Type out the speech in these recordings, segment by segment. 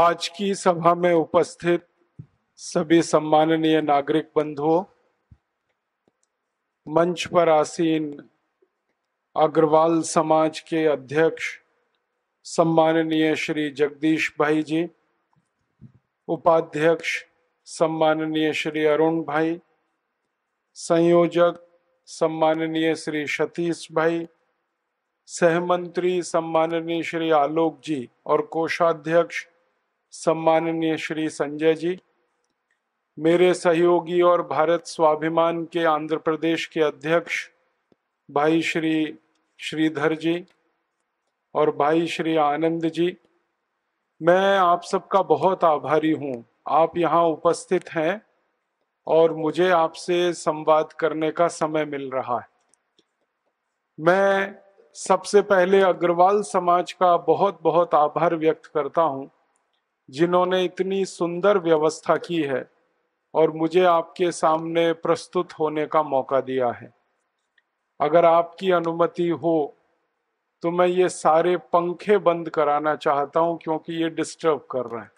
आज की सभा में उपस्थित सभी सम्माननीय नागरिक बंधुओं मंच पर आसीन अग्रवाल समाज के अध्यक्ष सम्माननीय श्री जगदीश भाई जी उपाध्यक्ष सम्माननीय श्री अरुण भाई संयोजक सम्माननीय श्री सतीश भाई सहमंत्री सम्माननीय श्री आलोक जी और कोषाध्यक्ष सम्माननीय श्री संजय जी मेरे सहयोगी और भारत स्वाभिमान के आंध्र प्रदेश के अध्यक्ष भाई श्री श्रीधर जी और भाई श्री आनंद जी मैं आप सबका बहुत आभारी हूँ आप यहाँ उपस्थित हैं और मुझे आपसे संवाद करने का समय मिल रहा है मैं सबसे पहले अग्रवाल समाज का बहुत बहुत आभार व्यक्त करता हूँ जिन्होंने इतनी सुंदर व्यवस्था की है और मुझे आपके सामने प्रस्तुत होने का मौका दिया है अगर आपकी अनुमति हो तो मैं ये सारे पंखे बंद कराना चाहता हूं क्योंकि ये डिस्टर्ब कर रहे हैं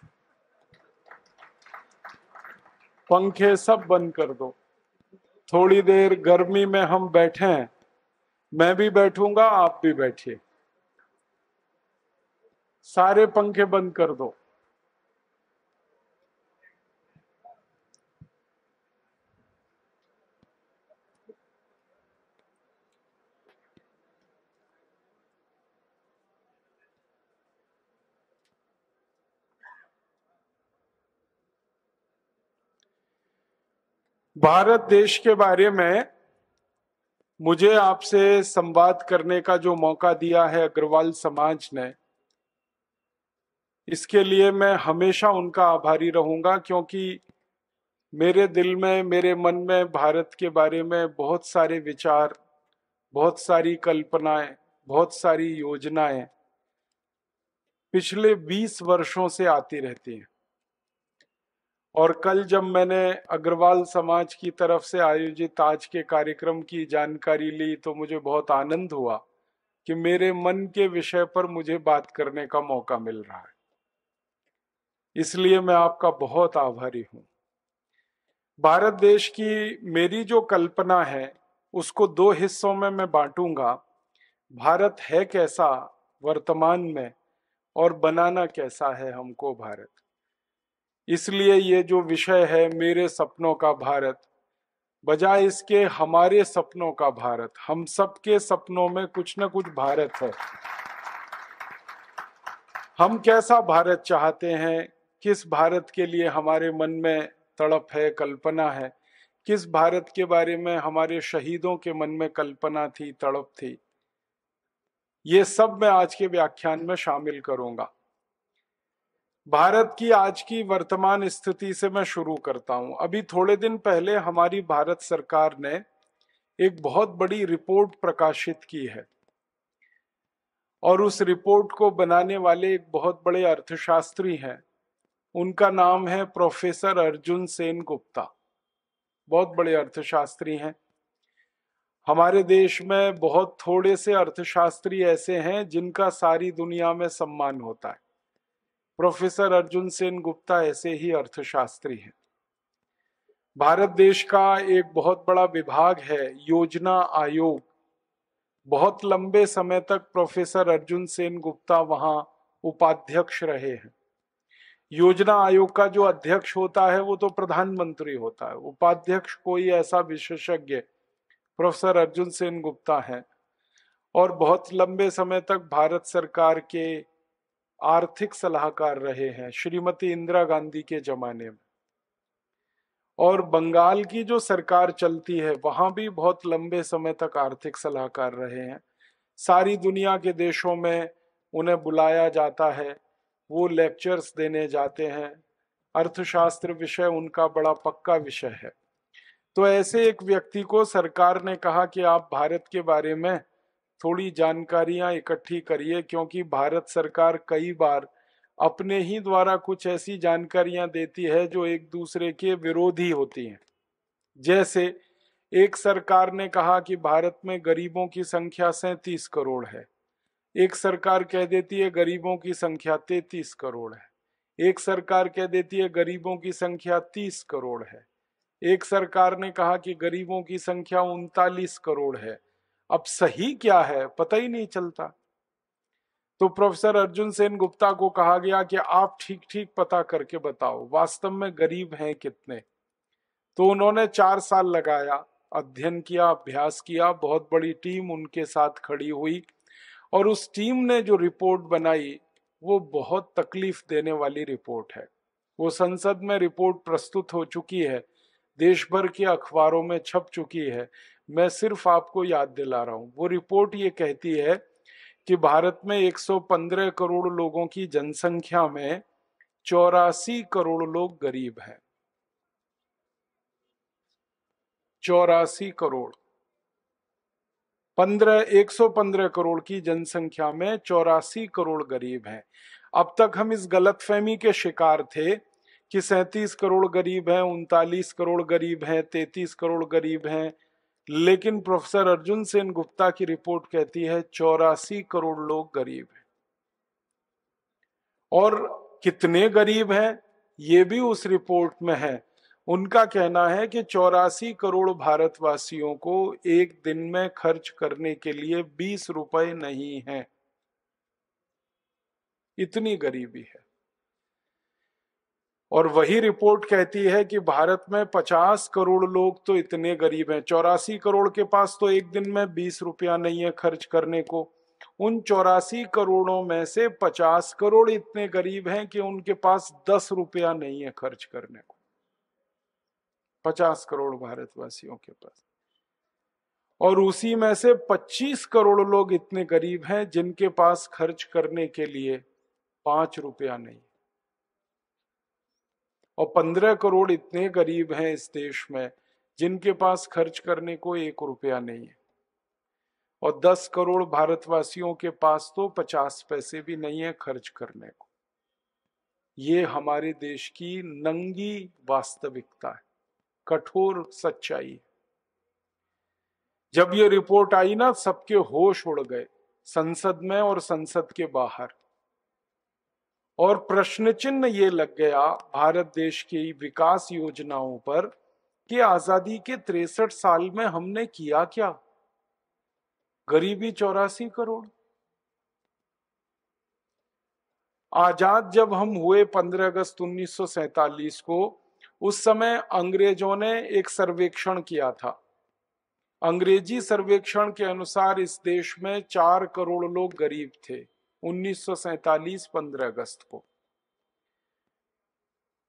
पंखे सब बंद कर दो थोड़ी देर गर्मी में हम बैठे हैं मैं भी बैठूंगा आप भी बैठिए सारे पंखे बंद कर दो भारत देश के बारे में मुझे आपसे संवाद करने का जो मौका दिया है अग्रवाल समाज ने इसके लिए मैं हमेशा उनका आभारी रहूंगा क्योंकि मेरे दिल में मेरे मन में भारत के बारे में बहुत सारे विचार बहुत सारी कल्पनाएं बहुत सारी योजनाएं पिछले 20 वर्षों से आती रहती हैं और कल जब मैंने अग्रवाल समाज की तरफ से आयोजित आज के कार्यक्रम की जानकारी ली तो मुझे बहुत आनंद हुआ कि मेरे मन के विषय पर मुझे बात करने का मौका मिल रहा है इसलिए मैं आपका बहुत आभारी हूं भारत देश की मेरी जो कल्पना है उसको दो हिस्सों में मैं बांटूंगा भारत है कैसा वर्तमान में और बनाना कैसा है हमको भारत इसलिए ये जो विषय है मेरे सपनों का भारत बजाय इसके हमारे सपनों का भारत हम सबके सपनों में कुछ न कुछ भारत है हम कैसा भारत चाहते हैं किस भारत के लिए हमारे मन में तड़प है कल्पना है किस भारत के बारे में हमारे शहीदों के मन में कल्पना थी तड़प थी ये सब मैं आज के व्याख्यान में शामिल करूंगा भारत की आज की वर्तमान स्थिति से मैं शुरू करता हूं अभी थोड़े दिन पहले हमारी भारत सरकार ने एक बहुत बड़ी रिपोर्ट प्रकाशित की है और उस रिपोर्ट को बनाने वाले एक बहुत बड़े अर्थशास्त्री हैं उनका नाम है प्रोफेसर अर्जुन सेन गुप्ता बहुत बड़े अर्थशास्त्री हैं हमारे देश में बहुत थोड़े से अर्थशास्त्री ऐसे हैं जिनका सारी दुनिया में सम्मान होता है प्रोफेसर अर्जुन सेन गुप्ता ऐसे ही अर्थशास्त्री हैं भारत देश का एक बहुत बड़ा विभाग है योजना आयोग बहुत लंबे समय तक प्रोफेसर अर्जुन सेन गुप्ता वहां उपाध्यक्ष रहे हैं योजना आयोग का जो अध्यक्ष होता है वो तो प्रधानमंत्री होता है उपाध्यक्ष कोई ऐसा विशेषज्ञ प्रोफेसर अर्जुन सेन गुप्ता है और बहुत लंबे समय तक भारत सरकार के आर्थिक सलाहकार रहे हैं श्रीमती इंदिरा गांधी के जमाने में और बंगाल की जो सरकार चलती है वहां भी बहुत लंबे समय तक आर्थिक सलाहकार रहे हैं सारी दुनिया के देशों में उन्हें बुलाया जाता है वो लेक्चर्स देने जाते हैं अर्थशास्त्र विषय उनका बड़ा पक्का विषय है तो ऐसे एक व्यक्ति को सरकार ने कहा कि आप भारत के बारे में थोड़ी जानकारियां इकट्ठी करिए क्योंकि भारत सरकार कई बार अपने ही द्वारा कुछ ऐसी जानकारियां देती है जो एक दूसरे के विरोधी होती हैं जैसे एक सरकार ने कहा कि भारत में गरीबों की संख्या सैंतीस करोड़ है एक सरकार कह देती है गरीबों की संख्या तैतीस करोड़ है एक सरकार कह देती है गरीबों की संख्या तीस करोड़ है एक सरकार ने कहा कि गरीबों की संख्या उनतालीस करोड़ है अब सही क्या है पता ही नहीं चलता तो प्रोफेसर अर्जुन सेन गुप्ता को कहा गया कि आप ठीक ठीक पता करके बताओ वास्तव में गरीब हैं कितने तो उन्होंने चार साल लगाया अध्ययन किया अभ्यास किया बहुत बड़ी टीम उनके साथ खड़ी हुई और उस टीम ने जो रिपोर्ट बनाई वो बहुत तकलीफ देने वाली रिपोर्ट है वो संसद में रिपोर्ट प्रस्तुत हो चुकी है देश भर के अखबारों में छप चुकी है मैं सिर्फ आपको याद दिला रहा हूँ वो रिपोर्ट ये कहती है कि भारत में 115 करोड़ लोगों की जनसंख्या में चौरासी करोड़ लोग गरीब हैं चौरासी करोड़ पंद्रह एक सौ पंद्रह करोड़ की जनसंख्या में चौरासी करोड़ गरीब हैं अब तक हम इस गलतफहमी के शिकार थे कि सैतीस करोड़ गरीब हैं उनतालीस करोड़ गरीब हैं तैतीस करोड़ गरीब हैं लेकिन प्रोफेसर अर्जुन सेन गुप्ता की रिपोर्ट कहती है चौरासी करोड़ लोग गरीब हैं और कितने गरीब हैं ये भी उस रिपोर्ट में है उनका कहना है कि चौरासी करोड़ भारतवासियों को एक दिन में खर्च करने के लिए बीस रुपए नहीं है इतनी गरीबी है और वही रिपोर्ट कहती है कि भारत में पचास करोड़ लोग तो इतने गरीब हैं चौरासी करोड़ के पास तो एक दिन में बीस रुपया नहीं है खर्च करने को उन चौरासी करोड़ों में से पचास करोड़ इतने गरीब हैं कि उनके पास दस रुपया नहीं है खर्च करने को पचास करोड़ भारतवासियों के पास और उसी में से पच्चीस करोड़ लोग इतने गरीब हैं जिनके पास खर्च करने के लिए पांच रुपया नहीं और पंद्रह करोड़ इतने गरीब हैं इस देश में जिनके पास खर्च करने को एक रुपया नहीं है और दस करोड़ भारतवासियों के पास तो पचास पैसे भी नहीं है खर्च करने को ये हमारे देश की नंगी वास्तविकता है कठोर सच्चाई है जब ये रिपोर्ट आई ना सबके होश उड़ गए संसद में और संसद के बाहर और प्रश्न चिन्ह ये लग गया भारत देश की विकास योजनाओं पर कि आजादी के तिरसठ साल में हमने किया क्या गरीबी चौरासी करोड़ आजाद जब हम हुए 15 अगस्त 1947 को उस समय अंग्रेजों ने एक सर्वेक्षण किया था अंग्रेजी सर्वेक्षण के अनुसार इस देश में चार करोड़ लोग गरीब थे उन्नीस 15 अगस्त को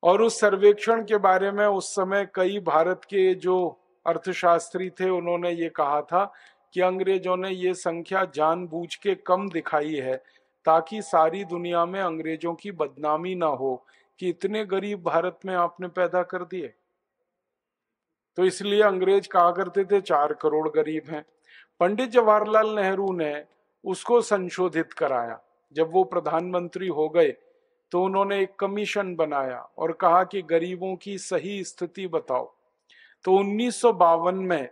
और उस सर्वेक्षण के बारे में उस समय कई भारत के जो अर्थशास्त्री थे उन्होंने ये कहा था कि अंग्रेजों ने ये संख्या जानबूझ के कम दिखाई है ताकि सारी दुनिया में अंग्रेजों की बदनामी ना हो कि इतने गरीब भारत में आपने पैदा कर दिए तो इसलिए अंग्रेज कहा करते थे चार करोड़ गरीब हैं पंडित जवाहरलाल नेहरू ने उसको संशोधित कराया जब वो प्रधानमंत्री हो गए तो उन्होंने एक कमीशन बनाया और कहा कि गरीबों की सही स्थिति बताओ तो उन्नीस में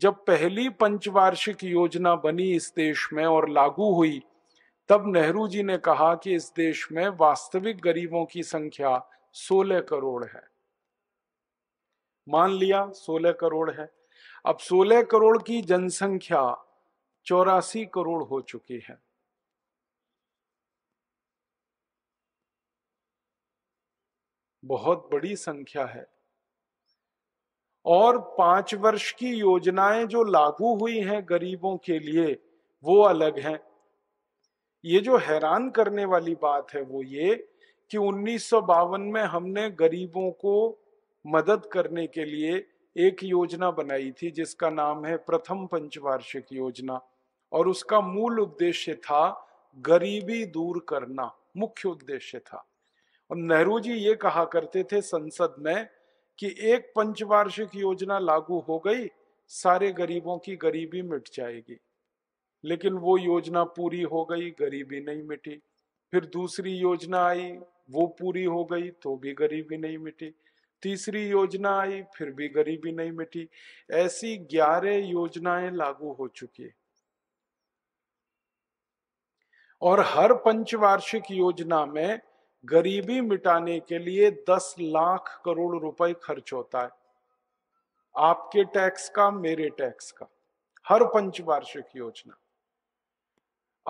जब पहली पंचवार्षिक योजना बनी इस देश में और लागू हुई तब नेहरू जी ने कहा कि इस देश में वास्तविक गरीबों की संख्या 16 करोड़ है मान लिया 16 करोड़ है अब 16 करोड़ की जनसंख्या चौरासी करोड़ हो चुकी है बहुत बड़ी संख्या है और पांच वर्ष की योजनाएं जो लागू हुई हैं गरीबों के लिए वो अलग हैं ये जो हैरान करने वाली बात है वो ये कि उन्नीस में हमने गरीबों को मदद करने के लिए एक योजना बनाई थी जिसका नाम है प्रथम पंचवार्षिक योजना और उसका मूल उद्देश्य था गरीबी दूर करना मुख्य उद्देश्य था और नेहरू जी ये कहा करते थे संसद में कि एक पंचवार्षिक योजना लागू हो गई सारे गरीबों की गरीबी मिट जाएगी लेकिन वो योजना पूरी हो गई गरीबी नहीं मिटी फिर दूसरी योजना आई वो पूरी हो गई तो भी गरीबी नहीं मिटी तीसरी योजना आई फिर भी गरीबी नहीं मिटी ऐसी ग्यारह योजनाएं लागू हो चुकी है और हर पंचवार्षिक योजना में गरीबी मिटाने के लिए दस लाख करोड़ रुपए खर्च होता है आपके टैक्स का मेरे टैक्स का हर पंचवार्षिक योजना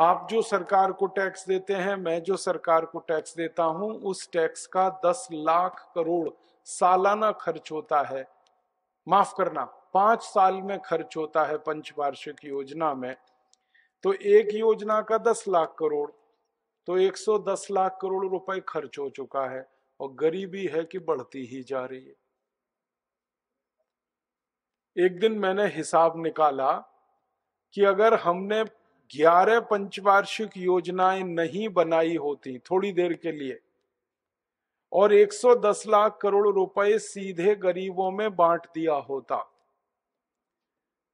आप जो सरकार को टैक्स देते हैं मैं जो सरकार को टैक्स देता हूं उस टैक्स का दस लाख करोड़ सालाना खर्च होता है माफ करना पांच साल में खर्च होता है पंचवार्षिक योजना में तो एक योजना का दस लाख करोड़ तो 110 लाख करोड़ रुपए खर्च हो चुका है और गरीबी है कि बढ़ती ही जा रही है एक दिन मैंने हिसाब निकाला कि अगर हमने 11 पंचवार्षिक योजनाएं नहीं बनाई होती थोड़ी देर के लिए और 110 लाख करोड़ रुपए सीधे गरीबों में बांट दिया होता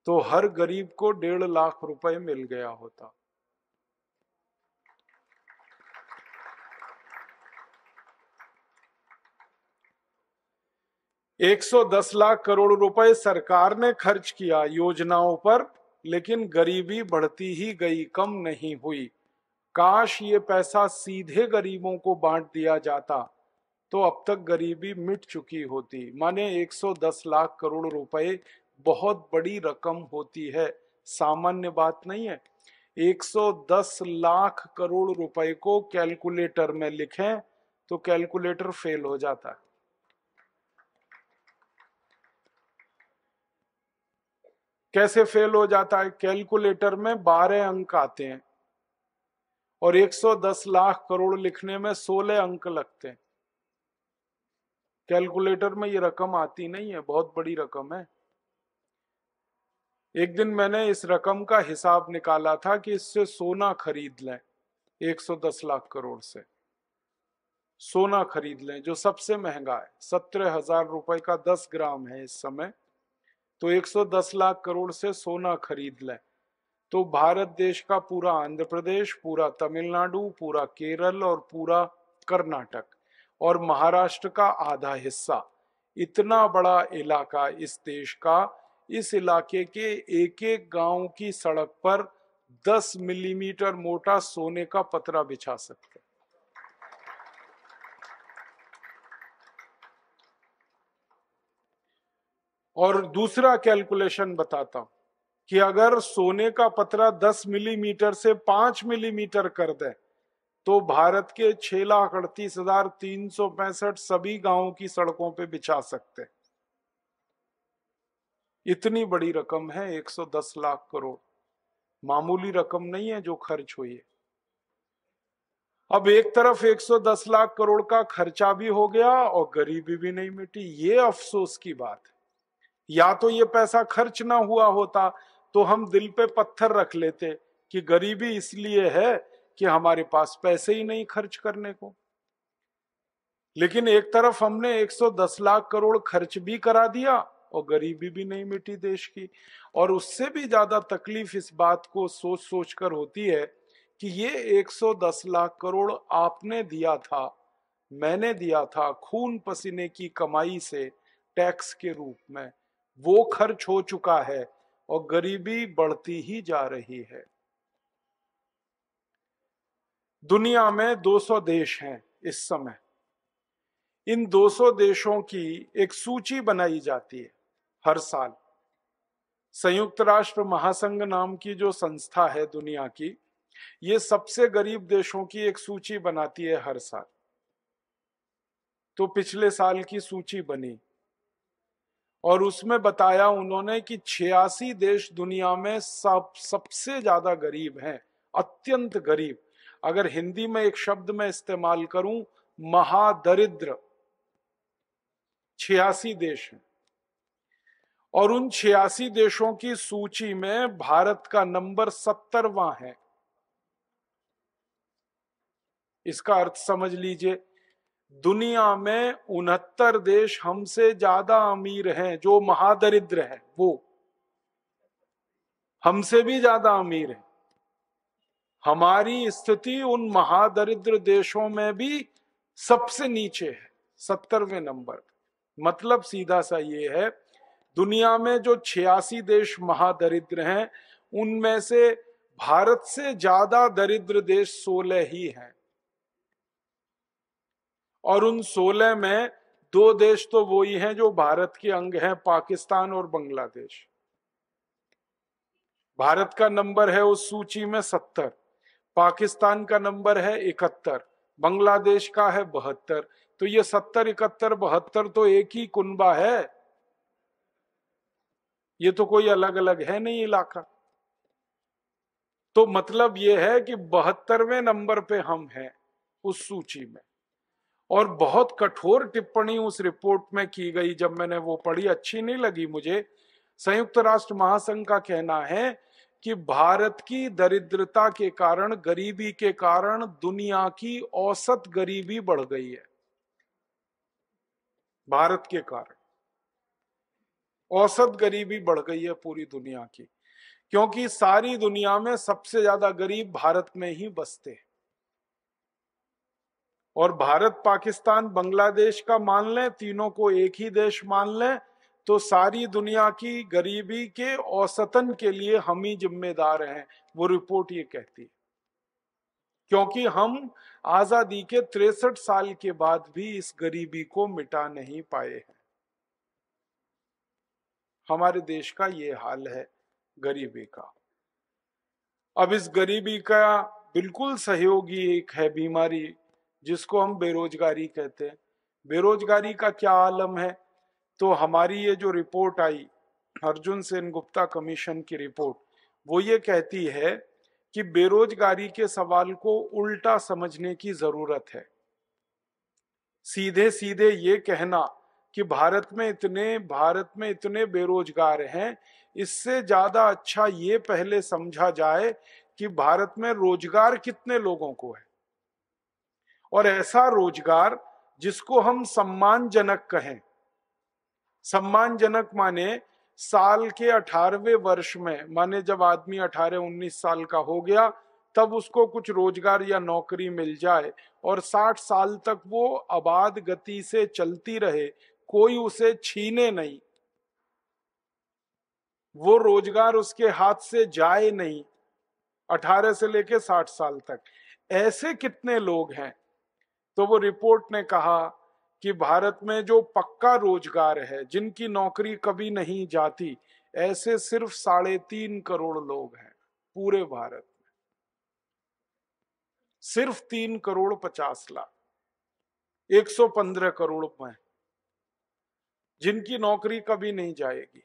तो हर गरीब को डेढ़ लाख रुपए मिल गया होता 110 लाख करोड़ रुपए सरकार ने खर्च किया योजनाओं पर लेकिन गरीबी बढ़ती ही गई कम नहीं हुई काश ये पैसा सीधे गरीबों को बांट दिया जाता तो अब तक गरीबी मिट चुकी होती माने 110 लाख करोड़ रुपए बहुत बड़ी रकम होती है सामान्य बात नहीं है 110 लाख करोड़ रुपए को कैलकुलेटर में लिखें तो कैलकुलेटर फेल हो जाता है कैसे फेल हो जाता है कैलकुलेटर में बारह अंक आते हैं और 110 लाख करोड़ लिखने में 16 अंक लगते हैं कैलकुलेटर में ये रकम आती नहीं है बहुत बड़ी रकम है एक दिन मैंने इस रकम का हिसाब निकाला था कि इससे सोना खरीद लें 110 लाख करोड़ से सोना खरीद लें जो सबसे महंगा है सत्रह हजार रुपए का दस ग्राम है इस समय तो 110 लाख करोड़ से सोना खरीद ले तो भारत देश का पूरा आंध्र प्रदेश पूरा तमिलनाडु पूरा केरल और पूरा कर्नाटक और महाराष्ट्र का आधा हिस्सा इतना बड़ा इलाका इस देश का इस इलाके के एक एक गांव की सड़क पर 10 मिलीमीटर मोटा सोने का पतरा बिछा सकते और दूसरा कैलकुलेशन बताता हूं कि अगर सोने का पतरा 10 मिलीमीटर से 5 मिलीमीटर कर दे तो भारत के छह लाख अड़तीस हजार तीन सौ पैंसठ सभी गांवों की सड़कों पे बिछा सकते इतनी बड़ी रकम है 110 लाख करोड़ मामूली रकम नहीं है जो खर्च हुई है अब एक तरफ 110 लाख करोड़ का खर्चा भी हो गया और गरीबी भी नहीं मिटी ये अफसोस की बात है या तो ये पैसा खर्च ना हुआ होता तो हम दिल पे पत्थर रख लेते कि गरीबी इसलिए है कि हमारे पास पैसे ही नहीं खर्च करने को लेकिन एक तरफ हमने 110 लाख करोड़ खर्च भी करा दिया और गरीबी भी नहीं मिटी देश की और उससे भी ज्यादा तकलीफ इस बात को सोच सोच कर होती है कि ये 110 लाख करोड़ आपने दिया था मैंने दिया था खून पसीने की कमाई से टैक्स के रूप में वो खर्च हो चुका है और गरीबी बढ़ती ही जा रही है दुनिया में 200 देश हैं इस समय इन 200 देशों की एक सूची बनाई जाती है हर साल संयुक्त राष्ट्र महासंघ नाम की जो संस्था है दुनिया की ये सबसे गरीब देशों की एक सूची बनाती है हर साल तो पिछले साल की सूची बनी और उसमें बताया उन्होंने कि छियासी देश दुनिया में सब सबसे ज्यादा गरीब हैं अत्यंत गरीब अगर हिंदी में एक शब्द में इस्तेमाल करूं महादरिद्र छियासी देश हैं और उन छियासी देशों की सूची में भारत का नंबर सत्तरवा है इसका अर्थ समझ लीजिए दुनिया में उनहत्तर देश हमसे ज्यादा अमीर हैं जो महादरिद्र हैं वो हमसे भी ज्यादा अमीर है हमारी स्थिति उन महादरिद्र देशों में भी सबसे नीचे है सत्तरवें नंबर मतलब सीधा सा ये है दुनिया में जो छियासी देश महादरिद्र हैं उनमें से भारत से ज्यादा दरिद्र देश सोलह ही हैं और उन सोलह में दो देश तो वो ही हैं जो भारत के अंग हैं पाकिस्तान और बांग्लादेश भारत का नंबर है उस सूची में सत्तर पाकिस्तान का नंबर है इकहत्तर बांग्लादेश का है बहत्तर तो ये सत्तर इकहत्तर बहत्तर तो एक ही कुनबा है ये तो कोई अलग अलग है नहीं इलाका तो मतलब ये है कि बहत्तरवें नंबर पे हम हैं उस सूची में और बहुत कठोर टिप्पणी उस रिपोर्ट में की गई जब मैंने वो पढ़ी अच्छी नहीं लगी मुझे संयुक्त राष्ट्र महासंघ का कहना है कि भारत की दरिद्रता के कारण गरीबी के कारण दुनिया की औसत गरीबी बढ़ गई है भारत के कारण औसत गरीबी बढ़ गई है पूरी दुनिया की क्योंकि सारी दुनिया में सबसे ज्यादा गरीब भारत में ही बसते हैं और भारत पाकिस्तान बांग्लादेश का मान लें तीनों को एक ही देश मान लें तो सारी दुनिया की गरीबी के औसतन के लिए हम ही जिम्मेदार हैं वो रिपोर्ट ये कहती है क्योंकि हम आजादी के तिरसठ साल के बाद भी इस गरीबी को मिटा नहीं पाए हैं हमारे देश का ये हाल है गरीबी का अब इस गरीबी का बिल्कुल सहयोगी एक है बीमारी जिसको हम बेरोजगारी कहते हैं बेरोजगारी का क्या आलम है तो हमारी ये जो रिपोर्ट आई अर्जुन सेन गुप्ता कमीशन की रिपोर्ट वो ये कहती है कि बेरोजगारी के सवाल को उल्टा समझने की जरूरत है सीधे सीधे ये कहना कि भारत में इतने भारत में इतने बेरोजगार हैं इससे ज्यादा अच्छा ये पहले समझा जाए कि भारत में रोजगार कितने लोगों को है और ऐसा रोजगार जिसको हम सम्मानजनक कहें सम्मानजनक माने साल के अठारहवें वर्ष में माने जब आदमी अठारह उन्नीस साल का हो गया तब उसको कुछ रोजगार या नौकरी मिल जाए और साठ साल तक वो आबाद गति से चलती रहे कोई उसे छीने नहीं वो रोजगार उसके हाथ से जाए नहीं अठारह से लेके साठ साल तक ऐसे कितने लोग हैं तो वो रिपोर्ट ने कहा कि भारत में जो पक्का रोजगार है जिनकी नौकरी कभी नहीं जाती ऐसे सिर्फ साढ़े तीन करोड़ लोग हैं पूरे भारत में सिर्फ तीन करोड़ पचास लाख एक सौ पंद्रह करोड़ में जिनकी नौकरी कभी नहीं जाएगी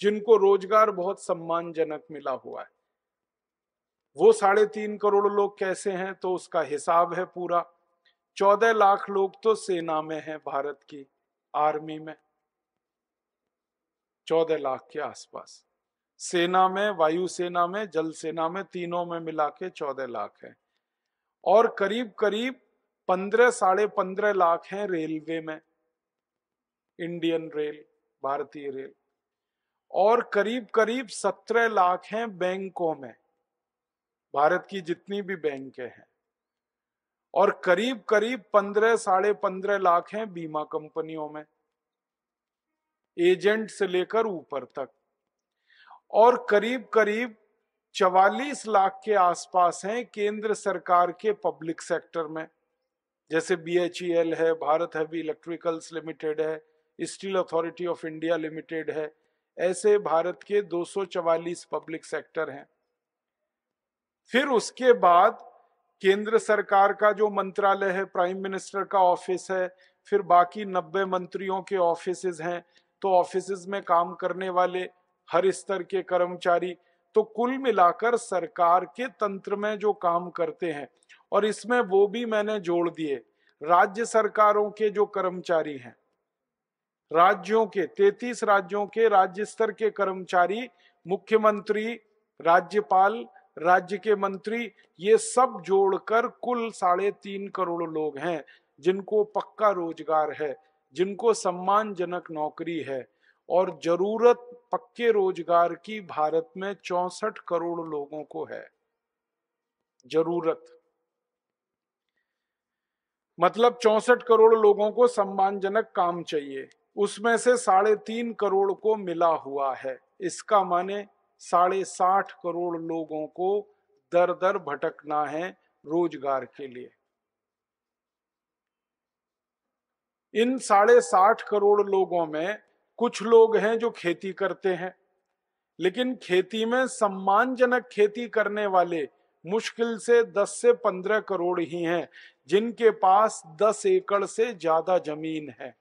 जिनको रोजगार बहुत सम्मानजनक मिला हुआ है वो साढ़े तीन करोड़ लोग कैसे हैं तो उसका हिसाब है पूरा चौदह लाख लोग तो सेना में हैं भारत की आर्मी में चौदह लाख के आसपास सेना में वायु सेना में जल सेना में तीनों में मिला के चौदह लाख है और करीब करीब पंद्रह साढ़े पंद्रह लाख हैं रेलवे में इंडियन रेल भारतीय रेल और करीब करीब सत्रह लाख हैं बैंकों में भारत की जितनी भी बैंक हैं और करीब करीब पंद्रह साढ़े पंद्रह लाख हैं बीमा कंपनियों में एजेंट से लेकर ऊपर तक और करीब करीब चवालीस लाख के आसपास हैं केंद्र सरकार के पब्लिक सेक्टर में जैसे बी e है भारत हैवी इलेक्ट्रिकल्स लिमिटेड है steel authority of India limited है ऐसे भारत के 244 पब्लिक सेक्टर हैं फिर उसके बाद केंद्र सरकार का जो मंत्रालय है प्राइम मिनिस्टर का ऑफिस है फिर बाकी नब्बे मंत्रियों के ऑफिस हैं तो ऑफिस में काम करने वाले हर स्तर के कर्मचारी तो कुल मिलाकर सरकार के तंत्र में जो काम करते हैं और इसमें वो भी मैंने जोड़ दिए राज्य सरकारों के जो कर्मचारी हैं राज्यों के तैतीस राज्यों के राज्य स्तर के कर्मचारी मुख्यमंत्री राज्यपाल राज्य के मंत्री ये सब जोड़कर कुल साढ़े तीन करोड़ लोग हैं जिनको पक्का रोजगार है जिनको सम्मानजनक नौकरी है और जरूरत पक्के रोजगार की भारत में चौसठ करोड़ लोगों को है जरूरत मतलब चौसठ करोड़ लोगों को सम्मानजनक काम चाहिए उसमें से साढ़े तीन करोड़ को मिला हुआ है इसका माने साढ़े साठ करोड़ लोगों को दर दर भटकना है रोजगार के लिए इन साढ़े साठ करोड़ लोगों में कुछ लोग हैं जो खेती करते हैं लेकिन खेती में सम्मानजनक खेती करने वाले मुश्किल से 10 से 15 करोड़ ही हैं जिनके पास 10 एकड़ से ज्यादा जमीन है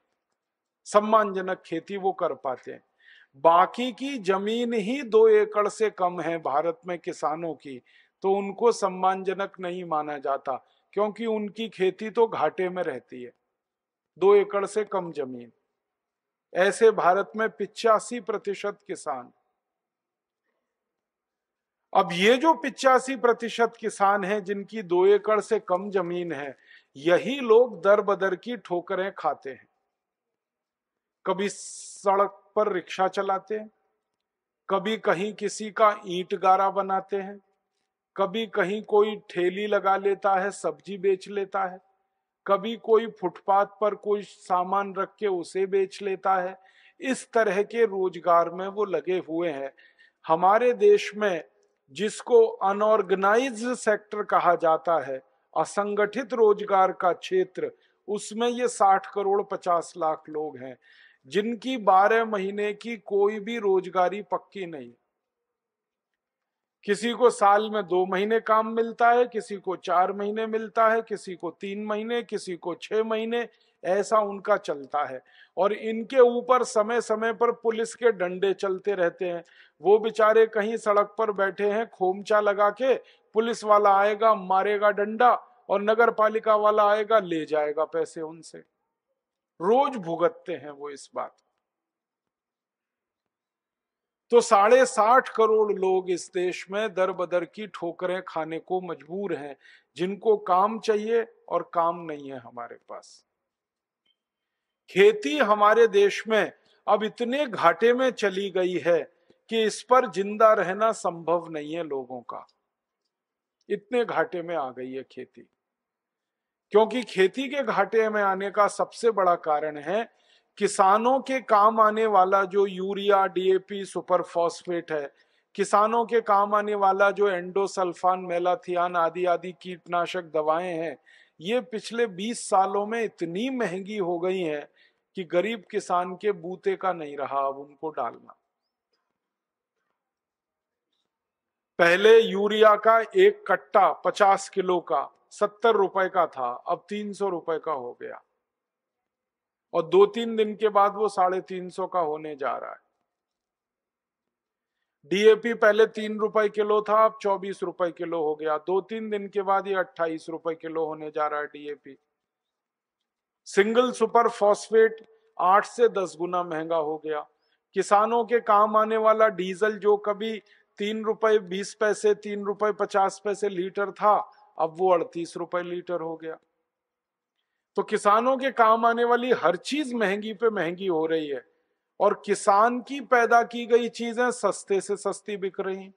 सम्मानजनक खेती वो कर पाते हैं बाकी की जमीन ही दो एकड़ से कम है भारत में किसानों की तो उनको सम्मानजनक नहीं माना जाता क्योंकि उनकी खेती तो घाटे में रहती है दो एकड़ से कम जमीन ऐसे भारत में पिचासी प्रतिशत किसान अब ये जो पिचासी प्रतिशत किसान हैं जिनकी दो एकड़ से कम जमीन है यही लोग दर बदर की ठोकरें खाते हैं कभी सड़क पर रिक्शा चलाते हैं कभी कहीं किसी का ईंट गारा बनाते हैं कभी कहीं कोई ठेली लगा लेता है सब्जी बेच लेता है कभी कोई फुटपाथ पर कोई सामान रख के उसे बेच लेता है इस तरह के रोजगार में वो लगे हुए हैं हमारे देश में जिसको अनऑर्गेनाइज सेक्टर कहा जाता है असंगठित रोजगार का क्षेत्र उसमें ये साठ करोड़ पचास लाख लोग हैं जिनकी बारह महीने की कोई भी रोजगारी पक्की नहीं किसी को साल में दो महीने काम मिलता है किसी को चार महीने मिलता है किसी को तीन महीने किसी को छह महीने ऐसा उनका चलता है और इनके ऊपर समय समय पर पुलिस के डंडे चलते रहते हैं वो बेचारे कहीं सड़क पर बैठे हैं खोमचा लगा के पुलिस वाला आएगा मारेगा डंडा और नगर पालिका वाला आएगा ले जाएगा पैसे उनसे रोज भुगतते हैं वो इस बात तो साढ़े साठ करोड़ लोग इस देश में दर बदर की ठोकरें खाने को मजबूर हैं जिनको काम चाहिए और काम नहीं है हमारे पास खेती हमारे देश में अब इतने घाटे में चली गई है कि इस पर जिंदा रहना संभव नहीं है लोगों का इतने घाटे में आ गई है खेती क्योंकि खेती के घाटे में आने का सबसे बड़ा कारण है किसानों के काम आने वाला जो यूरिया डीएपी सुपर फॉस्फेट है किसानों के काम आने वाला जो एंडोसल्फान मेलाथियान आदि आदि कीटनाशक दवाएं हैं ये पिछले 20 सालों में इतनी महंगी हो गई हैं कि गरीब किसान के बूते का नहीं रहा अब उनको डालना पहले यूरिया का एक कट्टा 50 किलो का सत्तर रुपए का था अब तीन सौ रुपए का हो गया और दो तीन दिन के बाद वो साढ़े तीन सौ का होने जा रहा है डीएपी पहले तीन रुपए किलो था अब चौबीस रुपए किलो हो गया दो तीन दिन के बाद ये अट्ठाईस रुपए किलो होने जा रहा है डीएपी सिंगल सुपर फॉस्फेट आठ से दस गुना महंगा हो गया किसानों के काम आने वाला डीजल जो कभी तीन रुपए बीस पैसे तीन रुपए पचास पैसे लीटर था अब वो अड़तीस रुपए लीटर हो गया तो किसानों के काम आने वाली हर चीज महंगी पे महंगी हो रही है और किसान की पैदा की गई चीजें सस्ते से सस्ती बिक रही हैं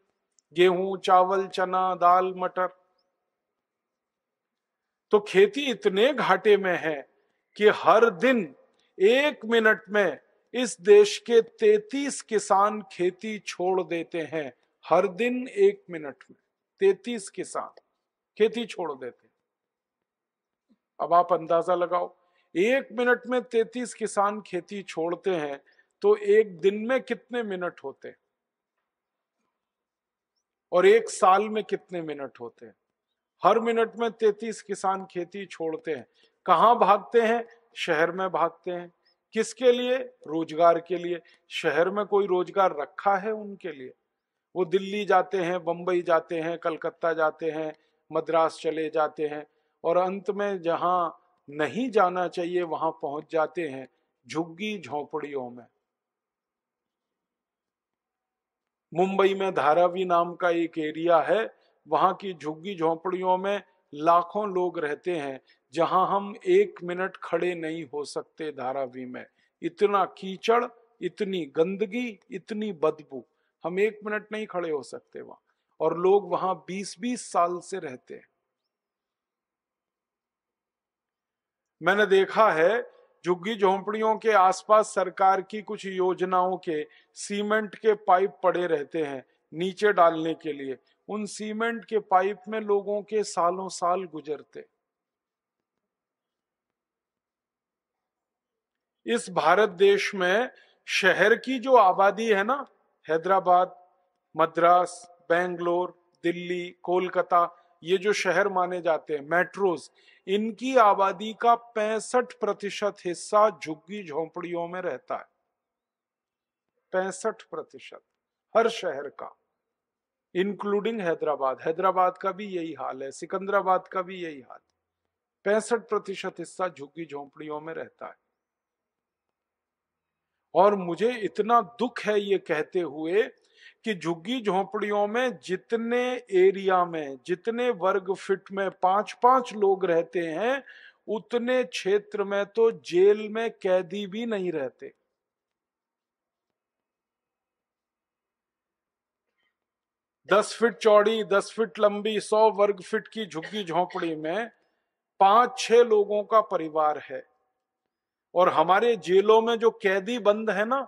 गेहूं चावल चना दाल मटर तो खेती इतने घाटे में है कि हर दिन एक मिनट में इस देश के तैतीस किसान खेती छोड़ देते हैं हर दिन एक मिनट में तैतीस किसान खेती छोड़ देते अब आप अंदाजा लगाओ एक मिनट में तैतीस किसान खेती छोड़ते हैं तो एक दिन में कितने मिनट होते और एक साल में कितने मिनट होते हैं हर मिनट में तैतीस किसान खेती छोड़ते हैं कहाँ भागते हैं शहर में भागते हैं किसके लिए रोजगार के लिए शहर में कोई रोजगार रखा है उनके लिए वो दिल्ली जाते हैं बंबई जाते हैं कलकत्ता जाते हैं मद्रास चले जाते हैं और अंत में जहाँ नहीं जाना चाहिए वहां पहुंच जाते हैं झुग्गी झोंपड़ियों में मुंबई में धारावी नाम का एक एरिया है वहां की झुग्गी झोंपड़ियों में लाखों लोग रहते हैं जहां हम एक मिनट खड़े नहीं हो सकते धारावी में इतना कीचड़ इतनी गंदगी इतनी बदबू हम एक मिनट नहीं खड़े हो सकते वहां और लोग वहां 20-20 साल से रहते हैं मैंने देखा है झुग्गी झोंपड़ियों के आसपास सरकार की कुछ योजनाओं के सीमेंट के पाइप पड़े रहते हैं नीचे डालने के लिए उन सीमेंट के पाइप में लोगों के सालों साल गुजरते इस भारत देश में शहर की जो आबादी है ना हैदराबाद मद्रास बेंगलोर दिल्ली कोलकाता ये जो शहर माने जाते हैं मेट्रोज इनकी आबादी का पैंसठ प्रतिशत हिस्सा झुग्गी झोंपड़ियों में रहता है पैंसठ प्रतिशत हर शहर का इंक्लूडिंग हैदराबाद हैदराबाद का भी यही हाल है सिकंदराबाद का भी यही हाल पैंसठ प्रतिशत हिस्सा झुग्गी झोंपड़ियों में रहता है और मुझे इतना दुख है ये कहते हुए कि झुग्गी झोंपड़ियों में जितने एरिया में जितने वर्ग फिट में पांच पांच लोग रहते हैं उतने क्षेत्र में तो जेल में कैदी भी नहीं रहते दस फिट चौड़ी दस फिट लंबी सौ वर्ग फिट की झुग्गी झोंपड़ी में पांच छह लोगों का परिवार है और हमारे जेलों में जो कैदी बंद है ना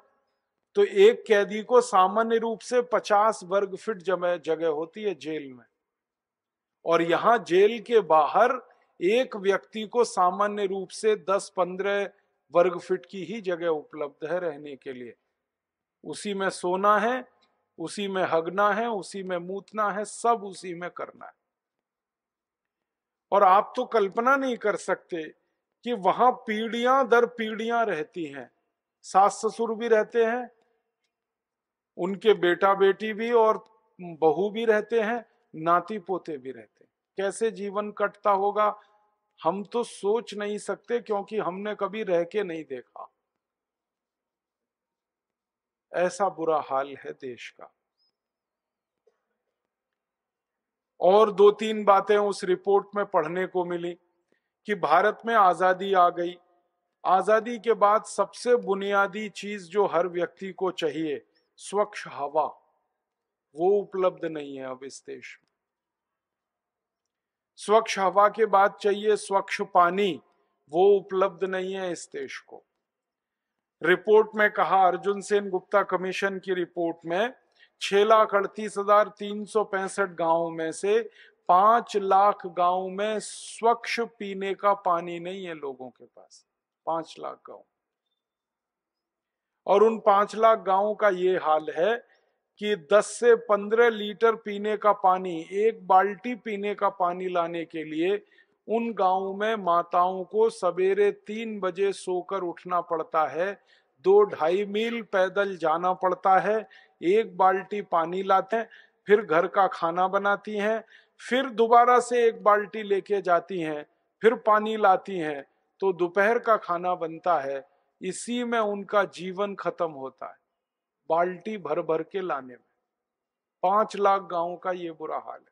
तो एक कैदी को सामान्य रूप से 50 वर्ग फीट जमे जगह होती है जेल में और यहाँ जेल के बाहर एक व्यक्ति को सामान्य रूप से 10-15 वर्ग फीट की ही जगह उपलब्ध है रहने के लिए उसी में सोना है उसी में हगना है उसी में मूतना है सब उसी में करना है और आप तो कल्पना नहीं कर सकते कि वहां पीढ़ियां दर पीढ़ियां रहती हैं सास ससुर भी रहते हैं उनके बेटा बेटी भी और बहू भी रहते हैं नाती पोते भी रहते हैं कैसे जीवन कटता होगा हम तो सोच नहीं सकते क्योंकि हमने कभी रह के नहीं देखा ऐसा बुरा हाल है देश का और दो तीन बातें उस रिपोर्ट में पढ़ने को मिली कि भारत में आजादी आ गई आजादी के बाद सबसे बुनियादी चीज जो हर व्यक्ति को चाहिए स्वच्छ हवा वो उपलब्ध नहीं है अब इस देश में स्वच्छ हवा के बाद चाहिए स्वच्छ पानी वो उपलब्ध नहीं है इस देश को रिपोर्ट में कहा अर्जुन सेन गुप्ता कमीशन की रिपोर्ट में छह लाख अड़तीस हजार तीन सौ पैंसठ गांव में से पांच लाख गाँव में स्वच्छ पीने का पानी नहीं है लोगों के पास पांच लाख गाँव और उन पांच लाख गाँव का ये हाल है कि 10 से 15 लीटर पीने का पानी एक बाल्टी पीने का पानी लाने के लिए उन गाँव में माताओं को सवेरे तीन बजे सोकर उठना पड़ता है दो ढाई मील पैदल जाना पड़ता है एक बाल्टी पानी लाते हैं फिर घर का खाना बनाती हैं फिर दोबारा से एक बाल्टी लेके जाती हैं फिर पानी लाती हैं तो दोपहर का खाना बनता है इसी में उनका जीवन खत्म होता है बाल्टी भर भर के लाने में पांच लाख गांवों का ये बुरा हाल है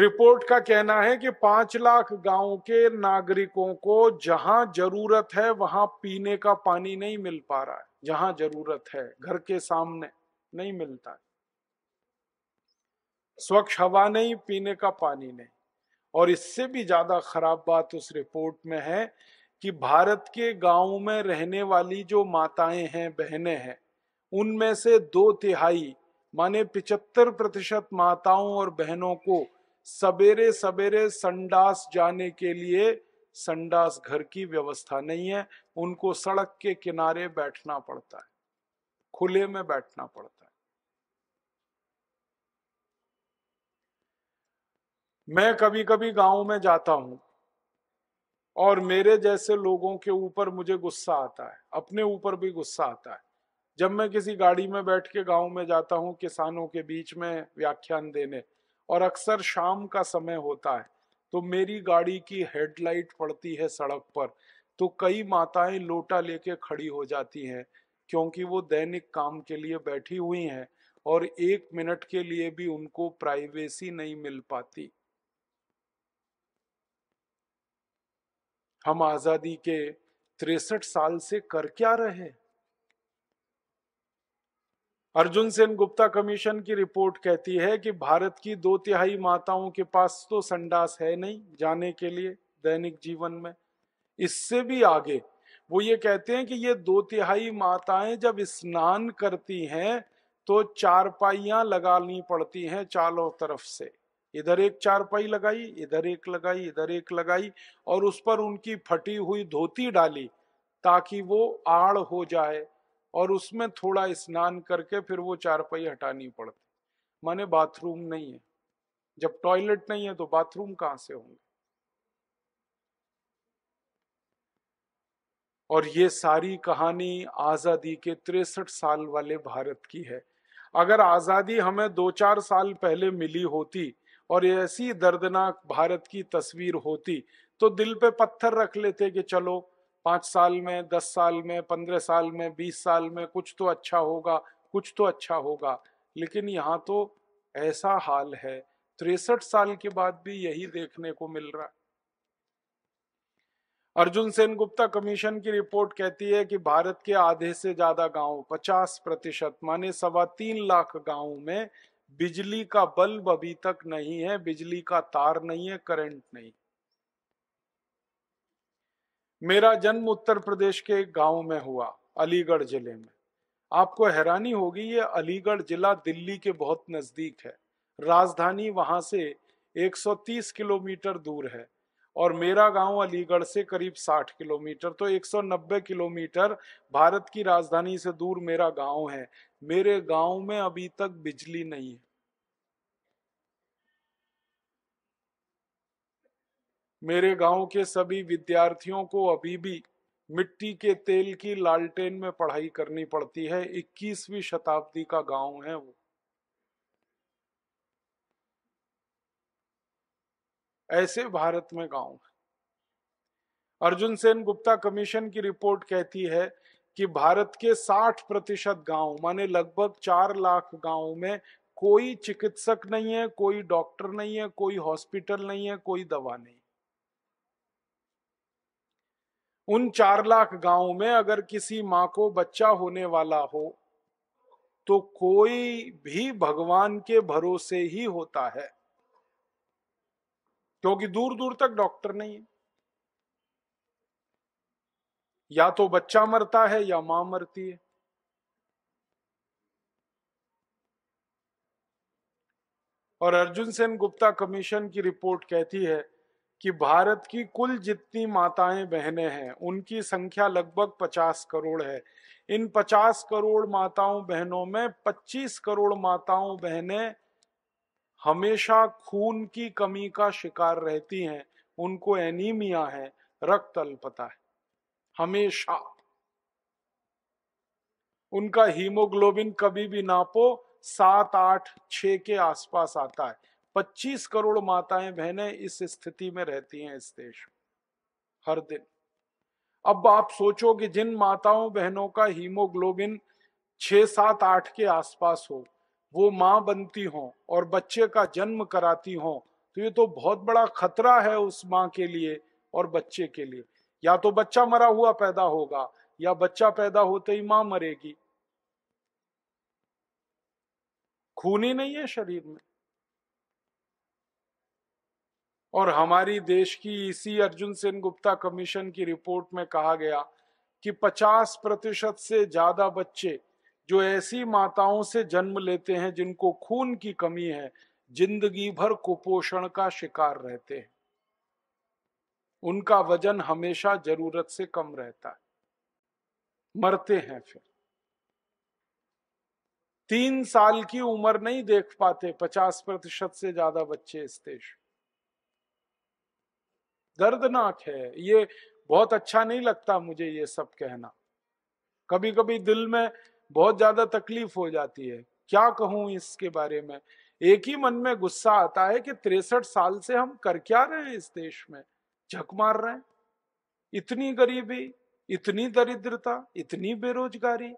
रिपोर्ट का कहना है कि पांच लाख गांव के नागरिकों को जहां जरूरत है वहां पीने का पानी नहीं मिल पा रहा है जहां जरूरत है घर के सामने नहीं मिलता है स्वच्छ हवा नहीं पीने का पानी नहीं और इससे भी ज्यादा खराब बात उस रिपोर्ट में है कि भारत के गाँव में रहने वाली जो माताएं हैं बहनें हैं उनमें से दो तिहाई माने पिचहत्तर प्रतिशत माताओं और बहनों को सवेरे सवेरे संडास जाने के लिए संडास घर की व्यवस्था नहीं है उनको सड़क के किनारे बैठना पड़ता है खुले में बैठना पड़ता है मैं कभी कभी गांव में जाता हूँ और मेरे जैसे लोगों के ऊपर मुझे गुस्सा आता है अपने ऊपर भी गुस्सा आता है जब मैं किसी गाड़ी में बैठ के गांव में जाता हूँ किसानों के बीच में व्याख्यान देने और अक्सर शाम का समय होता है तो मेरी गाड़ी की हेडलाइट पड़ती है सड़क पर तो कई माताएं लोटा लेके खड़ी हो जाती हैं क्योंकि वो दैनिक काम के लिए बैठी हुई हैं और एक मिनट के लिए भी उनको प्राइवेसी नहीं मिल पाती हम आजादी के तिरसठ साल से कर क्या रहे अर्जुन सेन गुप्ता कमीशन की रिपोर्ट कहती है कि भारत की दो तिहाई माताओं के पास तो संडास है नहीं जाने के लिए दैनिक जीवन में इससे भी आगे वो ये कहते हैं कि ये दो तिहाई माताएं जब स्नान करती हैं तो चारपाइयां लगानी पड़ती हैं चारों तरफ से इधर एक चारपाई लगाई इधर एक लगाई इधर एक लगाई और उस पर उनकी फटी हुई धोती डाली ताकि वो आड़ हो जाए और उसमें थोड़ा स्नान करके फिर वो चारपाई हटानी पड़ती माने बाथरूम नहीं है जब टॉयलेट नहीं है तो बाथरूम कहां से होंगे और ये सारी कहानी आजादी के तिरसठ साल वाले भारत की है अगर आजादी हमें दो चार साल पहले मिली होती और ऐसी दर्दनाक भारत की तस्वीर होती तो दिल पे पत्थर रख लेते कि चलो पाँच साल में दस साल में पंद्रह साल में बीस साल में कुछ तो अच्छा होगा कुछ तो अच्छा होगा लेकिन यहाँ तो ऐसा हाल है तिरसठ साल के बाद भी यही देखने को मिल रहा है अर्जुन सेन गुप्ता कमीशन की रिपोर्ट कहती है कि भारत के आधे से ज्यादा गांव 50 प्रतिशत माने सवा तीन लाख गांव में बिजली का बल्ब अभी तक नहीं है बिजली का तार नहीं है करंट नहीं मेरा जन्म उत्तर प्रदेश के एक गांव में हुआ अलीगढ़ जिले में आपको हैरानी होगी ये अलीगढ़ जिला दिल्ली के बहुत नज़दीक है राजधानी वहां से 130 किलोमीटर दूर है और मेरा गांव अलीगढ़ से करीब 60 किलोमीटर तो 190 किलोमीटर भारत की राजधानी से दूर मेरा गांव है मेरे गांव में अभी तक बिजली नहीं है मेरे गांव के सभी विद्यार्थियों को अभी भी मिट्टी के तेल की लालटेन में पढ़ाई करनी पड़ती है 21वीं शताब्दी का गांव है वो ऐसे भारत में गांव है अर्जुन सेन गुप्ता कमीशन की रिपोर्ट कहती है कि भारत के 60 प्रतिशत गाँव माने लगभग चार लाख गाँव में कोई चिकित्सक नहीं है कोई डॉक्टर नहीं है कोई हॉस्पिटल नहीं है कोई दवा नहीं उन चार लाख गांव में अगर किसी माँ को बच्चा होने वाला हो तो कोई भी भगवान के भरोसे ही होता है क्योंकि दूर दूर तक डॉक्टर नहीं है या तो बच्चा मरता है या मां मरती है और अर्जुन सेन गुप्ता कमीशन की रिपोर्ट कहती है कि भारत की कुल जितनी माताएं बहनें हैं उनकी संख्या लगभग 50 करोड़ है इन 50 करोड़ माताओं बहनों में 25 करोड़ माताओं बहनें हमेशा खून की कमी का शिकार रहती हैं उनको एनीमिया है रक्त अल्पता है हमेशा उनका हीमोग्लोबिन कभी भी नापो सात आठ छ के आसपास आता है पच्चीस करोड़ माताएं बहनें इस स्थिति में रहती हैं इस देश में हर दिन अब आप सोचो कि जिन माताओं बहनों का हीमोग्लोबिन छ सात आठ के आसपास हो वो माँ बनती हो और बच्चे का जन्म कराती हो तो ये तो बहुत बड़ा खतरा है उस माँ के लिए और बच्चे के लिए या तो बच्चा मरा हुआ पैदा होगा या बच्चा पैदा होते ही मां मरेगी खून ही नहीं है शरीर में और हमारी देश की इसी अर्जुन सेन गुप्ता कमीशन की रिपोर्ट में कहा गया कि 50 प्रतिशत से ज्यादा बच्चे जो ऐसी माताओं से जन्म लेते हैं जिनको खून की कमी है जिंदगी भर कुपोषण का शिकार रहते हैं उनका वजन हमेशा जरूरत से कम रहता है मरते हैं फिर तीन साल की उम्र नहीं देख पाते पचास प्रतिशत से ज्यादा बच्चे इस देश दर्दनाक है ये बहुत अच्छा नहीं लगता मुझे ये सब कहना कभी कभी दिल में बहुत ज्यादा तकलीफ हो जाती है क्या कहूं इसके बारे में एक ही मन में गुस्सा आता है कि तिरसठ साल से हम कर क्या रहे हैं इस देश में झक मार रहे हैं इतनी गरीबी इतनी दरिद्रता इतनी बेरोजगारी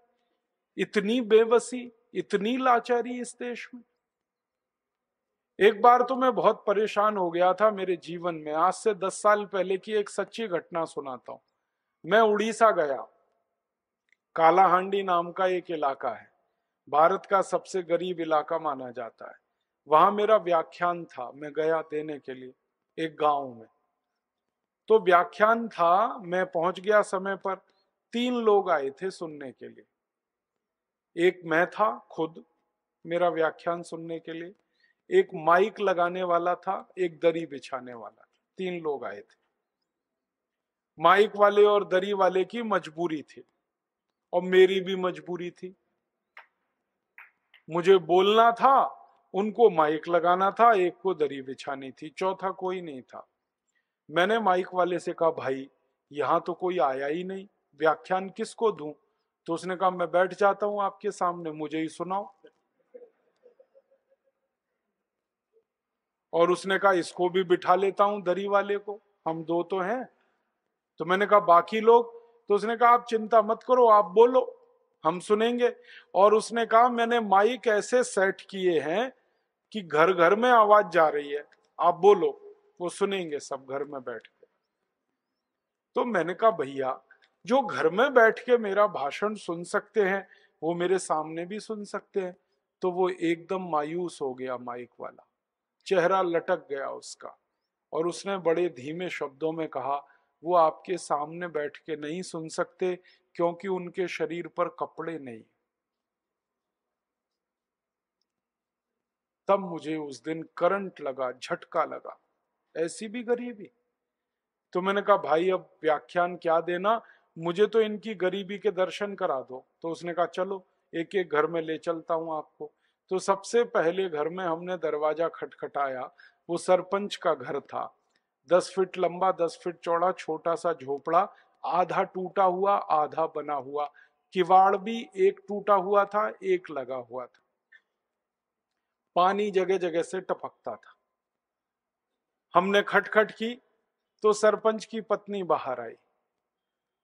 इतनी बेबसी इतनी लाचारी इस देश में एक बार तो मैं बहुत परेशान हो गया था मेरे जीवन में आज से दस साल पहले की एक सच्ची घटना सुनाता हूं मैं उड़ीसा गया कालाहांडी नाम का एक इलाका है भारत का सबसे गरीब इलाका माना जाता है वहां मेरा व्याख्यान था मैं गया देने के लिए एक गांव में तो व्याख्यान था मैं पहुंच गया समय पर तीन लोग आए थे सुनने के लिए एक मैं था खुद मेरा व्याख्यान सुनने के लिए एक माइक लगाने वाला था एक दरी बिछाने वाला था तीन लोग आए थे माइक वाले और दरी वाले की मजबूरी थी और मेरी भी मजबूरी थी मुझे बोलना था उनको माइक लगाना था एक को दरी बिछानी थी चौथा कोई नहीं था मैंने माइक वाले से कहा भाई यहाँ तो कोई आया ही नहीं व्याख्यान किसको दूं तो उसने कहा मैं बैठ जाता हूं आपके सामने मुझे ही सुनाओ और उसने कहा इसको भी बिठा लेता हूं दरी वाले को हम दो तो हैं तो मैंने कहा बाकी लोग तो उसने कहा आप चिंता मत करो आप बोलो हम सुनेंगे और उसने कहा मैंने माइक ऐसे सेट किए हैं कि घर घर में आवाज जा रही है आप बोलो वो सुनेंगे सब घर में बैठ के तो मैंने कहा भैया जो घर में बैठ के मेरा भाषण सुन सकते हैं वो मेरे सामने भी सुन सकते हैं तो वो एकदम मायूस हो गया माइक वाला चेहरा लटक गया उसका और उसने बड़े धीमे शब्दों में कहा वो आपके सामने बैठ के नहीं सुन सकते क्योंकि उनके शरीर पर कपड़े नहीं तब मुझे उस दिन करंट लगा झटका लगा ऐसी भी गरीबी तो मैंने कहा भाई अब व्याख्यान क्या देना मुझे तो इनकी गरीबी के दर्शन करा दो तो उसने कहा चलो एक एक घर में ले चलता हूं आपको तो सबसे पहले घर में हमने दरवाजा खटखटाया वो सरपंच का घर था दस फीट लंबा दस फीट चौड़ा छोटा सा झोपड़ा आधा टूटा हुआ आधा बना हुआ किवाड़ भी एक टूटा हुआ था एक लगा हुआ था पानी जगह जगह से टपकता था हमने खटखट की तो सरपंच की पत्नी बाहर आई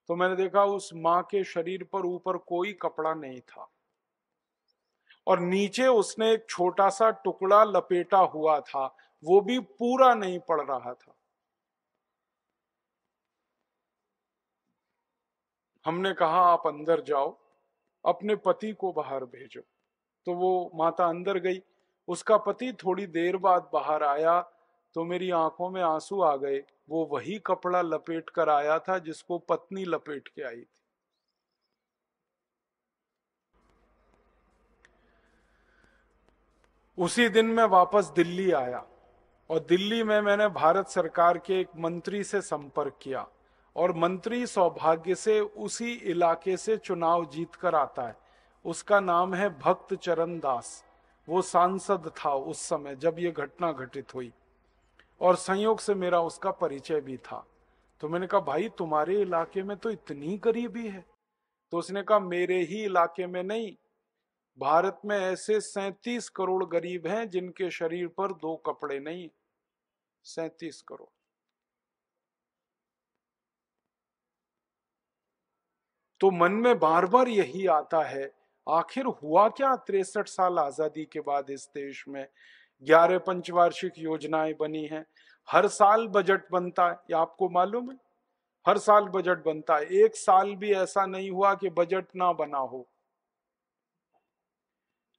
तो मैंने देखा उस मां के शरीर पर ऊपर कोई कपड़ा नहीं था और नीचे उसने एक छोटा सा टुकड़ा लपेटा हुआ था वो भी पूरा नहीं पड़ रहा था हमने कहा आप अंदर जाओ अपने पति को बाहर भेजो तो वो माता अंदर गई उसका पति थोड़ी देर बाद बाहर आया तो मेरी आंखों में आंसू आ गए वो वही कपड़ा लपेट कर आया था जिसको पत्नी लपेट के आई थी उसी दिन मैं वापस दिल्ली आया और दिल्ली में मैंने भारत सरकार के एक मंत्री से संपर्क किया और मंत्री सौभाग्य से उसी इलाके से चुनाव जीत कर आता है उसका नाम है भक्त चरण दास वो सांसद था उस समय जब ये घटना घटित हुई और संयोग से मेरा उसका परिचय भी था तो मैंने कहा भाई तुम्हारे इलाके में तो इतनी गरीबी है तो उसने कहा मेरे ही इलाके में नहीं भारत में ऐसे सैतीस करोड़ गरीब हैं जिनके शरीर पर दो कपड़े नहीं सैतीस करोड़ तो मन में बार बार यही आता है आखिर हुआ क्या तिरसठ साल आजादी के बाद इस देश में ग्यारह पंचवार्षिक योजनाएं बनी हैं हर साल बजट बनता है ये आपको मालूम है हर साल बजट बनता है एक साल भी ऐसा नहीं हुआ कि बजट ना बना हो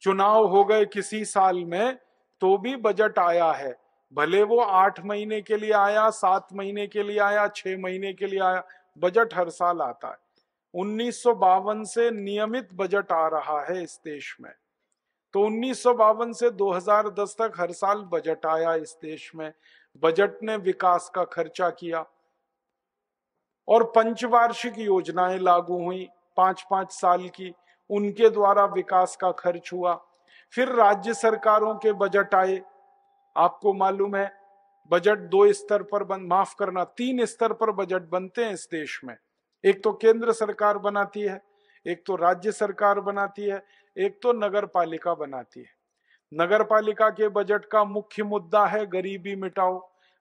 चुनाव हो गए किसी साल में तो भी बजट आया है भले वो आठ महीने के लिए आया सात महीने के लिए आया छह महीने के लिए आया बजट हर साल आता है उन्नीस से नियमित बजट आ रहा है इस देश में तो उन्नीस से 2010 तक हर साल बजट आया इस देश में बजट ने विकास का खर्चा किया और पंचवार्षिक योजनाएं लागू हुई पांच पांच साल की उनके द्वारा विकास का खर्च हुआ फिर राज्य सरकारों के बजट आए आपको मालूम है बजट दो स्तर पर बन माफ करना तीन स्तर पर बजट बनते हैं इस देश में एक तो केंद्र सरकार बनाती है एक तो राज्य सरकार बनाती है एक तो नगर पालिका बनाती है नगर पालिका के बजट का मुख्य मुद्दा है गरीबी मिटाओ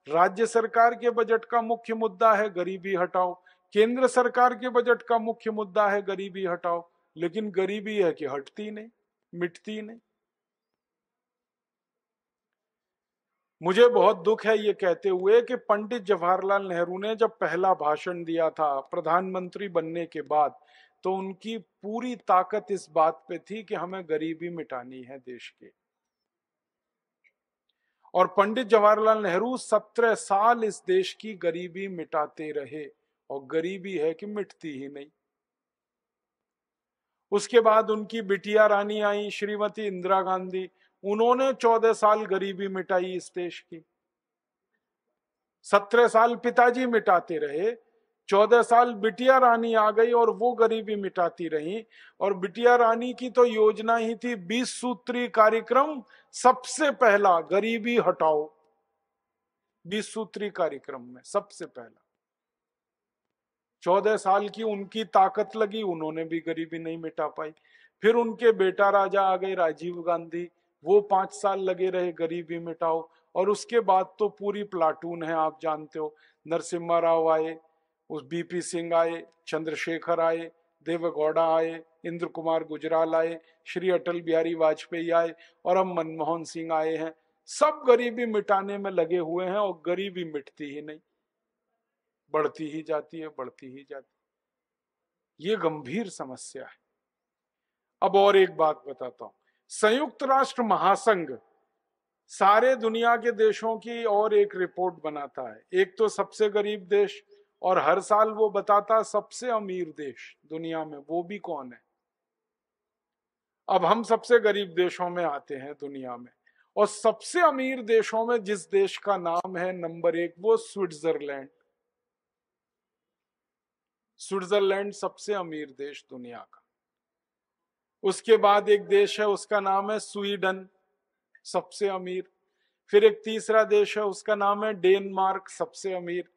राज्य सरकार के बजट का मुख्य मुद्दा है गरीबी हटाओ केंद्र सरकार के बजट का मुख्य मुद्दा है गरीबी हटाओ लेकिन गरीबी है कि हटती नहीं मिटती नहीं मुझे बहुत दुख है ये कहते हुए कि पंडित जवाहरलाल नेहरू ने जब पहला भाषण दिया था प्रधानमंत्री बनने के बाद तो उनकी पूरी ताकत इस बात पे थी कि हमें गरीबी मिटानी है देश की और पंडित जवाहरलाल नेहरू सत्रह साल इस देश की गरीबी मिटाते रहे और गरीबी है कि मिटती ही नहीं उसके बाद उनकी बिटिया रानी आई श्रीमती इंदिरा गांधी उन्होंने चौदह साल गरीबी मिटाई इस देश की सत्रह साल पिताजी मिटाते रहे चौदह साल बिटिया रानी आ गई और वो गरीबी मिटाती रही और बिटिया रानी की तो योजना ही थी बीस सूत्री कार्यक्रम सबसे पहला गरीबी हटाओ बीस सूत्री कार्यक्रम में सबसे पहला चौदह साल की उनकी ताकत लगी उन्होंने भी गरीबी नहीं मिटा पाई फिर उनके बेटा राजा आ गए राजीव गांधी वो पांच साल लगे रहे गरीबी मिटाओ और उसके बाद तो पूरी प्लाटून है आप जानते हो नरसिम्हा राव आए उस बीपी सिंह आए चंद्रशेखर आए देवगौड़ा आए इंद्र कुमार गुजराल आए श्री अटल बिहारी वाजपेयी आए और अब मनमोहन सिंह आए हैं सब गरीबी मिटाने में लगे हुए हैं और गरीबी मिटती ही नहीं बढ़ती ही जाती है बढ़ती ही जाती है ये गंभीर समस्या है अब और एक बात बताता हूं संयुक्त राष्ट्र महासंघ सारे दुनिया के देशों की और एक रिपोर्ट बनाता है एक तो सबसे गरीब देश और हर साल वो बताता सबसे अमीर देश दुनिया में वो भी कौन है अब हम सबसे गरीब देशों में आते हैं दुनिया में और सबसे अमीर देशों में जिस देश का नाम है नंबर एक वो स्विट्जरलैंड स्विट्जरलैंड सबसे अमीर देश दुनिया का उसके बाद एक देश है उसका नाम है स्वीडन सबसे अमीर फिर एक तीसरा देश है उसका नाम है डेनमार्क सबसे अमीर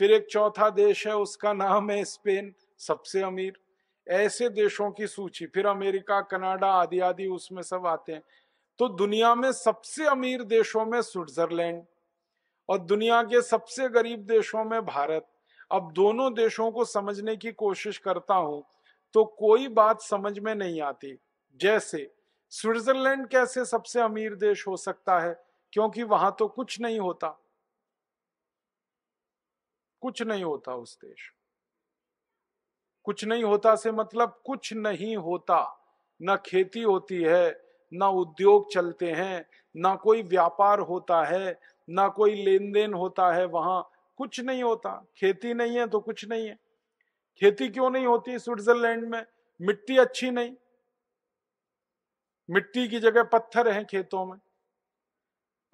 फिर एक चौथा देश है उसका नाम है स्पेन सबसे अमीर ऐसे देशों की सूची फिर अमेरिका कनाडा आदि आदि उसमें सब आते हैं तो दुनिया में सबसे अमीर देशों में स्विट्जरलैंड और दुनिया के सबसे गरीब देशों में भारत अब दोनों देशों को समझने की कोशिश करता हूं तो कोई बात समझ में नहीं आती जैसे स्विट्जरलैंड कैसे सबसे अमीर देश हो सकता है क्योंकि वहां तो कुछ नहीं होता कुछ नहीं होता उस देश कुछ नहीं होता से मतलब कुछ नहीं होता न खेती होती है न उद्योग चलते हैं न कोई व्यापार होता है न कोई लेन देन होता है वहां कुछ नहीं होता खेती नहीं है तो कुछ नहीं है खेती क्यों नहीं होती स्विट्जरलैंड में मिट्टी अच्छी नहीं मिट्टी की जगह पत्थर है खेतों में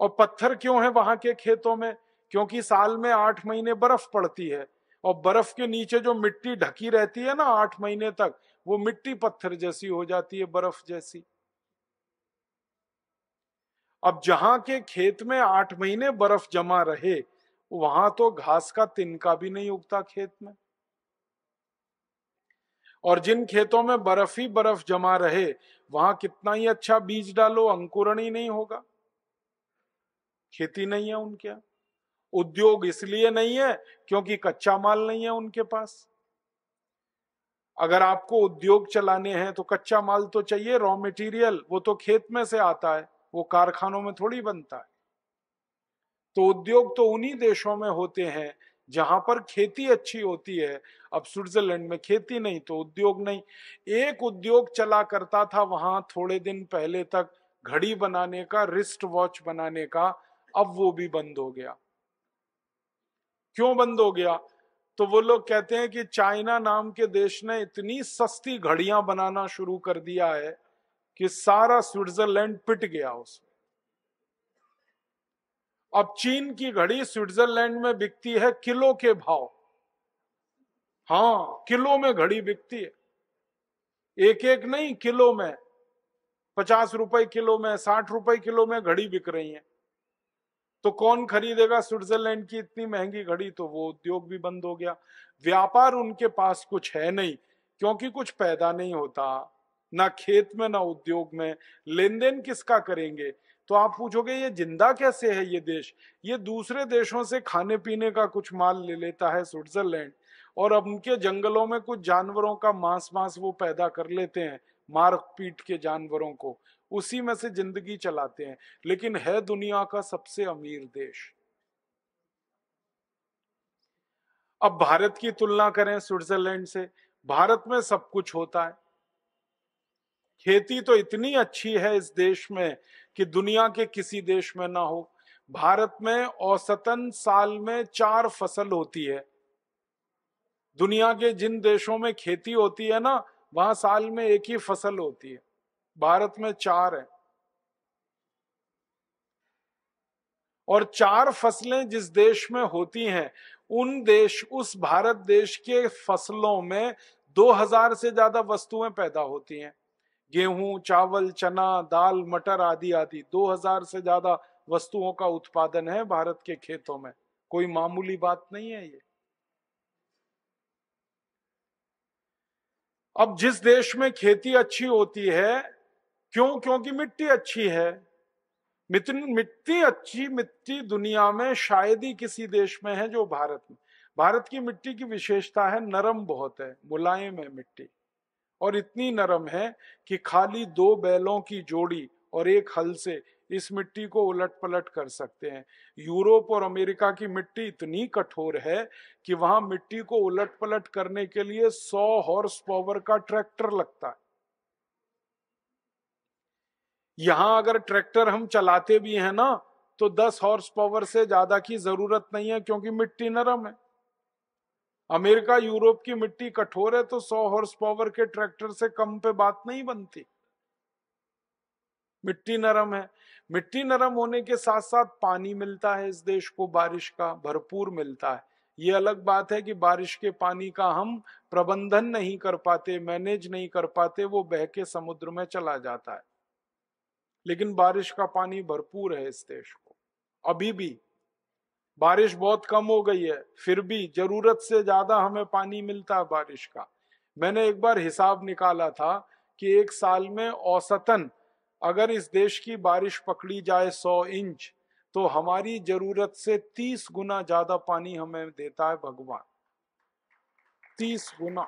और पत्थर क्यों है वहां के खेतों में क्योंकि साल में आठ महीने बर्फ पड़ती है और बर्फ के नीचे जो मिट्टी ढकी रहती है ना आठ महीने तक वो मिट्टी पत्थर जैसी हो जाती है बर्फ जैसी अब जहां के खेत में आठ महीने बर्फ जमा रहे वहां तो घास का तिनका भी नहीं उगता खेत में और जिन खेतों में बर्फ ही बर्फ जमा रहे वहां कितना ही अच्छा बीज डालो अंकुरण ही नहीं होगा खेती नहीं है उनके यहां उद्योग इसलिए नहीं है क्योंकि कच्चा माल नहीं है उनके पास अगर आपको उद्योग चलाने हैं तो कच्चा माल तो चाहिए रॉ मटेरियल वो तो खेत में से आता है वो कारखानों में थोड़ी बनता है तो उद्योग तो उन्हीं देशों में होते हैं जहां पर खेती अच्छी होती है अब स्विट्जरलैंड में खेती नहीं तो उद्योग नहीं एक उद्योग चला करता था वहां थोड़े दिन पहले तक घड़ी बनाने का रिस्ट वॉच बनाने का अब वो भी बंद हो गया क्यों बंद हो गया तो वो लोग कहते हैं कि चाइना नाम के देश ने इतनी सस्ती घड़ियां बनाना शुरू कर दिया है कि सारा स्विट्जरलैंड पिट गया उसमें अब चीन की घड़ी स्विट्जरलैंड में बिकती है किलो के भाव हाँ किलो में घड़ी बिकती है एक एक नहीं किलो में पचास रुपए किलो में साठ रुपए किलो में घड़ी बिक रही है तो कौन खरीदेगा स्विट्जरलैंड की इतनी महंगी घड़ी तो वो उद्योग भी बंद हो गया व्यापार उनके पास कुछ है नहीं क्योंकि कुछ पैदा नहीं होता ना खेत में ना उद्योग में लेन देन किसका करेंगे तो आप पूछोगे ये जिंदा कैसे है ये देश ये दूसरे देशों से खाने पीने का कुछ माल ले लेता है स्विट्जरलैंड और अब उनके जंगलों में कुछ जानवरों का मांस मांस वो पैदा कर लेते हैं मार पीट के जानवरों को उसी में से जिंदगी चलाते हैं लेकिन है दुनिया का सबसे अमीर देश अब भारत की तुलना करें स्विट्जरलैंड से भारत में सब कुछ होता है खेती तो इतनी अच्छी है इस देश में कि दुनिया के किसी देश में ना हो भारत में औसतन साल में चार फसल होती है दुनिया के जिन देशों में खेती होती है ना वहां साल में एक ही फसल होती है भारत में चार है और चार फसलें जिस देश में होती हैं उन देश उस भारत देश के फसलों में 2000 से ज्यादा वस्तुएं पैदा होती हैं गेहूं चावल चना दाल मटर आदि आदि 2000 से ज्यादा वस्तुओं का उत्पादन है भारत के खेतों में कोई मामूली बात नहीं है ये अब जिस देश में खेती अच्छी होती है क्यों क्योंकि मिट्टी अच्छी है मिट्टी अच्छी मिट्टी दुनिया में शायद ही किसी देश में है जो भारत में भारत की मिट्टी की विशेषता है नरम बहुत है मुलायम है मिट्टी और इतनी नरम है कि खाली दो बैलों की जोड़ी और एक हल से इस मिट्टी को उलट पलट कर सकते हैं यूरोप और अमेरिका की मिट्टी इतनी कठोर है कि वहां मिट्टी को उलट पलट करने के लिए सौ हॉर्स पावर का ट्रैक्टर लगता है यहां अगर ट्रैक्टर हम चलाते भी हैं ना तो 10 हॉर्स पावर से ज्यादा की जरूरत नहीं है क्योंकि मिट्टी नरम है अमेरिका यूरोप की मिट्टी कठोर है तो 100 हॉर्स पावर के ट्रैक्टर से कम पे बात नहीं बनती मिट्टी नरम है मिट्टी नरम होने के साथ साथ पानी मिलता है इस देश को बारिश का भरपूर मिलता है ये अलग बात है कि बारिश के पानी का हम प्रबंधन नहीं कर पाते मैनेज नहीं कर पाते वो बह के समुद्र में चला जाता है लेकिन बारिश का पानी भरपूर है इस देश को अभी भी बारिश बहुत कम हो गई है फिर भी जरूरत से ज्यादा हमें पानी मिलता है बारिश का मैंने एक बार हिसाब निकाला था कि एक साल में औसतन अगर इस देश की बारिश पकड़ी जाए 100 इंच तो हमारी जरूरत से 30 गुना ज्यादा पानी हमें देता है भगवान 30 गुना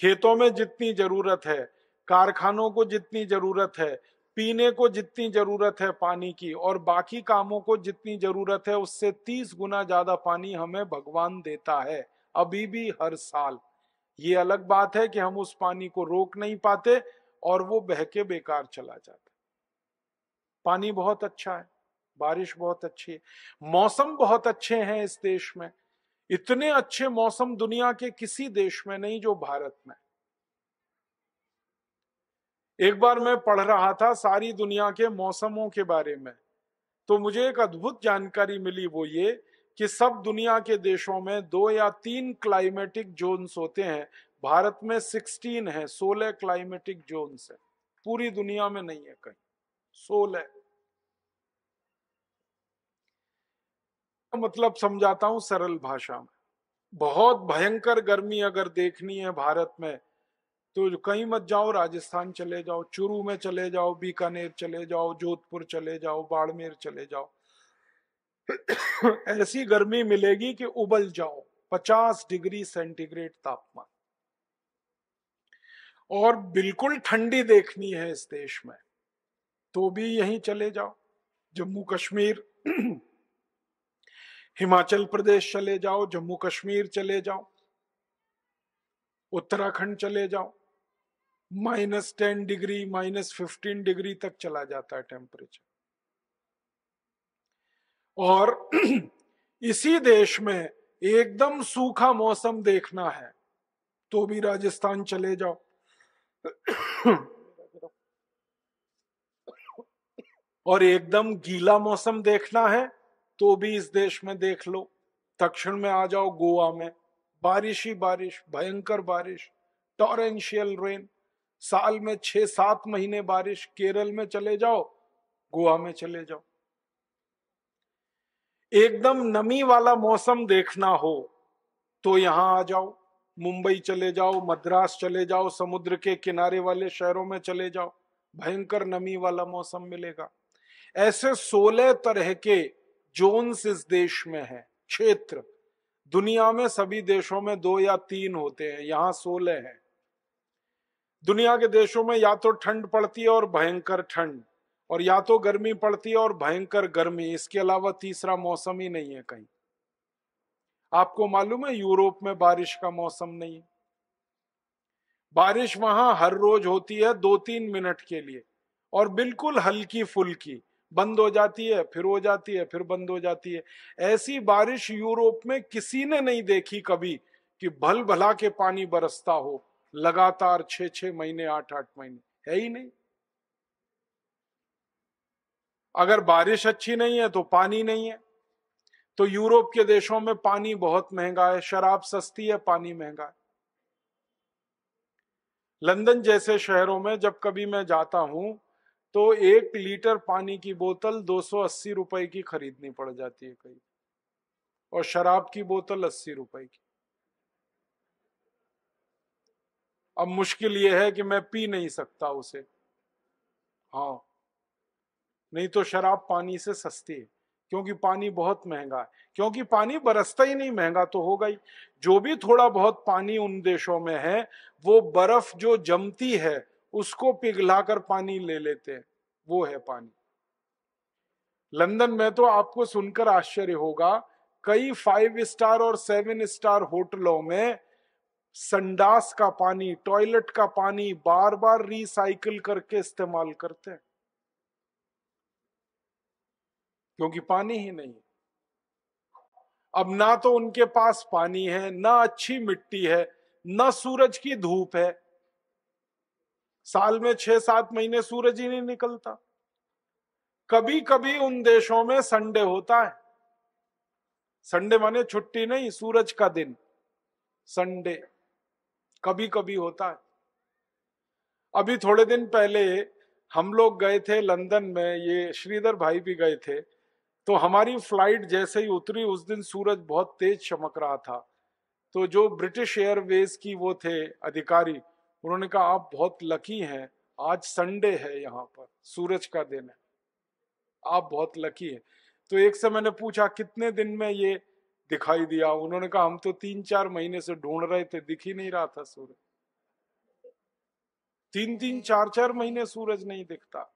खेतों में जितनी जरूरत है कारखानों को जितनी जरूरत है पीने को जितनी जरूरत है पानी की और बाकी कामों को जितनी जरूरत है उससे तीस गुना ज्यादा पानी हमें भगवान देता है अभी भी हर साल ये अलग बात है कि हम उस पानी को रोक नहीं पाते और वो बहके बेकार चला जाता पानी बहुत अच्छा है बारिश बहुत अच्छी है मौसम बहुत अच्छे हैं इस देश में इतने अच्छे मौसम दुनिया के किसी देश में नहीं जो भारत में एक बार मैं पढ़ रहा था सारी दुनिया के मौसमों के बारे में तो मुझे एक अद्भुत जानकारी मिली वो ये कि सब दुनिया के देशों में दो या तीन क्लाइमेटिक जोन्स होते हैं भारत में सिक्सटीन है सोलह क्लाइमेटिक जोन्स है पूरी दुनिया में नहीं है कहीं सोलह मतलब समझाता हूं सरल भाषा में बहुत भयंकर गर्मी अगर देखनी है भारत में तो कहीं मत जाओ राजस्थान चले जाओ चूरू में चले जाओ बीकानेर चले जाओ जोधपुर चले जाओ बाड़मेर चले जाओ ऐसी गर्मी मिलेगी कि उबल जाओ 50 डिग्री सेंटीग्रेड तापमान और बिल्कुल ठंडी देखनी है इस देश में तो भी यहीं चले जाओ जम्मू कश्मीर हिमाचल प्रदेश चले जाओ जम्मू कश्मीर चले जाओ उत्तराखंड चले जाओ minus ten degree minus fifteen degree तक चला जाता है टेम्परेचर और इसी देश में एकदम सूखा मौसम देखना है तो भी राजस्थान चले जाओ और एकदम गीला मौसम देखना है तो भी इस देश में देख लो दक्षिण में आ जाओ गोवा में बारिश ही बारिश भयंकर बारिश टॉरेंशियल रेन साल में छह सात महीने बारिश केरल में चले जाओ गोवा में चले जाओ एकदम नमी वाला मौसम देखना हो तो यहां आ जाओ मुंबई चले जाओ मद्रास चले जाओ समुद्र के किनारे वाले शहरों में चले जाओ भयंकर नमी वाला मौसम मिलेगा ऐसे सोलह तरह के जोन्स इस देश में है क्षेत्र दुनिया में सभी देशों में दो या तीन होते हैं यहाँ सोलह है दुनिया के देशों में या तो ठंड पड़ती है और भयंकर ठंड और या तो गर्मी पड़ती है और भयंकर गर्मी इसके अलावा तीसरा मौसम ही नहीं है कहीं आपको मालूम है यूरोप में बारिश का मौसम नहीं है बारिश वहां हर रोज होती है दो तीन मिनट के लिए और बिल्कुल हल्की फुल्की बंद हो जाती है फिर हो जाती है फिर बंद हो जाती है ऐसी बारिश यूरोप में किसी ने नहीं देखी कभी कि भल भला के पानी बरसता हो लगातार छ छ महीने आठ आठ महीने है ही नहीं अगर बारिश अच्छी नहीं है तो पानी नहीं है तो यूरोप के देशों में पानी बहुत महंगा है शराब सस्ती है पानी महंगा है लंदन जैसे शहरों में जब कभी मैं जाता हूं तो एक लीटर पानी की बोतल 280 रुपए की खरीदनी पड़ जाती है कई और शराब की बोतल अस्सी रुपए की अब मुश्किल ये है कि मैं पी नहीं सकता उसे हाँ नहीं तो शराब पानी से सस्ती है क्योंकि पानी बहुत महंगा है क्योंकि पानी बरसता ही नहीं महंगा तो होगा ही जो भी थोड़ा बहुत पानी उन देशों में है वो बर्फ जो जमती है उसको पिघलाकर पानी ले लेते हैं वो है पानी लंदन में तो आपको सुनकर आश्चर्य होगा कई फाइव स्टार और सेवन स्टार होटलों में संडास का पानी टॉयलेट का पानी बार बार रिसाइकिल करके इस्तेमाल करते हैं क्योंकि पानी ही नहीं अब ना तो उनके पास पानी है ना अच्छी मिट्टी है ना सूरज की धूप है साल में छह सात महीने सूरज ही नहीं निकलता कभी कभी उन देशों में संडे होता है संडे माने छुट्टी नहीं सूरज का दिन संडे कभी कभी होता है अभी थोड़े दिन पहले हम लोग गए थे लंदन में ये श्रीधर भाई भी गए थे तो हमारी फ्लाइट जैसे ही उतरी उस दिन सूरज बहुत तेज चमक रहा था तो जो ब्रिटिश एयरवेज की वो थे अधिकारी उन्होंने कहा आप बहुत लकी हैं आज संडे है यहाँ पर सूरज का दिन है आप बहुत लकी है तो एक से मैंने पूछा कितने दिन में ये दिखाई दिया उन्होंने कहा हम तो तीन चार महीने से ढूंढ रहे थे दिख ही नहीं रहा था सूरज तीन तीन चार चार महीने सूरज नहीं दिखता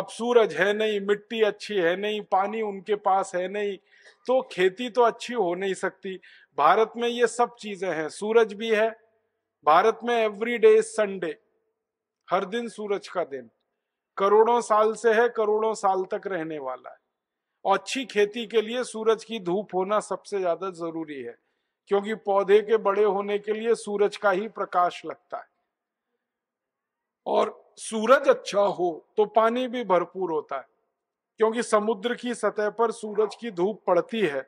अब सूरज है नहीं मिट्टी अच्छी है नहीं पानी उनके पास है नहीं तो खेती तो अच्छी हो नहीं सकती भारत में ये सब चीजें हैं सूरज भी है भारत में एवरी डे संडे हर दिन सूरज का दिन करोड़ों साल से है करोड़ों साल तक रहने वाला है और अच्छी खेती के लिए सूरज की धूप होना सबसे ज्यादा जरूरी है क्योंकि पौधे के बड़े होने के लिए सूरज का ही प्रकाश लगता है और सूरज अच्छा हो तो पानी भी भरपूर होता है क्योंकि समुद्र की सतह पर सूरज की धूप पड़ती है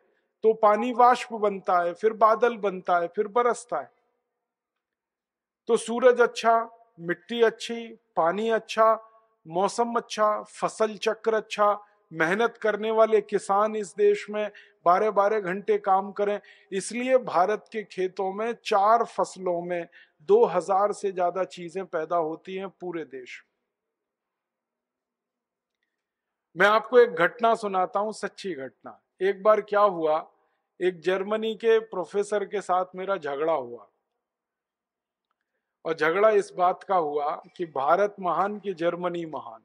तो पानी वाष्प बनता है फिर बादल बनता है फिर बरसता है तो सूरज अच्छा मिट्टी अच्छी पानी अच्छा मौसम अच्छा फसल चक्र अच्छा मेहनत करने वाले किसान इस देश में बारह बारह घंटे काम करें इसलिए भारत के खेतों में चार फसलों में दो हजार से ज्यादा चीजें पैदा होती हैं पूरे देश मैं आपको एक घटना सुनाता हूं सच्ची घटना एक बार क्या हुआ एक जर्मनी के प्रोफेसर के साथ मेरा झगड़ा हुआ और झगड़ा इस बात का हुआ कि भारत महान की जर्मनी महान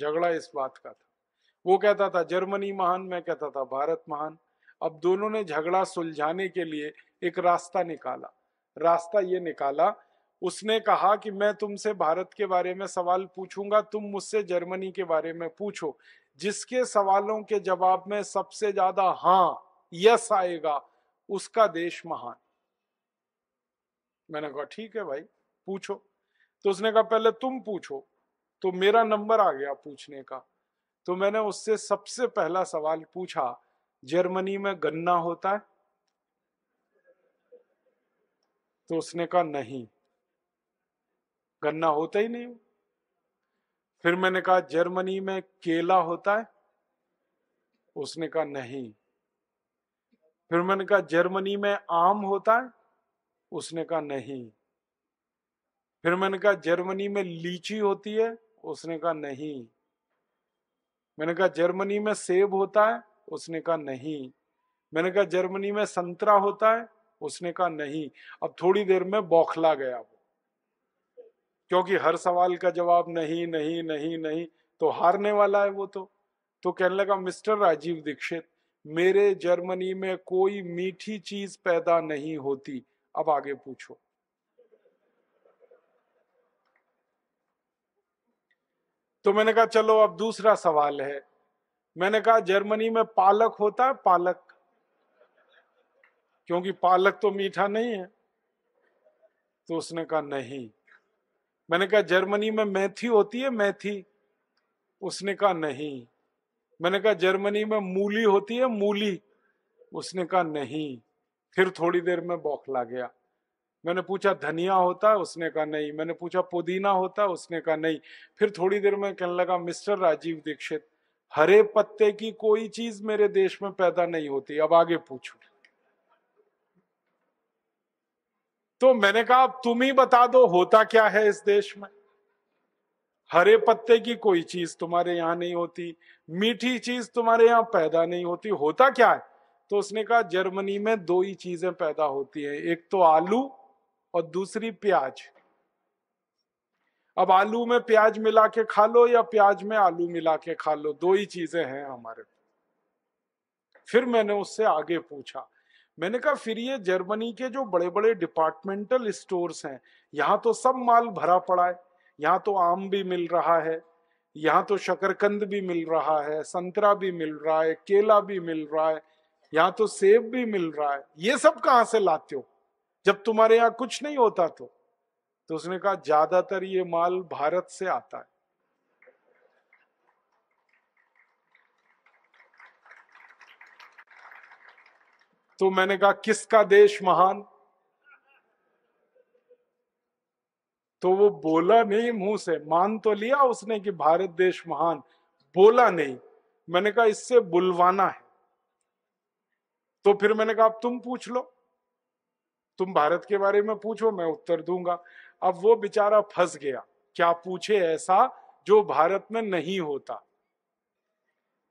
झगड़ा इस बात का था वो कहता था जर्मनी महान मैं कहता था भारत महान अब दोनों ने झगड़ा सुलझाने के लिए एक रास्ता निकाला रास्ता ये निकाला उसने कहा कि मैं तुमसे भारत के बारे में सवाल पूछूंगा तुम मुझसे जर्मनी के बारे में पूछो जिसके सवालों के जवाब में सबसे ज्यादा हाँ यस आएगा उसका देश महान मैंने कहा ठीक है भाई पूछो तो उसने कहा पहले तुम पूछो तो मेरा नंबर आ गया पूछने का तो मैंने उससे सबसे पहला सवाल पूछा जर्मनी में गन्ना होता है तो उसने कहा नहीं गन्ना होता ही नहीं फिर मैंने कहा जर्मनी में केला होता है उसने कहा नहीं फिर मैंने कहा जर्मनी में आम होता है उसने कहा नहीं फिर मैंने कहा जर्मनी में लीची होती है उसने कहा नहीं मैंने कहा जर्मनी में सेब होता है उसने कहा नहीं मैंने कहा जर्मनी में संतरा होता है उसने कहा नहीं अब थोड़ी देर में बौखला गया वो क्योंकि हर सवाल का जवाब नहीं नहीं नहीं नहीं तो हारने वाला है वो तो तो कहने लगा मिस्टर राजीव दीक्षित मेरे जर्मनी में कोई मीठी चीज पैदा नहीं होती अब आगे पूछो तो मैंने कहा चलो अब दूसरा सवाल है मैंने कहा जर्मनी में पालक होता है पालक क्योंकि पालक तो मीठा नहीं है तो उसने कहा नहीं मैंने कहा जर्मनी में मेथी होती है मेथी उसने कहा नहीं मैंने कहा जर्मनी में मूली होती है मूली उसने कहा नहीं फिर थोड़ी देर में बौखला गया मैंने पूछा धनिया होता उसने कहा नहीं मैंने पूछा पुदीना होता उसने कहा नहीं फिर थोड़ी देर में कहने लगा मिस्टर राजीव दीक्षित हरे पत्ते की कोई चीज मेरे देश में पैदा नहीं होती अब आगे पूछो तो मैंने कहा अब तुम ही बता दो होता क्या है इस देश में हरे पत्ते की कोई चीज तुम्हारे यहां नहीं होती मीठी चीज तुम्हारे यहां पैदा नहीं होती होता क्या है तो उसने कहा जर्मनी में दो ही चीजें पैदा होती है एक तो आलू और दूसरी प्याज अब आलू में प्याज मिला के खा लो या प्याज में आलू मिला के खा लो दो ही चीजें हैं हमारे फिर मैंने उससे आगे पूछा मैंने कहा फिर ये जर्मनी के जो बड़े बड़े डिपार्टमेंटल स्टोर्स हैं यहाँ तो सब माल भरा पड़ा है यहाँ तो आम भी मिल रहा है यहाँ तो शकरकंद भी मिल रहा है संतरा भी मिल रहा है केला भी मिल रहा है यहाँ तो सेब भी मिल रहा है ये सब कहाँ से लाते हो जब तुम्हारे यहां कुछ नहीं होता तो तो उसने कहा ज्यादातर ये माल भारत से आता है तो मैंने कहा किसका देश महान तो वो बोला नहीं मुंह से मान तो लिया उसने कि भारत देश महान बोला नहीं मैंने कहा इससे बुलवाना है तो फिर मैंने कहा अब तुम पूछ लो तुम भारत के बारे में पूछो मैं उत्तर दूंगा अब वो बेचारा फंस गया क्या पूछे ऐसा जो भारत में नहीं होता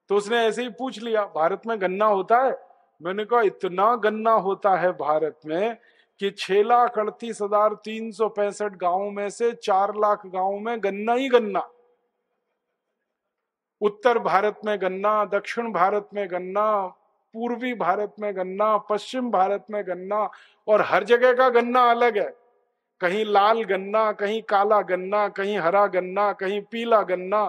तो उसने ऐसे ही पूछ लिया भारत में गन्ना होता है मैंने कहा इतना गन्ना होता है भारत में कि छह लाख अड़तीस हजार तीन सौ पैंसठ गांव में से चार लाख गांव में गन्ना ही गन्ना उत्तर भारत में गन्ना दक्षिण भारत में गन्ना पूर्वी भारत में गन्ना पश्चिम भारत में गन्ना और हर जगह का गन्ना अलग है कहीं लाल गन्ना कहीं काला गन्ना कहीं हरा गन्ना कहीं पीला गन्ना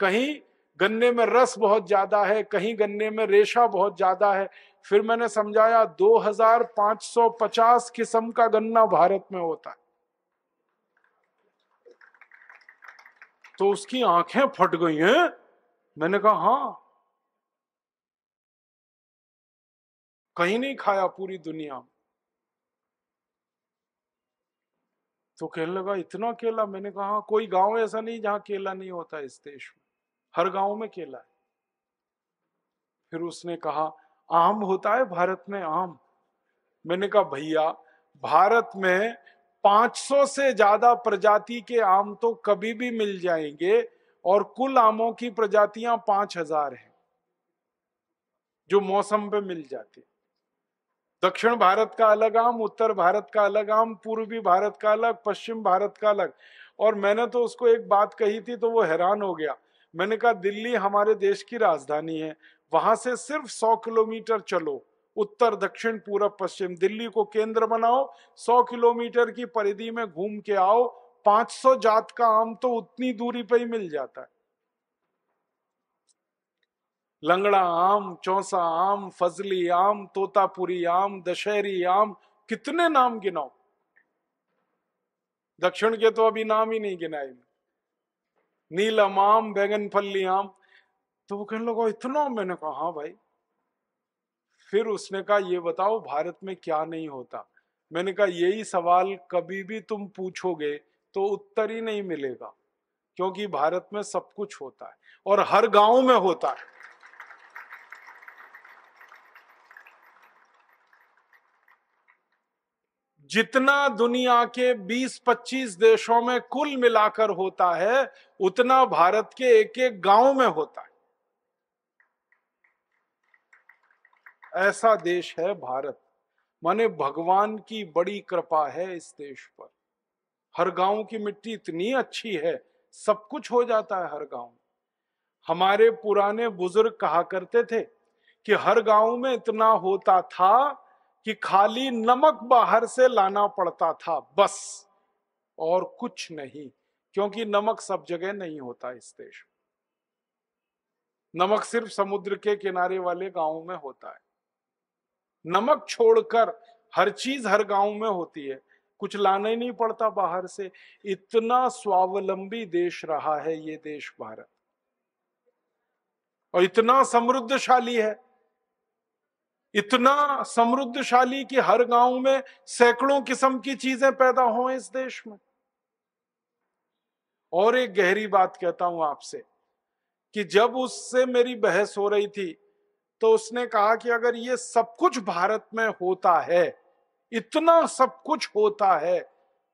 कहीं गन्ने में रस बहुत ज्यादा है कहीं गन्ने में रेशा बहुत ज्यादा है फिर मैंने समझाया 2550 किस्म का गन्ना भारत में होता है तो उसकी आंखें फट गई हैं मैंने कहा हाँ कहीं नहीं खाया पूरी दुनिया में तो कहने लगा इतना केला मैंने कहा हाँ, कोई गांव ऐसा नहीं जहां केला नहीं होता इस देश में हर गांव में केला है फिर उसने कहा आम होता है भारत में आम मैंने कहा भैया भारत में 500 से ज्यादा प्रजाति के आम तो कभी भी मिल जाएंगे और कुल आमों की प्रजातियां 5000 हैं जो मौसम पे मिल जाती है दक्षिण भारत का अलग आम उत्तर भारत का अलग आम पूर्वी भारत का अलग पश्चिम भारत का अलग और मैंने तो उसको एक बात कही थी तो वो हैरान हो गया मैंने कहा दिल्ली हमारे देश की राजधानी है वहां से सिर्फ सौ किलोमीटर चलो उत्तर दक्षिण पूर्व पश्चिम दिल्ली को केंद्र बनाओ सौ किलोमीटर की परिधि में घूम के आओ 500 जात का आम तो उतनी दूरी पर ही मिल जाता है लंगड़ा आम चौसा आम फजली आम तोतापुरी आम दशहरी आम कितने नाम गिनाओ दक्षिण के तो अभी नाम ही नहीं गिनाए नीलम आम बैगन फल्ली आम तो वो कहने लगा इतना मैंने कहा हाँ भाई फिर उसने कहा ये बताओ भारत में क्या नहीं होता मैंने कहा यही सवाल कभी भी तुम पूछोगे तो उत्तर ही नहीं मिलेगा क्योंकि भारत में सब कुछ होता है और हर गांव में होता है जितना दुनिया के 20-25 देशों में कुल मिलाकर होता है उतना भारत के एक एक गांव में होता है ऐसा देश है भारत माने भगवान की बड़ी कृपा है इस देश पर हर गांव की मिट्टी इतनी अच्छी है सब कुछ हो जाता है हर गांव हमारे पुराने बुजुर्ग कहा करते थे कि हर गांव में इतना होता था कि खाली नमक बाहर से लाना पड़ता था बस और कुछ नहीं क्योंकि नमक सब जगह नहीं होता इस देश में नमक सिर्फ समुद्र के किनारे वाले गांव में होता है नमक छोड़कर हर चीज हर गांव में होती है कुछ लाना ही नहीं पड़ता बाहर से इतना स्वावलंबी देश रहा है ये देश भारत और इतना समृद्धशाली है इतना समृद्धशाली कि हर गांव में सैकड़ों किस्म की चीजें पैदा हों इस देश में और एक गहरी बात कहता हूं आपसे कि जब उससे मेरी बहस हो रही थी तो उसने कहा कि अगर ये सब कुछ भारत में होता है इतना सब कुछ होता है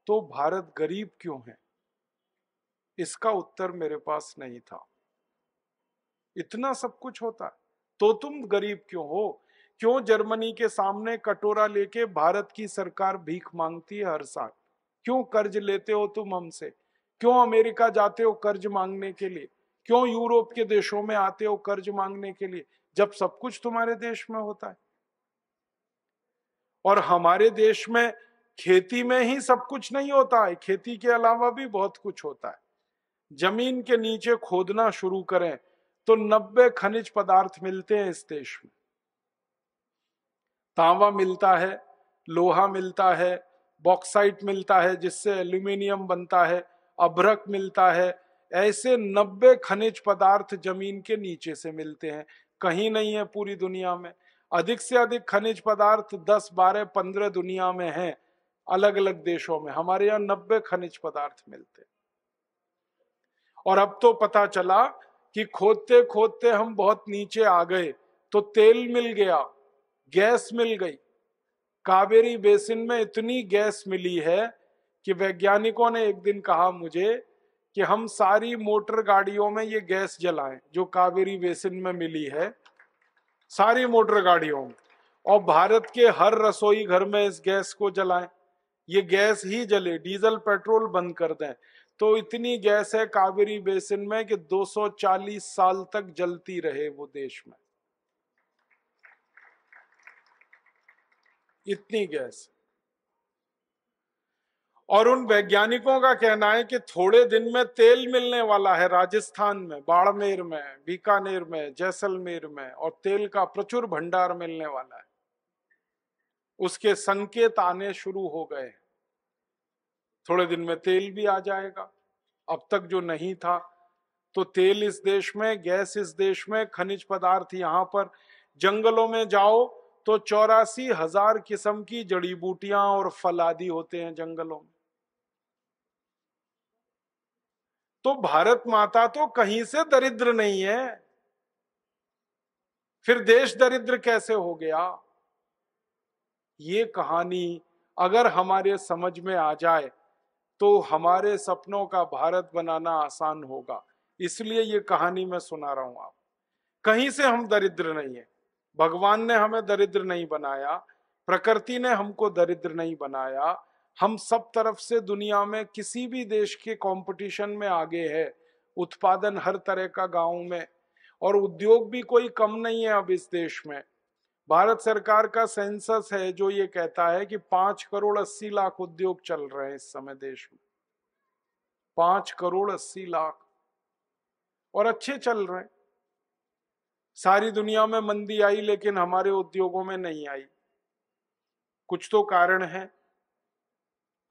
तो भारत गरीब क्यों है इसका उत्तर मेरे पास नहीं था इतना सब कुछ होता है तो तुम गरीब क्यों हो क्यों जर्मनी के सामने कटोरा लेके भारत की सरकार भीख मांगती है हर साल क्यों कर्ज लेते हो तुम हमसे क्यों अमेरिका जाते हो कर्ज मांगने के लिए क्यों यूरोप के देशों में आते हो कर्ज मांगने के लिए जब सब कुछ तुम्हारे देश में होता है और हमारे देश में खेती में ही सब कुछ नहीं होता है खेती के अलावा भी बहुत कुछ होता है जमीन के नीचे खोदना शुरू करें तो नब्बे खनिज पदार्थ मिलते हैं इस देश में तांबा मिलता है लोहा मिलता है बॉक्साइट मिलता है जिससे एल्यूमिनियम बनता है अभ्रक मिलता है ऐसे नब्बे खनिज पदार्थ जमीन के नीचे से मिलते हैं कहीं नहीं है पूरी दुनिया में अधिक से अधिक खनिज पदार्थ दस बारह पंद्रह दुनिया में हैं अलग अलग देशों में हमारे यहाँ नब्बे खनिज पदार्थ मिलते हैं और अब तो पता चला कि खोदते खोदते हम बहुत नीचे आ गए तो तेल मिल गया गैस मिल गई कावेरी बेसिन में इतनी गैस मिली है कि वैज्ञानिकों ने एक दिन कहा मुझे कि हम सारी मोटर गाड़ियों में ये गैस जलाएं जो कावेरी बेसिन में मिली है सारी मोटर गाड़ियों में और भारत के हर रसोई घर में इस गैस को जलाएं ये गैस ही जले डीजल पेट्रोल बंद कर दें तो इतनी गैस है कावेरी बेसिन में कि 240 साल तक जलती रहे वो देश में इतनी गैस और उन वैज्ञानिकों का कहना है कि थोड़े दिन में तेल मिलने वाला है राजस्थान में बाड़मेर में बीकानेर में जैसलमेर में और तेल का प्रचुर भंडार मिलने वाला है उसके संकेत आने शुरू हो गए थोड़े दिन में तेल भी आ जाएगा अब तक जो नहीं था तो तेल इस देश में गैस इस देश में खनिज पदार्थ यहां पर जंगलों में जाओ तो चौरासी हजार किस्म की जड़ी बूटियां और फल आदि होते हैं जंगलों में तो भारत माता तो कहीं से दरिद्र नहीं है फिर देश दरिद्र कैसे हो गया ये कहानी अगर हमारे समझ में आ जाए तो हमारे सपनों का भारत बनाना आसान होगा इसलिए ये कहानी मैं सुना रहा हूं आप कहीं से हम दरिद्र नहीं है भगवान ने हमें दरिद्र नहीं बनाया प्रकृति ने हमको दरिद्र नहीं बनाया हम सब तरफ से दुनिया में किसी भी देश के कंपटीशन में आगे है उत्पादन हर तरह का गांव में और उद्योग भी कोई कम नहीं है अब इस देश में भारत सरकार का सेंसस है जो ये कहता है कि पांच करोड़ अस्सी लाख उद्योग चल रहे हैं इस समय देश में पांच करोड़ अस्सी लाख और अच्छे चल रहे हैं सारी दुनिया में मंदी आई लेकिन हमारे उद्योगों में नहीं आई कुछ तो कारण है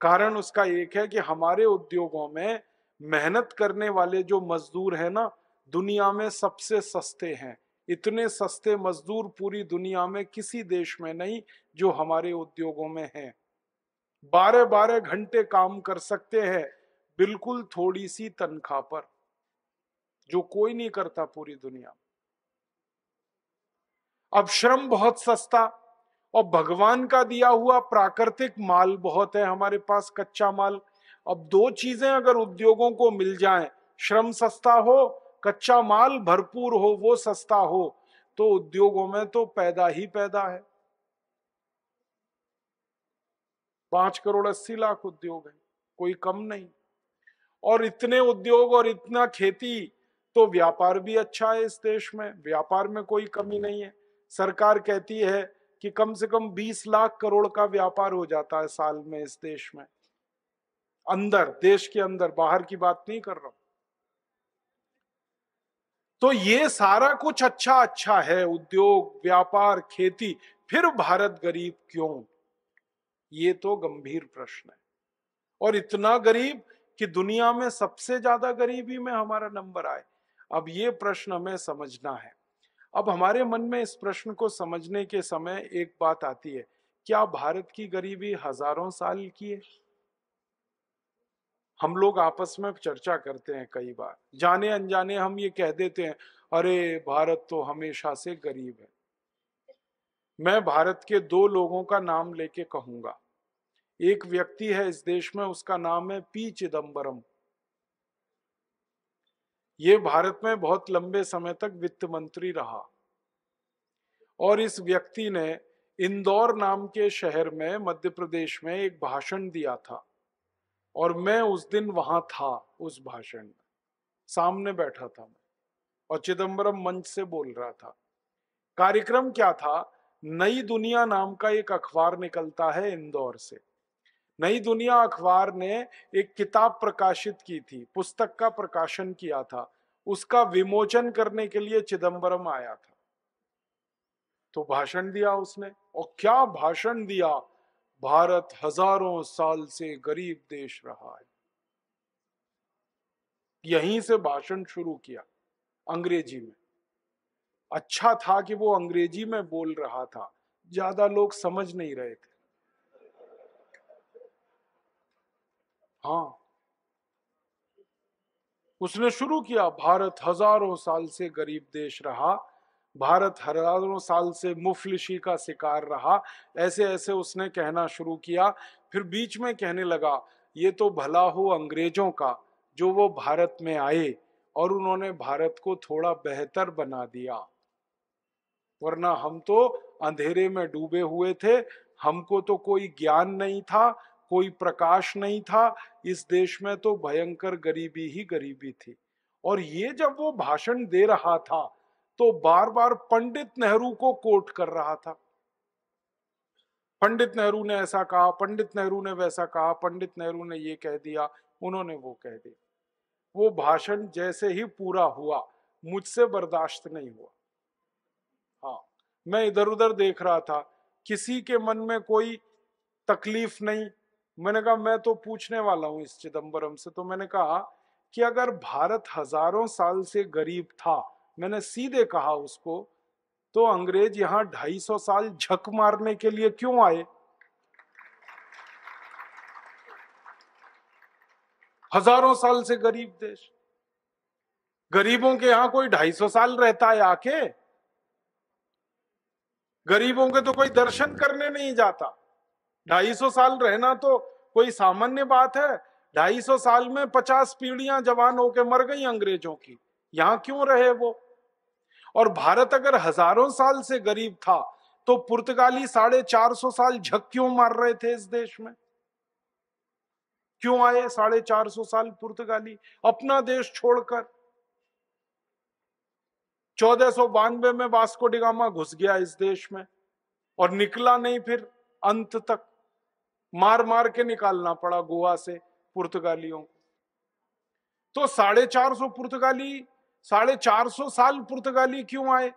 कारण उसका एक है कि हमारे उद्योगों में मेहनत करने वाले जो मजदूर है ना दुनिया में सबसे सस्ते हैं इतने सस्ते मजदूर पूरी दुनिया में किसी देश में नहीं जो हमारे उद्योगों में हैं बारह बारह घंटे काम कर सकते हैं बिल्कुल थोड़ी सी तनख्वाह पर जो कोई नहीं करता पूरी दुनिया अब श्रम बहुत सस्ता और भगवान का दिया हुआ प्राकृतिक माल बहुत है हमारे पास कच्चा माल अब दो चीजें अगर उद्योगों को मिल जाए श्रम सस्ता हो कच्चा माल भरपूर हो वो सस्ता हो तो उद्योगों में तो पैदा ही पैदा है पांच करोड़ अस्सी लाख उद्योग है कोई कम नहीं और इतने उद्योग और इतना खेती तो व्यापार भी अच्छा है इस देश में व्यापार में कोई कमी नहीं है सरकार कहती है कि कम से कम 20 लाख करोड़ का व्यापार हो जाता है साल में इस देश में अंदर देश के अंदर बाहर की बात नहीं कर रहा हूं तो ये सारा कुछ अच्छा अच्छा है उद्योग व्यापार खेती फिर भारत गरीब क्यों ये तो गंभीर प्रश्न है और इतना गरीब कि दुनिया में सबसे ज्यादा गरीबी में हमारा नंबर आए अब ये प्रश्न हमें समझना है अब हमारे मन में इस प्रश्न को समझने के समय एक बात आती है क्या भारत की गरीबी हजारों साल की है हम लोग आपस में चर्चा करते हैं कई बार जाने अनजाने हम ये कह देते हैं अरे भारत तो हमेशा से गरीब है मैं भारत के दो लोगों का नाम लेके कहूंगा एक व्यक्ति है इस देश में उसका नाम है पी चिदम्बरम ये भारत में बहुत लंबे समय तक वित्त मंत्री रहा और इस व्यक्ति ने इंदौर नाम के शहर में मध्य प्रदेश में एक भाषण दिया था और मैं उस दिन वहां था उस भाषण में सामने बैठा था मैं और चिदम्बरम मंच से बोल रहा था कार्यक्रम क्या था नई दुनिया नाम का एक अखबार निकलता है इंदौर से नई दुनिया अखबार ने एक किताब प्रकाशित की थी पुस्तक का प्रकाशन किया था उसका विमोचन करने के लिए चिदम्बरम आया था तो भाषण दिया उसने और क्या भाषण दिया भारत हजारों साल से गरीब देश रहा है यहीं से भाषण शुरू किया अंग्रेजी में अच्छा था कि वो अंग्रेजी में बोल रहा था ज्यादा लोग समझ नहीं रहे थे हाँ उसने शुरू किया भारत हजारों साल से गरीब देश रहा भारत हजारों साल से मुफलिशी का शिकार रहा ऐसे ऐसे उसने कहना शुरू किया फिर बीच में कहने लगा ये तो भला हो अंग्रेजों का जो वो भारत में आए और उन्होंने भारत को थोड़ा बेहतर बना दिया वरना हम तो अंधेरे में डूबे हुए थे हमको तो कोई ज्ञान नहीं था कोई प्रकाश नहीं था इस देश में तो भयंकर गरीबी ही गरीबी थी और ये जब वो भाषण दे रहा था तो बार बार पंडित नेहरू को कोट कर रहा था पंडित नेहरू ने ऐसा कहा पंडित नेहरू ने वैसा कहा पंडित नेहरू ने ये कह दिया उन्होंने वो कह दिया वो भाषण जैसे ही पूरा हुआ मुझसे बर्दाश्त नहीं हुआ हाँ मैं इधर उधर देख रहा था किसी के मन में कोई तकलीफ नहीं मैंने कहा मैं तो पूछने वाला हूं इस चिदम्बरम से तो मैंने कहा कि अगर भारत हजारों साल से गरीब था मैंने सीधे कहा उसको तो अंग्रेज यहां ढाई सौ साल झक मारने के लिए क्यों आए हजारों साल से गरीब देश गरीबों के यहां कोई ढाई सौ साल रहता है आके गरीबों के तो कोई दर्शन करने नहीं जाता ढाई सौ साल रहना तो कोई सामान्य बात है ढाई सौ साल में पचास पीढ़ियां जवान होके मर गई अंग्रेजों की यहां क्यों रहे वो और भारत अगर हजारों साल से गरीब था तो पुर्तगाली साढ़े चार सौ साल झक क्यों मार रहे थे इस देश में क्यों आए साढ़े चार सौ साल पुर्तगाली अपना देश छोड़कर चौदह सौ बानवे में वास्को डिगामा घुस गया इस देश में और निकला नहीं फिर अंत तक मार मार के निकालना पड़ा गोवा से पुर्तगालियों तो साढ़े चार सौ पुर्तगाली साढ़े चार सौ साल पुर्तगाली क्यों आए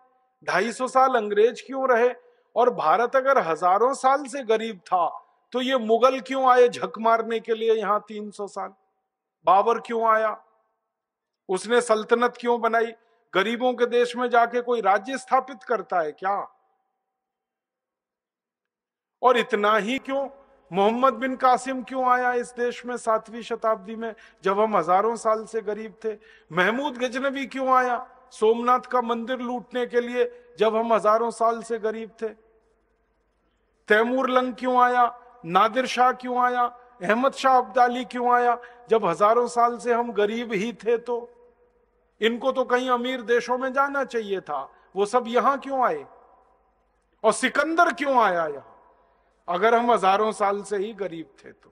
ढाई सौ साल अंग्रेज क्यों रहे और भारत अगर हजारों साल से गरीब था तो ये मुगल क्यों आए झक मारने के लिए यहां तीन सौ साल बाबर क्यों आया उसने सल्तनत क्यों बनाई गरीबों के देश में जाके कोई राज्य स्थापित करता है क्या और इतना ही क्यों मोहम्मद बिन कासिम क्यों आया इस देश में सातवीं शताब्दी में जब हम हजारों साल से गरीब थे महमूद गजनबी क्यों आया सोमनाथ का मंदिर लूटने के लिए जब हम हजारों साल से गरीब थे तैमूर लंग क्यों आया नादिर शाह क्यों आया अहमद शाह अब्दाली क्यों आया जब हजारों साल से हम गरीब ही थे तो इनको तो कहीं अमीर देशों में जाना चाहिए था वो सब यहां क्यों आए और सिकंदर क्यों आया यहां अगर हम हजारों साल से ही गरीब थे तो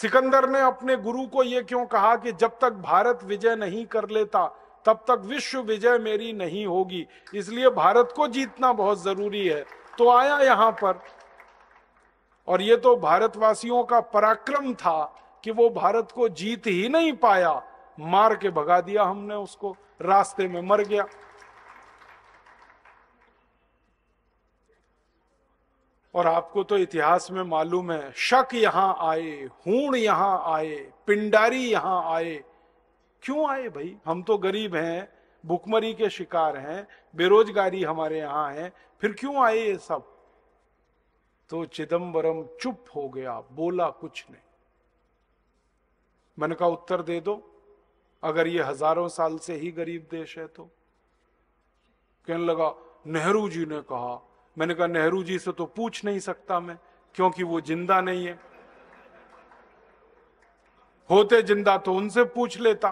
सिकंदर ने अपने गुरु को यह क्यों कहा कि जब तक भारत विजय नहीं कर लेता तब तक विश्व विजय मेरी नहीं होगी इसलिए भारत को जीतना बहुत जरूरी है तो आया यहां पर और ये तो भारतवासियों का पराक्रम था कि वो भारत को जीत ही नहीं पाया मार के भगा दिया हमने उसको रास्ते में मर गया और आपको तो इतिहास में मालूम है शक यहां आए हूण यहां आए पिंडारी यहां आए क्यों आए भाई हम तो गरीब हैं भुखमरी के शिकार हैं बेरोजगारी हमारे यहां है फिर क्यों आए ये सब तो चिदम्बरम चुप हो गया बोला कुछ नहीं मन का उत्तर दे दो अगर ये हजारों साल से ही गरीब देश है तो कहने लगा नेहरू जी ने कहा मैंने कहा नेहरू जी से तो पूछ नहीं सकता मैं क्योंकि वो जिंदा नहीं है होते जिंदा तो उनसे पूछ लेता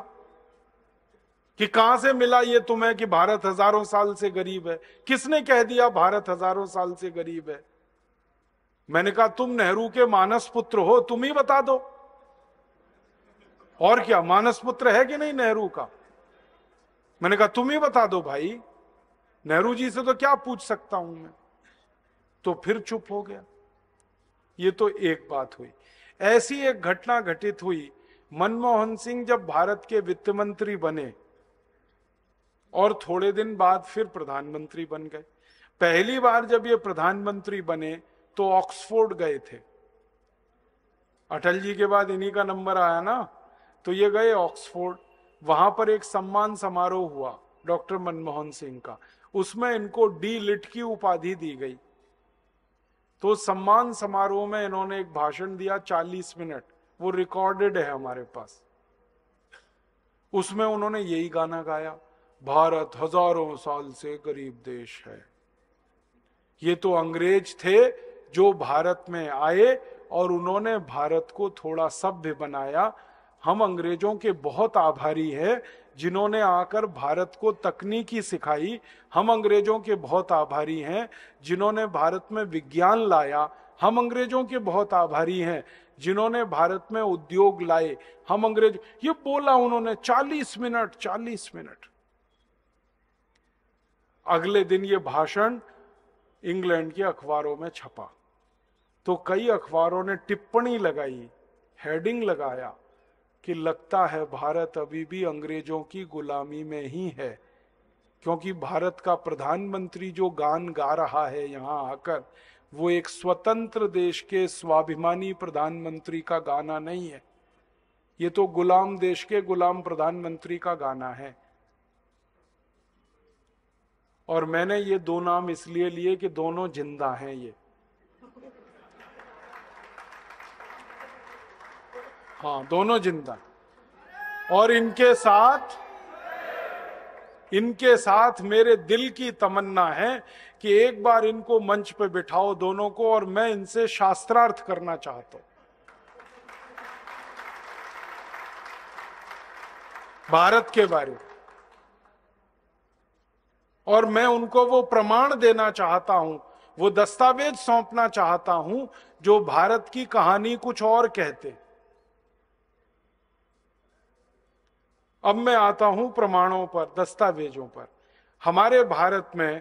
कि कहां से मिला ये तुम्हें कि भारत हजारों साल से गरीब है किसने कह दिया भारत हजारों साल से गरीब है मैंने कहा तुम नेहरू के मानस पुत्र हो तुम ही बता दो और क्या मानस पुत्र है कि नहीं नेहरू का मैंने कहा तुम ही बता दो भाई नेहरू जी से तो क्या पूछ सकता हूं मैं तो फिर चुप हो गया ये तो एक बात हुई ऐसी एक घटना घटित हुई मनमोहन सिंह जब भारत के वित्त मंत्री बने और थोड़े दिन बाद फिर प्रधानमंत्री बन गए पहली बार जब ये प्रधानमंत्री बने तो ऑक्सफोर्ड गए थे अटल जी के बाद इन्हीं का नंबर आया ना तो ये गए ऑक्सफोर्ड वहां पर एक सम्मान समारोह हुआ डॉक्टर मनमोहन सिंह का उसमें इनको डी लिट की उपाधि दी गई तो सम्मान समारोह में इन्होंने एक भाषण दिया 40 मिनट वो रिकॉर्डेड है हमारे पास उसमें उन्होंने यही गाना गाया भारत हजारों साल से गरीब देश है ये तो अंग्रेज थे जो भारत में आए और उन्होंने भारत को थोड़ा सभ्य बनाया हम अंग्रेजों के बहुत आभारी है जिन्होंने आकर भारत को तकनीकी सिखाई हम अंग्रेजों के बहुत आभारी हैं जिन्होंने भारत में विज्ञान लाया हम अंग्रेजों के बहुत आभारी हैं जिन्होंने भारत में उद्योग लाए हम अंग्रेज ये बोला उन्होंने 40 मिनट 40 मिनट अगले दिन ये भाषण इंग्लैंड के अखबारों में छपा तो कई अखबारों ने टिप्पणी लगाई हेडिंग लगाया कि लगता है भारत अभी भी अंग्रेजों की गुलामी में ही है क्योंकि भारत का प्रधानमंत्री जो गान गा रहा है यहाँ आकर वो एक स्वतंत्र देश के स्वाभिमानी प्रधानमंत्री का गाना नहीं है ये तो गुलाम देश के गुलाम प्रधानमंत्री का गाना है और मैंने ये दो नाम इसलिए लिए कि दोनों जिंदा हैं ये हाँ दोनों जिंदा और इनके साथ इनके साथ मेरे दिल की तमन्ना है कि एक बार इनको मंच पे बिठाओ दोनों को और मैं इनसे शास्त्रार्थ करना चाहता हूं भारत के बारे और मैं उनको वो प्रमाण देना चाहता हूं वो दस्तावेज सौंपना चाहता हूं जो भारत की कहानी कुछ और कहते अब मैं आता हूं प्रमाणों पर दस्तावेजों पर हमारे भारत में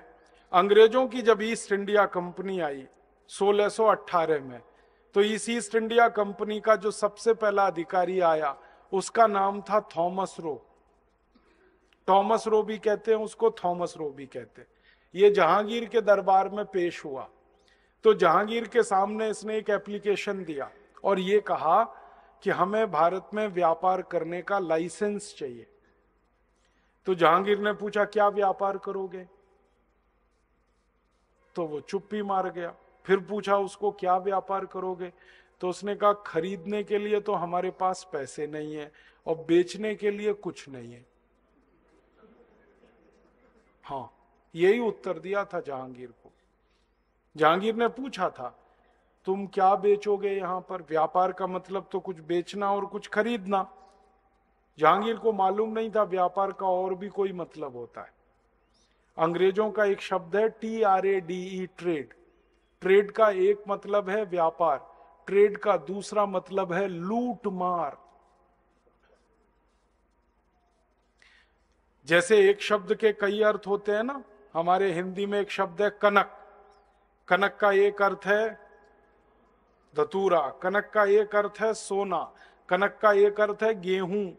अंग्रेजों की जब ईस्ट इंडिया कंपनी आई 1618 में तो इस ईस्ट इंडिया कंपनी का जो सबसे पहला अधिकारी आया उसका नाम था थॉमस रो थॉमस रो भी कहते हैं उसको थॉमस रो भी कहते हैं ये जहांगीर के दरबार में पेश हुआ तो जहांगीर के सामने इसने एक एप्लीकेशन दिया और ये कहा कि हमें भारत में व्यापार करने का लाइसेंस चाहिए तो जहांगीर ने पूछा क्या व्यापार करोगे तो वो चुप्पी मार गया फिर पूछा उसको क्या व्यापार करोगे तो उसने कहा खरीदने के लिए तो हमारे पास पैसे नहीं है और बेचने के लिए कुछ नहीं है हाँ यही उत्तर दिया था जहांगीर को जहांगीर ने पूछा था तुम क्या बेचोगे यहां पर व्यापार का मतलब तो कुछ बेचना और कुछ खरीदना जहांगीर को मालूम नहीं था व्यापार का और भी कोई मतलब होता है अंग्रेजों का एक शब्द है T R A D E trade trade का एक मतलब है व्यापार ट्रेड का दूसरा मतलब है लूट मार जैसे एक शब्द के कई अर्थ होते हैं ना हमारे हिंदी में एक शब्द है कनक कनक का एक अर्थ है धतूरा कनक का एक अर्थ है सोना कनक का एक अर्थ है गेहूं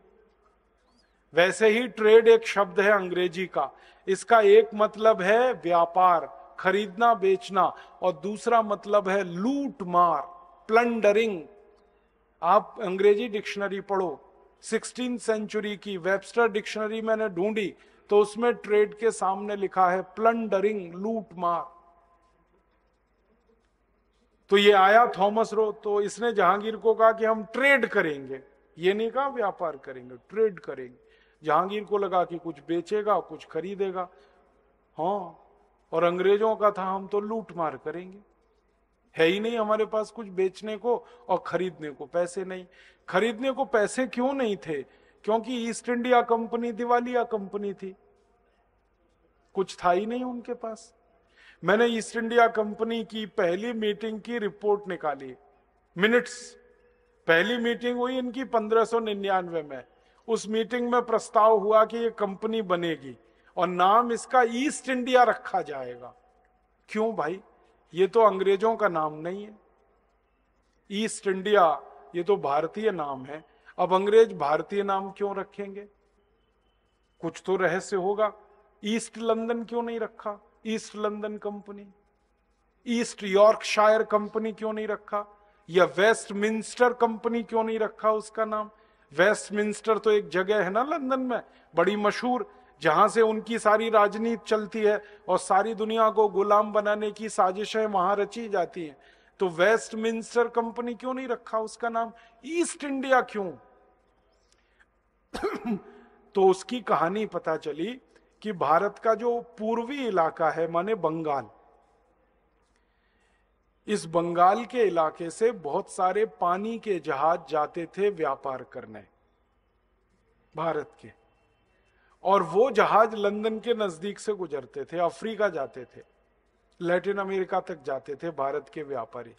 वैसे ही ट्रेड एक शब्द है अंग्रेजी का इसका एक मतलब है व्यापार खरीदना बेचना और दूसरा मतलब है लूट मार प्लंडरिंग आप अंग्रेजी डिक्शनरी पढ़ो सिक्सटीन सेंचुरी की वेबस्टर डिक्शनरी मैंने ढूंढी तो उसमें ट्रेड के सामने लिखा है प्लंडरिंग लूट मार तो ये आया थॉमस रो तो इसने जहांगीर को कहा कि हम ट्रेड करेंगे ये नहीं कहा व्यापार करेंगे ट्रेड करेंगे जहांगीर को लगा कि कुछ बेचेगा कुछ खरीदेगा हाँ और अंग्रेजों का था हम तो लूट मार करेंगे है ही नहीं हमारे पास कुछ बेचने को और खरीदने को पैसे नहीं खरीदने को पैसे क्यों नहीं थे क्योंकि ईस्ट इंडिया कंपनी दिवालिया कंपनी थी कुछ था ही नहीं उनके पास मैंने ईस्ट इंडिया कंपनी की पहली मीटिंग की रिपोर्ट निकाली मिनट्स पहली मीटिंग हुई इनकी 1599 में उस मीटिंग में प्रस्ताव हुआ कि ये कंपनी बनेगी और नाम इसका ईस्ट इंडिया रखा जाएगा क्यों भाई ये तो अंग्रेजों का नाम नहीं है ईस्ट इंडिया ये तो भारतीय नाम है अब अंग्रेज भारतीय नाम क्यों रखेंगे कुछ तो रहस्य होगा ईस्ट लंदन क्यों नहीं रखा East London company East Yorkshire company क्यों नहीं रखा या वेस्ट मिंस्टर कंपनी क्यों नहीं रखा उसका नाम वेस्ट मिंस्टर तो एक जगह है ना लंदन में बड़ी मशहूर जहां से उनकी सारी राजनीति चलती है और सारी दुनिया को गुलाम बनाने की साजिशें वहां रची जाती हैं तो वेस्ट मिंस्टर कंपनी क्यों नहीं रखा उसका नाम ईस्ट इंडिया क्यों तो उसकी कहानी पता चली कि भारत का जो पूर्वी इलाका है माने बंगाल इस बंगाल के इलाके से बहुत सारे पानी के जहाज जाते थे व्यापार करने भारत के और वो जहाज लंदन के नजदीक से गुजरते थे अफ्रीका जाते थे लैटिन अमेरिका तक जाते थे भारत के व्यापारी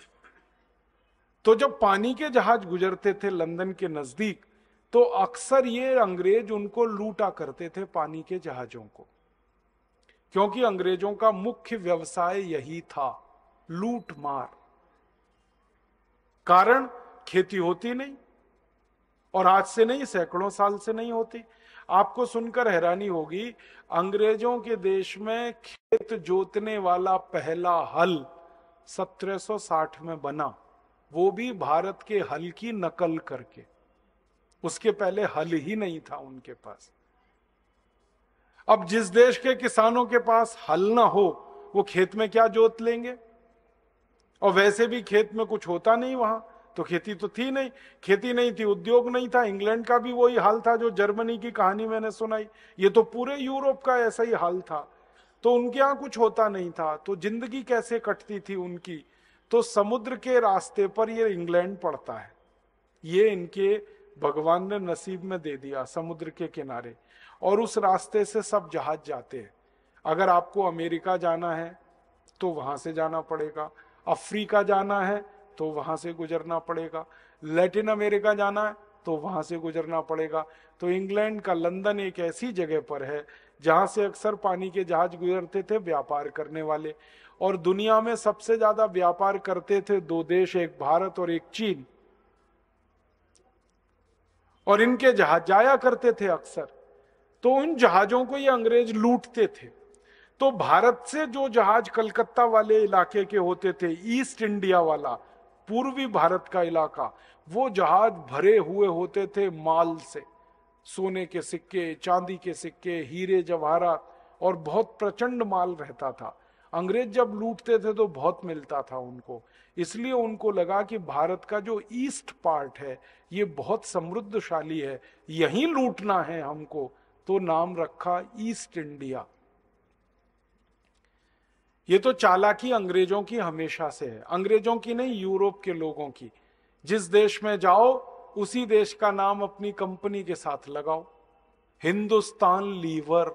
तो जब पानी के जहाज गुजरते थे लंदन के नजदीक तो अक्सर ये अंग्रेज उनको लूटा करते थे पानी के जहाजों को क्योंकि अंग्रेजों का मुख्य व्यवसाय यही था लूट मार कारण खेती होती नहीं और आज से नहीं सैकड़ों साल से नहीं होती आपको सुनकर हैरानी होगी अंग्रेजों के देश में खेत जोतने वाला पहला हल 1760 में बना वो भी भारत के हल की नकल करके उसके पहले हल ही नहीं था उनके पास अब जिस देश के किसानों के पास हल ना हो वो खेत में क्या जोत लेंगे और वैसे भी खेत में कुछ होता नहीं वहां तो खेती तो थी नहीं खेती नहीं थी उद्योग नहीं था इंग्लैंड का भी वही हाल था जो जर्मनी की कहानी मैंने सुनाई ये तो पूरे यूरोप का ऐसा ही हाल था तो उनके यहां कुछ होता नहीं था तो जिंदगी कैसे कटती थी उनकी तो समुद्र के रास्ते पर ये इंग्लैंड पड़ता है ये इनके भगवान ने नसीब में दे दिया समुद्र के किनारे और उस रास्ते से सब जहाज जाते हैं अगर आपको अमेरिका जाना है तो वहां से जाना पड़ेगा अफ्रीका जाना है तो वहां से गुजरना पड़ेगा लैटिन अमेरिका जाना है तो वहां से गुजरना पड़ेगा तो इंग्लैंड का लंदन एक ऐसी जगह पर है जहां से अक्सर पानी के जहाज गुजरते थे व्यापार करने वाले और दुनिया में सबसे ज्यादा व्यापार करते थे दो देश एक भारत और एक चीन और इनके जहाज जाया करते थे अक्सर तो उन जहाजों को ये अंग्रेज लूटते थे तो भारत से जो जहाज कलकत्ता वाले इलाके के होते थे ईस्ट इंडिया वाला पूर्वी भारत का इलाका वो जहाज भरे हुए होते थे माल से सोने के सिक्के चांदी के सिक्के हीरे जवाहरात और बहुत प्रचंड माल रहता था अंग्रेज जब लूटते थे तो बहुत मिलता था उनको इसलिए उनको लगा कि भारत का जो ईस्ट पार्ट है ये बहुत समृद्धशाली है यहीं लूटना है हमको तो नाम रखा ईस्ट इंडिया ये तो चालाकी अंग्रेजों की हमेशा से है अंग्रेजों की नहीं यूरोप के लोगों की जिस देश में जाओ उसी देश का नाम अपनी कंपनी के साथ लगाओ हिंदुस्तान लीवर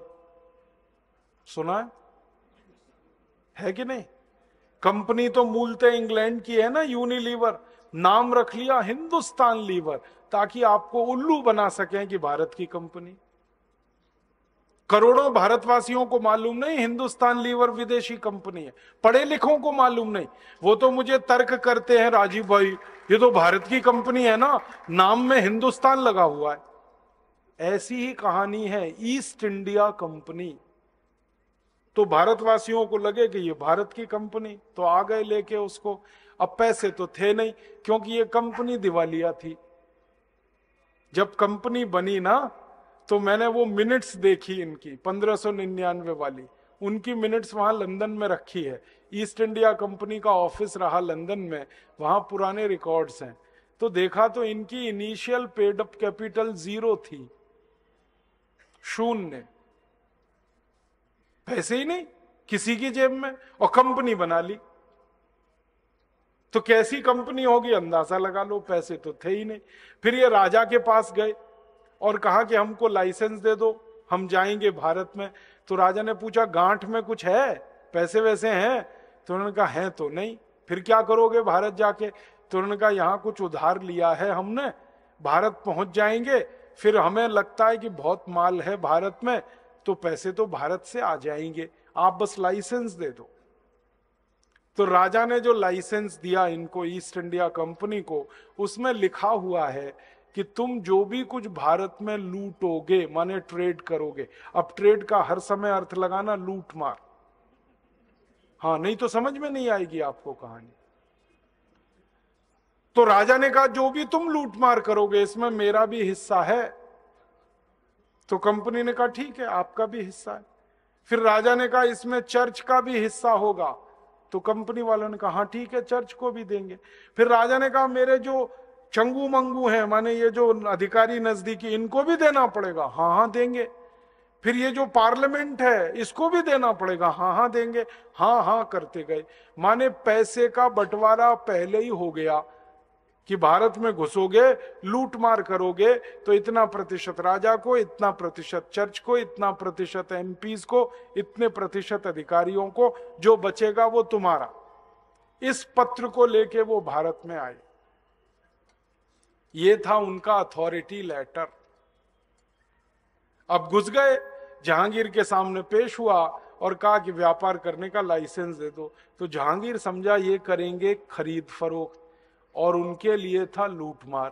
सुना है, है कि नहीं कंपनी तो मूलतः तो इंग्लैंड की है ना यूनिलीवर नाम रख लिया हिंदुस्तान लीवर ताकि आपको उल्लू बना सके कि भारत की कंपनी करोड़ों भारतवासियों को मालूम नहीं हिंदुस्तान लीवर विदेशी कंपनी है पढ़े लिखों को मालूम नहीं वो तो मुझे तर्क करते हैं राजीव भाई ये तो भारत की कंपनी है ना नाम में हिंदुस्तान लगा हुआ है ऐसी ही कहानी है ईस्ट इंडिया कंपनी तो भारतवासियों को लगे कि ये भारत की कंपनी तो आ गए लेके उसको अब पैसे तो थे नहीं क्योंकि ये कंपनी दिवालिया थी जब कंपनी बनी ना तो मैंने वो मिनट्स देखी इनकी पंद्रह निन्यानवे वाली उनकी मिनट्स वहां लंदन में रखी है ईस्ट इंडिया कंपनी का ऑफिस रहा लंदन में वहां पुराने रिकॉर्ड्स हैं तो देखा तो इनकी इनिशियल पेडअप कैपिटल जीरो थी शून्य पैसे ही नहीं किसी की जेब में और कंपनी बना ली तो कैसी कंपनी होगी अंदाजा लगा लो पैसे तो थे ही नहीं फिर ये राजा के पास गए और कहा कि हमको लाइसेंस दे दो हम जाएंगे भारत में तो राजा ने पूछा गांठ में कुछ है पैसे वैसे हैं तो उन्होंने कहा है तो नहीं फिर क्या करोगे भारत जाके तो उन्होंने कहा यहाँ कुछ उधार लिया है हमने भारत पहुंच जाएंगे फिर हमें लगता है कि बहुत माल है भारत में तो पैसे तो भारत से आ जाएंगे आप बस लाइसेंस दे दो तो राजा ने जो लाइसेंस दिया इनको ईस्ट इंडिया कंपनी को उसमें लिखा हुआ है कि तुम जो भी कुछ भारत में लूटोगे माने ट्रेड करोगे अब ट्रेड का हर समय अर्थ लगाना लूट मार हाँ नहीं तो समझ में नहीं आएगी आपको कहानी तो राजा ने कहा जो भी तुम लूट मार करोगे इसमें मेरा भी हिस्सा है तो कंपनी ने कहा ठीक है आपका भी हिस्सा है फिर राजा ने कहा इसमें चर्च का भी हिस्सा होगा तो कंपनी वालों ने कहा हाँ ठीक है चर्च को भी देंगे फिर राजा ने कहा मेरे जो चंगू मंगू हैं माने ये जो अधिकारी नजदीकी इनको भी देना पड़ेगा हाँ हाँ देंगे फिर ये जो पार्लियामेंट है इसको भी देना पड़ेगा हाँ हाँ देंगे हाँ हाँ करते गए माने पैसे का बंटवारा पहले ही हो गया कि भारत में घुसोगे लूटमार करोगे तो इतना प्रतिशत राजा को इतना प्रतिशत चर्च को इतना प्रतिशत एमपीज को इतने प्रतिशत अधिकारियों को जो बचेगा वो तुम्हारा इस पत्र को लेके वो भारत में आए ये था उनका अथॉरिटी लेटर अब घुस गए जहांगीर के सामने पेश हुआ और कहा कि व्यापार करने का लाइसेंस दे दो तो जहांगीर समझा ये करेंगे खरीद फरोख्त और उनके लिए था लूटमार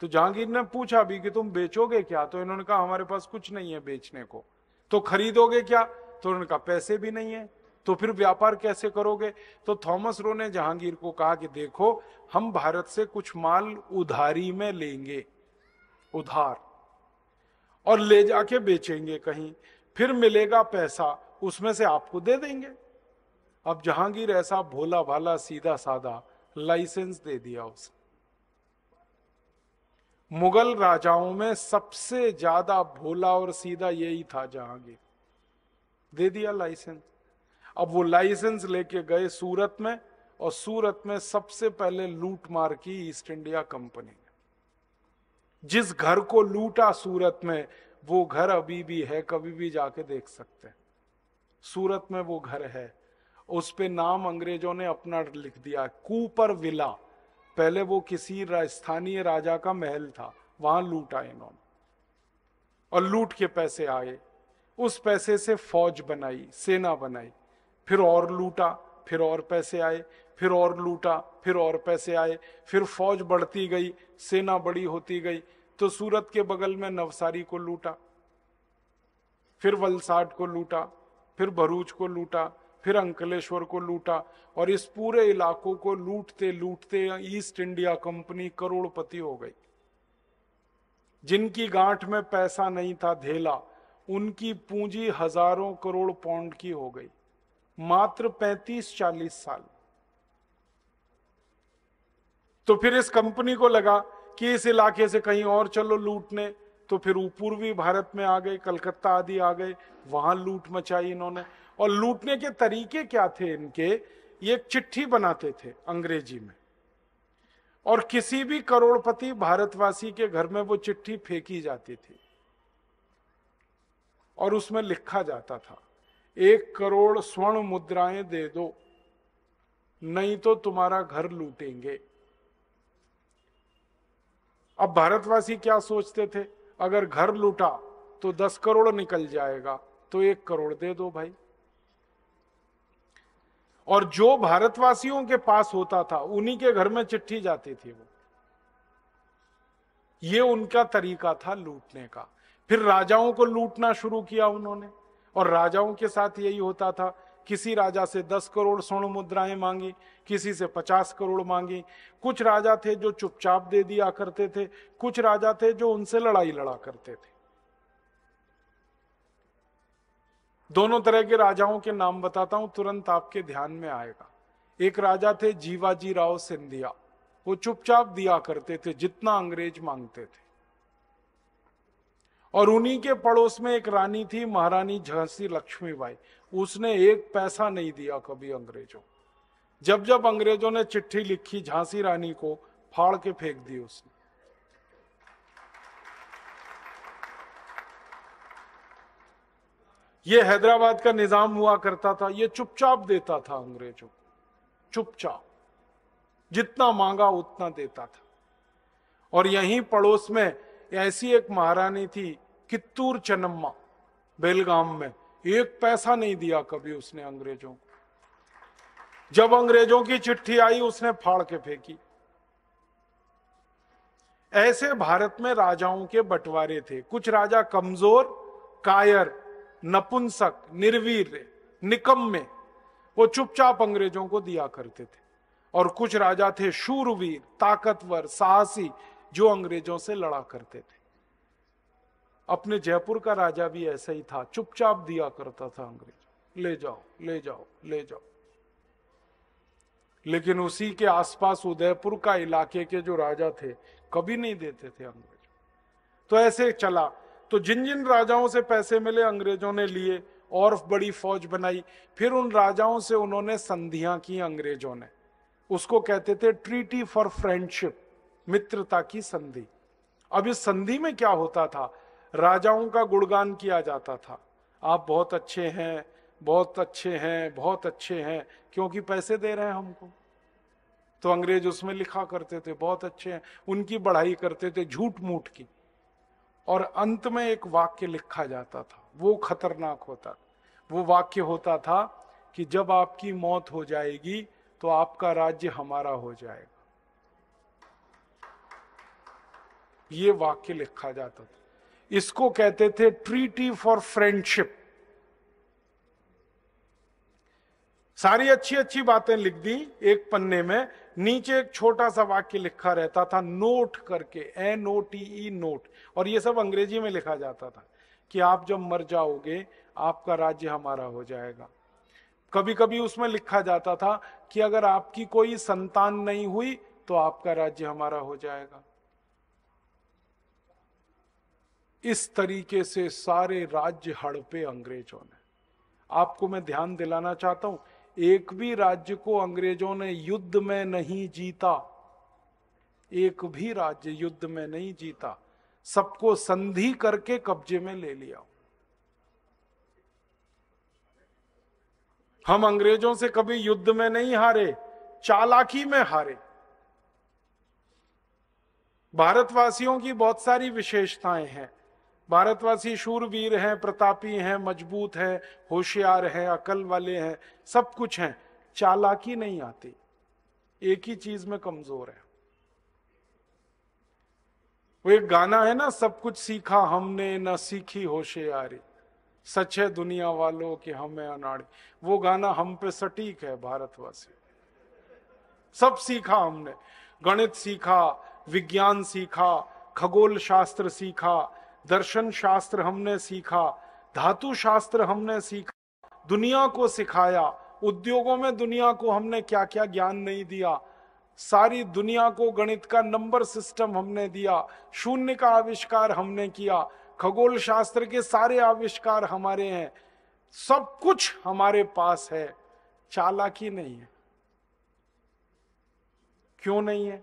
तो जहांगीर ने पूछा भी कि तुम बेचोगे क्या तो इन्होंने कहा हमारे पास कुछ नहीं है बेचने को तो खरीदोगे क्या तो उन्होंने कहा पैसे भी नहीं है तो फिर व्यापार कैसे करोगे तो थॉमस रो ने जहांगीर को कहा कि देखो हम भारत से कुछ माल उधारी में लेंगे उधार और ले जाके बेचेंगे कहीं फिर मिलेगा पैसा उसमें से आपको दे देंगे अब जहांगीर ऐसा भोला भाला सीधा साधा लाइसेंस दे दिया उसे मुगल राजाओं में सबसे ज्यादा भोला और सीधा यही था जहांगीर दे दिया लाइसेंस अब वो लाइसेंस लेके गए सूरत में और सूरत में सबसे पहले लूट मार की ईस्ट इंडिया कंपनी ने जिस घर को लूटा सूरत में वो घर अभी भी है कभी भी जाके देख सकते हैं सूरत में वो घर है उस पे नाम अंग्रेजों ने अपना लिख दिया कूपर विला पहले वो किसी स्थानीय राजा का महल था वहां लूटा इन्होंने और लूट के पैसे आए उस पैसे से फौज बनाई सेना बनाई फिर और लूटा फिर और पैसे आए फिर और लूटा फिर और पैसे आए फिर फौज बढ़ती गई सेना बड़ी होती गई तो सूरत के बगल में नवसारी को लूटा फिर वलसाड को लूटा फिर भरूच को लूटा फिर अंकलेश्वर को लूटा और इस पूरे इलाकों को लूटते लूटते ईस्ट इंडिया कंपनी करोड़पति हो गई जिनकी गांठ में पैसा नहीं था धेला उनकी पूंजी हजारों करोड़ पौंड की हो गई मात्र 35-40 साल तो फिर इस कंपनी को लगा कि इस इलाके से कहीं और चलो लूटने तो फिर पूर्वी भारत में आ गए कलकत्ता आदि आ गए वहां लूट मचाई इन्होंने और लूटने के तरीके क्या थे इनके ये चिट्ठी बनाते थे अंग्रेजी में और किसी भी करोड़पति भारतवासी के घर में वो चिट्ठी फेंकी जाती थी और उसमें लिखा जाता था एक करोड़ स्वर्ण मुद्राएं दे दो नहीं तो तुम्हारा घर लूटेंगे अब भारतवासी क्या सोचते थे अगर घर लूटा तो दस करोड़ निकल जाएगा तो एक करोड़ दे दो भाई और जो भारतवासियों के पास होता था उन्हीं के घर में चिट्ठी जाती थी वो ये उनका तरीका था लूटने का फिर राजाओं को लूटना शुरू किया उन्होंने और राजाओं के साथ यही होता था किसी राजा से दस करोड़ स्वर्ण मुद्राएं मांगी किसी से पचास करोड़ मांगी कुछ राजा थे जो चुपचाप दे दिया करते थे कुछ राजा थे जो उनसे लड़ाई लड़ा करते थे दोनों तरह के राजाओं के नाम बताता हूं तुरंत आपके ध्यान में आएगा एक राजा थे जीवाजी राव सिंधिया वो चुपचाप दिया करते थे जितना अंग्रेज मांगते थे और उन्हीं के पड़ोस में एक रानी थी महारानी झांसी लक्ष्मीबाई उसने एक पैसा नहीं दिया कभी अंग्रेजों जब जब अंग्रेजों ने चिट्ठी लिखी झांसी रानी को फाड़ के फेंक दी उसने ये हैदराबाद का निजाम हुआ करता था ये चुपचाप देता था अंग्रेजों को चुपचाप जितना मांगा उतना देता था और यहीं पड़ोस में ऐसी एक महारानी थी कित्तूर चन्नम्मा बेलगाम में एक पैसा नहीं दिया कभी उसने अंग्रेजों को जब अंग्रेजों की चिट्ठी आई उसने फाड़ के फेंकी ऐसे भारत में राजाओं के बंटवारे थे कुछ राजा कमजोर कायर नपुंसक निर्वीर निकम्मे वो चुपचाप अंग्रेजों को दिया करते थे और कुछ राजा थे शूरवीर ताकतवर साहसी जो अंग्रेजों से लड़ा करते थे अपने जयपुर का राजा भी ऐसा ही था चुपचाप दिया करता था अंग्रेज ले जाओ ले जाओ ले जाओ लेकिन उसी के आसपास उदयपुर का इलाके के जो राजा थे कभी नहीं देते थे अंग्रेज तो ऐसे चला तो जिन जिन राजाओं से पैसे मिले अंग्रेजों ने लिए और बड़ी फौज बनाई फिर उन राजाओं से उन्होंने संधियां की अंग्रेजों ने उसको कहते थे ट्रीटी फॉर फ्रेंडशिप मित्रता की संधि अब इस संधि में क्या होता था राजाओं का गुणगान किया जाता था आप बहुत अच्छे हैं बहुत अच्छे हैं बहुत अच्छे हैं क्योंकि पैसे दे रहे हैं हमको तो अंग्रेज उसमें लिखा करते थे बहुत अच्छे हैं उनकी बढ़ाई करते थे झूठ मूठ की और अंत में एक वाक्य लिखा जाता था वो खतरनाक होता वो वाक्य होता था कि जब आपकी मौत हो जाएगी तो आपका राज्य हमारा हो जाएगा ये वाक्य लिखा जाता था इसको कहते थे ट्रीटी फॉर फ्रेंडशिप सारी अच्छी अच्छी बातें लिख दी एक पन्ने में नीचे एक छोटा सा वाक्य लिखा रहता था नोट करके N O T E note और ये सब अंग्रेजी में लिखा जाता था कि आप जब मर जाओगे आपका राज्य हमारा हो जाएगा कभी कभी उसमें लिखा जाता था कि अगर आपकी कोई संतान नहीं हुई तो आपका राज्य हमारा हो जाएगा इस तरीके से सारे राज्य हड़पे अंग्रेजों ने आपको मैं ध्यान दिलाना चाहता हूं एक भी राज्य को अंग्रेजों ने युद्ध में नहीं जीता एक भी राज्य युद्ध में नहीं जीता सबको संधि करके कब्जे में ले लिया हम अंग्रेजों से कभी युद्ध में नहीं हारे चालाकी में हारे भारतवासियों की बहुत सारी विशेषताएं हैं भारतवासी शूरवीर हैं प्रतापी हैं मजबूत हैं होशियार हैं अकल वाले हैं सब कुछ हैं चालाकी नहीं आती एक ही चीज में कमजोर है वो एक गाना है ना सब कुछ सीखा हमने न सीखी होशियारी सच है दुनिया वालों हम हमें अनाड़ी वो गाना हम पे सटीक है भारतवासी सब सीखा हमने गणित सीखा विज्ञान सीखा खगोल शास्त्र सीखा दर्शन शास्त्र हमने सीखा धातु शास्त्र हमने सीखा दुनिया को सिखाया उद्योगों में दुनिया को हमने क्या क्या ज्ञान नहीं दिया सारी दुनिया को गणित का नंबर सिस्टम हमने दिया शून्य का आविष्कार हमने किया खगोल शास्त्र के सारे आविष्कार हमारे हैं सब कुछ हमारे पास है चालाकी नहीं है क्यों नहीं है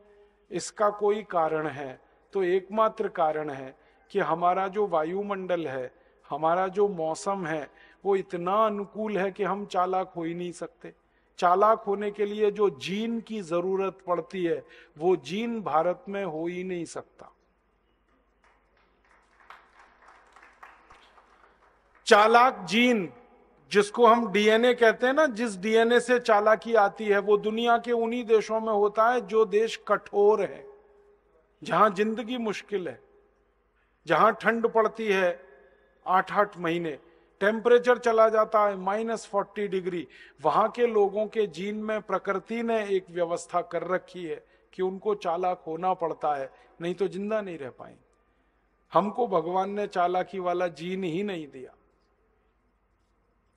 इसका कोई कारण है तो एकमात्र कारण है कि हमारा जो वायुमंडल है हमारा जो मौसम है वो इतना अनुकूल है कि हम चालाक हो ही नहीं सकते चालाक होने के लिए जो जीन की जरूरत पड़ती है वो जीन भारत में हो ही नहीं सकता चालाक जीन जिसको हम डीएनए कहते हैं ना जिस डीएनए से चालाकी आती है वो दुनिया के उन्हीं देशों में होता है जो देश कठोर है जहां जिंदगी मुश्किल है जहां ठंड पड़ती है आठ आठ महीने टेम्परेचर चला जाता है माइनस फोर्टी डिग्री वहां के लोगों के जीन में प्रकृति ने एक व्यवस्था कर रखी है कि उनको चालाक होना पड़ता है नहीं तो जिंदा नहीं रह पाएंगे हमको भगवान ने चालाकी वाला जीन ही नहीं दिया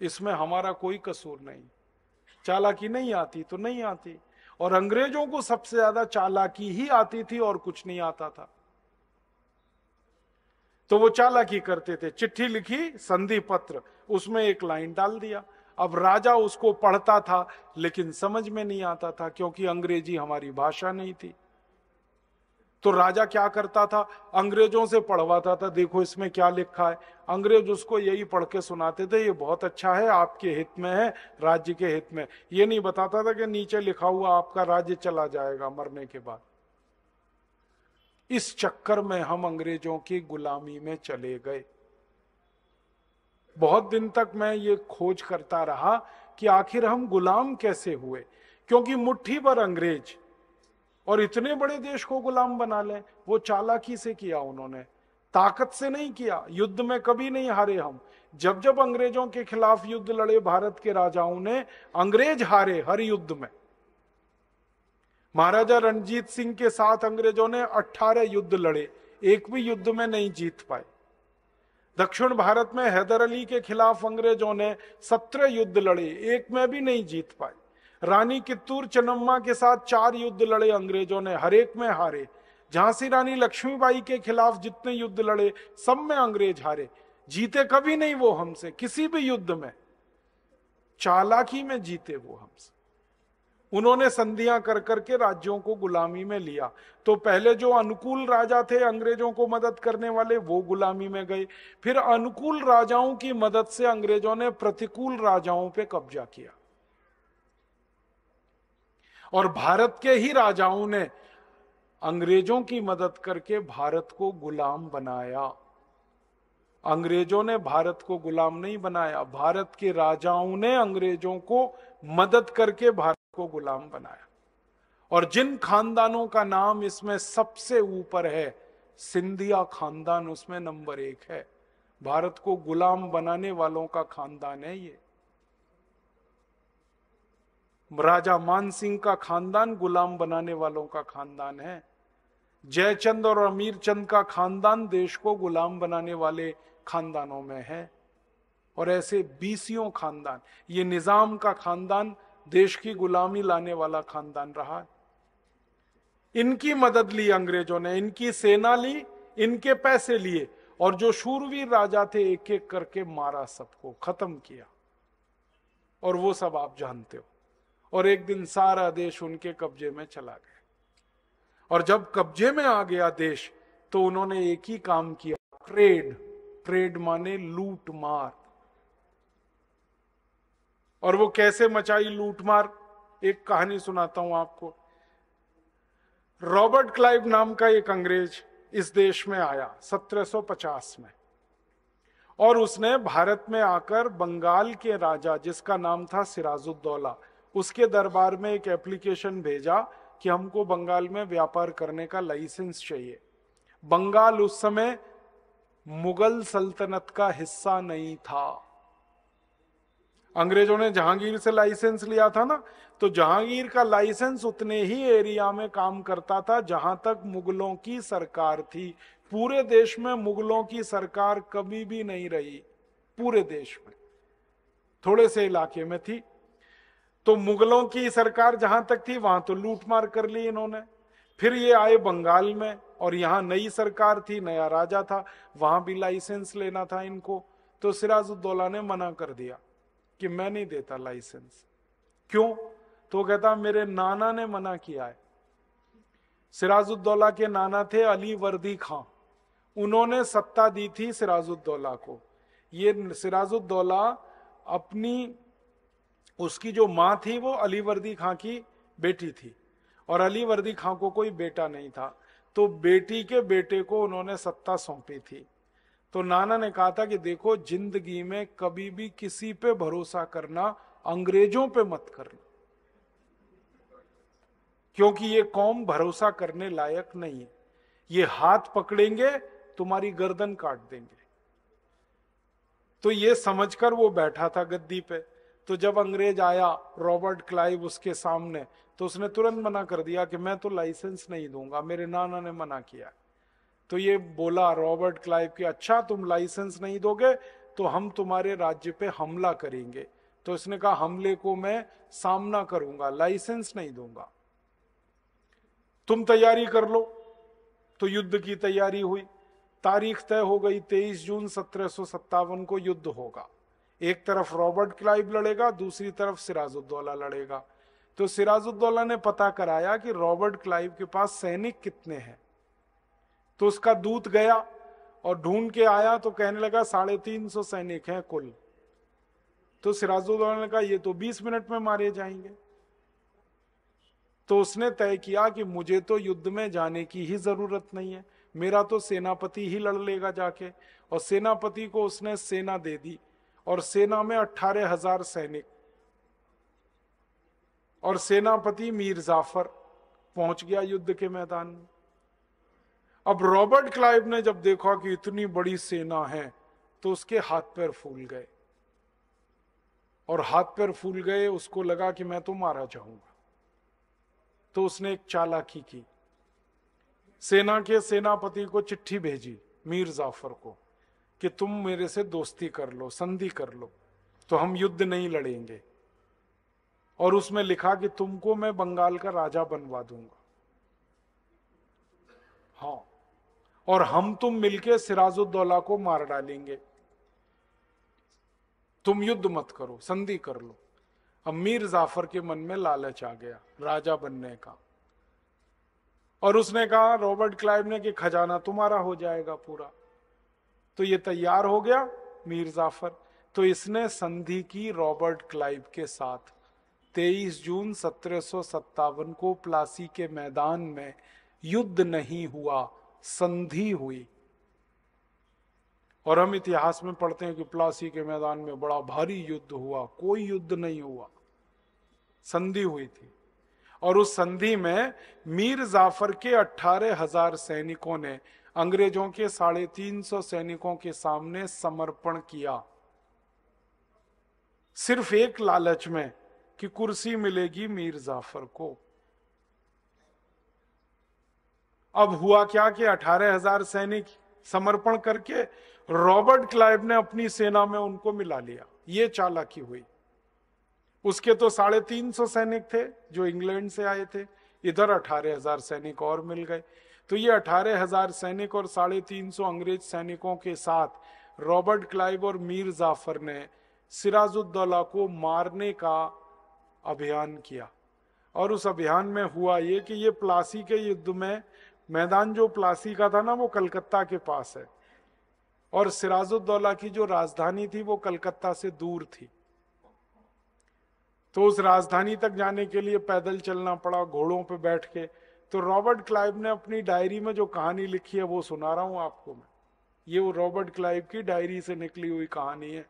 इसमें हमारा कोई कसूर नहीं चालाकी नहीं आती तो नहीं आती और अंग्रेजों को सबसे ज्यादा चालाकी ही आती थी और कुछ नहीं आता था तो वो चालाकी करते थे चिट्ठी लिखी संधि पत्र उसमें एक लाइन डाल दिया अब राजा उसको पढ़ता था लेकिन समझ में नहीं आता था क्योंकि अंग्रेजी हमारी भाषा नहीं थी तो राजा क्या करता था अंग्रेजों से पढ़वाता था देखो इसमें क्या लिखा है अंग्रेज उसको यही पढ़ के सुनाते थे ये बहुत अच्छा है आपके हित में है राज्य के हित में ये नहीं बताता था कि नीचे लिखा हुआ आपका राज्य चला जाएगा मरने के बाद इस चक्कर में हम अंग्रेजों की गुलामी में चले गए बहुत दिन तक मैं ये खोज करता रहा कि आखिर हम गुलाम कैसे हुए क्योंकि मुट्ठी पर अंग्रेज और इतने बड़े देश को गुलाम बना ले वो चालाकी से किया उन्होंने ताकत से नहीं किया युद्ध में कभी नहीं हारे हम जब जब अंग्रेजों के खिलाफ युद्ध लड़े भारत के राजाओं ने अंग्रेज हारे हर युद्ध में महाराजा रणजीत सिंह के साथ अंग्रेजों ने 18 युद्ध लड़े एक भी युद्ध में नहीं जीत पाए दक्षिण भारत में हैदर अली के खिलाफ अंग्रेजों ने 17 युद्ध लड़े एक में भी नहीं जीत पाए रानी कित्तूर चन्नम्मा के साथ चार युद्ध लड़े अंग्रेजों ने हरेक में हारे झांसी रानी लक्ष्मीबाई के खिलाफ जितने युद्ध लड़े सब में अंग्रेज हारे जीते कभी नहीं वो हमसे किसी भी युद्ध में चालाकी में जीते वो हमसे उन्होंने संधियां कर करके राज्यों को गुलामी में लिया तो पहले जो अनुकूल राजा थे अंग्रेजों को मदद करने वाले वो गुलामी में गए फिर अनुकूल राजाओं की मदद से अंग्रेजों ने प्रतिकूल राजाओं पे कब्जा किया और भारत के ही राजाओं ने अंग्रेजों की मदद करके भारत को गुलाम बनाया अंग्रेजों ने भारत को गुलाम नहीं बनाया भारत के राजाओं ने अंग्रेजों को मदद करके भारत को गुलाम बनाया और जिन खानदानों का नाम इसमें सबसे ऊपर है सिंधिया खानदान उसमें नंबर एक है भारत को गुलाम बनाने वालों का खानदान है ये राजा मान सिंह का खानदान गुलाम बनाने वालों का खानदान है जयचंद और अमीर चंद का खानदान देश को गुलाम बनाने वाले खानदानों में है और ऐसे बीसियों खानदान ये निजाम का खानदान देश की गुलामी लाने वाला खानदान रहा इनकी मदद ली अंग्रेजों ने इनकी सेना ली इनके पैसे लिए और जो शूरवीर राजा थे एक एक करके मारा सबको खत्म किया और वो सब आप जानते हो और एक दिन सारा देश उनके कब्जे में चला गया और जब कब्जे में आ गया देश तो उन्होंने एक ही काम किया ट्रेड ट्रेड माने लूट मार और वो कैसे मचाई लूटमार एक कहानी सुनाता हूं आपको रॉबर्ट क्लाइव नाम का एक अंग्रेज इस देश में आया 1750 में और उसने भारत में आकर बंगाल के राजा जिसका नाम था सिराजुद्दौला उसके दरबार में एक एप्लीकेशन भेजा कि हमको बंगाल में व्यापार करने का लाइसेंस चाहिए बंगाल उस समय मुगल सल्तनत का हिस्सा नहीं था अंग्रेजों ने जहांगीर से लाइसेंस लिया था ना तो जहांगीर का लाइसेंस उतने ही एरिया में काम करता था जहां तक मुगलों की सरकार थी पूरे देश में मुगलों की सरकार कभी भी नहीं रही पूरे देश में थोड़े से इलाके में थी तो मुगलों की सरकार जहां तक थी वहां तो लूटमार कर ली इन्होंने फिर ये आए बंगाल में और यहां नई सरकार थी नया राजा था वहां भी लाइसेंस लेना था इनको तो सिराजुद्दौला ने मना कर दिया कि मैं नहीं देता लाइसेंस क्यों तो कहता मेरे नाना ने मना किया है सिराजुद्दौला के नाना थे अली वर्दी खां उन्होंने सत्ता दी थी सिराजुद्दौला को ये सिराजुद्दौला अपनी उसकी जो माँ थी वो अली वर्दी खां की बेटी थी और अली वर्दी खां को कोई बेटा नहीं था तो बेटी के बेटे को उन्होंने सत्ता सौंपी थी तो नाना ने कहा था कि देखो जिंदगी में कभी भी किसी पे भरोसा करना अंग्रेजों पे मत करना क्योंकि ये कौम भरोसा करने लायक नहीं है ये हाथ पकड़ेंगे तुम्हारी गर्दन काट देंगे तो ये समझकर वो बैठा था गद्दी पे तो जब अंग्रेज आया रॉबर्ट क्लाइव उसके सामने तो उसने तुरंत मना कर दिया कि मैं तो लाइसेंस नहीं दूंगा मेरे नाना ने मना किया तो ये बोला रॉबर्ट क्लाइव कि अच्छा तुम लाइसेंस नहीं दोगे तो हम तुम्हारे राज्य पे हमला करेंगे तो इसने कहा हमले को मैं सामना करूंगा लाइसेंस नहीं दूंगा तुम तैयारी कर लो तो युद्ध की तैयारी हुई तारीख तय हो गई 23 जून सत्रह को युद्ध होगा एक तरफ रॉबर्ट क्लाइव लड़ेगा दूसरी तरफ सिराजुद्दौला लड़ेगा तो सिराजुद्दौला ने पता कराया कि रॉबर्ट क्लाइव के पास सैनिक कितने हैं तो उसका दूत गया और ढूंढ के आया तो कहने लगा साढ़े तीन सौ सैनिक हैं कुल तो सिराजुद्दौला ने कहा ये तो बीस मिनट में मारे जाएंगे तो उसने तय किया कि मुझे तो युद्ध में जाने की ही जरूरत नहीं है मेरा तो सेनापति ही लड़ लेगा जाके और सेनापति को उसने सेना दे दी और सेना में अट्ठारह हजार सैनिक और सेनापति मीर जाफर पहुंच गया युद्ध के मैदान में अब रॉबर्ट क्लाइव ने जब देखा कि इतनी बड़ी सेना है तो उसके हाथ पैर फूल गए और हाथ पैर फूल गए उसको लगा कि मैं तो मारा जाऊंगा तो उसने एक चालाकी की सेना के सेनापति को चिट्ठी भेजी मीर जाफर को कि तुम मेरे से दोस्ती कर लो संधि कर लो तो हम युद्ध नहीं लड़ेंगे और उसमें लिखा कि तुमको मैं बंगाल का राजा बनवा दूंगा हाँ और हम तुम मिलके सिराजुद्दौला को मार डालेंगे तुम युद्ध मत करो संधि कर लो अब मीर जाफर के मन में लालच आ गया राजा बनने का और उसने कहा रॉबर्ट क्लाइव ने कि खजाना तुम्हारा हो जाएगा पूरा तो ये तैयार हो गया मीर जाफर तो इसने संधि की रॉबर्ट क्लाइव के साथ 23 जून सत्रह को प्लासी के मैदान में युद्ध नहीं हुआ संधि हुई और हम इतिहास में पढ़ते हैं कि प्लासी के मैदान में बड़ा भारी युद्ध हुआ कोई युद्ध नहीं हुआ संधि हुई थी और उस संधि में मीर जाफर के अठारह हजार सैनिकों ने अंग्रेजों के साढ़े तीन सौ सैनिकों के सामने समर्पण किया सिर्फ एक लालच में कि कुर्सी मिलेगी मीर जाफर को अब हुआ क्या कि अठारह हजार सैनिक समर्पण करके रॉबर्ट क्लाइव ने अपनी सेना में उनको मिला लिया ये चालाकी हुई उसके तो साढ़े तीन सौ सैनिक थे जो इंग्लैंड से आए थे इधर अठारह हजार सैनिक और मिल गए तो ये अठारह हजार सैनिक और साढ़े तीन सौ अंग्रेज सैनिकों के साथ रॉबर्ट क्लाइव और मीर जाफर ने सिराजुद्दौला को मारने का अभियान किया और उस अभियान में हुआ ये कि ये प्लासी के युद्ध में मैदान जो प्लासी का था ना वो कलकत्ता के पास है और सिराजुद्दौला की जो राजधानी थी वो कलकत्ता से दूर थी तो उस राजधानी तक जाने के लिए पैदल चलना पड़ा घोड़ों पे बैठ के तो रॉबर्ट क्लाइव ने अपनी डायरी में जो कहानी लिखी है वो सुना रहा हूं आपको मैं ये वो रॉबर्ट क्लाइव की डायरी से निकली हुई कहानी है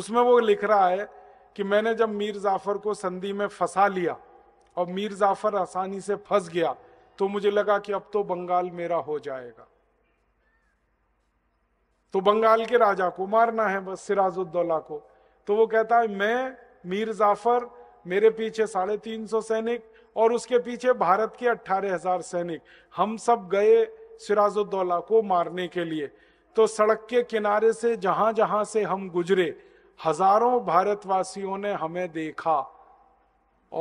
उसमें वो लिख रहा है कि मैंने जब मीर जाफर को संधि में फंसा लिया और मीर जाफर आसानी से फंस गया तो मुझे लगा कि अब तो बंगाल मेरा हो जाएगा तो बंगाल के राजा को मारना है बस सिराजुद्दौला को तो वो कहता है मैं मीर जाफर मेरे पीछे साढ़े तीन सौ सैनिक और उसके पीछे भारत के अट्ठारह हजार सैनिक हम सब गए सिराजुद्दौला को मारने के लिए तो सड़क के किनारे से जहां जहां से हम गुजरे हजारों भारतवासियों ने हमें देखा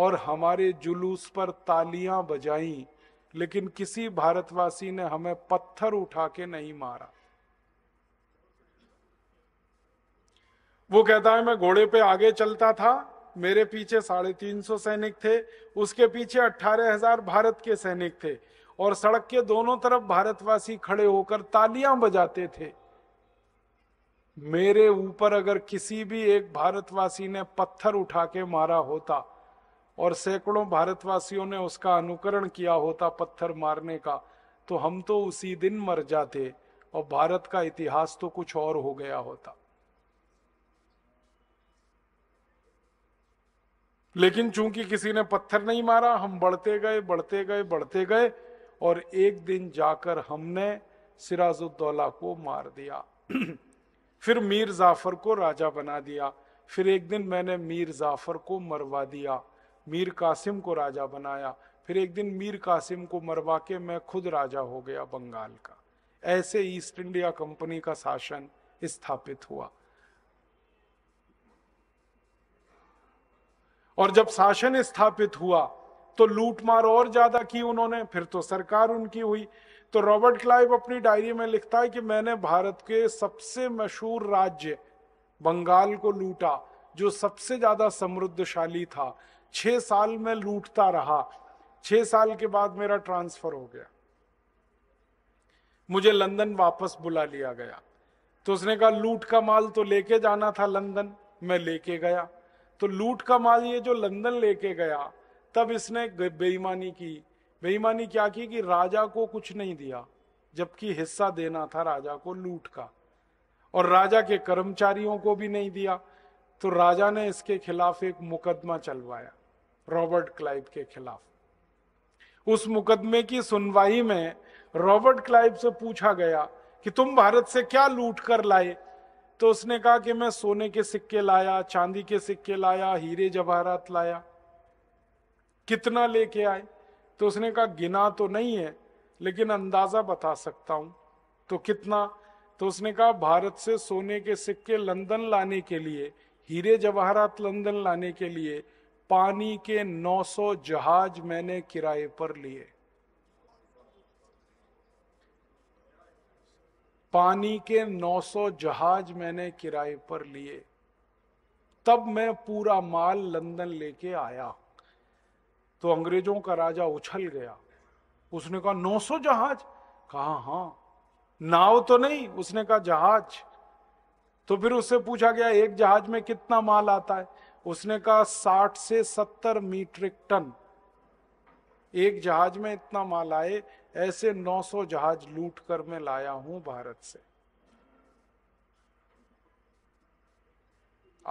और हमारे जुलूस पर तालियां बजाई लेकिन किसी भारतवासी ने हमें पत्थर उठा के नहीं मारा वो कहता है मैं घोड़े पे आगे चलता था मेरे पीछे साढ़े तीन सौ सैनिक थे उसके पीछे अट्ठारह हजार भारत के सैनिक थे और सड़क के दोनों तरफ भारतवासी खड़े होकर तालियां बजाते थे मेरे ऊपर अगर किसी भी एक भारतवासी ने पत्थर उठा के मारा होता और सैकड़ों भारतवासियों ने उसका अनुकरण किया होता पत्थर मारने का तो हम तो उसी दिन मर जाते और भारत का इतिहास तो कुछ और हो गया होता लेकिन चूंकि किसी ने पत्थर नहीं मारा हम बढ़ते गए बढ़ते गए बढ़ते गए और एक दिन जाकर हमने सिराजुद्दौला को मार दिया फिर मीर जाफर को राजा बना दिया फिर एक दिन मैंने मीर जाफर को मरवा दिया मीर कासिम को राजा बनाया फिर एक दिन मीर कासिम को मरवा के मैं खुद राजा हो गया बंगाल का ऐसे ईस्ट इंडिया कंपनी का शासन स्थापित हुआ और जब शासन स्थापित हुआ तो लूटमार और ज्यादा की उन्होंने फिर तो सरकार उनकी हुई तो रॉबर्ट क्लाइव अपनी डायरी में लिखता है कि मैंने भारत के सबसे मशहूर राज्य बंगाल को लूटा जो सबसे ज्यादा समृद्धशाली था छह साल में लूटता रहा छह साल के बाद मेरा ट्रांसफर हो गया मुझे लंदन वापस बुला लिया गया तो उसने कहा लूट का माल तो लेके जाना था लंदन मैं लेके गया तो लूट का माल ये जो लंदन लेके गया तब इसने बेईमानी की बेईमानी क्या की कि राजा को कुछ नहीं दिया जबकि हिस्सा देना था राजा को लूट का और राजा के कर्मचारियों को भी नहीं दिया तो राजा ने इसके खिलाफ एक मुकदमा चलवाया रॉबर्ट क्लाइव के खिलाफ उस मुकदमे की सुनवाई में रॉबर्ट क्लाइव से पूछा गया कि तुम भारत से क्या लूट कर लाए तो उसने कहा कि मैं सोने के सिक्के लाया चांदी के सिक्के लाया हीरे जवाहरात लाया कितना लेके आए तो उसने कहा गिना तो नहीं है लेकिन अंदाजा बता सकता हूं तो कितना तो उसने कहा भारत से सोने के सिक्के लंदन लाने के लिए हीरे जवाहरात लंदन लाने के लिए पानी के 900 जहाज मैंने किराए पर लिए पानी के 900 जहाज मैंने किराए पर लिए तब मैं पूरा माल लंदन लेके आया तो अंग्रेजों का राजा उछल गया उसने कहा 900 जहाज कहा हाँ नाव तो नहीं उसने कहा जहाज तो फिर उससे पूछा गया एक जहाज में कितना माल आता है उसने कहा साठ से सत्तर मीट्रिक टन एक जहाज में इतना माल आए ऐसे 900 जहाज लूट कर मैं लाया हूं भारत से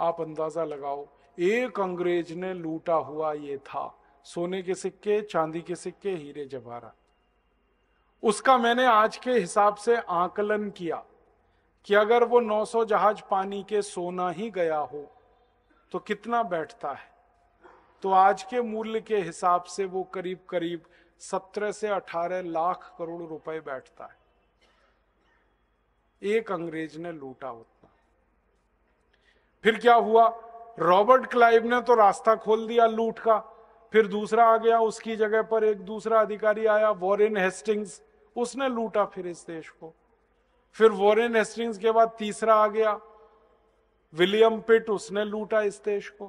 आप अंदाजा लगाओ एक अंग्रेज ने लूटा हुआ ये था सोने के सिक्के चांदी के सिक्के हीरे जवाहरात उसका मैंने आज के हिसाब से आकलन किया कि अगर वो 900 जहाज पानी के सोना ही गया हो तो कितना बैठता है तो आज के मूल्य के हिसाब से वो करीब करीब सत्रह से अठारह लाख करोड़ रुपए बैठता है एक अंग्रेज ने लूटा उतना फिर क्या हुआ रॉबर्ट क्लाइव ने तो रास्ता खोल दिया लूट का फिर दूसरा आ गया उसकी जगह पर एक दूसरा अधिकारी आया वॉरेन हेस्टिंग्स उसने लूटा फिर इस देश को फिर वॉरेन हेस्टिंग्स के बाद तीसरा आ गया विलियम पिट उसने लूटा इस देश को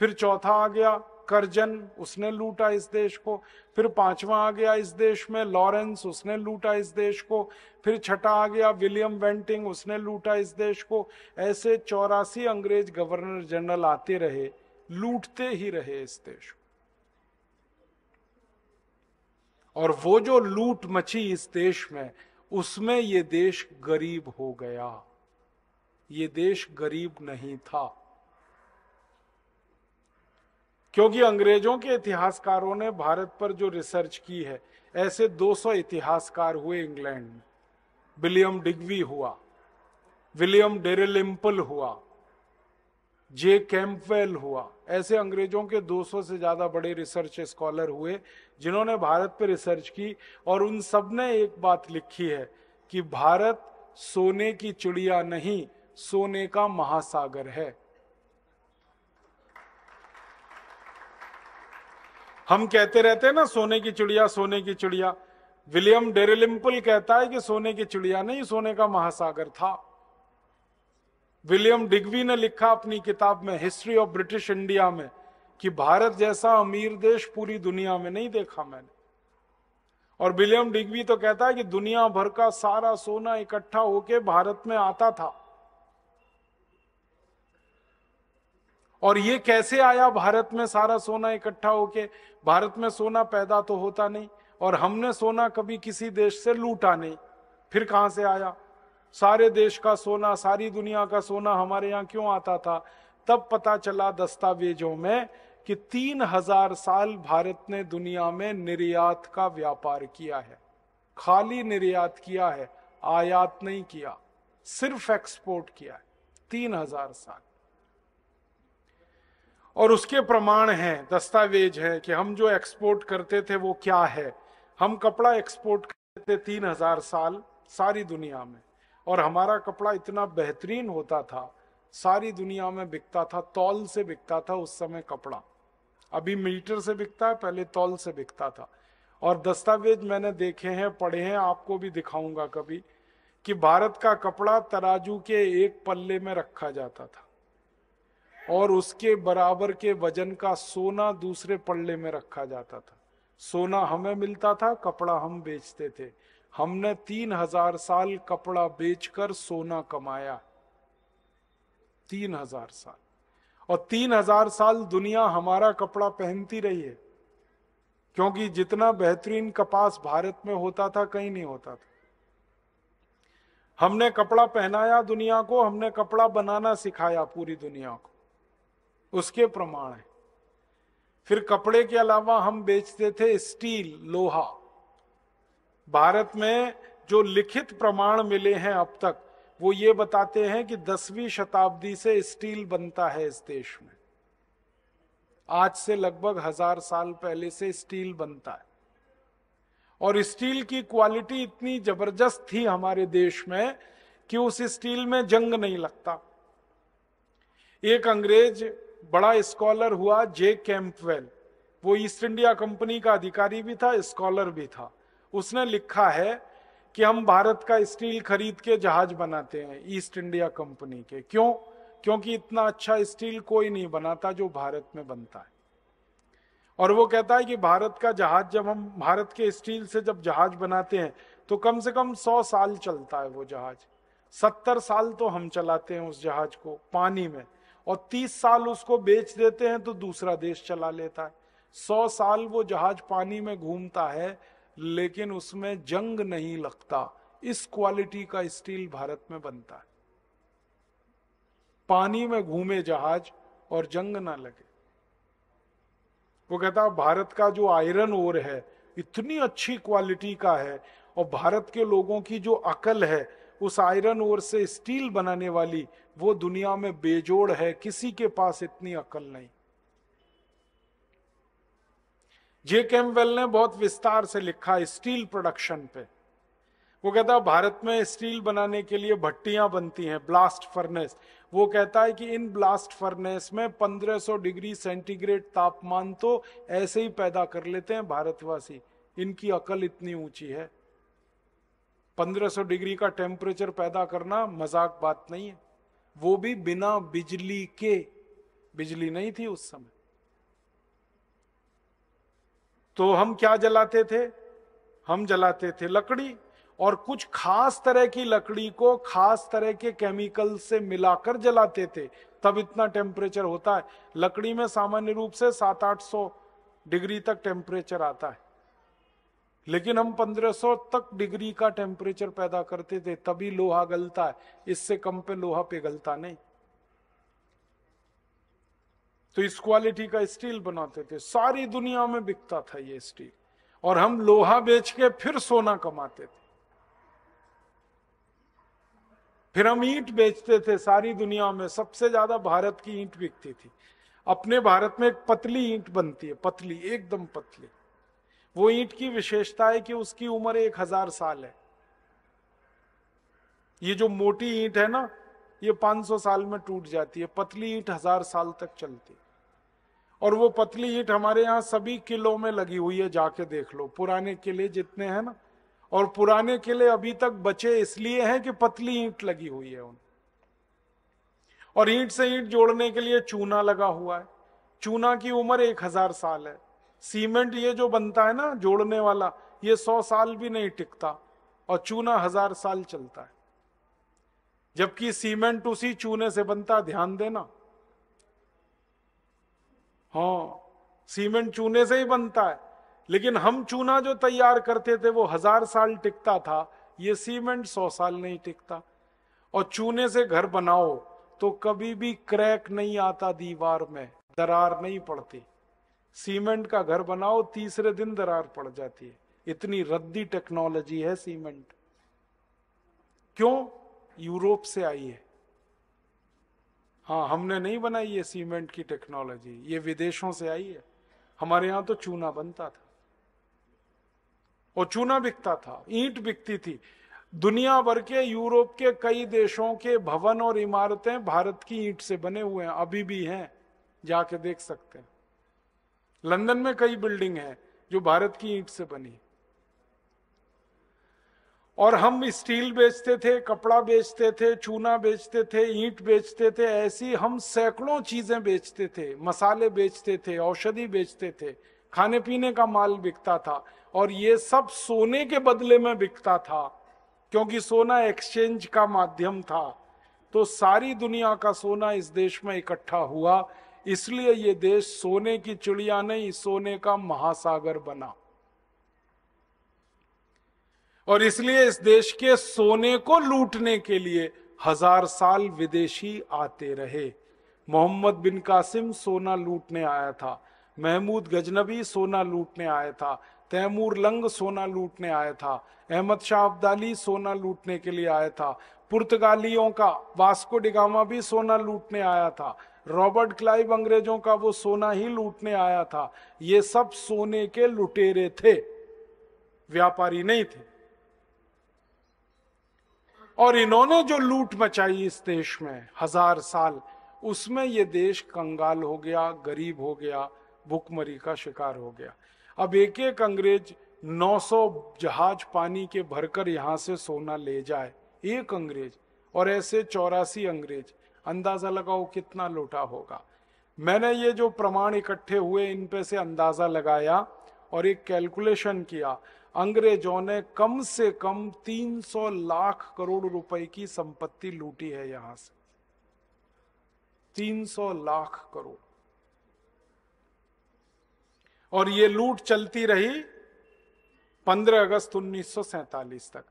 फिर चौथा आ गया करजन उसने लूटा इस देश को फिर पांचवा आ गया इस देश में लॉरेंस उसने लूटा इस देश को फिर छठा आ गया विलियम वेंटिंग उसने लूटा इस देश को ऐसे चौरासी अंग्रेज गवर्नर जनरल आते रहे लूटते ही रहे इस देश को और वो जो लूट मची इस देश में उसमें ये देश गरीब हो गया ये देश गरीब नहीं था क्योंकि अंग्रेजों के इतिहासकारों ने भारत पर जो रिसर्च की है ऐसे 200 इतिहासकार हुए इंग्लैंड में विलियम डिग्वी हुआ विलियम डेरेलिम्पल हुआ जे कैम्पवेल हुआ ऐसे अंग्रेजों के 200 से ज्यादा बड़े रिसर्च स्कॉलर हुए जिन्होंने भारत पर रिसर्च की और उन सब ने एक बात लिखी है कि भारत सोने की चिड़िया नहीं सोने का महासागर है हम कहते रहते हैं ना सोने की चिड़िया सोने की चिड़िया विलियम डेरिलिम्पल कहता है कि सोने की चिड़िया नहीं सोने का महासागर था विलियम डिग्वी ने लिखा अपनी किताब में हिस्ट्री ऑफ ब्रिटिश इंडिया में कि भारत जैसा अमीर देश पूरी दुनिया में नहीं देखा मैंने और विलियम डिग्वी तो कहता है कि दुनिया भर का सारा सोना इकट्ठा होके भारत में आता था और ये कैसे आया भारत में सारा सोना इकट्ठा होके भारत में सोना पैदा तो होता नहीं और हमने सोना कभी किसी देश से लूटा नहीं फिर कहाँ से आया सारे देश का सोना सारी दुनिया का सोना हमारे यहाँ क्यों आता था तब पता चला दस्तावेजों में कि तीन हजार साल भारत ने दुनिया में निर्यात का व्यापार किया है खाली निर्यात किया है आयात नहीं किया सिर्फ एक्सपोर्ट किया है तीन हजार साल और उसके प्रमाण हैं दस्तावेज है कि हम जो एक्सपोर्ट करते थे वो क्या है हम कपड़ा एक्सपोर्ट करते थे तीन हजार साल सारी दुनिया में और हमारा कपड़ा इतना बेहतरीन होता था सारी दुनिया में बिकता था तौल से बिकता था उस समय कपड़ा अभी मीटर से बिकता है पहले तौल से बिकता था और दस्तावेज मैंने देखे हैं पढ़े हैं आपको भी दिखाऊंगा कभी कि भारत का कपड़ा तराजू के एक पल्ले में रखा जाता था और उसके बराबर के वजन का सोना दूसरे पल्ले में रखा जाता था सोना हमें मिलता था कपड़ा हम बेचते थे हमने तीन हजार साल कपड़ा बेचकर सोना कमाया तीन हजार साल और तीन हजार साल दुनिया हमारा कपड़ा पहनती रही है क्योंकि जितना बेहतरीन कपास भारत में होता था कहीं नहीं होता था हमने कपड़ा पहनाया दुनिया को हमने कपड़ा बनाना सिखाया पूरी दुनिया को उसके प्रमाण है फिर कपड़े के अलावा हम बेचते थे स्टील लोहा भारत में जो लिखित प्रमाण मिले हैं अब तक वो ये बताते हैं कि दसवीं शताब्दी से स्टील बनता है इस देश में आज से लगभग हजार साल पहले से स्टील बनता है और स्टील की क्वालिटी इतनी जबरदस्त थी हमारे देश में कि उस स्टील में जंग नहीं लगता एक अंग्रेज बड़ा स्कॉलर हुआ जे कैंपवेल वो ईस्ट इंडिया कंपनी का अधिकारी भी था स्कॉलर भी था उसने लिखा है कि हम भारत का स्टील खरीद के जहाज बनाते हैं ईस्ट इंडिया कंपनी के क्यों क्योंकि इतना अच्छा स्टील कोई नहीं बनाता जो भारत में बनता है और वो कहता है कि भारत का जहाज जब हम भारत के स्टील से जब जहाज बनाते हैं तो कम से कम सौ साल चलता है वो जहाज सत्तर साल तो हम चलाते हैं उस जहाज को पानी में और तीस साल उसको बेच देते हैं तो दूसरा देश चला लेता है सौ साल वो जहाज पानी में घूमता है लेकिन उसमें जंग नहीं लगता इस क्वालिटी का स्टील भारत में बनता है पानी में घूमे जहाज और जंग ना लगे वो कहता भारत का जो आयरन ओर है इतनी अच्छी क्वालिटी का है और भारत के लोगों की जो अकल है उस आयरन ओर से स्टील बनाने वाली वो दुनिया में बेजोड़ है किसी के पास इतनी अकल नहीं जे कैम्पवेल ने बहुत विस्तार से लिखा स्टील प्रोडक्शन पे वो कहता है भारत में स्टील बनाने के लिए भट्टियां बनती हैं ब्लास्ट फर्नेस वो कहता है कि इन ब्लास्ट फर्नेस में 1500 डिग्री सेंटीग्रेड तापमान तो ऐसे ही पैदा कर लेते हैं भारतवासी इनकी अकल इतनी ऊंची है 1500 डिग्री का टेम्परेचर पैदा करना मजाक बात नहीं है वो भी बिना बिजली के बिजली नहीं थी उस समय तो हम क्या जलाते थे हम जलाते थे लकड़ी और कुछ खास तरह की लकड़ी को खास तरह के केमिकल से मिलाकर जलाते थे तब इतना टेम्परेचर होता है लकड़ी में सामान्य रूप से सात आठ सौ डिग्री तक टेम्परेचर आता है लेकिन हम 1500 तक डिग्री का टेम्परेचर पैदा करते थे तभी लोहा गलता है इससे कम पे लोहा पे गलता नहीं तो इस क्वालिटी का स्टील बनाते थे सारी दुनिया में बिकता था ये स्टील और हम लोहा बेच के फिर सोना कमाते थे फिर हम ईंट बेचते थे सारी दुनिया में सबसे ज्यादा भारत की ईंट बिकती थी अपने भारत में एक पतली ईंट बनती है पतली एकदम पतली वो ईंट की विशेषता है कि उसकी उम्र एक हजार साल है ये जो मोटी ईंट है ना ये 500 साल में टूट जाती है पतली ईट हजार साल तक चलती और वो पतली ईट हमारे यहाँ सभी किलों में लगी हुई है जाके देख लो पुराने किले जितने हैं ना और पुराने किले अभी तक बचे इसलिए हैं कि पतली ईंट लगी हुई है उन और ईंट से ईंट जोड़ने के लिए चूना लगा हुआ है चूना की उम्र एक हजार साल है सीमेंट ये जो बनता है ना जोड़ने वाला ये सौ साल भी नहीं टिकता और चूना हजार साल चलता है जबकि सीमेंट उसी चूने से बनता ध्यान देना हाँ सीमेंट चूने से ही बनता है लेकिन हम चूना जो तैयार करते थे वो हजार साल टिकता था ये सीमेंट सौ साल नहीं टिकता और चूने से घर बनाओ तो कभी भी क्रैक नहीं आता दीवार में दरार नहीं पड़ती सीमेंट का घर बनाओ तीसरे दिन दरार पड़ जाती है इतनी रद्दी टेक्नोलॉजी है सीमेंट क्यों यूरोप से आई है हाँ हमने नहीं बनाई ये सीमेंट की टेक्नोलॉजी ये विदेशों से आई है हमारे यहां तो चूना बनता था और चूना बिकता था ईंट बिकती थी दुनिया भर के यूरोप के कई देशों के भवन और इमारतें भारत की ईंट से बने हुए हैं अभी भी हैं जाके देख सकते हैं लंदन में कई बिल्डिंग है जो भारत की ईंट से बनी और हम स्टील बेचते थे कपड़ा बेचते थे चूना बेचते थे ईंट बेचते थे ऐसी हम सैकड़ों चीजें बेचते थे मसाले बेचते थे औषधि बेचते थे खाने पीने का माल बिकता था और ये सब सोने के बदले में बिकता था क्योंकि सोना एक्सचेंज का माध्यम था तो सारी दुनिया का सोना इस देश में इकट्ठा हुआ इसलिए ये देश सोने की चिड़िया नहीं सोने का महासागर बना और इसलिए इस देश के सोने को लूटने के लिए हजार साल विदेशी आते रहे मोहम्मद बिन कासिम सोना लूटने आया था महमूद गजनबी सोना लूटने आया था तैमूर लंग सोना लूटने आया था अहमद शाह अब्दाली सोना लूटने के लिए आया था पुर्तगालियों का वास्को डिगामा भी सोना लूटने आया था रॉबर्ट क्लाइव अंग्रेजों का वो सोना ही लूटने आया था ये सब सोने के लुटेरे थे व्यापारी नहीं थे और इन्होंने जो लूट मचाई इस देश में हजार साल उसमें ये देश कंगाल हो गया गरीब हो गया भुखमरी का शिकार हो गया अब एक एक अंग्रेज 900 जहाज पानी के भरकर यहां से सोना ले जाए एक अंग्रेज और ऐसे चौरासी अंग्रेज अंदाजा लगाओ कितना लूटा होगा मैंने ये जो प्रमाण इकट्ठे हुए इन पे से अंदाजा लगाया और एक कैलकुलेशन किया अंग्रेजों ने कम से कम 300 लाख करोड़ रुपए की संपत्ति लूटी है यहां से 300 लाख करोड़ और ये लूट चलती रही 15 अगस्त 1947 तक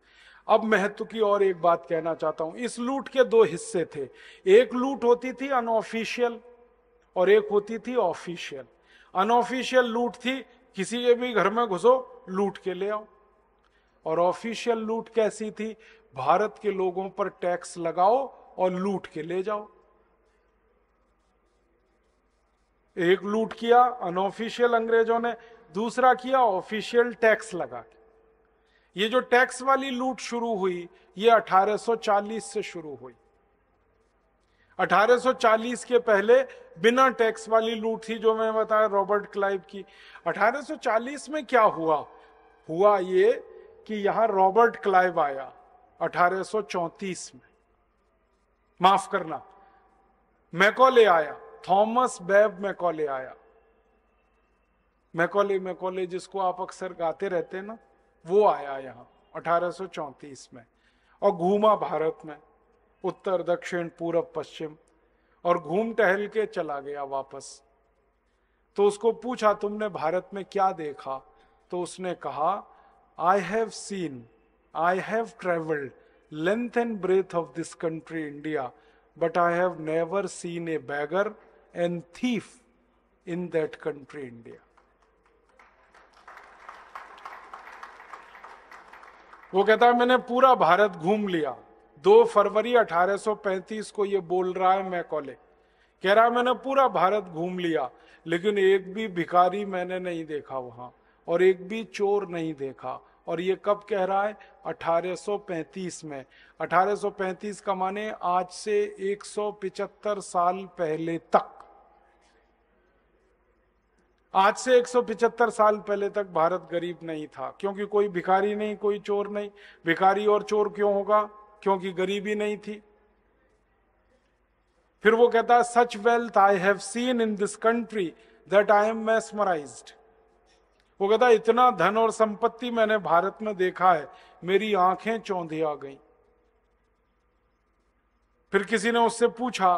अब महत्व की और एक बात कहना चाहता हूं इस लूट के दो हिस्से थे एक लूट होती थी अनऑफिशियल और एक होती थी ऑफिशियल अनऑफिशियल लूट थी किसी के भी घर में घुसो लूट के ले आओ और ऑफिशियल लूट कैसी थी भारत के लोगों पर टैक्स लगाओ और लूट के ले जाओ एक लूट किया अनऑफिशियल अंग्रेजों ने दूसरा किया ऑफिशियल टैक्स लगा के ये जो टैक्स वाली लूट शुरू हुई ये 1840 से शुरू हुई 1840 के पहले बिना टैक्स वाली लूट थी जो मैं बताया रॉबर्ट क्लाइव की 1840 में क्या हुआ हुआ ये कि यहां रॉबर्ट क्लाइव आया 1834 में माफ करना मैकॉले आया थॉमस बेब मैकॉले आया मैकॉले मैकॉले जिसको आप अक्सर गाते रहते हैं ना वो आया यहाँ 1834 में और घूमा भारत में उत्तर दक्षिण पूर्व पश्चिम और घूम टहल के चला गया वापस तो उसको पूछा तुमने भारत में क्या देखा तो उसने कहा I have seen I have travelled length and breadth of this country India but I have never seen a beggar and thief in that country India वो कहता है मैंने पूरा भारत घूम लिया दो फरवरी 1835 को ये बोल रहा है मैकॉले कह रहा है मैंने पूरा भारत घूम लिया लेकिन एक भी भिखारी मैंने नहीं देखा वहां और एक भी चोर नहीं देखा और ये कब कह रहा है 1835 में 1835 का माने आज से 175 साल पहले तक आज से 175 साल पहले तक भारत गरीब नहीं था क्योंकि कोई भिखारी नहीं कोई चोर नहीं भिखारी और चोर क्यों होगा क्योंकि गरीबी नहीं थी फिर वो कहता such wealth I have seen in this country that I am mesmerised वो कहता इतना धन और संपत्ति मैंने भारत में देखा है मेरी आंखें चौंधी आ गई फिर किसी ने उससे पूछा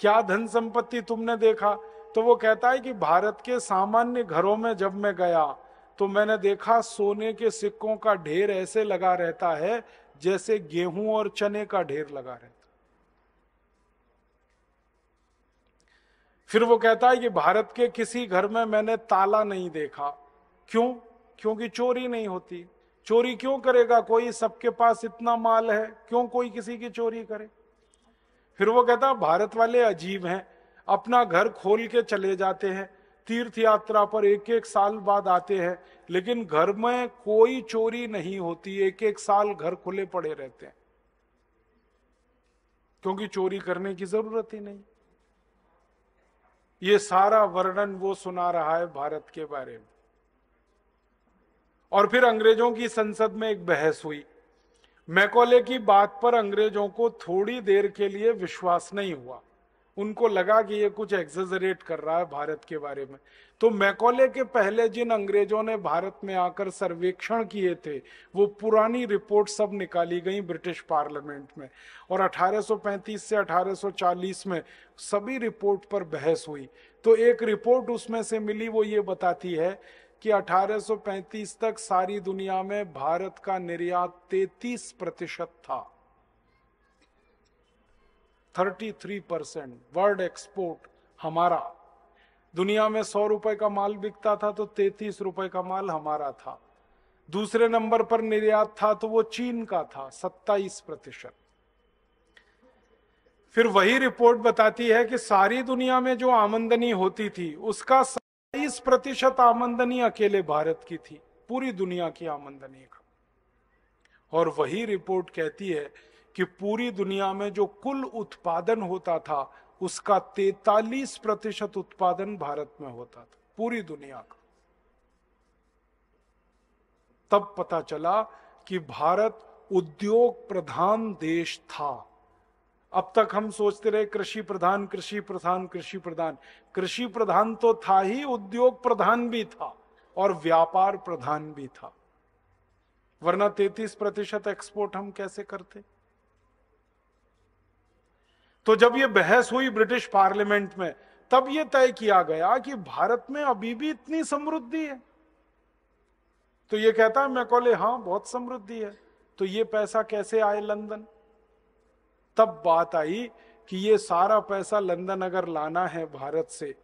क्या धन संपत्ति तुमने देखा तो वो कहता है कि भारत के सामान्य घरों में जब मैं गया तो मैंने देखा सोने के सिक्कों का ढेर ऐसे लगा रहता है जैसे गेहूं और चने का ढेर लगा रहता फिर वो कहता है कि भारत के किसी घर में मैंने ताला नहीं देखा क्यों क्योंकि चोरी नहीं होती चोरी क्यों करेगा कोई सबके पास इतना माल है क्यों कोई किसी की चोरी करे फिर वो कहता भारत वाले अजीब हैं अपना घर खोल के चले जाते हैं तीर्थ यात्रा पर एक एक साल बाद आते हैं लेकिन घर में कोई चोरी नहीं होती एक एक साल घर खुले पड़े रहते हैं क्योंकि चोरी करने की जरूरत ही नहीं ये सारा वर्णन वो सुना रहा है भारत के बारे में और फिर अंग्रेजों की संसद में एक बहस हुई मैकोले की बात पर अंग्रेजों को थोड़ी देर के लिए विश्वास नहीं हुआ उनको लगा कि ये कुछ एक्सजरेट कर रहा है भारत के बारे में तो मैकोले के पहले जिन अंग्रेजों ने भारत में आकर सर्वेक्षण किए थे वो पुरानी रिपोर्ट सब निकाली गई ब्रिटिश पार्लियामेंट में और 1835 से 1840 में सभी रिपोर्ट पर बहस हुई तो एक रिपोर्ट उसमें से मिली वो ये बताती है कि 1835 तक सारी दुनिया में भारत का निर्यात 33 प्रतिशत था 33 परसेंट वर्ल्ड एक्सपोर्ट हमारा दुनिया में सौ रुपए का माल बिकता था तो तैतीस रुपए का माल हमारा था दूसरे नंबर पर निर्यात था तो वो चीन का था सत्ताईस प्रतिशत फिर वही रिपोर्ट बताती है कि सारी दुनिया में जो आमंदनी होती थी उसका सत्ताईस प्रतिशत आमंदनी अकेले भारत की थी पूरी दुनिया की आमंदनी का और वही रिपोर्ट कहती है कि पूरी दुनिया में जो कुल उत्पादन होता था उसका 43 प्रतिशत उत्पादन भारत में होता था पूरी दुनिया का तब पता चला कि भारत उद्योग प्रधान देश था अब तक हम सोचते रहे कृषि प्रधान कृषि प्रधान कृषि प्रधान कृषि प्रधान तो था ही उद्योग प्रधान भी था और व्यापार प्रधान भी था वरना 33 प्रतिशत एक्सपोर्ट हम कैसे करते तो जब ये बहस हुई ब्रिटिश पार्लियामेंट में तब ये तय किया गया कि भारत में अभी भी इतनी समृद्धि है तो ये कहता है मैं कॉले हाँ बहुत समृद्धि है तो ये पैसा कैसे आए लंदन तब बात आई कि ये सारा पैसा लंदन अगर लाना है भारत से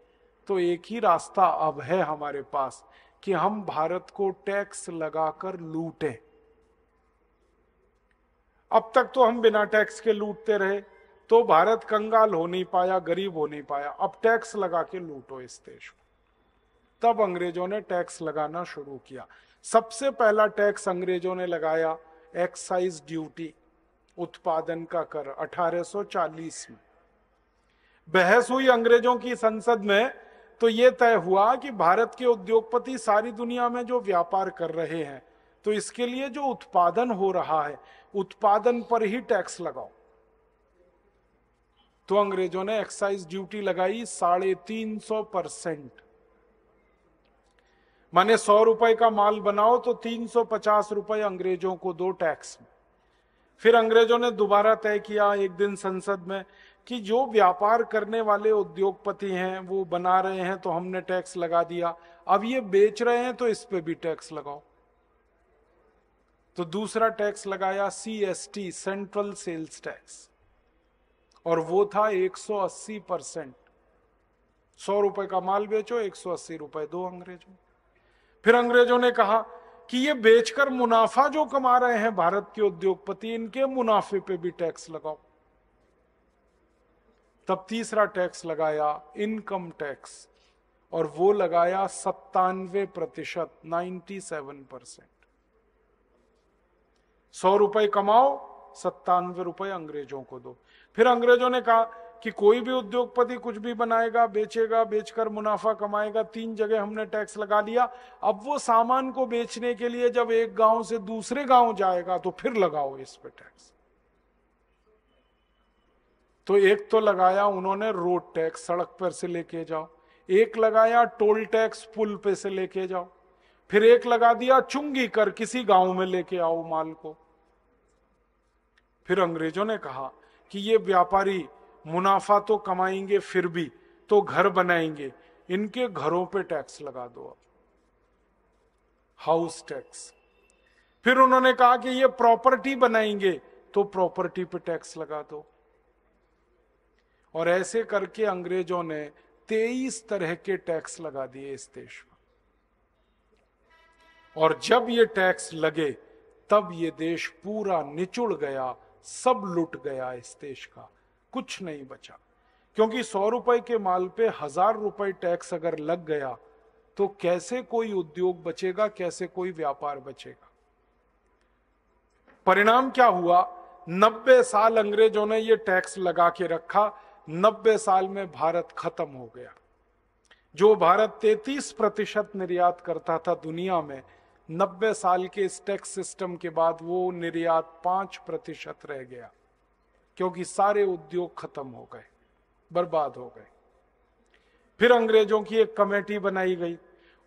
तो एक ही रास्ता अब है हमारे पास कि हम भारत को टैक्स लगाकर लूटें अब तक तो हम बिना टैक्स के लूटते रहे तो भारत कंगाल हो नहीं पाया गरीब हो नहीं पाया अब टैक्स लगा के लूटो इस देश को तब अंग्रेजों ने टैक्स लगाना शुरू किया सबसे पहला टैक्स अंग्रेजों ने लगाया एक्साइज ड्यूटी उत्पादन का कर 1840 में बहस हुई अंग्रेजों की संसद में तो यह तय हुआ कि भारत के उद्योगपति सारी दुनिया में जो व्यापार कर रहे हैं तो इसके लिए जो उत्पादन हो रहा है उत्पादन पर ही टैक्स लगाओ तो अंग्रेजों ने एक्साइज ड्यूटी लगाई साढ़े तीन सौ परसेंट माने सौ रुपए का माल बनाओ तो तीन सौ पचास रुपए अंग्रेजों को दो टैक्स में फिर अंग्रेजों ने दोबारा तय किया एक दिन संसद में कि जो व्यापार करने वाले उद्योगपति हैं वो बना रहे हैं तो हमने टैक्स लगा दिया अब ये बेच रहे हैं तो इस पे भी टैक्स लगाओ तो दूसरा टैक्स लगाया सी सेंट्रल सेल्स टैक्स और वो था 180 परसेंट सौ रुपए का माल बेचो 180 रुपए दो अंग्रेजों फिर अंग्रेजों ने कहा कि ये बेचकर मुनाफा जो कमा रहे हैं भारत के उद्योगपति इनके मुनाफे पे भी टैक्स लगाओ तब तीसरा टैक्स लगाया इनकम टैक्स और वो लगाया सत्तानवे प्रतिशत नाइन्टी सेवन परसेंट सौ रुपए कमाओ सत्तानवे रुपए अंग्रेजों को दो फिर अंग्रेजों ने कहा कि कोई भी उद्योगपति कुछ भी बनाएगा बेचेगा बेचकर मुनाफा कमाएगा तीन जगह हमने टैक्स लगा लिया अब वो सामान को बेचने के लिए जब एक गांव से दूसरे गांव जाएगा तो फिर लगाओ इस पे टैक्स तो एक तो लगाया उन्होंने रोड टैक्स सड़क पर से लेके जाओ एक लगाया टोल टैक्स पुल पे से लेके जाओ फिर एक लगा दिया चुंगी कर किसी गांव में लेके आओ माल को फिर अंग्रेजों ने कहा कि ये व्यापारी मुनाफा तो कमाएंगे फिर भी तो घर बनाएंगे इनके घरों पे टैक्स लगा दो आप हाउस टैक्स फिर उन्होंने कहा कि ये प्रॉपर्टी बनाएंगे तो प्रॉपर्टी पे टैक्स लगा दो और ऐसे करके अंग्रेजों ने तेईस तरह के टैक्स लगा दिए इस देश में और जब ये टैक्स लगे तब ये देश पूरा निचुड़ गया सब लुट गया इस देश का कुछ नहीं बचा क्योंकि सौ रुपए के माल पे हजार रुपए टैक्स अगर लग गया तो कैसे कोई उद्योग बचेगा कैसे कोई व्यापार बचेगा परिणाम क्या हुआ नब्बे साल अंग्रेजों ने ये टैक्स लगा के रखा नब्बे साल में भारत खत्म हो गया जो भारत 33 प्रतिशत निर्यात करता था दुनिया में नब्बे साल के इस टैक्स सिस्टम के बाद वो निर्यात पांच प्रतिशत रह गया क्योंकि सारे उद्योग खत्म हो गए बर्बाद हो गए फिर अंग्रेजों की एक कमेटी बनाई गई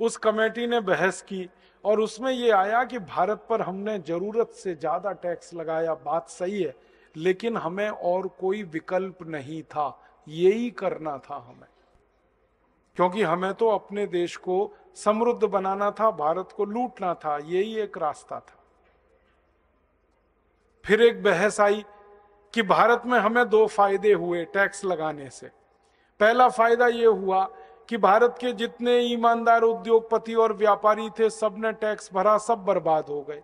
उस कमेटी ने बहस की और उसमें ये आया कि भारत पर हमने जरूरत से ज्यादा टैक्स लगाया बात सही है लेकिन हमें और कोई विकल्प नहीं था यही करना था हमें क्योंकि हमें तो अपने देश को समृद्ध बनाना था भारत को लूटना था यही एक रास्ता था फिर एक बहस आई कि भारत में हमें दो फायदे हुए टैक्स लगाने से पहला फायदा यह हुआ कि भारत के जितने ईमानदार उद्योगपति और व्यापारी थे सब ने टैक्स भरा सब बर्बाद हो गए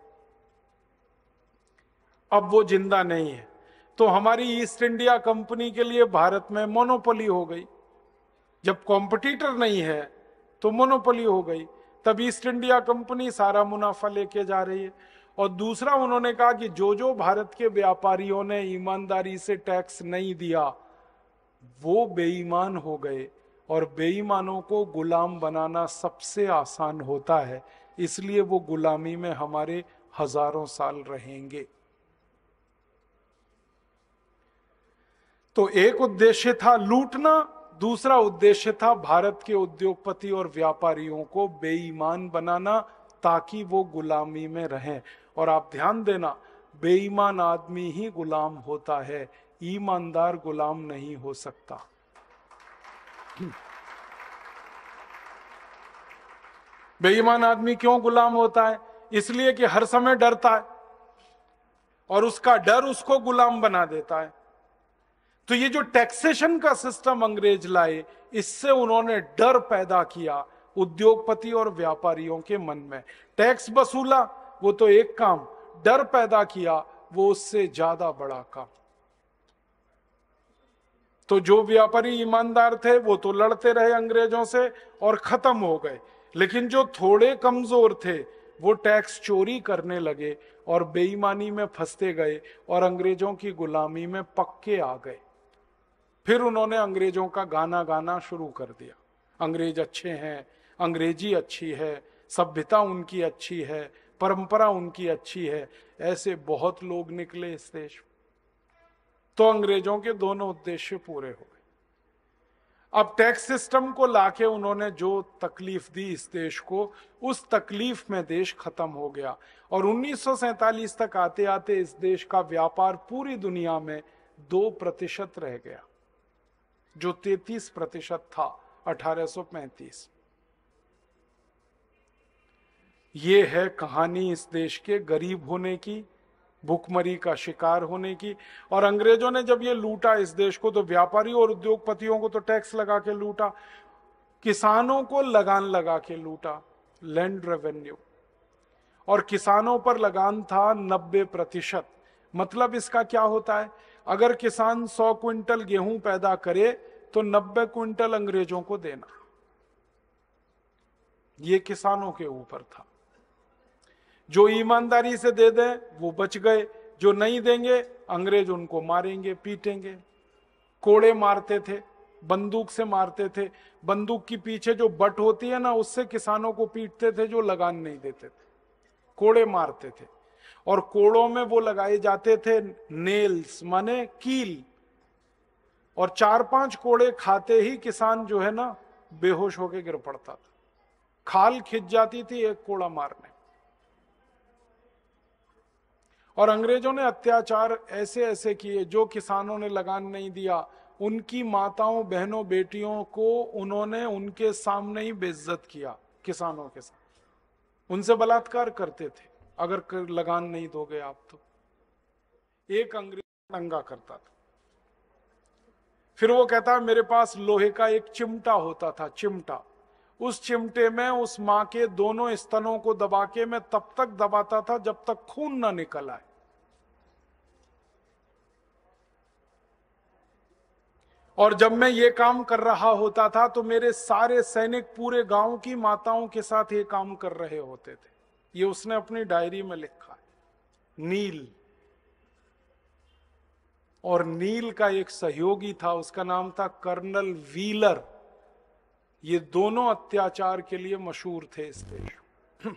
अब वो जिंदा नहीं है तो हमारी ईस्ट इंडिया कंपनी के लिए भारत में मोनोपोली हो गई जब कॉम्पिटिटर नहीं है तो मोनोपली हो गई तब ईस्ट इंडिया कंपनी सारा मुनाफा लेके जा रही है और दूसरा उन्होंने कहा कि जो जो भारत के व्यापारियों ने ईमानदारी से टैक्स नहीं दिया वो बेईमान हो गए और बेईमानों को गुलाम बनाना सबसे आसान होता है इसलिए वो गुलामी में हमारे हजारों साल रहेंगे तो एक उद्देश्य था लूटना दूसरा उद्देश्य था भारत के उद्योगपति और व्यापारियों को बेईमान बनाना ताकि वो गुलामी में रहें और आप ध्यान देना बेईमान आदमी ही गुलाम होता है ईमानदार गुलाम नहीं हो सकता बेईमान आदमी क्यों गुलाम होता है इसलिए कि हर समय डरता है और उसका डर उसको गुलाम बना देता है तो ये जो टैक्सेशन का सिस्टम अंग्रेज लाए इससे उन्होंने डर पैदा किया उद्योगपति और व्यापारियों के मन में टैक्स वसूला वो तो एक काम डर पैदा किया वो उससे ज्यादा बड़ा काम तो जो व्यापारी ईमानदार थे वो तो लड़ते रहे अंग्रेजों से और खत्म हो गए लेकिन जो थोड़े कमजोर थे वो टैक्स चोरी करने लगे और बेईमानी में फंसते गए और अंग्रेजों की गुलामी में पक्के आ गए फिर उन्होंने अंग्रेजों का गाना गाना शुरू कर दिया अंग्रेज अच्छे हैं अंग्रेजी अच्छी है सभ्यता उनकी अच्छी है परंपरा उनकी अच्छी है ऐसे बहुत लोग निकले इस देश में तो अंग्रेजों के दोनों उद्देश्य पूरे हो गए अब टैक्स सिस्टम को लाके उन्होंने जो तकलीफ दी इस देश को उस तकलीफ में देश खत्म हो गया और उन्नीस तक आते आते इस देश का व्यापार पूरी दुनिया में दो प्रतिशत रह गया जो 33 प्रतिशत था 1835 ये है कहानी इस देश के गरीब होने की भुखमरी का शिकार होने की और अंग्रेजों ने जब ये लूटा इस देश को तो व्यापारी और उद्योगपतियों को तो टैक्स लगा के लूटा किसानों को लगान लगा के लूटा लैंड रेवेन्यू और किसानों पर लगान था नब्बे प्रतिशत मतलब इसका क्या होता है अगर किसान 100 क्विंटल गेहूं पैदा करे तो 90 क्विंटल अंग्रेजों को देना ये किसानों के ऊपर था जो ईमानदारी से दे दें वो बच गए जो नहीं देंगे अंग्रेज उनको मारेंगे पीटेंगे कोड़े मारते थे बंदूक से मारते थे बंदूक के पीछे जो बट होती है ना उससे किसानों को पीटते थे जो लगान नहीं देते थे कोड़े मारते थे और कोड़ों में वो लगाए जाते थे नेल्स माने कील और चार पांच कोड़े खाते ही किसान जो है ना बेहोश होके गिर पड़ता था खाल खिंच जाती थी एक कोड़ा मारने और अंग्रेजों ने अत्याचार ऐसे ऐसे किए जो किसानों ने लगान नहीं दिया उनकी माताओं बहनों बेटियों को उन्होंने उनके सामने ही बेइज्जत किया किसानों के साथ उनसे बलात्कार करते थे अगर लगान नहीं दोगे आप तो एक अंग्रेज नंगा करता था फिर वो कहता है मेरे पास लोहे का एक चिमटा होता था चिमटा उस चिमटे में उस मां के दोनों स्तनों को दबा के मैं तब तक दबाता था जब तक खून ना निकल आए और जब मैं ये काम कर रहा होता था तो मेरे सारे सैनिक पूरे गांव की माताओं के साथ ये काम कर रहे होते थे ये उसने अपनी डायरी में लिखा है नील और नील का एक सहयोगी था उसका नाम था कर्नल व्हीलर ये दोनों अत्याचार के लिए मशहूर थे इस देश हम्म।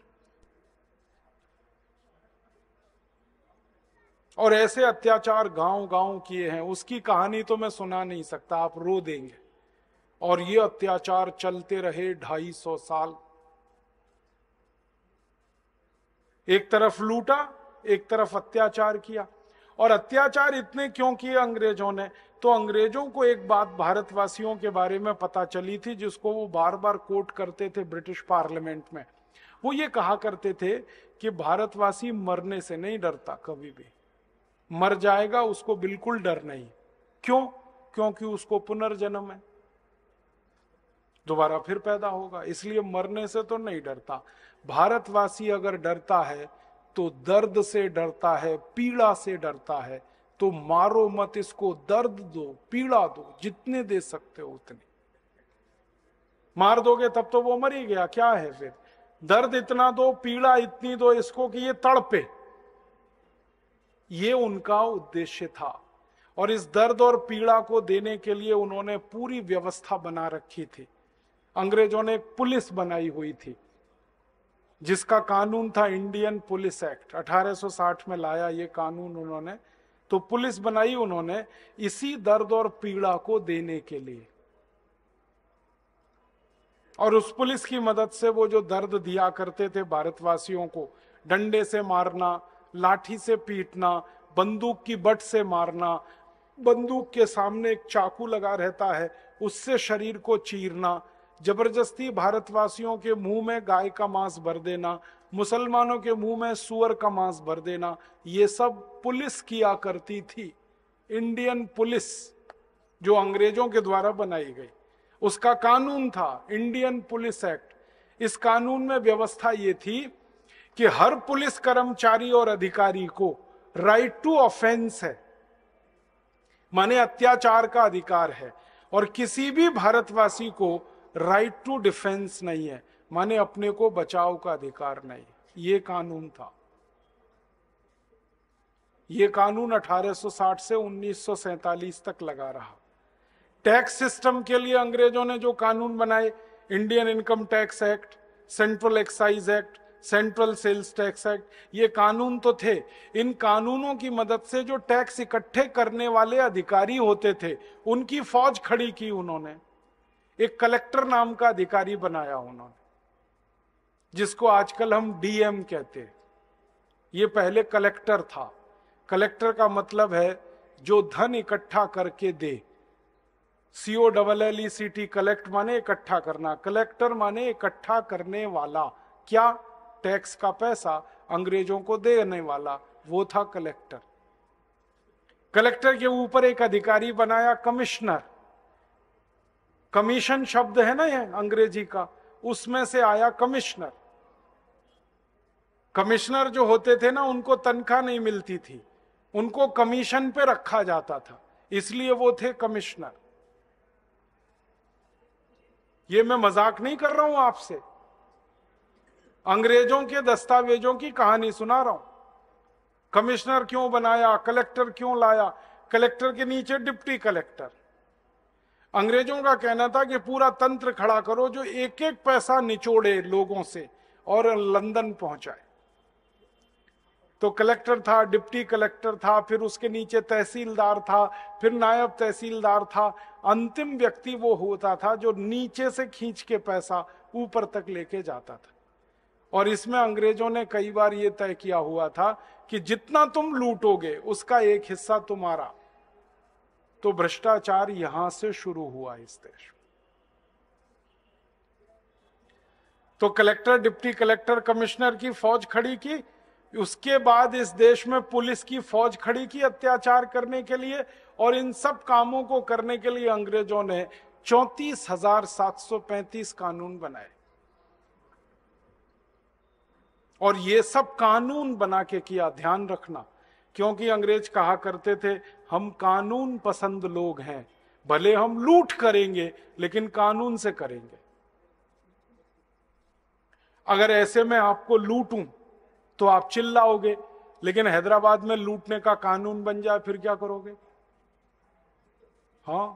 और ऐसे अत्याचार गांव गांव किए हैं उसकी कहानी तो मैं सुना नहीं सकता आप रो देंगे और ये अत्याचार चलते रहे ढाई सौ साल एक तरफ लूटा एक तरफ अत्याचार किया और अत्याचार इतने क्यों किए अंग्रेजों ने तो अंग्रेजों को एक बात भारतवासियों के बारे में पता चली थी जिसको वो बार बार कोट करते थे ब्रिटिश पार्लियामेंट में वो ये कहा करते थे कि भारतवासी मरने से नहीं डरता कभी भी मर जाएगा उसको बिल्कुल डर नहीं क्यों क्योंकि उसको पुनर्जन्म है दोबारा फिर पैदा होगा इसलिए मरने से तो नहीं डरता भारतवासी अगर डरता है तो दर्द से डरता है पीड़ा से डरता है तो मारो मत इसको दर्द दो पीड़ा दो जितने दे सकते हो उतने मार दोगे तब तो वो मर ही गया क्या है फिर दर्द इतना दो पीड़ा इतनी दो इसको कि ये तड़पे ये उनका उद्देश्य था और इस दर्द और पीड़ा को देने के लिए उन्होंने पूरी व्यवस्था बना रखी थी अंग्रेजों ने पुलिस बनाई हुई थी जिसका कानून था इंडियन पुलिस एक्ट 1860 में लाया ये कानून उन्होंने तो पुलिस बनाई उन्होंने इसी दर्द और पीड़ा को देने के लिए और उस पुलिस की मदद से वो जो दर्द दिया करते थे भारतवासियों को डंडे से मारना लाठी से पीटना बंदूक की बट से मारना बंदूक के सामने एक चाकू लगा रहता है उससे शरीर को चीरना जबरदस्ती भारतवासियों के मुंह में गाय का मांस भर देना मुसलमानों के मुंह में सुअर का मांस भर देना ये सब पुलिस किया करती थी इंडियन पुलिस जो अंग्रेजों के द्वारा बनाई गई उसका कानून था इंडियन पुलिस एक्ट इस कानून में व्यवस्था ये थी कि हर पुलिस कर्मचारी और अधिकारी को राइट टू ऑफेंस है माने अत्याचार का अधिकार है और किसी भी भारतवासी को राइट टू डिफेंस नहीं है माने अपने को बचाव का अधिकार नहीं ये कानून था ये कानून 1860 से 1947 तक लगा रहा टैक्स सिस्टम के लिए अंग्रेजों ने जो कानून बनाए Indian income tax act central excise act central sales tax act ये कानून तो थे इन कानूनों की मदद से जो टैक्स इकट्ठे करने वाले अधिकारी होते थे उनकी फौज खड़ी की उन्होंने एक कलेक्टर नाम का अधिकारी बनाया उन्होंने जिसको आजकल हम डीएम कहते हैं ये पहले कलेक्टर था कलेक्टर का मतलब है जो धन इकट्ठा करके दे C O double L E C T collect माने इकट्ठा करना कलेक्टर माने इकट्ठा करने वाला क्या टैक्स का पैसा अंग्रेजों को देने वाला वो था कलेक्टर कलेक्टर के ऊपर एक अधिकारी बनाया कमिश्नर कमीशन शब्द है ना ये अंग्रेजी का उसमें से आया कमिश्नर कमिश्नर जो होते थे ना उनको तनख्वाह नहीं मिलती थी उनको कमीशन पे रखा जाता था इसलिए वो थे कमिश्नर ये मैं मजाक नहीं कर रहा हूं आपसे अंग्रेजों के दस्तावेजों की कहानी सुना रहा हूं कमिश्नर क्यों बनाया कलेक्टर क्यों लाया कलेक्टर के नीचे डिप्टी कलेक्टर अंग्रेजों का कहना था कि पूरा तंत्र खड़ा करो जो एक एक पैसा निचोड़े लोगों से और लंदन पहुंचाए तो कलेक्टर था डिप्टी कलेक्टर था फिर उसके नीचे तहसीलदार था फिर नायब तहसीलदार था अंतिम व्यक्ति वो होता था जो नीचे से खींच के पैसा ऊपर तक लेके जाता था और इसमें अंग्रेजों ने कई बार ये तय किया हुआ था कि जितना तुम लूटोगे उसका एक हिस्सा तुम्हारा तो भ्रष्टाचार यहां से शुरू हुआ इस देश में तो कलेक्टर डिप्टी कलेक्टर कमिश्नर की फौज खड़ी की उसके बाद इस देश में पुलिस की फौज खड़ी की अत्याचार करने के लिए और इन सब कामों को करने के लिए अंग्रेजों ने चौतीस हजार सात सौ पैंतीस कानून बनाए और ये सब कानून बना के किया ध्यान रखना क्योंकि अंग्रेज कहा करते थे हम कानून पसंद लोग हैं भले हम लूट करेंगे लेकिन कानून से करेंगे अगर ऐसे में आपको लूटूं तो आप चिल्लाओगे लेकिन हैदराबाद में लूटने का कानून बन जाए फिर क्या करोगे हाँ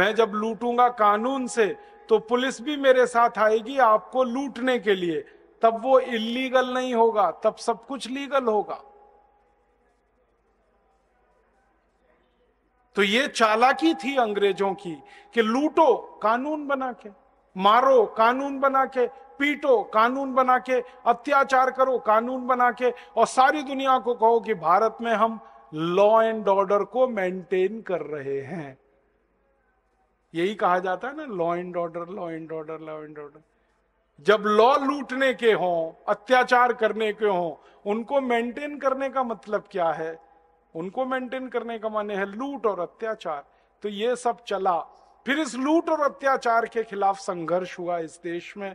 मैं जब लूटूंगा कानून से तो पुलिस भी मेरे साथ आएगी आपको लूटने के लिए तब वो इलीगल नहीं होगा तब सब कुछ लीगल होगा तो ये चालाकी थी अंग्रेजों की कि लूटो कानून बना के मारो कानून बना के पीटो कानून बना के अत्याचार करो कानून बना के और सारी दुनिया को कहो कि भारत में हम लॉ एंड ऑर्डर को मेंटेन कर रहे हैं यही कहा जाता है ना law and order law and order law and order जब लॉ लूटने के हों अत्याचार करने के हों उनको मेंटेन करने का मतलब क्या है उनको मेंटेन करने का माने है लूट और अत्याचार तो ये सब चला फिर इस लूट और अत्याचार के खिलाफ संघर्ष हुआ इस देश में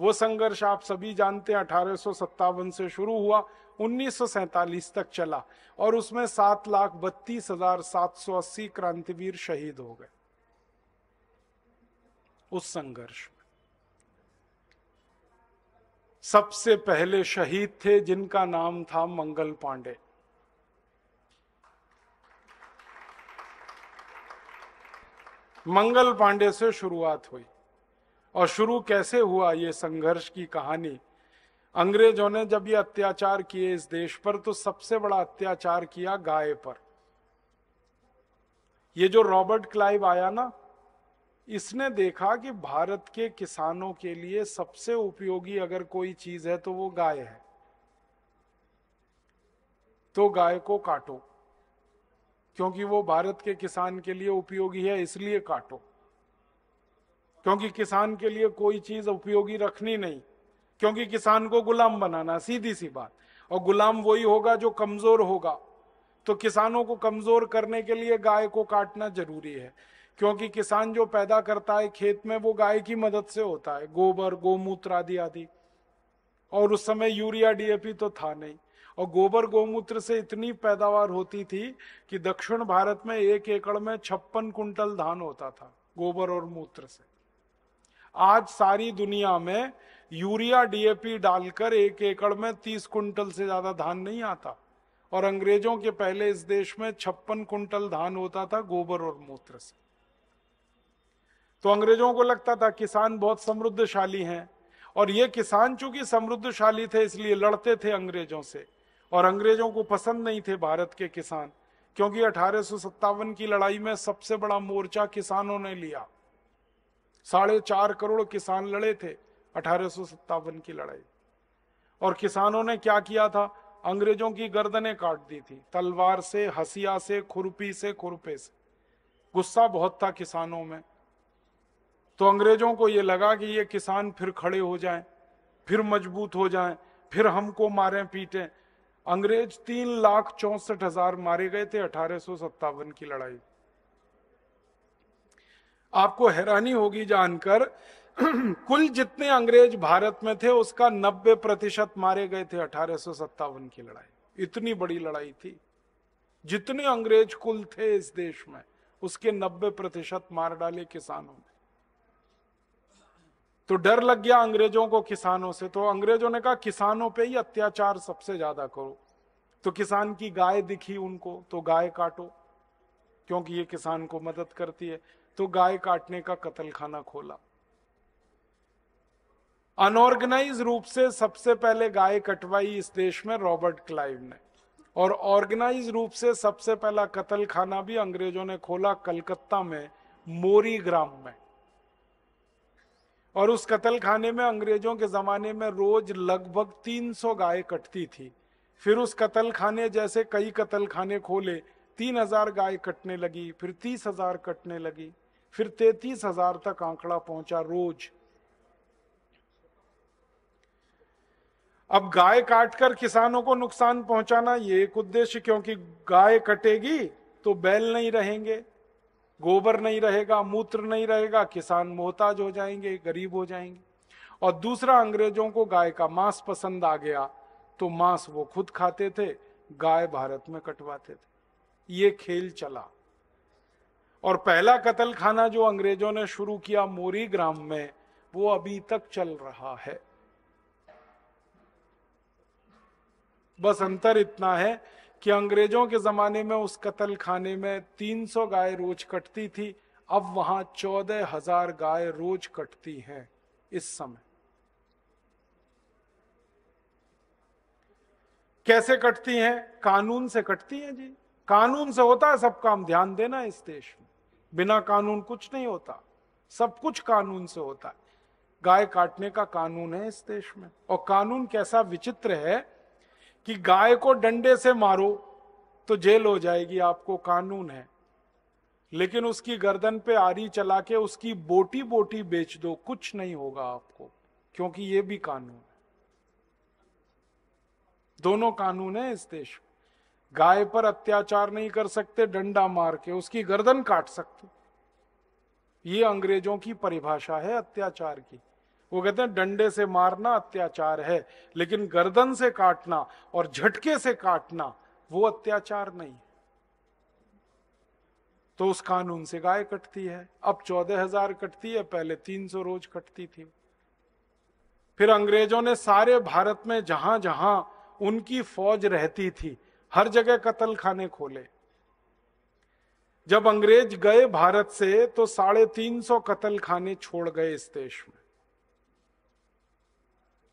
वो संघर्ष आप सभी जानते हैं अठारह से शुरू हुआ उन्नीस तक चला और उसमें सात लाख बत्तीस हजार सात सौ अस्सी क्रांतिवीर शहीद हो गए उस संघर्ष में सबसे पहले शहीद थे जिनका नाम था मंगल पांडे मंगल पांडे से शुरुआत हुई और शुरू कैसे हुआ ये संघर्ष की कहानी अंग्रेजों ने जब ये अत्याचार किए इस देश पर तो सबसे बड़ा अत्याचार किया गाय पर ये जो रॉबर्ट क्लाइव आया ना इसने देखा कि भारत के किसानों के लिए सबसे उपयोगी अगर कोई चीज है तो वो गाय है तो गाय को काटो क्योंकि वो भारत के किसान के लिए उपयोगी है इसलिए काटो क्योंकि किसान के लिए कोई चीज उपयोगी रखनी नहीं क्योंकि किसान को गुलाम बनाना सीधी सी बात और गुलाम वही होगा जो कमजोर होगा तो किसानों को कमजोर करने के लिए गाय को काटना जरूरी है क्योंकि किसान जो पैदा करता है खेत में वो गाय की मदद से होता है गोबर गोमूत्र आदि आदि और उस समय यूरिया डीएपी तो था नहीं और गोबर गोमूत्र से इतनी पैदावार होती थी कि दक्षिण भारत में एक एकड़ में छप्पन कुंटल धान होता था गोबर और मूत्र से आज सारी दुनिया में यूरिया डीएपी डालकर एक एकड़ में तीस कुंटल से ज्यादा धान नहीं आता और अंग्रेजों के पहले इस देश में छप्पन कुंटल धान होता था गोबर और मूत्र से तो अंग्रेजों को लगता था किसान बहुत समृद्धशाली हैं और ये किसान चूंकि समृद्धशाली थे इसलिए लड़ते थे अंग्रेजों से और अंग्रेजों को पसंद नहीं थे भारत के किसान क्योंकि अठारह की लड़ाई में सबसे बड़ा मोर्चा किसानों ने लिया साढ़े चार करोड़ किसान लड़े थे अठारह की लड़ाई और किसानों ने क्या किया था अंग्रेजों की गर्दनें काट दी थी तलवार से हसिया से खुरपी से खुरपे से गुस्सा बहुत था किसानों में तो अंग्रेजों को ये लगा कि ये किसान फिर खड़े हो जाएं, फिर मजबूत हो जाएं, फिर हमको मारें पीटें अंग्रेज तीन लाख चौसठ हजार मारे गए थे अठारह की लड़ाई आपको हैरानी होगी जानकर कुल जितने अंग्रेज भारत में थे उसका 90 प्रतिशत मारे गए थे अठारह की लड़ाई इतनी बड़ी लड़ाई थी जितने अंग्रेज कुल थे इस देश में उसके 90 प्रतिशत मार डाले किसानों ने तो डर लग गया अंग्रेजों को किसानों से तो अंग्रेजों ने कहा किसानों पे ही अत्याचार सबसे ज्यादा करो तो किसान की गाय दिखी उनको तो गाय काटो क्योंकि ये किसान को मदद करती है तो गाय काटने का कतल खाना खोला अनऑर्गेनाइज रूप से सबसे पहले गाय कटवाई इस देश में रॉबर्ट क्लाइव ने और ऑर्गेनाइज रूप से सबसे पहला कतल खाना भी अंग्रेजों ने खोला कलकत्ता में मोरी ग्राम में और उस कतल खाने में अंग्रेजों के जमाने में रोज लगभग 300 गाय कटती थी फिर उस कतल खाने जैसे कई कतल खाने खोले 3000 गाय कटने लगी फिर 30000 कटने लगी फिर तैतीस हजार तक आंकड़ा पहुंचा रोज अब गाय काटकर किसानों को नुकसान पहुंचाना ये एक उद्देश्य क्योंकि गाय कटेगी तो बैल नहीं रहेंगे गोबर नहीं रहेगा मूत्र नहीं रहेगा किसान मोहताज हो जाएंगे गरीब हो जाएंगे और दूसरा अंग्रेजों को गाय का मांस पसंद आ गया तो मांस वो खुद खाते थे गाय भारत में कटवाते थे ये खेल चला और पहला कतल खाना जो अंग्रेजों ने शुरू किया मोरी ग्राम में वो अभी तक चल रहा है बस अंतर इतना है कि अंग्रेजों के जमाने में उस कतल खाने में 300 गाय रोज कटती थी अब वहां चौदह हजार गाय रोज कटती हैं इस समय कैसे कटती हैं कानून से कटती हैं जी कानून से होता है सब काम ध्यान देना इस देश में बिना कानून कुछ नहीं होता सब कुछ कानून से होता है गाय काटने का कानून है इस देश में और कानून कैसा विचित्र है कि गाय को डंडे से मारो तो जेल हो जाएगी आपको कानून है लेकिन उसकी गर्दन पे आरी चला के उसकी बोटी बोटी बेच दो कुछ नहीं होगा आपको क्योंकि ये भी कानून है दोनों कानून है इस देश में गाय पर अत्याचार नहीं कर सकते डंडा मार के उसकी गर्दन काट सकते ये अंग्रेजों की परिभाषा है अत्याचार की वो कहते हैं डंडे से मारना अत्याचार है लेकिन गर्दन से काटना और झटके से काटना वो अत्याचार नहीं तो उस कानून से गाय कटती है अब चौदह हजार कटती है पहले तीन सौ रोज कटती थी फिर अंग्रेजों ने सारे भारत में जहां जहां उनकी फौज रहती थी हर जगह कतल खाने खोले जब अंग्रेज गए भारत से तो साढ़े तीन सौ कतल खाने छोड़ गए इस देश में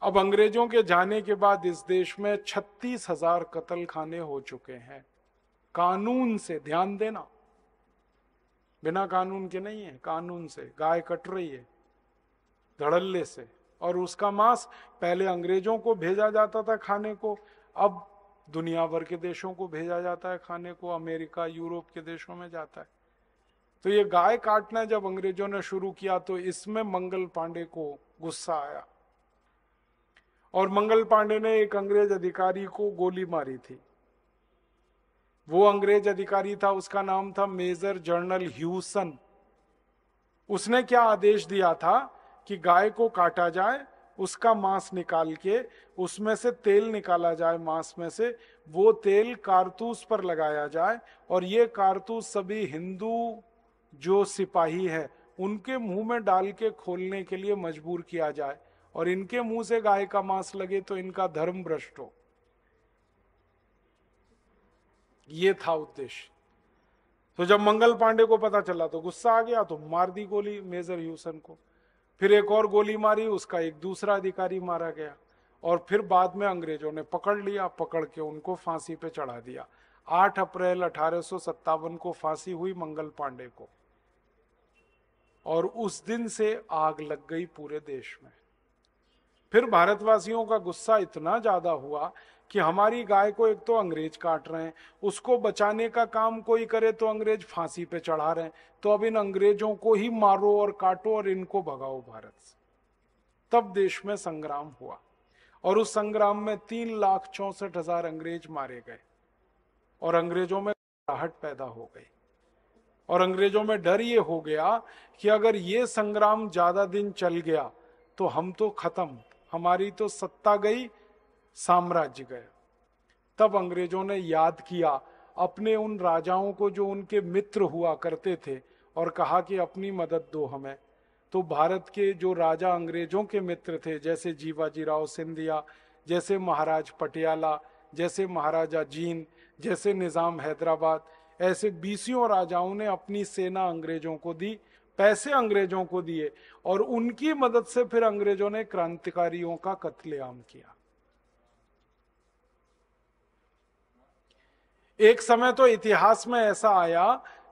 अब अंग्रेजों के जाने के बाद इस देश में छत्तीस हजार कतल खाने हो चुके हैं कानून से ध्यान देना बिना कानून के नहीं है कानून से गाय कट रही है धड़ल्ले से और उसका मांस पहले अंग्रेजों को भेजा जाता था खाने को अब दुनिया भर के देशों को भेजा जाता है खाने को अमेरिका यूरोप के देशों में जाता है तो ये गाय काटना जब अंग्रेजों ने शुरू किया तो इसमें मंगल पांडे को गुस्सा आया और मंगल पांडे ने एक अंग्रेज अधिकारी को गोली मारी थी वो अंग्रेज अधिकारी था उसका नाम था मेजर जनरल ह्यूसन उसने क्या आदेश दिया था कि गाय को काटा जाए उसका मांस निकाल के उसमें से तेल निकाला जाए मांस में से वो तेल कारतूस पर लगाया जाए और ये कारतूस सभी हिंदू जो सिपाही है उनके मुंह में डाल के खोलने के लिए मजबूर किया जाए और इनके मुंह से गाय का मांस लगे तो इनका धर्म भ्रष्ट हो ये था उद्देश्य तो जब मंगल पांडे को पता चला तो गुस्सा आ गया तो मार दी गोली मेजर ह्यूसन को फिर एक और गोली मारी उसका एक दूसरा अधिकारी मारा गया और फिर बाद में अंग्रेजों ने पकड़ लिया पकड़ के उनको फांसी पे चढ़ा दिया 8 अप्रैल अठारह को फांसी हुई मंगल पांडे को और उस दिन से आग लग गई पूरे देश में फिर भारतवासियों का गुस्सा इतना ज्यादा हुआ कि हमारी गाय को एक तो अंग्रेज काट रहे हैं उसको बचाने का काम कोई करे तो अंग्रेज फांसी पे चढ़ा रहे हैं तो अब इन अंग्रेजों को ही मारो और काटो और इनको भगाओ भारत से तब देश में संग्राम हुआ और उस संग्राम में तीन लाख चौसठ हजार अंग्रेज मारे गए और अंग्रेजों में राहट पैदा हो गई और अंग्रेजों में डर ये हो गया कि अगर ये संग्राम ज्यादा दिन चल गया तो हम तो खत्म हमारी तो सत्ता गई साम्राज्य गया तब अंग्रेजों ने याद किया अपने उन राजाओं को जो उनके मित्र हुआ करते थे और कहा कि अपनी मदद दो हमें तो भारत के जो राजा अंग्रेजों के मित्र थे जैसे जीवाजी राव सिंधिया जैसे महाराज पटियाला जैसे महाराजा जीन जैसे निज़ाम हैदराबाद ऐसे बीसियों राजाओं ने अपनी सेना अंग्रेजों को दी पैसे अंग्रेजों को दिए और उनकी मदद से फिर अंग्रेजों ने क्रांतिकारियों का कत्लेआम किया एक समय तो इतिहास में ऐसा आया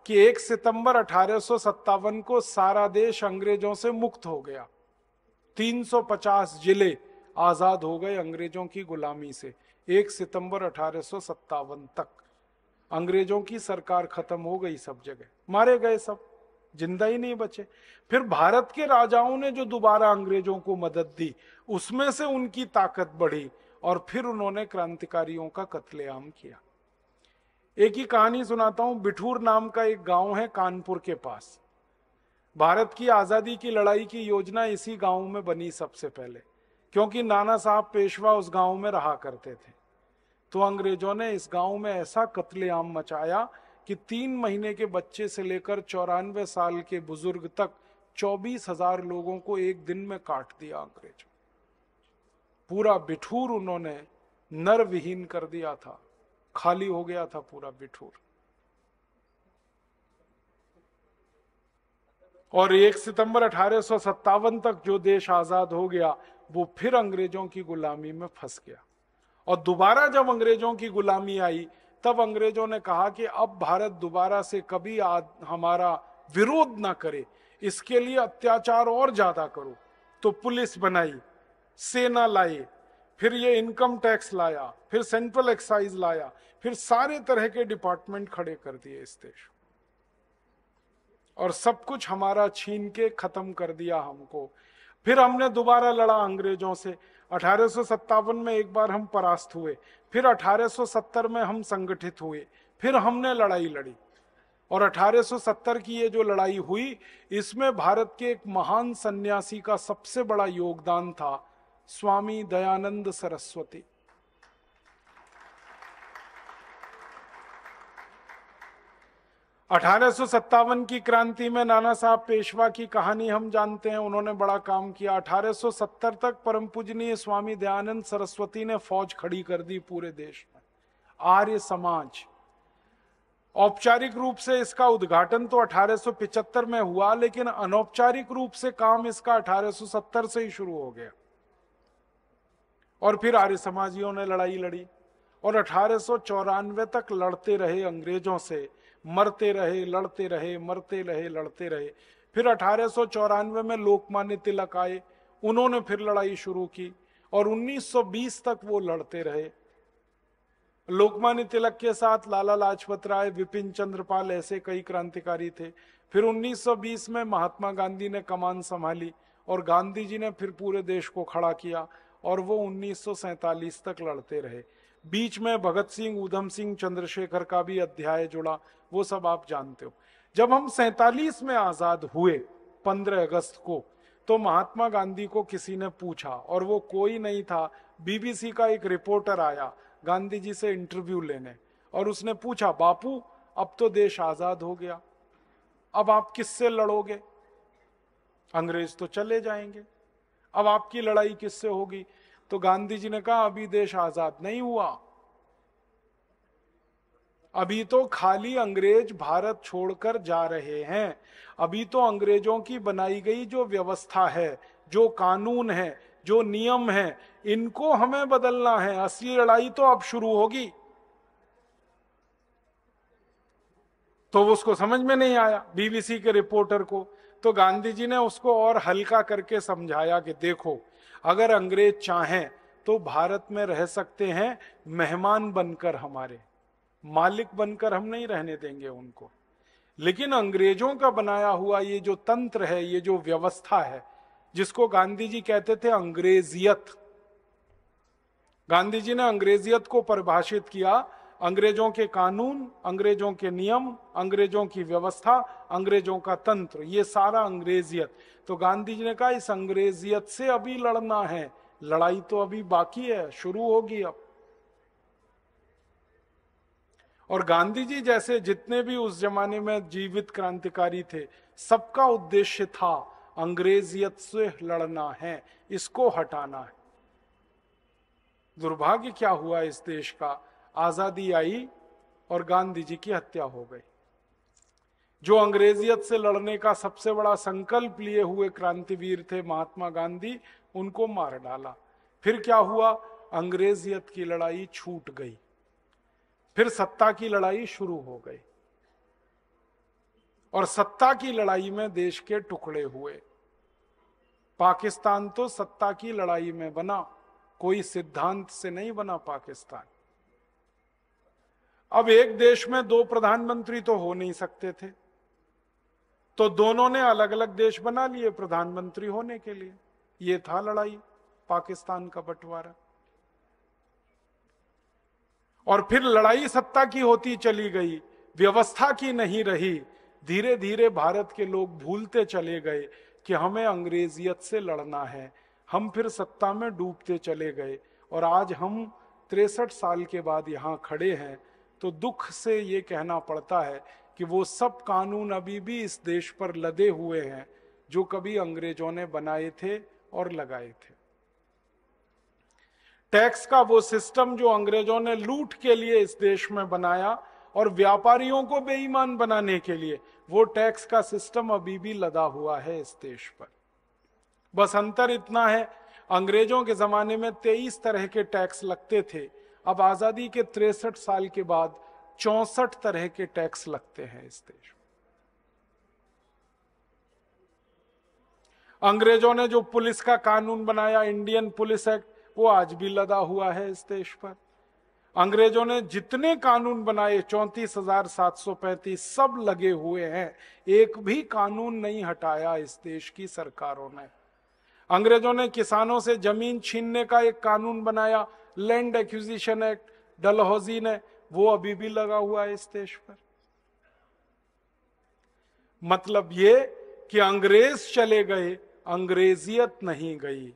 कि 1 सितंबर अठारह को सारा देश अंग्रेजों से मुक्त हो गया 350 जिले आजाद हो गए अंग्रेजों की गुलामी से 1 सितंबर अठारह तक अंग्रेजों की सरकार खत्म हो गई सब जगह मारे गए सब जिंदा ही नहीं बचे फिर भारत के राजाओं ने जो दोबारा अंग्रेजों को मदद दी उसमें से उनकी ताकत बढ़ी और फिर उन्होंने क्रांतिकारियों का कत्लेआम किया एक ही कहानी सुनाता हूं बिठूर नाम का एक गांव है कानपुर के पास भारत की आजादी की लड़ाई की योजना इसी गांव में बनी सबसे पहले क्योंकि नाना साहब पेशवा उस गांव में रहा करते थे तो अंग्रेजों ने इस गांव में ऐसा कत्लेआम मचाया कि तीन महीने के बच्चे से लेकर चौरानवे साल के बुजुर्ग तक चौबीस हजार लोगों को एक दिन में काट दिया अंग्रेजों पूरा बिठूर उन्होंने नर विहीन कर दिया था खाली हो गया था पूरा बिठूर और एक सितंबर अठारह तक जो देश आजाद हो गया वो फिर अंग्रेजों की गुलामी में फंस गया और दोबारा जब अंग्रेजों की गुलामी आई तब अंग्रेजों ने कहा कि अब भारत दोबारा से कभी हमारा विरोध ना करे इसके लिए अत्याचार और ज्यादा करो तो पुलिस बनाई सेना लाई फिर ये इनकम टैक्स लाया फिर सेंट्रल एक्साइज लाया फिर सारे तरह के डिपार्टमेंट खड़े कर दिए इस देश और सब कुछ हमारा छीन के खत्म कर दिया हमको फिर हमने दोबारा लड़ा अंग्रेजों से 1857 में एक बार हम परास्त हुए फिर 1870 में हम संगठित हुए फिर हमने लड़ाई लड़ी और 1870 की ये जो लड़ाई हुई इसमें भारत के एक महान सन्यासी का सबसे बड़ा योगदान था स्वामी दयानंद सरस्वती अठारह की क्रांति में नाना साहब पेशवा की कहानी हम जानते हैं उन्होंने बड़ा काम किया 1870 तक परम पूजनीय स्वामी दयानंद सरस्वती ने फौज खड़ी कर दी पूरे देश में आर्य समाज औपचारिक रूप से इसका उद्घाटन तो 1875 में हुआ लेकिन अनौपचारिक रूप से काम इसका 1870 से ही शुरू हो गया और फिर आर्य समाजियों ने लड़ाई लड़ी और अठारह तक लड़ते रहे अंग्रेजों से मरते रहे लड़ते रहे मरते रहे लड़ते रहे फिर अठारह में लोकमान्य तिलक आए उन्होंने फिर लड़ाई शुरू की और 1920 तक वो लड़ते रहे लोकमान्य तिलक के साथ लाला लाजपत राय विपिन चंद्रपाल ऐसे कई क्रांतिकारी थे फिर 1920 में महात्मा गांधी ने कमान संभाली और गांधी जी ने फिर पूरे देश को खड़ा किया और वो 1947 तक लड़ते रहे बीच में भगत सिंह उधम सिंह चंद्रशेखर का भी अध्याय जुड़ा वो सब आप जानते हो जब हम सैतालीस में आजाद हुए 15 अगस्त को तो महात्मा गांधी को किसी ने पूछा और वो कोई नहीं था बीबीसी का एक रिपोर्टर आया गांधी जी से इंटरव्यू लेने और उसने पूछा बापू अब तो देश आजाद हो गया अब आप किससे लड़ोगे अंग्रेज तो चले जाएंगे अब आपकी लड़ाई किससे होगी तो गांधी जी ने कहा अभी देश आजाद नहीं हुआ अभी तो खाली अंग्रेज भारत छोड़कर जा रहे हैं अभी तो अंग्रेजों की बनाई गई जो व्यवस्था है जो कानून है जो नियम है इनको हमें बदलना है असली लड़ाई तो अब शुरू होगी तो उसको समझ में नहीं आया बीबीसी के रिपोर्टर को तो गांधी जी ने उसको और हल्का करके समझाया कि देखो अगर अंग्रेज चाहें तो भारत में रह सकते हैं मेहमान बनकर हमारे मालिक बनकर हम नहीं रहने देंगे उनको लेकिन अंग्रेजों का बनाया हुआ ये जो तंत्र है ये जो व्यवस्था है जिसको गांधी जी कहते थे अंग्रेजियत गांधी जी ने अंग्रेजियत को परिभाषित किया अंग्रेजों के कानून अंग्रेजों के नियम अंग्रेजों की व्यवस्था अंग्रेजों का तंत्र ये सारा अंग्रेजियत तो गांधी जी ने कहा इस अंग्रेजियत से अभी लड़ना है लड़ाई तो अभी बाकी है शुरू होगी अब और गांधी जी जैसे जितने भी उस जमाने में जीवित क्रांतिकारी थे सबका उद्देश्य था अंग्रेजियत से लड़ना है इसको हटाना है दुर्भाग्य क्या हुआ इस देश का आजादी आई और गांधी जी की हत्या हो गई जो अंग्रेजियत से लड़ने का सबसे बड़ा संकल्प लिए हुए क्रांतिवीर थे महात्मा गांधी उनको मार डाला फिर क्या हुआ अंग्रेजियत की लड़ाई छूट गई फिर सत्ता की लड़ाई शुरू हो गई और सत्ता की लड़ाई में देश के टुकड़े हुए पाकिस्तान तो सत्ता की लड़ाई में बना कोई सिद्धांत से नहीं बना पाकिस्तान अब एक देश में दो प्रधानमंत्री तो हो नहीं सकते थे तो दोनों ने अलग अलग देश बना लिए प्रधानमंत्री होने के लिए ये था लड़ाई पाकिस्तान का बंटवारा और फिर लड़ाई सत्ता की होती चली गई व्यवस्था की नहीं रही धीरे धीरे भारत के लोग भूलते चले गए कि हमें अंग्रेजियत से लड़ना है हम फिर सत्ता में डूबते चले गए और आज हम तिरसठ साल के बाद यहाँ खड़े हैं तो दुख से ये कहना पड़ता है कि वो सब कानून अभी भी इस देश पर लदे हुए हैं जो कभी अंग्रेजों ने बनाए थे और लगाए थे टैक्स का वो सिस्टम जो अंग्रेजों ने लूट के लिए इस देश में बनाया और व्यापारियों को बेईमान बनाने के लिए वो टैक्स का सिस्टम अभी भी लदा हुआ है इस देश पर बस अंतर इतना है अंग्रेजों के जमाने में तेईस तरह के टैक्स लगते थे अब आजादी के तिरसठ साल के बाद चौसठ तरह के टैक्स लगते हैं इस देश में अंग्रेजों ने जो पुलिस का कानून बनाया इंडियन पुलिस एक्ट वो आज भी लदा हुआ है इस देश पर अंग्रेजों ने जितने कानून बनाए चौतीस हजार सात सौ पैंतीस सब लगे हुए हैं एक भी कानून नहीं हटाया इस देश की सरकारों ने अंग्रेजों ने किसानों से जमीन छीनने का एक कानून बनाया लैंड एक्विजिशन एक्ट डलहौजी ने वो अभी भी लगा हुआ है इस देश पर मतलब ये कि अंग्रेज चले गए अंग्रेजियत नहीं गई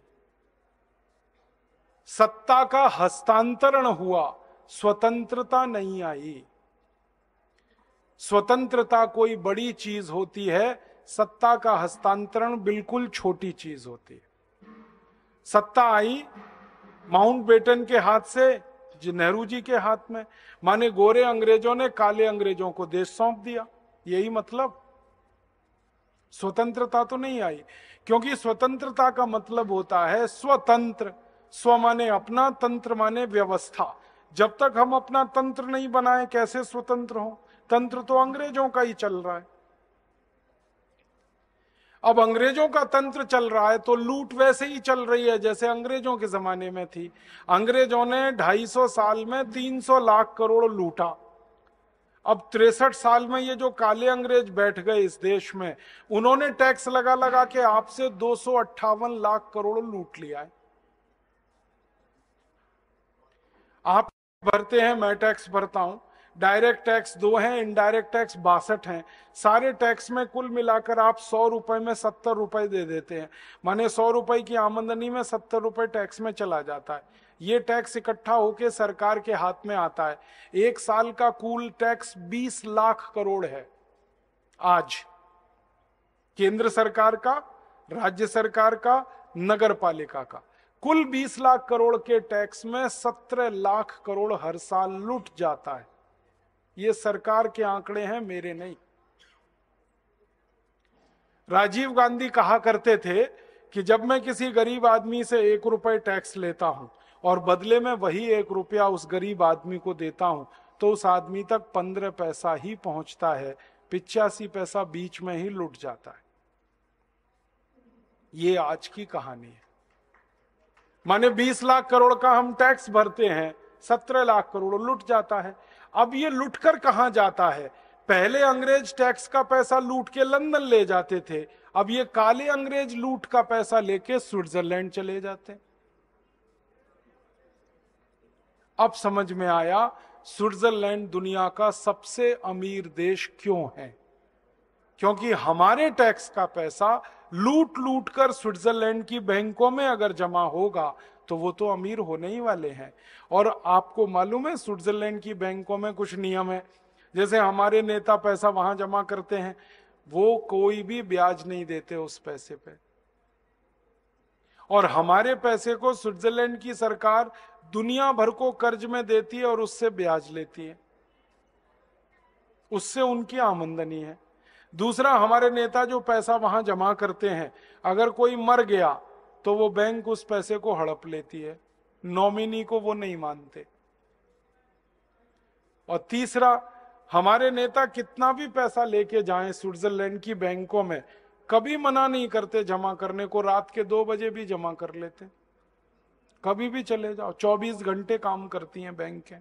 सत्ता का हस्तांतरण हुआ स्वतंत्रता नहीं आई स्वतंत्रता कोई बड़ी चीज होती है सत्ता का हस्तांतरण बिल्कुल छोटी चीज होती है सत्ता आई माउंट बेटन के हाथ से नेहरू जी के हाथ में माने गोरे अंग्रेजों ने काले अंग्रेजों को देश सौंप दिया यही मतलब स्वतंत्रता तो नहीं आई क्योंकि स्वतंत्रता का मतलब होता है स्वतंत्र स्व माने अपना तंत्र माने व्यवस्था जब तक हम अपना तंत्र नहीं बनाए कैसे स्वतंत्र हो तंत्र तो अंग्रेजों का ही चल रहा है अब अंग्रेजों का तंत्र चल रहा है तो लूट वैसे ही चल रही है जैसे अंग्रेजों के जमाने में थी अंग्रेजों ने 250 साल में 300 लाख करोड़ लूटा अब तिरसठ साल में ये जो काले अंग्रेज बैठ गए इस देश में उन्होंने टैक्स लगा लगा के आपसे दो लाख करोड़ लूट लिया है आप भरते हैं मैं टैक्स भरता हूं डायरेक्ट टैक्स दो हैं इनडायरेक्ट टैक्स बासठ हैं सारे टैक्स में कुल मिलाकर आप सौ रुपए में सत्तर रुपए दे देते हैं माने सौ रुपए की आमदनी में सत्तर रुपए टैक्स में चला जाता है ये टैक्स इकट्ठा होकर सरकार के हाथ में आता है एक साल का कुल टैक्स बीस लाख करोड़ है आज केंद्र सरकार का राज्य सरकार का नगर पालिका का कुल बीस लाख करोड़ के टैक्स में सत्रह लाख करोड़ हर साल लूट जाता है ये सरकार के आंकड़े हैं मेरे नहीं राजीव गांधी कहा करते थे कि जब मैं किसी गरीब आदमी से एक रुपए टैक्स लेता हूं और बदले में वही एक रुपया उस गरीब आदमी को देता हूं तो उस आदमी तक पंद्रह पैसा ही पहुंचता है पिचासी पैसा बीच में ही लुट जाता है ये आज की कहानी है माने 20 लाख करोड़ का हम टैक्स भरते हैं 17 लाख करोड़ लुट जाता है अब ये लुट कर जाता है पहले अंग्रेज टैक्स का पैसा लूट के लंदन ले जाते थे अब ये काले अंग्रेज लूट का पैसा लेके स्विट्जरलैंड चले जाते अब समझ में आया स्विट्जरलैंड दुनिया का सबसे अमीर देश क्यों है क्योंकि हमारे टैक्स का पैसा लूट लूट कर स्विट्जरलैंड की बैंकों में अगर जमा होगा तो वो तो अमीर होने ही वाले हैं और आपको मालूम है स्विट्जरलैंड की बैंकों में कुछ नियम है जैसे हमारे नेता पैसा वहां जमा करते हैं वो कोई भी ब्याज नहीं देते उस पैसे पे और हमारे पैसे को स्विट्जरलैंड की सरकार दुनिया भर को कर्ज में देती है और उससे ब्याज लेती है उससे उनकी आमंदनी है दूसरा हमारे नेता जो पैसा वहां जमा करते हैं अगर कोई मर गया तो वो बैंक उस पैसे को हड़प लेती है नॉमिनी को वो नहीं मानते और तीसरा हमारे नेता कितना भी पैसा लेके जाए स्विट्जरलैंड की बैंकों में कभी मना नहीं करते जमा करने को रात के दो बजे भी जमा कर लेते कभी भी चले जाओ 24 घंटे काम करती हैं बैंकें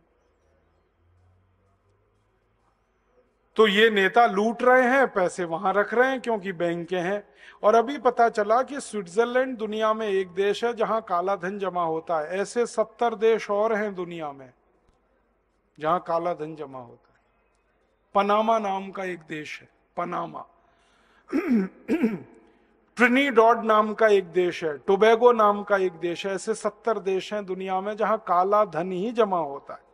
तो ये नेता लूट रहे हैं पैसे वहां रख रहे हैं क्योंकि बैंक हैं और अभी पता चला कि स्विट्जरलैंड दुनिया में एक देश है जहां काला धन जमा होता है ऐसे सत्तर देश और हैं दुनिया में जहां काला धन जमा होता है पनामा नाम का एक देश है पनामा ट्रिनी डॉड नाम का एक देश है टोबैगो नाम का एक देश है ऐसे सत्तर देश हैं दुनिया में जहां काला धन ही जमा होता है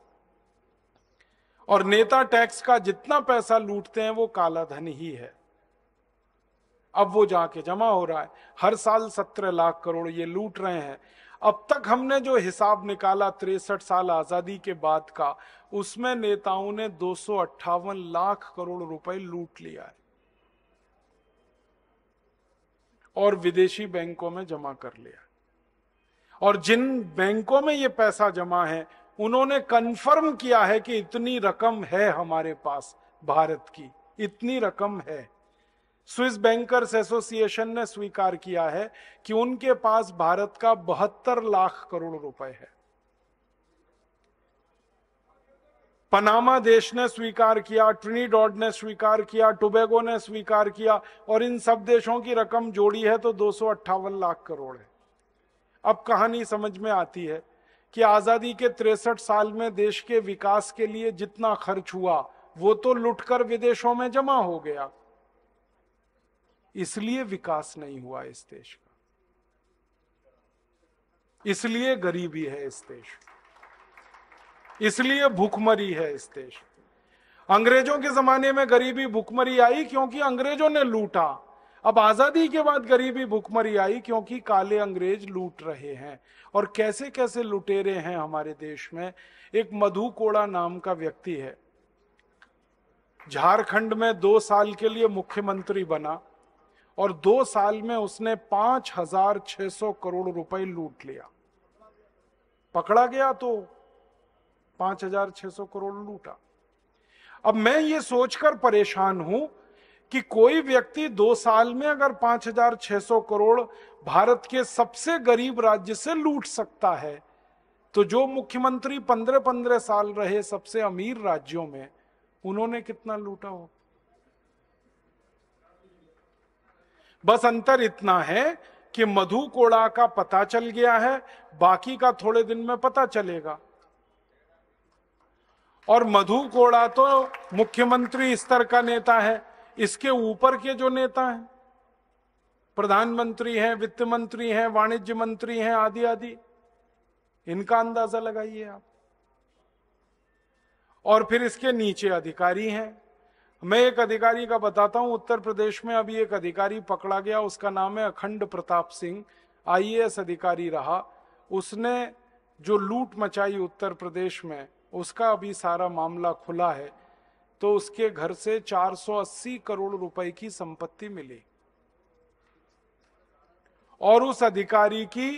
और नेता टैक्स का जितना पैसा लूटते हैं वो काला धन ही है अब वो जाके जमा हो रहा है हर साल सत्रह लाख करोड़ ये लूट रहे हैं अब तक हमने जो हिसाब निकाला तिरसठ साल आजादी के बाद का उसमें नेताओं ने दो लाख करोड़ रुपए लूट लिया है और विदेशी बैंकों में जमा कर लिया और जिन बैंकों में ये पैसा जमा है उन्होंने कंफर्म किया है कि इतनी रकम है हमारे पास भारत की इतनी रकम है स्विस बैंकर्स एसोसिएशन ने स्वीकार किया है कि उनके पास भारत का बहत्तर लाख करोड़ रुपए है पनामा देश ने स्वीकार किया डॉड ने स्वीकार किया टुबेगो ने स्वीकार किया और इन सब देशों की रकम जोड़ी है तो दो लाख करोड़ है अब कहानी समझ में आती है कि आज़ादी के तिरसठ साल में देश के विकास के लिए जितना खर्च हुआ वो तो लुटकर विदेशों में जमा हो गया इसलिए विकास नहीं हुआ इस देश का इसलिए गरीबी है इस देश इसलिए भूखमरी है इस देश अंग्रेजों के जमाने में गरीबी भूखमरी आई क्योंकि अंग्रेजों ने लूटा अब आजादी के बाद गरीबी भुखमरी आई क्योंकि काले अंग्रेज लूट रहे हैं और कैसे कैसे लुटेरे हैं हमारे देश में एक मधु कोड़ा नाम का व्यक्ति है झारखंड में दो साल के लिए मुख्यमंत्री बना और दो साल में उसने पांच हजार छह सौ करोड़ रुपए लूट लिया पकड़ा गया तो पांच हजार छह सौ करोड़ लूटा अब मैं ये सोचकर परेशान हूं कि कोई व्यक्ति दो साल में अगर 5,600 करोड़ भारत के सबसे गरीब राज्य से लूट सकता है तो जो मुख्यमंत्री पंद्रह पंद्रह साल रहे सबसे अमीर राज्यों में उन्होंने कितना लूटा हो बस अंतर इतना है कि मधु कोड़ा का पता चल गया है बाकी का थोड़े दिन में पता चलेगा और मधु कोड़ा तो मुख्यमंत्री स्तर का नेता है इसके ऊपर के जो नेता हैं प्रधानमंत्री हैं वित्त मंत्री हैं वाणिज्य मंत्री हैं आदि आदि इनका अंदाजा लगाइए आप और फिर इसके नीचे अधिकारी हैं मैं एक अधिकारी का बताता हूं उत्तर प्रदेश में अभी एक अधिकारी पकड़ा गया उसका नाम है अखंड प्रताप सिंह आईएएस अधिकारी रहा उसने जो लूट मचाई उत्तर प्रदेश में उसका अभी सारा मामला खुला है तो उसके घर से 480 करोड़ रुपए की संपत्ति मिली और उस अधिकारी की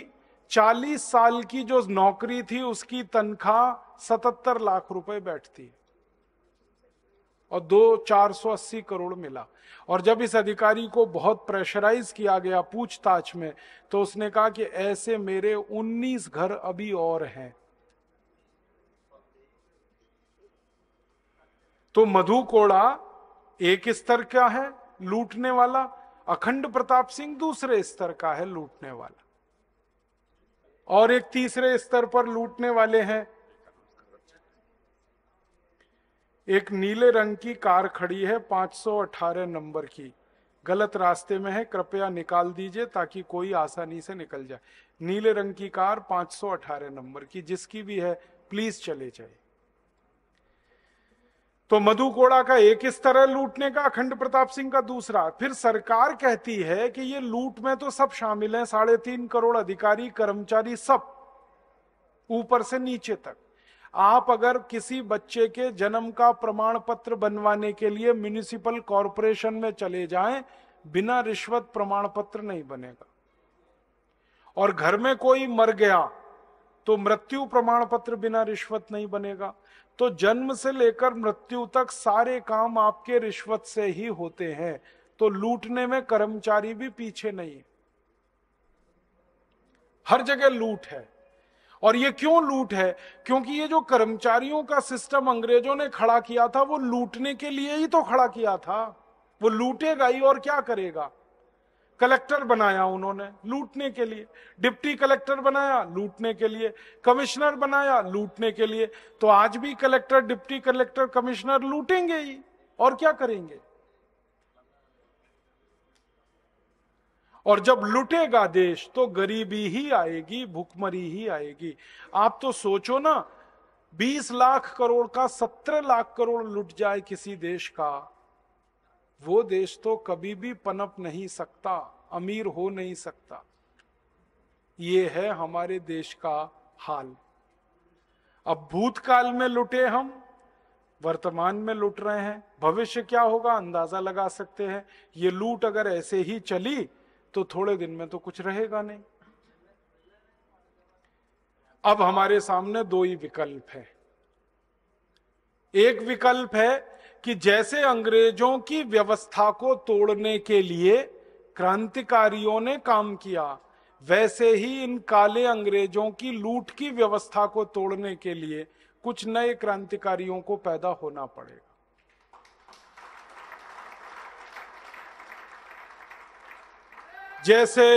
40 साल की जो नौकरी थी उसकी तनख्वाह 77 लाख रुपए बैठती और दो 480 करोड़ मिला और जब इस अधिकारी को बहुत प्रेशराइज किया गया पूछताछ में तो उसने कहा कि ऐसे मेरे 19 घर अभी और हैं तो मधुकोड़ा एक स्तर का है लूटने वाला अखंड प्रताप सिंह दूसरे स्तर का है लूटने वाला और एक तीसरे स्तर पर लूटने वाले हैं एक नीले रंग की कार खड़ी है 518 नंबर की गलत रास्ते में है कृपया निकाल दीजिए ताकि कोई आसानी से निकल जाए नीले रंग की कार 518 नंबर की जिसकी भी है प्लीज चले जाए तो मधु कोड़ा का एक इस तरह लूटने का अखंड प्रताप सिंह का दूसरा फिर सरकार कहती है कि ये लूट में तो सब शामिल हैं साढ़े तीन करोड़ अधिकारी कर्मचारी सब ऊपर से नीचे तक आप अगर किसी बच्चे के जन्म का प्रमाण पत्र बनवाने के लिए म्यूनिसिपल कॉरपोरेशन में चले जाएं बिना रिश्वत प्रमाण पत्र नहीं बनेगा और घर में कोई मर गया तो मृत्यु प्रमाण पत्र बिना रिश्वत नहीं बनेगा तो जन्म से लेकर मृत्यु तक सारे काम आपके रिश्वत से ही होते हैं तो लूटने में कर्मचारी भी पीछे नहीं हर जगह लूट है और ये क्यों लूट है क्योंकि ये जो कर्मचारियों का सिस्टम अंग्रेजों ने खड़ा किया था वो लूटने के लिए ही तो खड़ा किया था वो लूटेगा ही और क्या करेगा कलेक्टर बनाया उन्होंने लूटने के लिए डिप्टी कलेक्टर बनाया लूटने के लिए कमिश्नर बनाया लूटने के लिए तो आज भी कलेक्टर डिप्टी कलेक्टर कमिश्नर लूटेंगे ही और क्या करेंगे और जब लुटेगा देश तो गरीबी ही आएगी भुखमरी ही आएगी आप तो सोचो ना 20 लाख करोड़ का 17 लाख करोड़ लुट जाए किसी देश का वो देश तो कभी भी पनप नहीं सकता अमीर हो नहीं सकता ये है हमारे देश का हाल अब भूतकाल में लुटे हम वर्तमान में लुट रहे हैं भविष्य क्या होगा अंदाजा लगा सकते हैं ये लूट अगर ऐसे ही चली तो थोड़े दिन में तो कुछ रहेगा नहीं अब हमारे सामने दो ही विकल्प है एक विकल्प है कि जैसे अंग्रेजों की व्यवस्था को तोड़ने के लिए क्रांतिकारियों ने काम किया वैसे ही इन काले अंग्रेजों की लूट की व्यवस्था को तोड़ने के लिए कुछ नए क्रांतिकारियों को पैदा होना पड़ेगा जैसे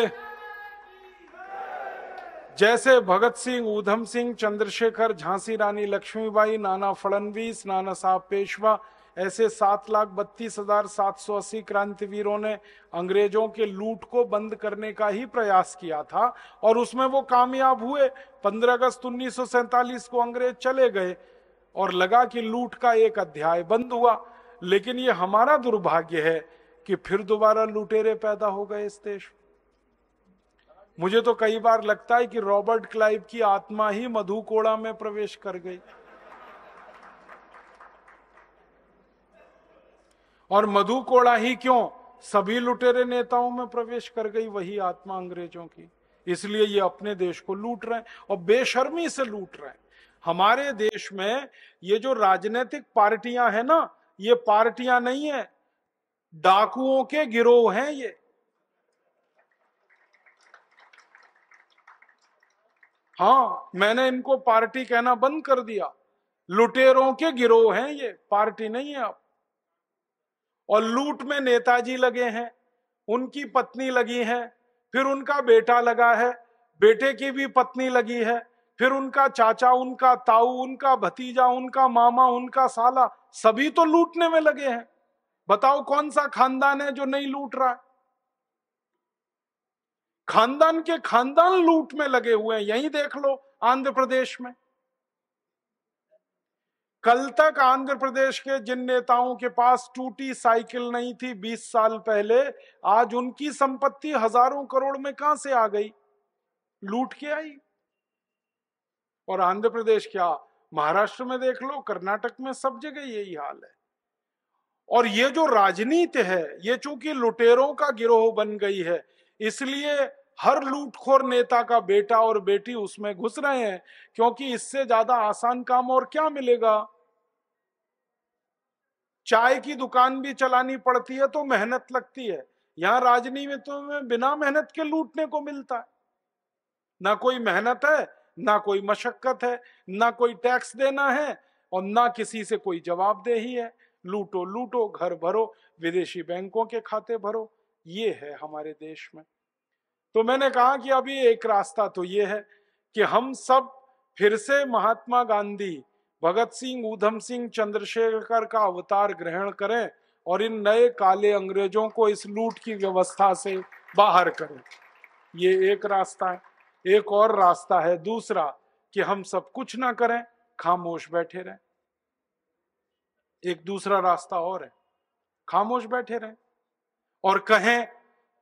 जैसे भगत सिंह ऊधम सिंह चंद्रशेखर झांसी रानी लक्ष्मीबाई नाना फडनवीस नाना साहब पेशवा ऐसे सात लाख बत्तीस हजार सात सौ अस्सी क्रांतिवीरों ने अंग्रेजों के लूट को बंद करने का ही प्रयास किया था और उसमें वो कामयाब हुए पंद्रह अगस्त उन्नीस को अंग्रेज चले गए और लगा कि लूट का एक अध्याय बंद हुआ लेकिन ये हमारा दुर्भाग्य है कि फिर दोबारा लुटेरे पैदा हो गए इस देश मुझे तो कई बार लगता है कि रॉबर्ट क्लाइव की आत्मा ही मधुकोड़ा में प्रवेश कर गई और मधु कोड़ा ही क्यों सभी लुटेरे नेताओं में प्रवेश कर गई वही आत्मा अंग्रेजों की इसलिए ये अपने देश को लूट रहे हैं और बेशर्मी से लूट रहे हैं हमारे देश में ये जो राजनीतिक पार्टियां हैं ना ये पार्टियां नहीं है डाकुओं के गिरोह हैं ये हाँ मैंने इनको पार्टी कहना बंद कर दिया लुटेरों के गिरोह हैं ये पार्टी नहीं है अब और लूट में नेताजी लगे हैं उनकी पत्नी लगी है फिर उनका बेटा लगा है बेटे की भी पत्नी लगी है फिर उनका चाचा उनका ताऊ उनका भतीजा उनका मामा उनका साला सभी तो लूटने में लगे हैं बताओ कौन सा खानदान है जो नहीं लूट रहा है खानदान के खानदान लूट में लगे हुए हैं यही देख लो आंध्र प्रदेश में कल तक आंध्र प्रदेश के जिन नेताओं के पास टूटी साइकिल नहीं थी 20 साल पहले आज उनकी संपत्ति हजारों करोड़ में कहां से आ गई लूट के आई और आंध्र प्रदेश क्या महाराष्ट्र में देख लो कर्नाटक में सब जगह यही हाल है और ये जो राजनीति है ये चूंकि लुटेरों का गिरोह बन गई है इसलिए हर लूटखोर नेता का बेटा और बेटी उसमें घुस रहे हैं क्योंकि इससे ज्यादा आसान काम और क्या मिलेगा चाय की दुकान भी चलानी पड़ती है तो मेहनत लगती है यहां राजनीति में तो में बिना मेहनत के लूटने को मिलता है ना कोई मेहनत है ना कोई मशक्कत है ना कोई टैक्स देना है और ना किसी से कोई जवाबदेही है लूटो लूटो घर भरो विदेशी बैंकों के खाते भरो ये है हमारे देश में तो मैंने कहा कि अभी एक रास्ता तो ये है कि हम सब फिर से महात्मा गांधी भगत सिंह ऊधम सिंह चंद्रशेखर का अवतार ग्रहण करें और इन नए काले अंग्रेजों को इस लूट की व्यवस्था से बाहर करें ये एक रास्ता है एक और रास्ता है दूसरा कि हम सब कुछ ना करें खामोश बैठे रहें एक दूसरा रास्ता और है खामोश बैठे रहें और कहें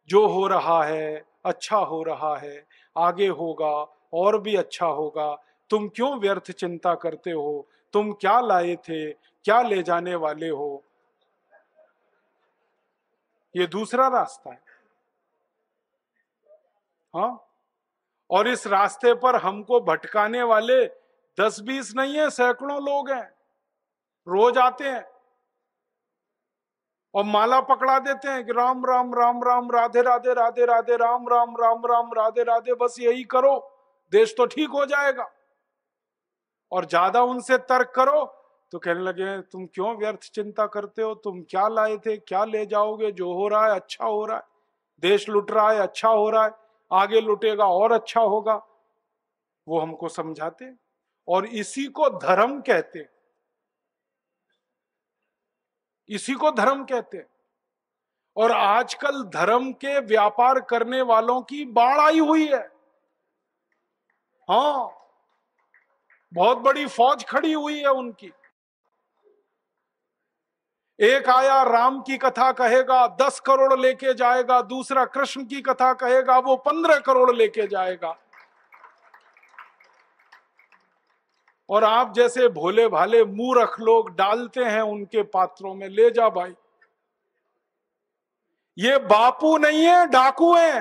जो हो रहा है अच्छा हो रहा है आगे होगा और भी अच्छा होगा तुम क्यों व्यर्थ चिंता करते हो तुम क्या लाए थे क्या ले जाने वाले हो ये दूसरा रास्ता है हाँ और इस रास्ते पर हमको भटकाने वाले दस बीस नहीं है सैकड़ों लोग हैं रोज आते हैं और माला पकड़ा देते हैं कि राम राम राम राम राधे राधे राधे राधे राम राम राम राम राधे राधे बस यही करो देश तो ठीक हो जाएगा और ज्यादा उनसे तर्क करो तो कहने लगे तुम क्यों व्यर्थ चिंता करते हो तुम क्या लाए थे क्या ले जाओगे जो हो रहा है अच्छा हो रहा है देश लुट रहा है अच्छा हो रहा है आगे लुटेगा और अच्छा होगा वो हमको समझाते और इसी को धर्म कहते हैं इसी को धर्म कहते हैं और आजकल धर्म के व्यापार करने वालों की बाढ़ आई हुई है हाँ बहुत बड़ी फौज खड़ी हुई है उनकी एक आया राम की कथा कहेगा दस करोड़ लेके जाएगा दूसरा कृष्ण की कथा कहेगा वो पंद्रह करोड़ लेके जाएगा और आप जैसे भोले भाले मूर्ख लोग डालते हैं उनके पात्रों में ले जा भाई ये बापू नहीं है डाकू है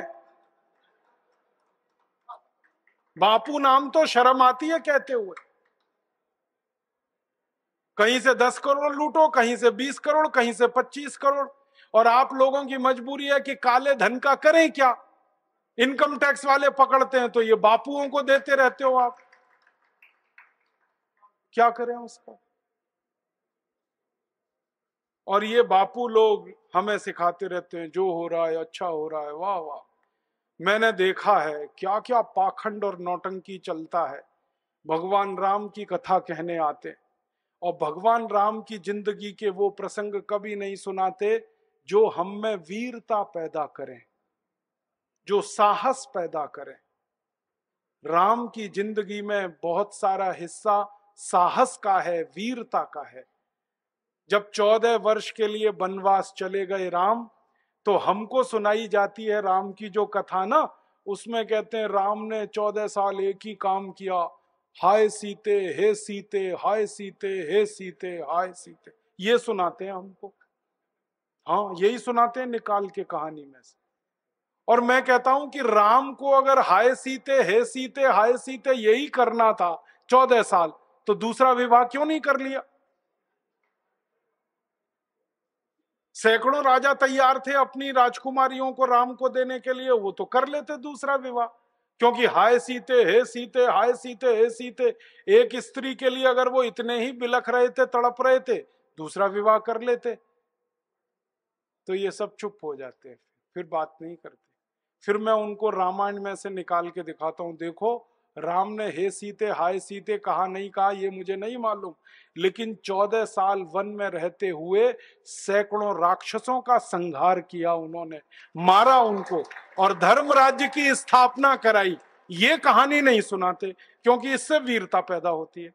बापू नाम तो शर्म आती है कहते हुए कहीं से दस करोड़ लूटो कहीं से बीस करोड़ कहीं से पच्चीस करोड़ और आप लोगों की मजबूरी है कि काले धन का करें क्या इनकम टैक्स वाले पकड़ते हैं तो ये बापुओं को देते रहते हो आप क्या करें उसका और ये बापू लोग हमें सिखाते रहते हैं जो हो रहा है अच्छा हो रहा है वाह वाह मैंने देखा है क्या क्या पाखंड और नौटंकी चलता है भगवान राम की कथा कहने आते और भगवान राम की जिंदगी के वो प्रसंग कभी नहीं सुनाते जो हम में वीरता पैदा करें जो साहस पैदा करें राम की जिंदगी में बहुत सारा हिस्सा साहस का है वीरता का है जब चौदह वर्ष के लिए वनवास चले गए राम तो हमको सुनाई जाती है राम की जो कथा ना उसमें कहते हैं राम ने चौदह साल एक ही काम किया हाय सीते हे सीते हाय सीते हे सीते हाय सीते ये सुनाते हैं हमको हाँ यही सुनाते हैं निकाल के कहानी में से और मैं कहता हूं कि राम को अगर हाय सीते हे सीते हाय सीते यही करना था चौदह साल तो दूसरा विवाह क्यों नहीं कर लिया सैकड़ों राजा तैयार थे अपनी राजकुमारियों को राम को देने के लिए वो तो कर लेते दूसरा विवाह क्योंकि हाय सीते हे सीते हाय सीते हे सीते एक स्त्री के लिए अगर वो इतने ही बिलख रहे थे तड़प रहे थे दूसरा विवाह कर लेते तो ये सब चुप हो जाते हैं फिर बात नहीं करते फिर मैं उनको रामायण में से निकाल के दिखाता हूं देखो राम ने हे सीते हाय सीते कहा नहीं कहा ये मुझे नहीं मालूम लेकिन चौदह साल वन में रहते हुए सैकड़ों राक्षसों का संहार किया उन्होंने मारा उनको और धर्म राज्य की स्थापना कराई ये कहानी नहीं सुनाते क्योंकि इससे वीरता पैदा होती है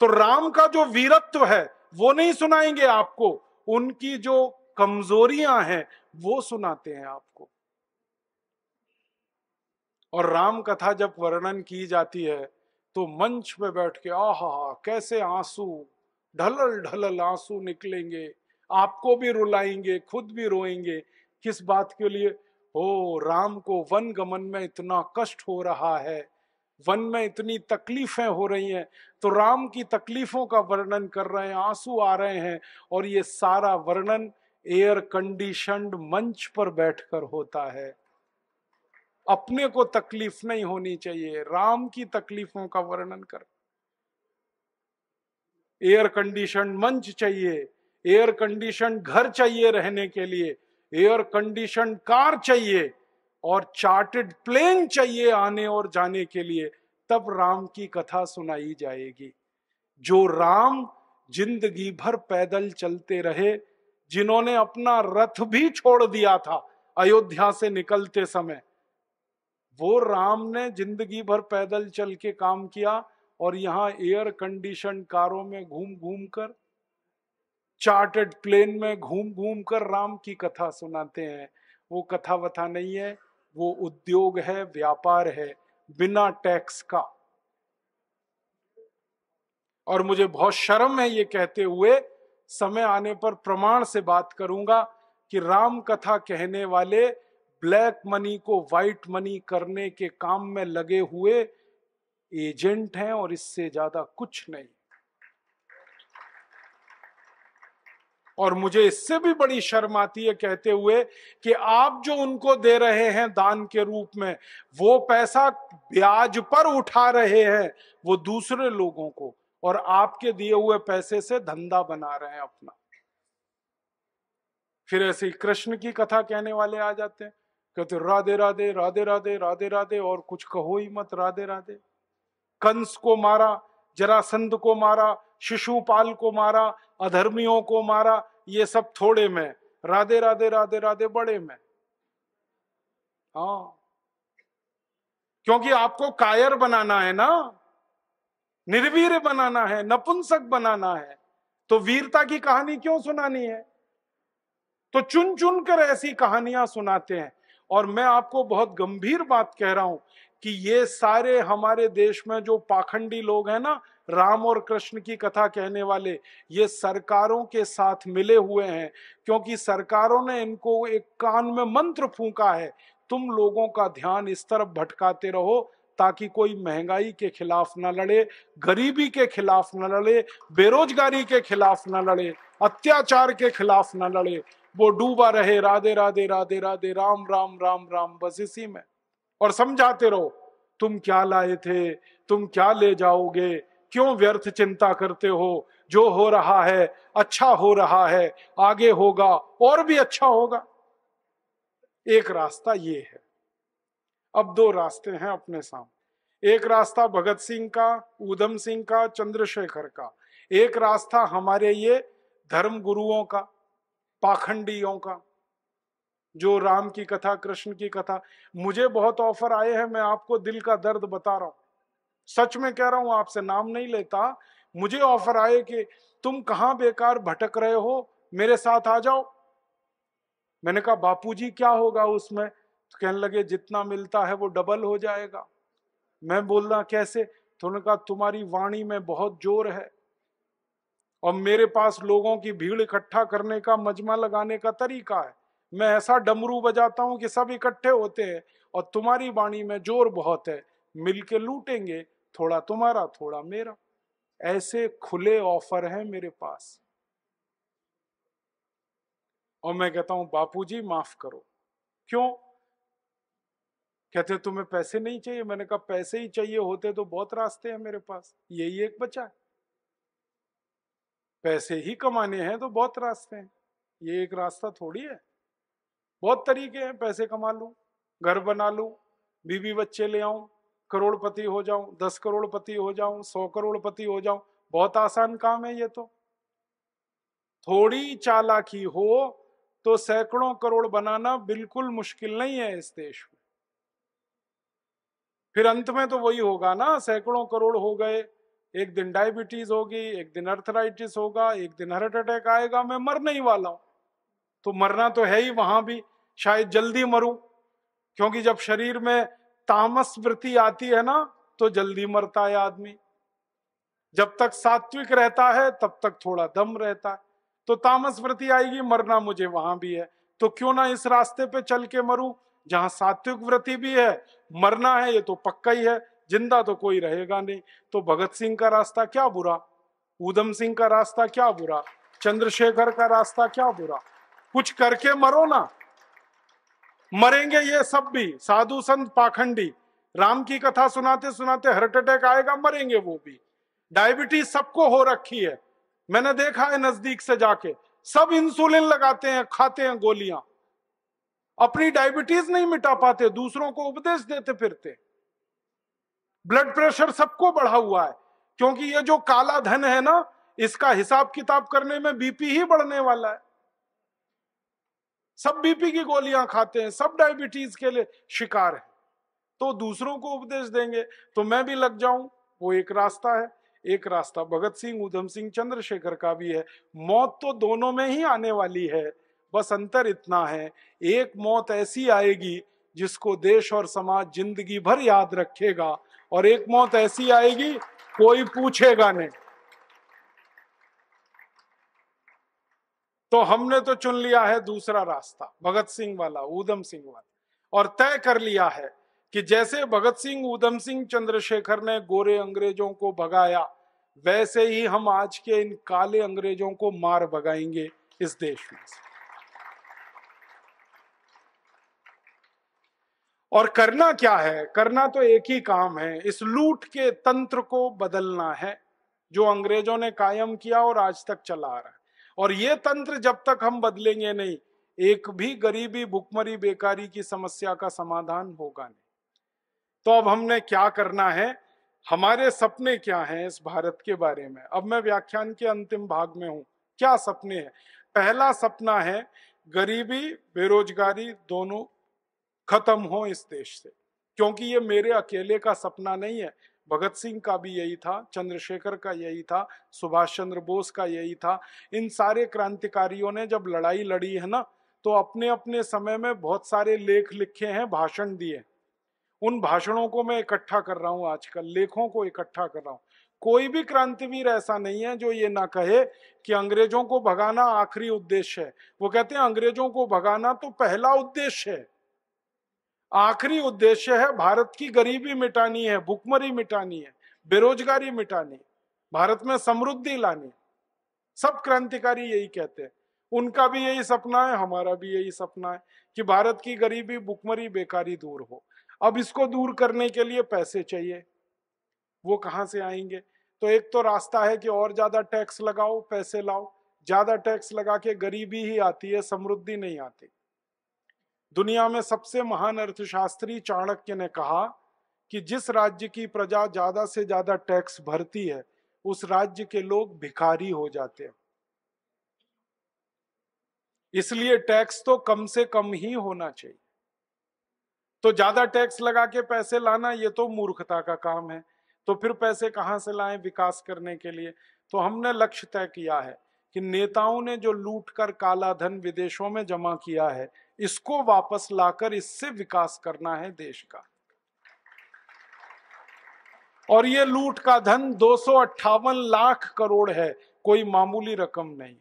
तो राम का जो वीरत्व है वो नहीं सुनाएंगे आपको उनकी जो कमजोरियां हैं वो सुनाते हैं आपको और राम कथा जब वर्णन की जाती है तो मंच पे बैठ के आहा कैसे आंसू ढलल ढलल आंसू निकलेंगे आपको भी रुलाएंगे खुद भी रोएंगे किस बात के लिए हो राम को वन गमन में इतना कष्ट हो रहा है वन में इतनी तकलीफें हो रही हैं तो राम की तकलीफों का वर्णन कर रहे हैं आंसू आ रहे हैं और ये सारा वर्णन एयर कंडीशनड मंच पर बैठकर होता है अपने को तकलीफ नहीं होनी चाहिए राम की तकलीफों का वर्णन कर एयर कंडीशन मंच चाहिए एयर कंडीशन घर चाहिए रहने के लिए एयर कंडीशन कार चाहिए और चार्टेड प्लेन चाहिए आने और जाने के लिए तब राम की कथा सुनाई जाएगी जो राम जिंदगी भर पैदल चलते रहे जिन्होंने अपना रथ भी छोड़ दिया था अयोध्या से निकलते समय वो राम ने जिंदगी भर पैदल चल के काम किया और यहाँ एयर कंडीशन कारों में घूम घूम कर चार्टेड प्लेन में घूम घूम कर राम की कथा सुनाते हैं वो कथा वथा नहीं है वो उद्योग है व्यापार है बिना टैक्स का और मुझे बहुत शर्म है ये कहते हुए समय आने पर प्रमाण से बात करूंगा कि राम कथा कहने वाले ब्लैक मनी को वाइट मनी करने के काम में लगे हुए एजेंट हैं और इससे ज्यादा कुछ नहीं और मुझे इससे भी बड़ी शर्म आती है कहते हुए कि आप जो उनको दे रहे हैं दान के रूप में वो पैसा ब्याज पर उठा रहे हैं वो दूसरे लोगों को और आपके दिए हुए पैसे से धंधा बना रहे हैं अपना फिर ऐसे ही कृष्ण की कथा कहने वाले आ जाते हैं कहते राधे राधे राधे राधे राधे राधे और कुछ कहो ही मत राधे राधे कंस को मारा जरासंध को मारा शिशुपाल को मारा अधर्मियों को मारा ये सब थोड़े में राधे राधे राधे राधे बड़े में हाँ क्योंकि आपको कायर बनाना है ना निर्वीर बनाना है नपुंसक बनाना है तो वीरता की कहानी क्यों सुनानी है तो चुन चुन कर ऐसी कहानियां सुनाते हैं और मैं आपको बहुत गंभीर बात कह रहा हूं कि ये सारे हमारे देश में जो पाखंडी लोग हैं ना राम और कृष्ण की कथा कहने वाले ये सरकारों के साथ मिले हुए हैं क्योंकि सरकारों ने इनको एक कान में मंत्र फूका है तुम लोगों का ध्यान इस तरफ भटकाते रहो ताकि कोई महंगाई के खिलाफ ना लड़े गरीबी के खिलाफ ना लड़े बेरोजगारी के खिलाफ ना लड़े अत्याचार के खिलाफ ना लड़े वो डूबा रहे राधे राधे राधे राधे राम राम राम राम बस इसी में और समझाते रहो तुम क्या लाए थे तुम क्या ले जाओगे क्यों व्यर्थ चिंता करते हो जो हो रहा है अच्छा हो रहा है आगे होगा और भी अच्छा होगा एक रास्ता ये है अब दो रास्ते हैं अपने सामने एक रास्ता भगत सिंह का ऊधम सिंह का चंद्रशेखर का एक रास्ता हमारे ये धर्म गुरुओं का पाखंडियों का जो राम की कथा कृष्ण की कथा मुझे बहुत ऑफर आए हैं मैं आपको दिल का दर्द बता रहा हूं सच में कह रहा हूं आपसे नाम नहीं लेता मुझे ऑफर आए कि तुम कहां बेकार भटक रहे हो मेरे साथ आ जाओ मैंने कहा बापूजी क्या होगा उसमें तो कहने लगे जितना मिलता है वो डबल हो जाएगा मैं बोल रहा कैसे तो उन्होंने कहा तुम्हारी वाणी में बहुत जोर है और मेरे पास लोगों की भीड़ इकट्ठा करने का मजमा लगाने का तरीका है मैं ऐसा डमरू बजाता हूं कि सब इकट्ठे होते हैं और तुम्हारी वाणी में जोर बहुत है मिलके लूटेंगे थोड़ा तुम्हारा थोड़ा मेरा ऐसे खुले ऑफर हैं मेरे पास और मैं कहता हूं जी माफ करो क्यों कहते तुम्हें पैसे नहीं चाहिए मैंने कहा पैसे ही चाहिए होते तो बहुत रास्ते हैं मेरे पास यही एक बचा है पैसे ही कमाने हैं तो बहुत रास्ते हैं ये एक रास्ता थोड़ी है बहुत तरीके हैं पैसे कमा लू घर बना लू बीवी बच्चे ले आऊं करोड़पति हो जाऊं दस करोड़पति हो जाऊं सौ करोड़पति हो जाऊं बहुत आसान काम है ये तो थोड़ी चालाकी हो तो सैकड़ों करोड़ बनाना बिल्कुल मुश्किल नहीं है इस देश में फिर अंत में तो वही होगा ना सैकड़ों करोड़ हो गए एक दिन डायबिटीज होगी एक दिन अर्थराइटिस होगा एक दिन हार्ट अटैक आएगा मैं मरने ही वाला हूं तो मरना तो है ही वहां भी शायद जल्दी मरूं क्योंकि जब शरीर में तामस वृत्ति आती है ना तो जल्दी मरता है आदमी जब तक सात्विक रहता है तब तक थोड़ा दम रहता है तो तामस वृत्ति आएगी मरना मुझे वहां भी है तो क्यों ना इस रास्ते पे चल के मरूं जहां सात्विक वृत्ति भी है मरना है ये तो पक्का ही है जिंदा तो कोई रहेगा नहीं तो भगत सिंह का रास्ता क्या बुरा ऊधम सिंह का रास्ता क्या बुरा चंद्रशेखर का रास्ता क्या बुरा कुछ करके मरो ना मरेंगे ये सब भी साधु संत पाखंडी राम की कथा सुनाते सुनाते हार्ट अटैक आएगा मरेंगे वो भी डायबिटीज सबको हो रखी है मैंने देखा है नजदीक से जाके सब इंसुलिन लगाते हैं खाते हैं गोलियां अपनी डायबिटीज नहीं मिटा पाते दूसरों को उपदेश देते फिरते हैं ब्लड प्रेशर सबको बढ़ा हुआ है क्योंकि ये जो काला धन है ना इसका हिसाब किताब करने में बीपी ही बढ़ने वाला है सब बीपी की गोलियां खाते हैं सब डायबिटीज के लिए शिकार है तो दूसरों को उपदेश देंगे तो मैं भी लग जाऊं वो एक रास्ता है एक रास्ता भगत सिंह उधम सिंह चंद्रशेखर का भी है मौत तो दोनों में ही आने वाली है बस अंतर इतना है एक मौत ऐसी आएगी जिसको देश और समाज जिंदगी भर याद रखेगा और एक मौत ऐसी आएगी कोई पूछेगा नहीं तो हमने तो चुन लिया है दूसरा रास्ता भगत सिंह वाला ऊधम सिंह वाला और तय कर लिया है कि जैसे भगत सिंह ऊधम सिंह चंद्रशेखर ने गोरे अंग्रेजों को भगाया वैसे ही हम आज के इन काले अंग्रेजों को मार भगाएंगे इस देश में और करना क्या है करना तो एक ही काम है इस लूट के तंत्र को बदलना है जो अंग्रेजों ने कायम किया और आज तक चला आ रहा है और ये तंत्र जब तक हम बदलेंगे नहीं एक भी गरीबी भुखमरी बेकारी की समस्या का समाधान होगा नहीं तो अब हमने क्या करना है हमारे सपने क्या हैं इस भारत के बारे में अब मैं व्याख्यान के अंतिम भाग में हूं क्या सपने हैं पहला सपना है गरीबी बेरोजगारी दोनों खत्म हो इस देश से क्योंकि ये मेरे अकेले का सपना नहीं है भगत सिंह का भी यही था चंद्रशेखर का यही था सुभाष चंद्र बोस का यही था इन सारे क्रांतिकारियों ने जब लड़ाई लड़ी है ना तो अपने अपने समय में बहुत सारे लेख लिखे हैं भाषण दिए उन भाषणों को मैं इकट्ठा कर रहा हूँ आजकल लेखों को इकट्ठा कर रहा हूँ कोई भी क्रांतिवीर ऐसा नहीं है जो ये ना कहे कि अंग्रेजों को भगाना आखिरी उद्देश्य है वो कहते हैं अंग्रेजों को भगाना तो पहला उद्देश्य है आखिरी उद्देश्य है भारत की गरीबी मिटानी है भुखमरी मिटानी है बेरोजगारी मिटानी भारत में समृद्धि लानी सब क्रांतिकारी यही कहते हैं उनका भी यही सपना है हमारा भी यही सपना है कि भारत की गरीबी भुखमरी बेकारी दूर हो अब इसको दूर करने के लिए पैसे चाहिए वो कहाँ से आएंगे तो एक तो रास्ता है कि और ज्यादा टैक्स लगाओ पैसे लाओ ज्यादा टैक्स लगा के गरीबी ही आती है समृद्धि नहीं आती दुनिया में सबसे महान अर्थशास्त्री चाणक्य ने कहा कि जिस राज्य की प्रजा ज्यादा से ज्यादा टैक्स भरती है उस राज्य के लोग भिखारी हो जाते हैं इसलिए टैक्स तो कम से कम ही होना चाहिए तो ज्यादा टैक्स लगा के पैसे लाना ये तो मूर्खता का काम है तो फिर पैसे कहां से लाए विकास करने के लिए तो हमने लक्ष्य तय किया है कि नेताओं ने जो लूट कर काला धन विदेशों में जमा किया है इसको वापस लाकर इससे विकास करना है देश का और ये लूट का धन दो लाख करोड़ है कोई मामूली रकम नहीं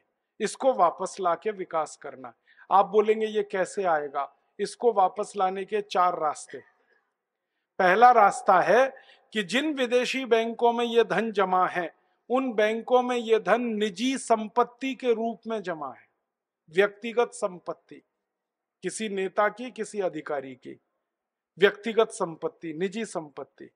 इसको वापस लाके विकास करना आप बोलेंगे ये कैसे आएगा इसको वापस लाने के चार रास्ते पहला रास्ता है कि जिन विदेशी बैंकों में ये धन जमा है उन बैंकों में ये धन निजी संपत्ति के रूप में जमा है व्यक्तिगत संपत्ति किसी नेता की किसी अधिकारी की व्यक्तिगत संपत्ति निजी संपत्ति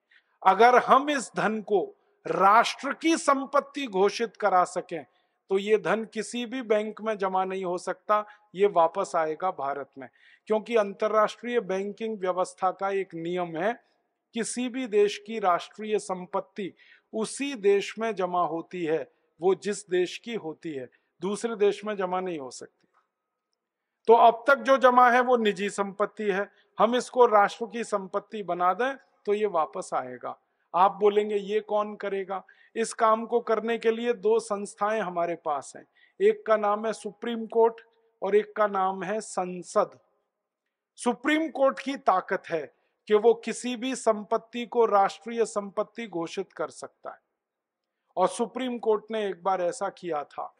अगर हम इस धन को राष्ट्र की संपत्ति घोषित करा सकें तो ये धन किसी भी बैंक में जमा नहीं हो सकता ये वापस आएगा भारत में क्योंकि अंतर्राष्ट्रीय बैंकिंग व्यवस्था का एक नियम है किसी भी देश की राष्ट्रीय संपत्ति उसी देश में जमा होती है वो जिस देश की होती है दूसरे देश में जमा नहीं हो सकती तो अब तक जो जमा है वो निजी संपत्ति है हम इसको राष्ट्र की संपत्ति बना दें तो ये वापस आएगा आप बोलेंगे ये कौन करेगा इस काम को करने के लिए दो संस्थाएं हमारे पास हैं एक का नाम है सुप्रीम कोर्ट और एक का नाम है संसद सुप्रीम कोर्ट की ताकत है कि वो किसी भी संपत्ति को राष्ट्रीय संपत्ति घोषित कर सकता है और सुप्रीम कोर्ट ने एक बार ऐसा किया था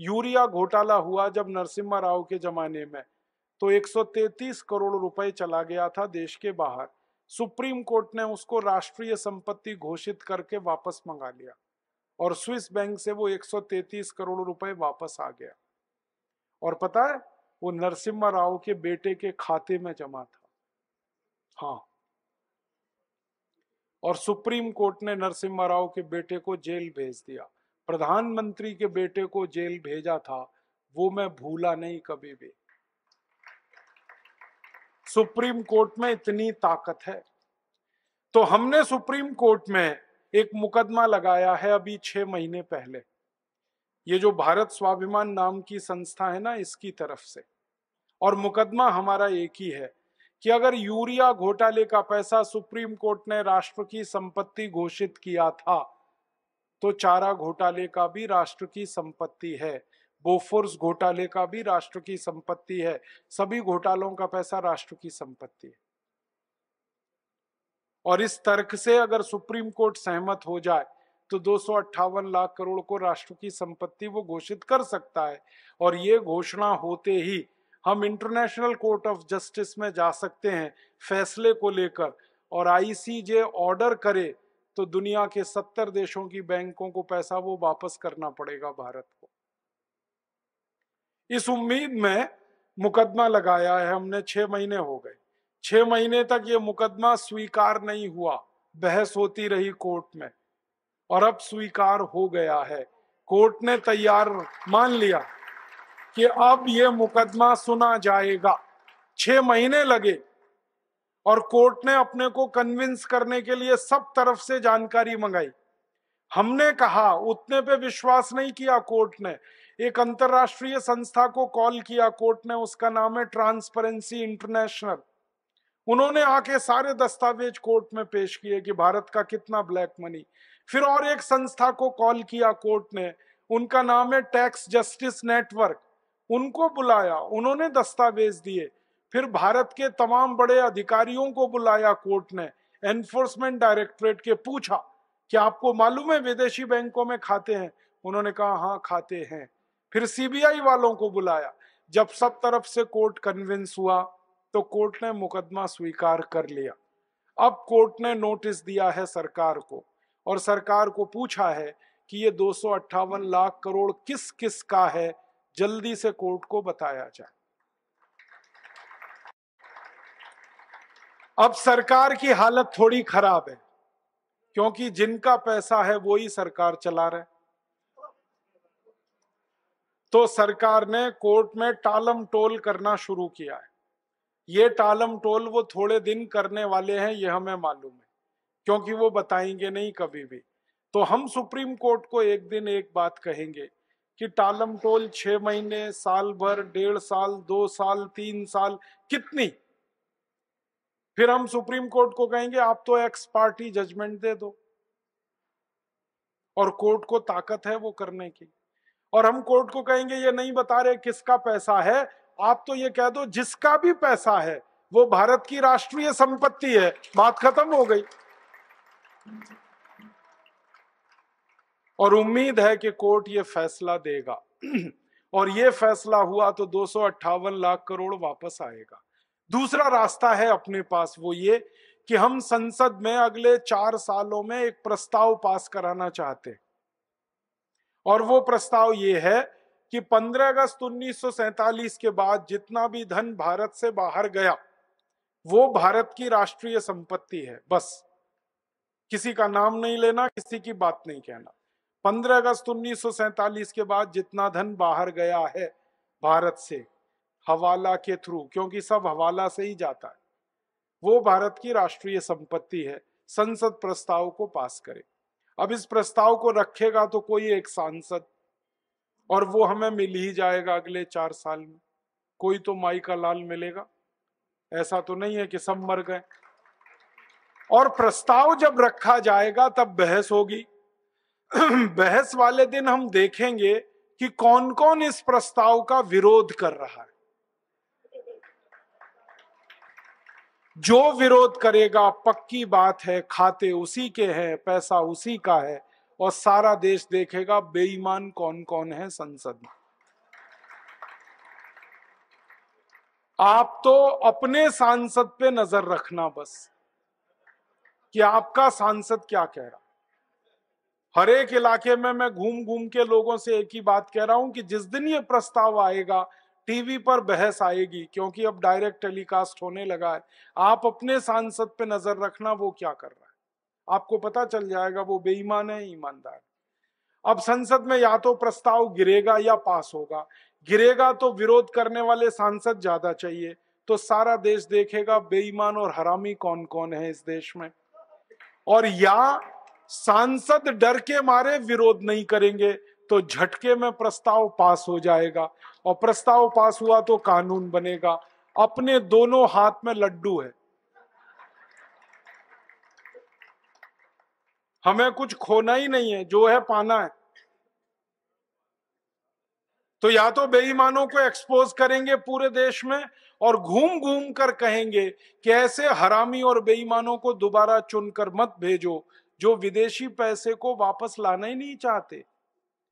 यूरिया घोटाला हुआ जब नरसिम्हा राव के जमाने में तो 133 करोड़ रुपए चला गया था देश के बाहर सुप्रीम कोर्ट ने उसको राष्ट्रीय संपत्ति घोषित करके वापस मंगा लिया और स्विस बैंक से वो 133 करोड़ रुपए वापस आ गया और पता है वो नरसिम्हा राव के बेटे के खाते में जमा था हाँ और सुप्रीम कोर्ट ने नरसिम्हा राव के बेटे को जेल भेज दिया प्रधानमंत्री के बेटे को जेल भेजा था वो मैं भूला नहीं कभी भी सुप्रीम कोर्ट में इतनी ताकत है तो हमने सुप्रीम कोर्ट में एक मुकदमा लगाया है अभी छह महीने पहले ये जो भारत स्वाभिमान नाम की संस्था है ना इसकी तरफ से और मुकदमा हमारा एक ही है कि अगर यूरिया घोटाले का पैसा सुप्रीम कोर्ट ने राष्ट्र की संपत्ति घोषित किया था तो चारा घोटाले का भी राष्ट्र की संपत्ति है बोफोर्स घोटाले का भी राष्ट्र की संपत्ति है सभी घोटालों का पैसा राष्ट्र की संपत्ति है और इस तर्क से अगर सुप्रीम कोर्ट सहमत हो जाए तो दो लाख करोड़ को राष्ट्र की संपत्ति वो घोषित कर सकता है और ये घोषणा होते ही हम इंटरनेशनल कोर्ट ऑफ जस्टिस में जा सकते हैं फैसले को लेकर और आईसीजे ऑर्डर करे तो दुनिया के सत्तर देशों की बैंकों को पैसा वो वापस करना पड़ेगा भारत को इस उम्मीद में मुकदमा लगाया है हमने छह महीने हो गए छह महीने तक ये मुकदमा स्वीकार नहीं हुआ बहस होती रही कोर्ट में और अब स्वीकार हो गया है कोर्ट ने तैयार मान लिया कि अब ये मुकदमा सुना जाएगा छह महीने लगे और कोर्ट ने अपने को कन्विंस करने के लिए सब तरफ से जानकारी मंगाई हमने कहा उतने पे विश्वास नहीं किया कोर्ट ने एक अंतरराष्ट्रीय संस्था को कॉल किया कोर्ट ने उसका नाम है ट्रांसपेरेंसी इंटरनेशनल उन्होंने आके सारे दस्तावेज कोर्ट में पेश किए कि भारत का कितना ब्लैक मनी फिर और एक संस्था को कॉल किया कोर्ट ने उनका नाम है टैक्स जस्टिस नेटवर्क उनको बुलाया उन्होंने दस्तावेज दिए फिर भारत के तमाम बड़े अधिकारियों को बुलाया कोर्ट ने एनफोर्समेंट डायरेक्टरेट के पूछा कि आपको मालूम है विदेशी बैंकों में खाते हैं उन्होंने कहा हाँ खाते हैं फिर सीबीआई वालों को बुलाया जब सब तरफ से कोर्ट कन्विंस हुआ तो कोर्ट ने मुकदमा स्वीकार कर लिया अब कोर्ट ने नोटिस दिया है सरकार को और सरकार को पूछा है कि ये दो लाख करोड़ किस किस का है जल्दी से कोर्ट को बताया जाए अब सरकार की हालत थोड़ी खराब है क्योंकि जिनका पैसा है वो ही सरकार चला रहे तो सरकार ने कोर्ट में टालम टोल करना शुरू किया है ये टालम टोल वो थोड़े दिन करने वाले हैं ये हमें मालूम है क्योंकि वो बताएंगे नहीं कभी भी तो हम सुप्रीम कोर्ट को एक दिन एक बात कहेंगे कि टालम टोल छह महीने साल भर डेढ़ साल दो साल तीन साल कितनी फिर हम सुप्रीम कोर्ट को कहेंगे आप तो एक्स पार्टी जजमेंट दे दो और कोर्ट को ताकत है वो करने की और हम कोर्ट को कहेंगे ये नहीं बता रहे किसका पैसा है आप तो ये कह दो जिसका भी पैसा है वो भारत की राष्ट्रीय संपत्ति है बात खत्म हो गई और उम्मीद है कि कोर्ट ये फैसला देगा और ये फैसला हुआ तो दो लाख करोड़ वापस आएगा दूसरा रास्ता है अपने पास वो ये कि हम संसद में अगले चार सालों में एक प्रस्ताव पास कराना चाहते और वो प्रस्ताव ये है कि 15 अगस्त उन्नीस के बाद जितना भी धन भारत से बाहर गया वो भारत की राष्ट्रीय संपत्ति है बस किसी का नाम नहीं लेना किसी की बात नहीं कहना 15 अगस्त उन्नीस के बाद जितना धन बाहर गया है भारत से हवाला के थ्रू क्योंकि सब हवाला से ही जाता है वो भारत की राष्ट्रीय संपत्ति है संसद प्रस्ताव को पास करे अब इस प्रस्ताव को रखेगा तो कोई एक सांसद और वो हमें मिल ही जाएगा अगले चार साल में कोई तो माई का लाल मिलेगा ऐसा तो नहीं है कि सब मर गए और प्रस्ताव जब रखा जाएगा तब बहस होगी बहस वाले दिन हम देखेंगे कि कौन कौन इस प्रस्ताव का विरोध कर रहा है जो विरोध करेगा पक्की बात है खाते उसी के हैं पैसा उसी का है और सारा देश देखेगा बेईमान कौन कौन है संसद में आप तो अपने सांसद पे नजर रखना बस कि आपका सांसद क्या कह रहा हर एक इलाके में मैं घूम घूम के लोगों से एक ही बात कह रहा हूं कि जिस दिन ये प्रस्ताव आएगा टीवी पर बहस आएगी क्योंकि अब डायरेक्ट टेलीकास्ट होने लगा है आप अपने सांसद पे नजर रखना वो क्या कर रहा है आपको पता चल जाएगा वो बेईमान है ईमानदार अब संसद में या तो प्रस्ताव गिरेगा या पास होगा गिरेगा तो विरोध करने वाले सांसद ज्यादा चाहिए तो सारा देश देखेगा बेईमान और हरामी कौन कौन है इस देश में और या सांसद डर के मारे विरोध नहीं करेंगे तो झटके में प्रस्ताव पास हो जाएगा और प्रस्ताव पास हुआ तो कानून बनेगा अपने दोनों हाथ में लड्डू है हमें कुछ खोना ही नहीं है जो है पाना है तो या तो बेईमानों को एक्सपोज करेंगे पूरे देश में और घूम घूम कर कहेंगे कि ऐसे हरामी और बेईमानों को दोबारा चुनकर मत भेजो जो विदेशी पैसे को वापस लाना ही नहीं चाहते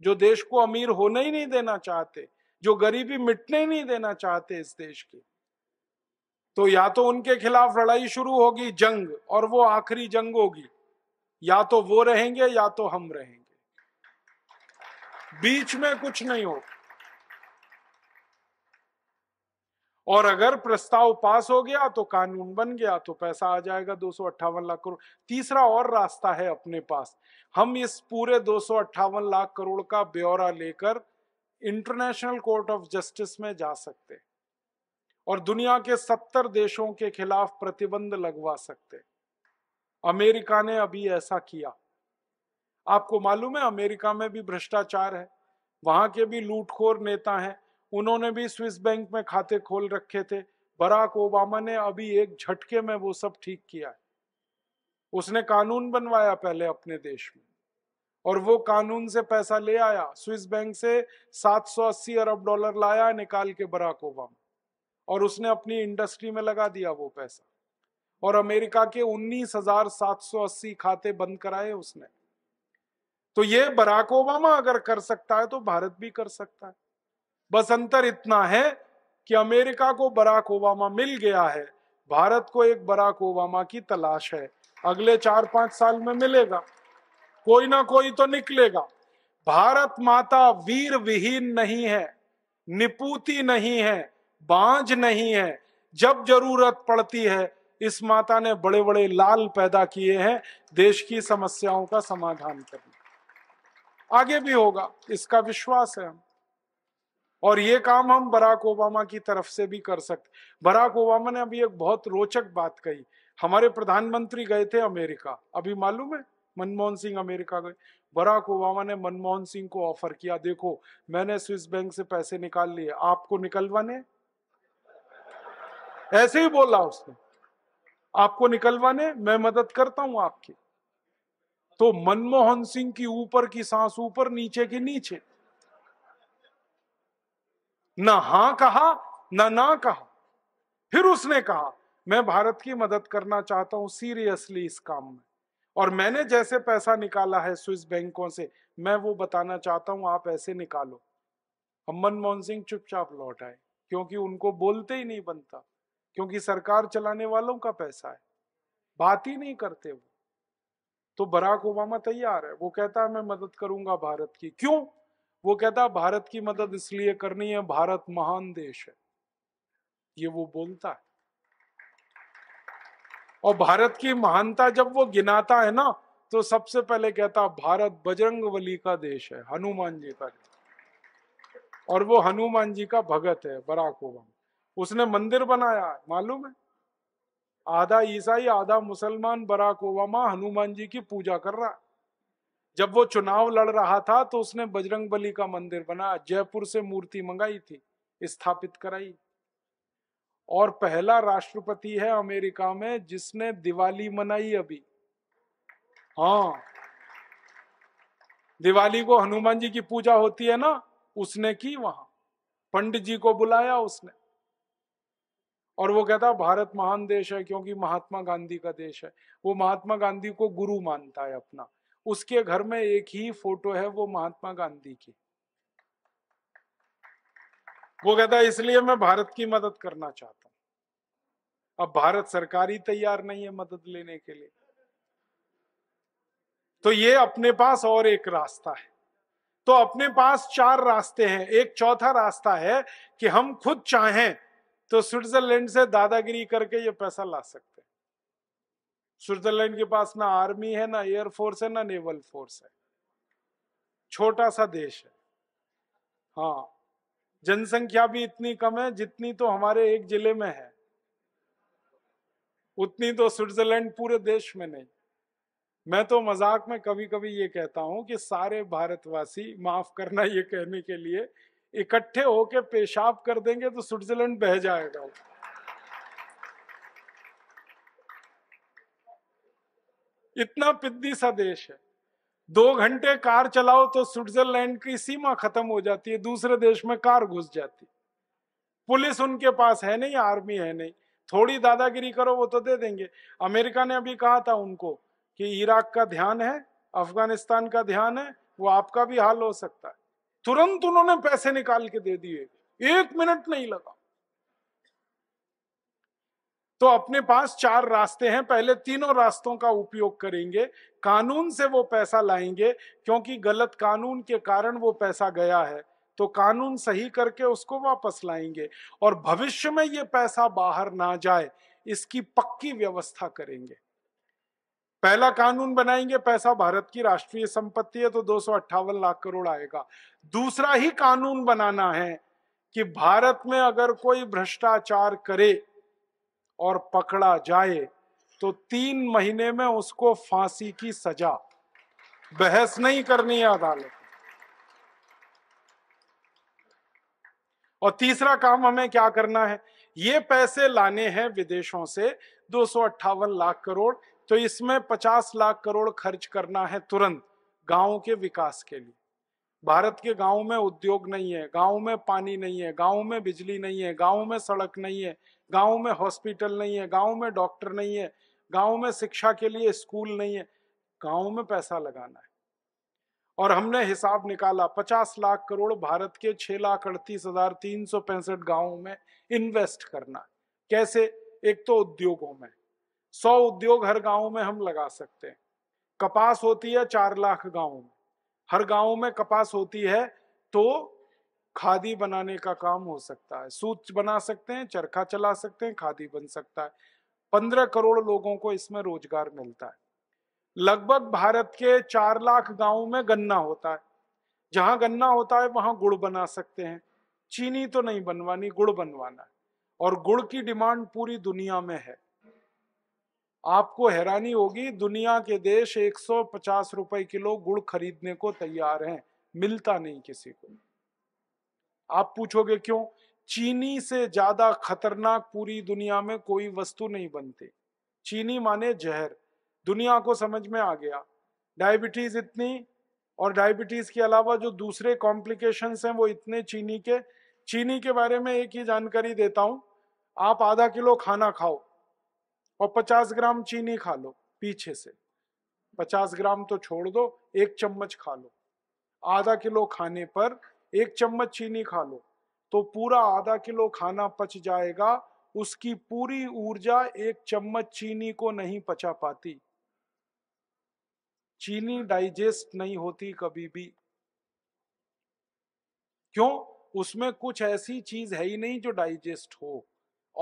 जो देश को अमीर होने ही नहीं देना चाहते जो गरीबी मिटने ही नहीं देना चाहते इस देश की तो या तो उनके खिलाफ लड़ाई शुरू होगी जंग और वो आखिरी जंग होगी या तो वो रहेंगे या तो हम रहेंगे बीच में कुछ नहीं होगा और अगर प्रस्ताव पास हो गया तो कानून बन गया तो पैसा आ जाएगा दो लाख करोड़ तीसरा और रास्ता है अपने पास हम इस पूरे दो लाख करोड़ का ब्यौरा लेकर इंटरनेशनल कोर्ट ऑफ जस्टिस में जा सकते और दुनिया के सत्तर देशों के खिलाफ प्रतिबंध लगवा सकते अमेरिका ने अभी ऐसा किया आपको मालूम है अमेरिका में भी भ्रष्टाचार है वहां के भी लूटखोर नेता हैं उन्होंने भी स्विस बैंक में खाते खोल रखे थे बराक ओबामा ने अभी एक झटके में वो सब ठीक किया है उसने कानून बनवाया पहले अपने देश में और वो कानून से पैसा ले आया स्विस बैंक से 780 अरब डॉलर लाया निकाल के बराक ओबामा और उसने अपनी इंडस्ट्री में लगा दिया वो पैसा और अमेरिका के 19,780 खाते बंद कराए उसने तो ये बराक ओबामा अगर कर सकता है तो भारत भी कर सकता है बस अंतर इतना है कि अमेरिका को बराक ओबामा मिल गया है भारत को एक बराक ओबामा की तलाश है अगले चार पांच साल में मिलेगा कोई ना कोई तो निकलेगा भारत माता वीर विहीन नहीं है निपूती नहीं है बांझ नहीं है जब जरूरत पड़ती है इस माता ने बड़े बड़े लाल पैदा किए हैं देश की समस्याओं का समाधान करने आगे भी होगा इसका विश्वास है हम और ये काम हम बराक ओबामा की तरफ से भी कर सकते बराक ओबामा ने अभी एक बहुत रोचक बात कही हमारे प्रधानमंत्री गए थे अमेरिका अभी मालूम है मनमोहन सिंह अमेरिका गए बराक ओबामा ने मनमोहन सिंह को ऑफर किया देखो मैंने स्विस बैंक से पैसे निकाल लिए आपको निकलवाने ऐसे ही बोला उसने आपको निकलवाने मैं मदद करता हूं आपकी तो मनमोहन सिंह की ऊपर की सांस ऊपर नीचे की नीचे न हां कहा न ना कहा फिर उसने कहा मैं भारत की मदद करना चाहता हूं सीरियसली इस काम में और मैंने जैसे पैसा निकाला है स्विस बैंकों से मैं वो बताना चाहता हूं आप ऐसे निकालो हम मनमोहन सिंह चुपचाप लौट आए क्योंकि उनको बोलते ही नहीं बनता क्योंकि सरकार चलाने वालों का पैसा है बात ही नहीं करते वो तो बराक ओबामा तैयार है वो कहता है मैं मदद करूंगा भारत की क्यों वो कहता भारत की मदद इसलिए करनी है भारत महान देश है ये वो बोलता है और भारत की महानता जब वो गिनाता है ना तो सबसे पहले कहता भारत बजरंग वली का देश है हनुमान जी का और वो हनुमान जी का भगत है बराक ओबामा उसने मंदिर बनाया है मालूम है आधा ईसाई आधा मुसलमान बराक ओबामा हनुमान जी की पूजा कर रहा है जब वो चुनाव लड़ रहा था तो उसने बजरंग बली का मंदिर बनाया जयपुर से मूर्ति मंगाई थी स्थापित कराई और पहला राष्ट्रपति है अमेरिका में जिसने दिवाली मनाई अभी हाँ दिवाली को हनुमान जी की पूजा होती है ना उसने की वहां पंडित जी को बुलाया उसने और वो कहता भारत महान देश है क्योंकि महात्मा गांधी का देश है वो महात्मा गांधी को गुरु मानता है अपना उसके घर में एक ही फोटो है वो महात्मा गांधी की वो कहता है इसलिए मैं भारत की मदद करना चाहता हूं अब भारत सरकार ही तैयार नहीं है मदद लेने के लिए तो ये अपने पास और एक रास्ता है तो अपने पास चार रास्ते हैं एक चौथा रास्ता है कि हम खुद चाहें तो स्विट्जरलैंड से दादागिरी करके ये पैसा ला सकते स्विट्जरलैंड के पास ना आर्मी है ना एयरफोर्स है ना नेवल फोर्स है छोटा सा देश है हाँ जनसंख्या भी इतनी कम है जितनी तो हमारे एक जिले में है उतनी तो स्विट्जरलैंड पूरे देश में नहीं मैं तो मजाक में कभी कभी ये कहता हूं कि सारे भारतवासी माफ करना ये कहने के लिए इकट्ठे होके पेशाब कर देंगे तो स्विट्जरलैंड बह जाएगा इतना पिद्दी सा देश है दो घंटे कार चलाओ तो स्विट्जरलैंड की सीमा खत्म हो जाती है दूसरे देश में कार घुस जाती पुलिस उनके पास है नहीं आर्मी है नहीं थोड़ी दादागिरी करो वो तो दे देंगे अमेरिका ने अभी कहा था उनको कि इराक का ध्यान है अफगानिस्तान का ध्यान है वो आपका भी हाल हो सकता है तुरंत उन्होंने पैसे निकाल के दे दिए एक मिनट नहीं लगा तो अपने पास चार रास्ते हैं पहले तीनों रास्तों का उपयोग करेंगे कानून से वो पैसा लाएंगे क्योंकि गलत कानून के कारण वो पैसा गया है तो कानून सही करके उसको वापस लाएंगे और भविष्य में ये पैसा बाहर ना जाए इसकी पक्की व्यवस्था करेंगे पहला कानून बनाएंगे पैसा भारत की राष्ट्रीय संपत्ति है तो दो लाख करोड़ आएगा दूसरा ही कानून बनाना है कि भारत में अगर कोई भ्रष्टाचार करे और पकड़ा जाए तो तीन महीने में उसको फांसी की सजा बहस नहीं करनी है अदालत और तीसरा काम हमें क्या करना है ये पैसे लाने हैं विदेशों से दो लाख करोड़ तो इसमें 50 लाख करोड़ खर्च करना है तुरंत गांव के विकास के लिए भारत के गांव में उद्योग नहीं है गांव में पानी नहीं है गांव में बिजली नहीं है गांव में सड़क नहीं है गाँव में हॉस्पिटल नहीं है गाँव में डॉक्टर नहीं है गाँव में शिक्षा के लिए स्कूल नहीं है गाँव में पैसा लगाना है और हमने हिसाब निकाला पचास लाख करोड़ भारत के छह लाख अड़तीस हजार तीन सौ पैंसठ गाँव में इन्वेस्ट करना कैसे एक तो उद्योगों में सौ उद्योग हर गांव में हम लगा सकते हैं कपास होती है चार लाख गाँव में हर गाँव में कपास होती है तो खादी बनाने का काम हो सकता है सूत बना सकते हैं चरखा चला सकते हैं खादी बन सकता है पंद्रह करोड़ लोगों को इसमें रोजगार मिलता है लगभग भारत के चार लाख गाँव में गन्ना होता है जहां गन्ना होता है वहां गुड़ बना सकते हैं चीनी तो नहीं बनवानी गुड़ बनवाना है और गुड़ की डिमांड पूरी दुनिया में है आपको हैरानी होगी दुनिया के देश 150 रुपए किलो गुड़ खरीदने को तैयार हैं मिलता नहीं किसी को आप पूछोगे क्यों चीनी से ज्यादा खतरनाक पूरी दुनिया में कोई वस्तु नहीं बनते चीनी माने जहर दुनिया को समझ में आ गया डायबिटीज इतनी और डायबिटीज के अलावा जो दूसरे कॉम्प्लिकेशन हैं वो इतने चीनी के चीनी के बारे में एक ही जानकारी देता हूं आप आधा किलो खाना खाओ और 50 ग्राम चीनी खा लो पीछे से 50 ग्राम तो छोड़ दो एक चम्मच खा लो आधा किलो खाने पर एक चम्मच चीनी खा लो तो पूरा आधा किलो खाना पच जाएगा उसकी पूरी ऊर्जा एक चम्मच चीनी को नहीं पचा पाती चीनी डाइजेस्ट नहीं होती कभी भी क्यों उसमें कुछ ऐसी चीज है ही नहीं जो डाइजेस्ट हो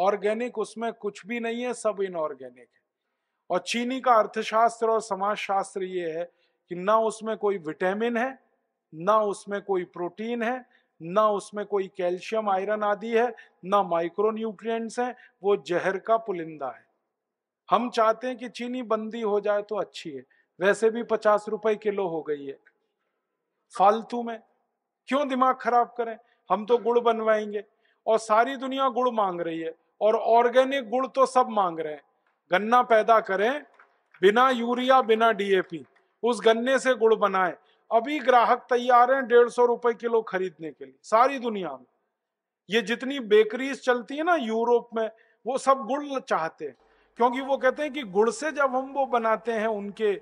ऑर्गेनिक उसमें कुछ भी नहीं है सब इनऑर्गेनिक है और चीनी का अर्थशास्त्र और समाजशास्त्र ये है कि ना उसमें कोई विटामिन है ना उसमें कोई प्रोटीन है ना उसमें कोई कैल्शियम आयरन आदि है ना माइक्रोन्यूट्रिएंट्स हैं वो जहर का पुलिंदा है हम चाहते हैं कि चीनी बंदी हो जाए तो अच्छी है वैसे भी पचास रुपए किलो हो गई है फालतू में क्यों दिमाग खराब करें हम तो गुड़ बनवाएंगे और सारी दुनिया गुड़ मांग रही है और ऑर्गेनिक गुड़ तो सब मांग रहे हैं गन्ना पैदा करें बिना यूरिया बिना डीएपी उस गन्ने से गुड़ बनाए अभी ग्राहक तैयार हैं डेढ़ सौ रुपए किलो खरीदने के लिए सारी दुनिया में ये जितनी बेकरीज चलती है ना यूरोप में वो सब गुड़ चाहते हैं क्योंकि वो कहते हैं कि गुड़ से जब हम वो बनाते हैं उनके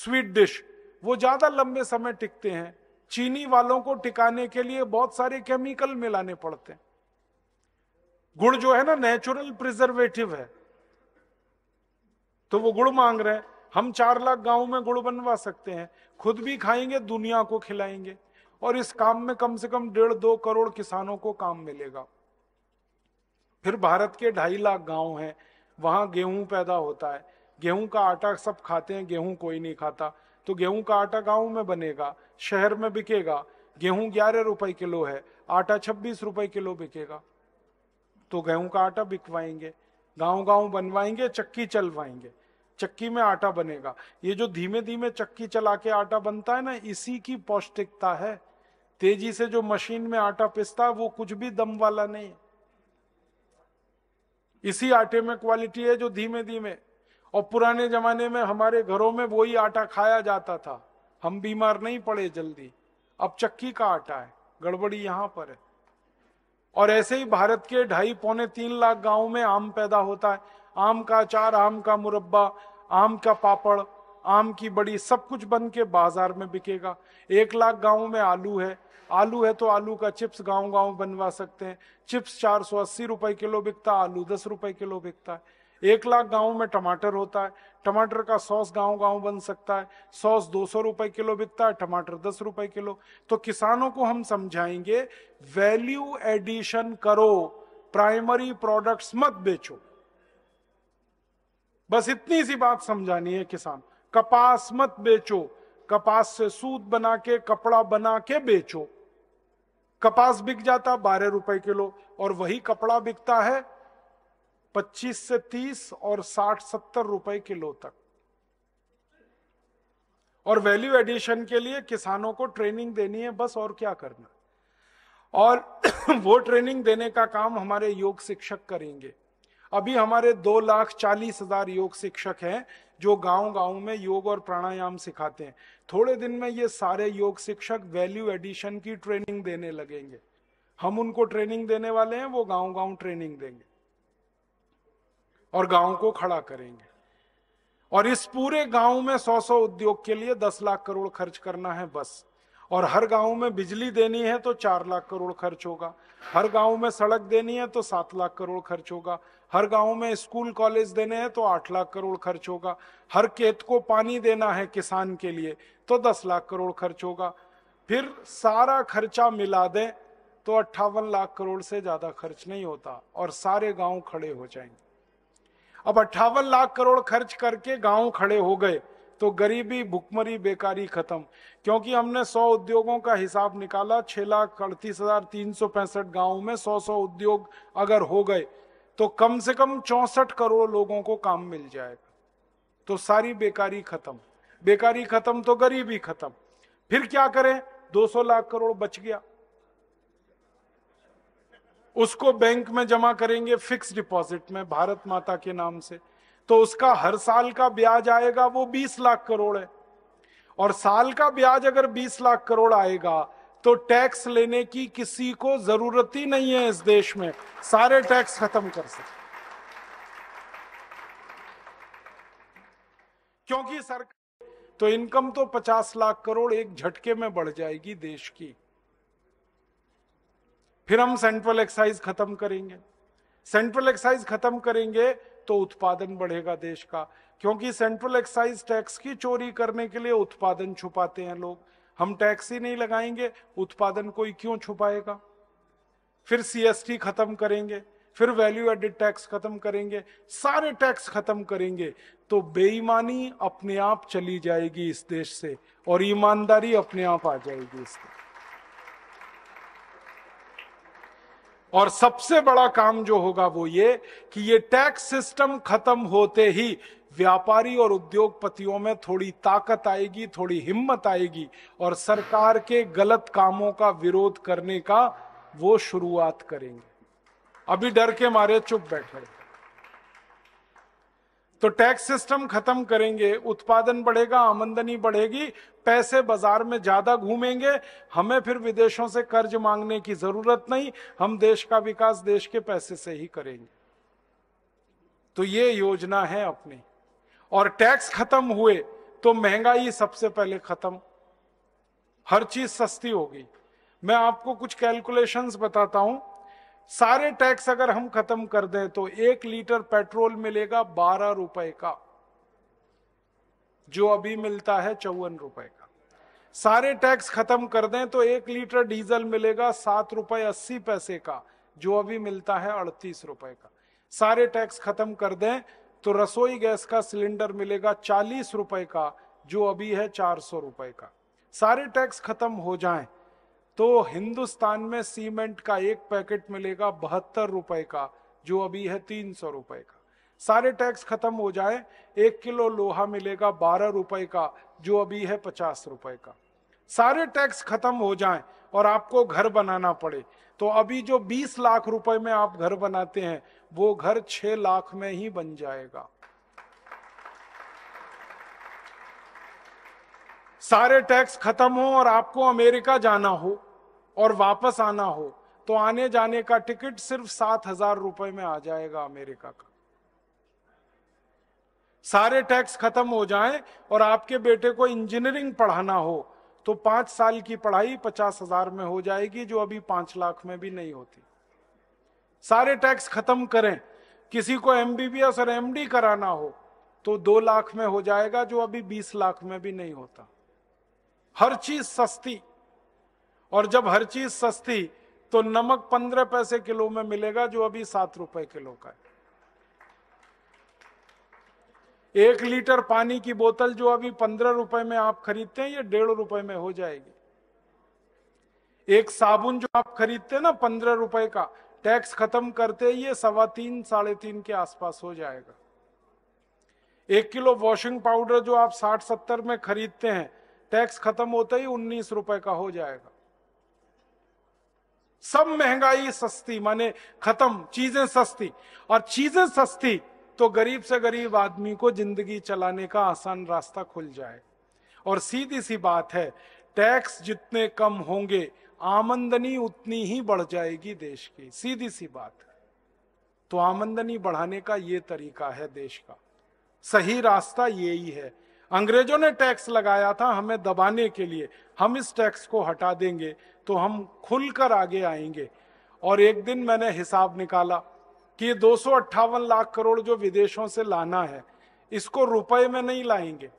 स्वीट डिश वो ज्यादा लंबे समय टिकते हैं चीनी वालों को टिकाने के लिए बहुत सारे केमिकल मिलाने पड़ते हैं गुड़ जो है ना नेचुरल प्रिजर्वेटिव है तो वो गुड़ मांग रहे हैं हम चार लाख गांव में गुड़ बनवा सकते हैं खुद भी खाएंगे दुनिया को खिलाएंगे और इस काम में कम से कम डेढ़ दो करोड़ किसानों को काम मिलेगा फिर भारत के ढाई लाख गांव हैं वहां गेहूं पैदा होता है गेहूं का आटा सब खाते हैं गेहूं कोई नहीं खाता तो गेहूं का आटा गांव में बनेगा शहर में बिकेगा गेहूं ग्यारह रुपए किलो है आटा छब्बीस रुपए किलो बिकेगा तो गेहूं का आटा बिकवाएंगे गांव गांव बनवाएंगे चक्की चलवाएंगे चक्की में आटा बनेगा ये जो धीमे धीमे चक्की चला के आटा बनता है ना इसी की पौष्टिकता है तेजी से जो मशीन में आटा पिसता है वो कुछ भी दम वाला नहीं इसी आटे में क्वालिटी है जो धीमे धीमे और पुराने जमाने में हमारे घरों में वही आटा खाया जाता था हम बीमार नहीं पड़े जल्दी अब चक्की का आटा है गड़बड़ी यहां पर है और ऐसे ही भारत के ढाई पौने तीन लाख गांव में आम पैदा होता है आम का अचार आम का मुरब्बा आम का पापड़ आम की बड़ी सब कुछ बन के बाजार में बिकेगा एक लाख गाँव में आलू है आलू है तो आलू का चिप्स गांव गांव बनवा सकते हैं चिप्स चार सौ अस्सी रुपए किलो बिकता है आलू दस रुपए किलो बिकता है एक लाख गाँव में टमाटर होता है टमाटर का सॉस गांव गांव बन सकता है सॉस दो सौ रुपए किलो बिकता है टमाटर दस रुपए किलो तो किसानों को हम समझाएंगे वैल्यू एडिशन करो प्राइमरी प्रोडक्ट्स मत बेचो बस इतनी सी बात समझानी है किसान कपास मत बेचो कपास से सूत बना के कपड़ा बना के बेचो कपास बिक जाता बारह रुपए किलो और वही कपड़ा बिकता है पच्चीस से तीस और साठ सत्तर रुपए किलो तक और वैल्यू एडिशन के लिए किसानों को ट्रेनिंग देनी है बस और क्या करना और वो ट्रेनिंग देने का काम हमारे योग शिक्षक करेंगे अभी हमारे दो लाख चालीस हजार योग शिक्षक हैं जो गांव गांव में योग और प्राणायाम सिखाते हैं थोड़े दिन में ये सारे योग शिक्षक वैल्यू एडिशन की ट्रेनिंग देने लगेंगे हम उनको ट्रेनिंग देने वाले हैं वो गांव गांव ट्रेनिंग देंगे और गांव को खड़ा करेंगे और इस पूरे गांव में सौ सौ उद्योग के लिए दस लाख करोड़ खर्च करना है बस और हर गांव में बिजली देनी है तो चार लाख करोड़ खर्च होगा हर गांव में सड़क देनी है तो सात लाख करोड़ खर्च होगा हर गांव में स्कूल कॉलेज देने हैं तो आठ लाख करोड़ खर्च होगा हर खेत को पानी देना है किसान के लिए तो दस लाख करोड़ खर्च होगा फिर सारा खर्चा मिला दें तो अट्ठावन लाख करोड़ से ज्यादा खर्च नहीं होता और सारे गांव खड़े हो जाएंगे अब अट्ठावन लाख करोड़ खर्च करके गांव खड़े हो गए तो गरीबी भुखमरी बेकारी खत्म क्योंकि हमने 100 उद्योगों का हिसाब निकाला छह लाख अड़तीस हजार तीन सौ पैंसठ गाँव में सौ सौ उद्योग अगर हो गए तो कम से कम चौसठ करोड़ लोगों को काम मिल जाएगा तो सारी बेकारी खत्म बेकारी खत्म तो गरीबी खत्म फिर क्या करें 200 लाख करोड़ बच गया उसको बैंक में जमा करेंगे फिक्स डिपॉजिट में भारत माता के नाम से तो उसका हर साल का ब्याज आएगा वो 20 लाख करोड़ है और साल का ब्याज अगर 20 लाख करोड़ आएगा तो टैक्स लेने की किसी को जरूरत ही नहीं है इस देश में सारे टैक्स खत्म कर सकते क्योंकि सरकार तो इनकम तो 50 लाख करोड़ एक झटके में बढ़ जाएगी देश की फिर हम सेंट्रल एक्साइज खत्म करेंगे सेंट्रल एक्साइज खत्म करेंगे तो उत्पादन बढ़ेगा देश का क्योंकि सेंट्रल एक्साइज टैक्स की चोरी करने के लिए उत्पादन छुपाते हैं लोग हम टैक्स ही नहीं लगाएंगे उत्पादन कोई क्यों छुपाएगा फिर सीएसटी खत्म करेंगे फिर वैल्यू एडेड टैक्स खत्म करेंगे सारे टैक्स खत्म करेंगे तो बेईमानी अपने आप चली जाएगी इस देश से और ईमानदारी अपने आप आ जाएगी इस और सबसे बड़ा काम जो होगा वो ये कि ये टैक्स सिस्टम खत्म होते ही व्यापारी और उद्योगपतियों में थोड़ी ताकत आएगी थोड़ी हिम्मत आएगी और सरकार के गलत कामों का विरोध करने का वो शुरुआत करेंगे अभी डर के मारे चुप बैठे तो टैक्स सिस्टम खत्म करेंगे उत्पादन बढ़ेगा आमंदनी बढ़ेगी पैसे बाजार में ज्यादा घूमेंगे हमें फिर विदेशों से कर्ज मांगने की जरूरत नहीं हम देश का विकास देश के पैसे से ही करेंगे तो ये योजना है अपनी और टैक्स खत्म हुए तो महंगाई सबसे पहले खत्म हर चीज सस्ती होगी मैं आपको कुछ कैलकुलेशंस बताता हूं सारे टैक्स अगर हम खत्म कर दें तो एक लीटर पेट्रोल मिलेगा बारह रुपए का जो अभी मिलता है चौवन रुपए का सारे टैक्स खत्म कर दें तो एक लीटर डीजल मिलेगा सात रुपए अस्सी पैसे का जो अभी मिलता है अड़तीस रुपए का सारे टैक्स खत्म कर दें तो रसोई गैस का सिलेंडर मिलेगा चालीस रुपए का जो अभी है चार सौ रुपए का सारे टैक्स खत्म हो जाए तो हिंदुस्तान में सीमेंट का एक पैकेट मिलेगा बहत्तर रुपए का जो अभी है तीन सौ रुपए का सारे टैक्स खत्म हो जाए एक किलो लोहा मिलेगा बारह रुपए का जो अभी है पचास रुपए का सारे टैक्स खत्म हो जाए और आपको घर बनाना पड़े तो अभी जो 20 लाख रुपए में आप घर बनाते हैं वो घर 6 लाख में ही बन जाएगा सारे टैक्स खत्म हो और आपको अमेरिका जाना हो और वापस आना हो तो आने जाने का टिकट सिर्फ सात हजार रुपए में आ जाएगा अमेरिका का सारे टैक्स खत्म हो जाएं और आपके बेटे को इंजीनियरिंग पढ़ाना हो तो पांच साल की पढ़ाई पचास हजार में हो जाएगी जो अभी पांच लाख में भी नहीं होती सारे टैक्स खत्म करें किसी को एमबीबीएस और एमडी कराना हो तो दो लाख में हो जाएगा जो अभी बीस लाख में भी नहीं होता हर चीज सस्ती और जब हर चीज सस्ती तो नमक पंद्रह पैसे किलो में मिलेगा जो अभी सात रुपए किलो का है एक लीटर पानी की बोतल जो अभी पंद्रह रुपए में आप खरीदते हैं ये डेढ़ रुपए में हो जाएगी एक साबुन जो आप खरीदते हैं ना पंद्रह रुपए का टैक्स खत्म करते ये सवा तीन साढ़े तीन के आसपास हो जाएगा एक किलो वॉशिंग पाउडर जो आप साठ सत्तर में खरीदते हैं टैक्स खत्म होते ही उन्नीस रुपए का हो जाएगा सब महंगाई सस्ती माने खत्म चीजें सस्ती और चीजें सस्ती तो गरीब से गरीब आदमी को जिंदगी चलाने का आसान रास्ता खुल जाए और सीधी सी बात है टैक्स जितने कम होंगे आमंदनी उतनी ही बढ़ जाएगी देश की सीधी सी बात है तो आमंदनी बढ़ाने का ये तरीका है देश का सही रास्ता ये ही है अंग्रेजों ने टैक्स लगाया था हमें दबाने के लिए हम इस टैक्स को हटा देंगे तो हम खुलकर आगे आएंगे और एक दिन मैंने हिसाब निकाला कि दो लाख करोड़ जो विदेशों से लाना है इसको रुपए में नहीं लाएंगे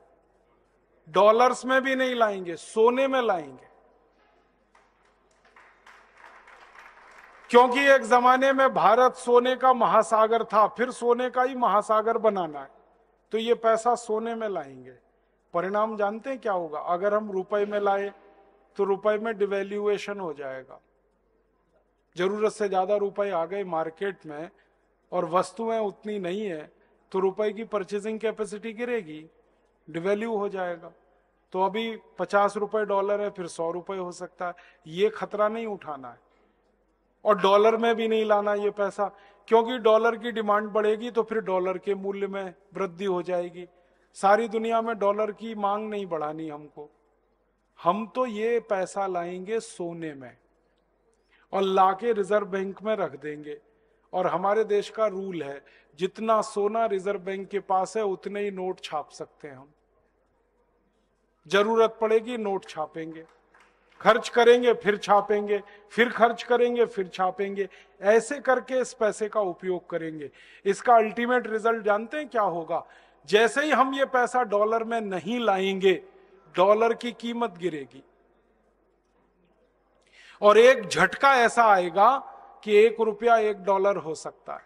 डॉलर्स में भी नहीं लाएंगे सोने में लाएंगे क्योंकि एक जमाने में भारत सोने का महासागर था फिर सोने का ही महासागर बनाना है तो ये पैसा सोने में लाएंगे परिणाम जानते हैं क्या होगा अगर हम रुपए में लाए तो रुपए में डिवेल्युएशन हो जाएगा जरूरत से ज्यादा रुपए आ गए मार्केट में और वस्तुएं उतनी नहीं है तो रुपए की परचेजिंग कैपेसिटी गिरेगी डिवेल्यू हो जाएगा तो अभी पचास रुपए डॉलर है फिर सौ रुपए हो सकता है ये खतरा नहीं उठाना है और डॉलर में भी नहीं लाना ये पैसा क्योंकि डॉलर की डिमांड बढ़ेगी तो फिर डॉलर के मूल्य में वृद्धि हो जाएगी सारी दुनिया में डॉलर की मांग नहीं बढ़ानी हमको हम तो ये पैसा लाएंगे सोने में और लाके रिजर्व बैंक में रख देंगे और हमारे देश का रूल है जितना सोना रिजर्व बैंक के पास है उतने ही नोट छाप सकते हैं हम जरूरत पड़ेगी नोट छापेंगे खर्च करेंगे फिर छापेंगे फिर खर्च करेंगे फिर छापेंगे ऐसे करके इस पैसे का उपयोग करेंगे इसका अल्टीमेट रिजल्ट जानते हैं क्या होगा जैसे ही हम ये पैसा डॉलर में नहीं लाएंगे डॉलर की कीमत गिरेगी और एक झटका ऐसा आएगा कि एक रुपया एक डॉलर हो सकता है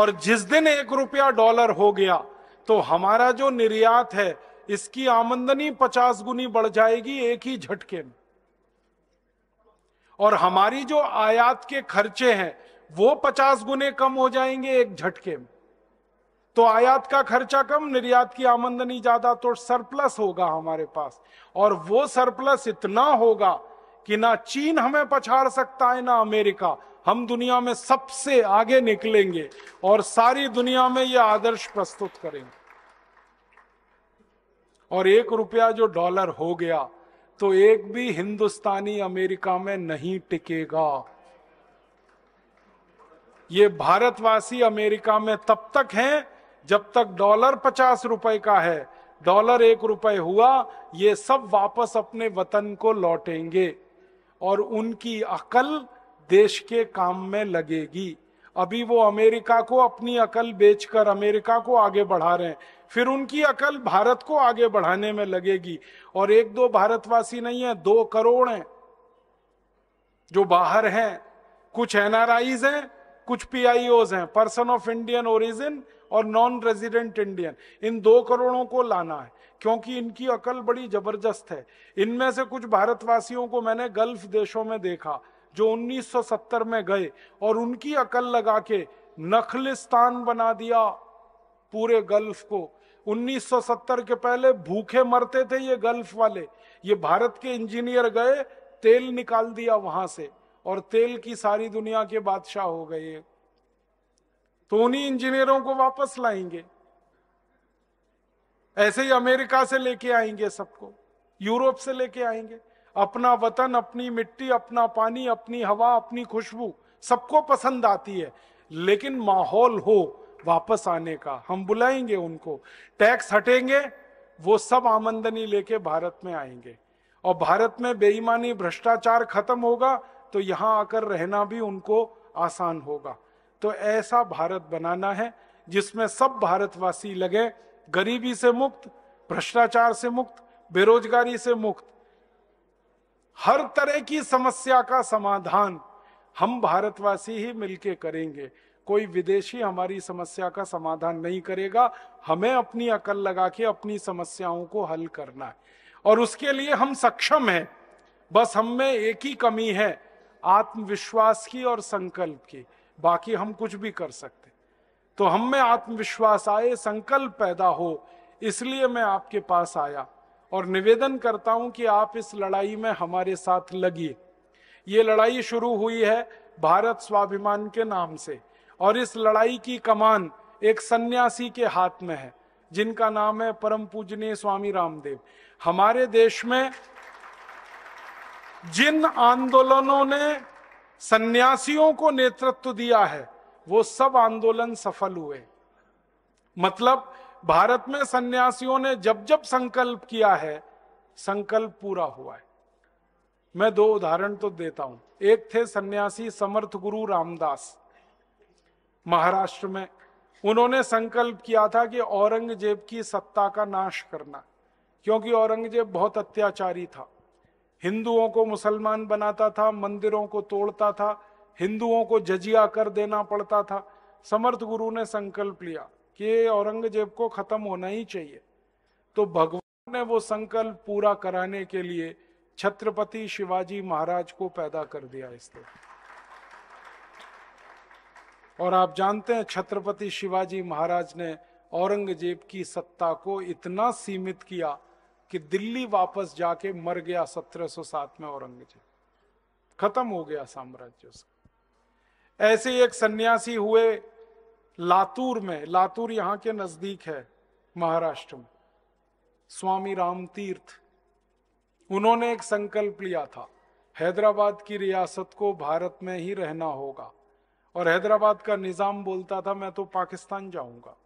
और जिस दिन एक रुपया डॉलर हो गया तो हमारा जो निर्यात है इसकी आमंदनी पचास गुनी बढ़ जाएगी एक ही झटके में और हमारी जो आयात के खर्चे हैं वो पचास गुने कम हो जाएंगे एक झटके में तो आयात का खर्चा कम निर्यात की आमंदनी ज्यादा तो सरप्लस होगा हमारे पास और वो सरप्लस इतना होगा कि ना चीन हमें पछाड़ सकता है ना अमेरिका हम दुनिया में सबसे आगे निकलेंगे और सारी दुनिया में यह आदर्श प्रस्तुत करेंगे और एक रुपया जो डॉलर हो गया तो एक भी हिंदुस्तानी अमेरिका में नहीं टिकेगा ये भारतवासी अमेरिका में तब तक हैं जब तक डॉलर पचास रुपए का है डॉलर एक रुपए हुआ ये सब वापस अपने वतन को लौटेंगे और उनकी अकल देश के काम में लगेगी अभी वो अमेरिका को अपनी अकल बेचकर अमेरिका को आगे बढ़ा रहे हैं फिर उनकी अकल भारत को आगे बढ़ाने में लगेगी और एक दो भारतवासी नहीं है दो करोड़ हैं जो बाहर हैं कुछ एनआरआईज हैं कुछ पीआईओज हैं पर्सन ऑफ इंडियन ओरिजिन और नॉन रेजिडेंट इंडियन इन दो करोड़ों को लाना है क्योंकि इनकी अकल बड़ी जबरदस्त है इनमें से कुछ भारतवासियों को मैंने गल्फ देशों में देखा जो 1970 में गए और उनकी अकल लगा के नखलिस्तान बना दिया पूरे गल्फ को 1970 के पहले भूखे मरते थे ये गल्फ वाले ये भारत के इंजीनियर गए तेल निकाल दिया वहां से और तेल की सारी दुनिया के बादशाह हो गए तो उन्हीं इंजीनियरों को वापस लाएंगे ऐसे ही अमेरिका से लेके आएंगे सबको यूरोप से लेके आएंगे अपना वतन अपनी मिट्टी अपना पानी अपनी हवा अपनी खुशबू सबको पसंद आती है लेकिन माहौल हो वापस आने का हम बुलाएंगे उनको टैक्स हटेंगे वो सब आमंदनी लेके भारत में आएंगे और भारत में बेईमानी भ्रष्टाचार खत्म होगा तो यहाँ आकर रहना भी उनको आसान होगा तो ऐसा भारत बनाना है जिसमें सब भारतवासी लगे गरीबी से मुक्त भ्रष्टाचार से मुक्त बेरोजगारी से मुक्त हर तरह की समस्या का समाधान हम भारतवासी ही मिलके करेंगे कोई विदेशी हमारी समस्या का समाधान नहीं करेगा हमें अपनी अकल लगा के अपनी समस्याओं को हल करना है और उसके लिए हम सक्षम हैं बस हम में एक ही कमी है आत्मविश्वास की और संकल्प की बाकी हम कुछ भी कर सकते तो हम में आत्मविश्वास आए संकल्प पैदा हो इसलिए मैं आपके पास आया और निवेदन करता हूं कि आप इस लड़ाई में हमारे साथ लगिए ये लड़ाई शुरू हुई है भारत स्वाभिमान के नाम से और इस लड़ाई की कमान एक सन्यासी के हाथ में है जिनका नाम है परम पूजनीय स्वामी रामदेव हमारे देश में जिन आंदोलनों ने सन्यासियों को नेतृत्व दिया है वो सब आंदोलन सफल हुए मतलब भारत में सन्यासियों ने जब जब संकल्प किया है संकल्प पूरा हुआ है मैं दो उदाहरण तो देता हूं एक थे सन्यासी समर्थ गुरु रामदास महाराष्ट्र में उन्होंने संकल्प किया था कि औरंगजेब की सत्ता का नाश करना क्योंकि औरंगजेब बहुत अत्याचारी था हिंदुओं को मुसलमान बनाता था मंदिरों को तोड़ता था हिंदुओं को जजिया कर देना पड़ता था समर्थ गुरु ने संकल्प लिया कि औरंगजेब को खत्म होना ही चाहिए तो भगवान ने वो संकल्प पूरा कराने के लिए छत्रपति शिवाजी महाराज को पैदा कर दिया इसने और आप जानते हैं छत्रपति शिवाजी महाराज ने औरंगजेब की सत्ता को इतना सीमित किया कि दिल्ली वापस जाके मर गया 1707 में औरंगजेब खत्म हो गया साम्राज्य उसका ऐसे एक सन्यासी हुए लातूर में लातूर यहाँ के नजदीक है महाराष्ट्र में स्वामी राम तीर्थ उन्होंने एक संकल्प लिया था हैदराबाद की रियासत को भारत में ही रहना होगा और हैदराबाद का निजाम बोलता था मैं तो पाकिस्तान जाऊंगा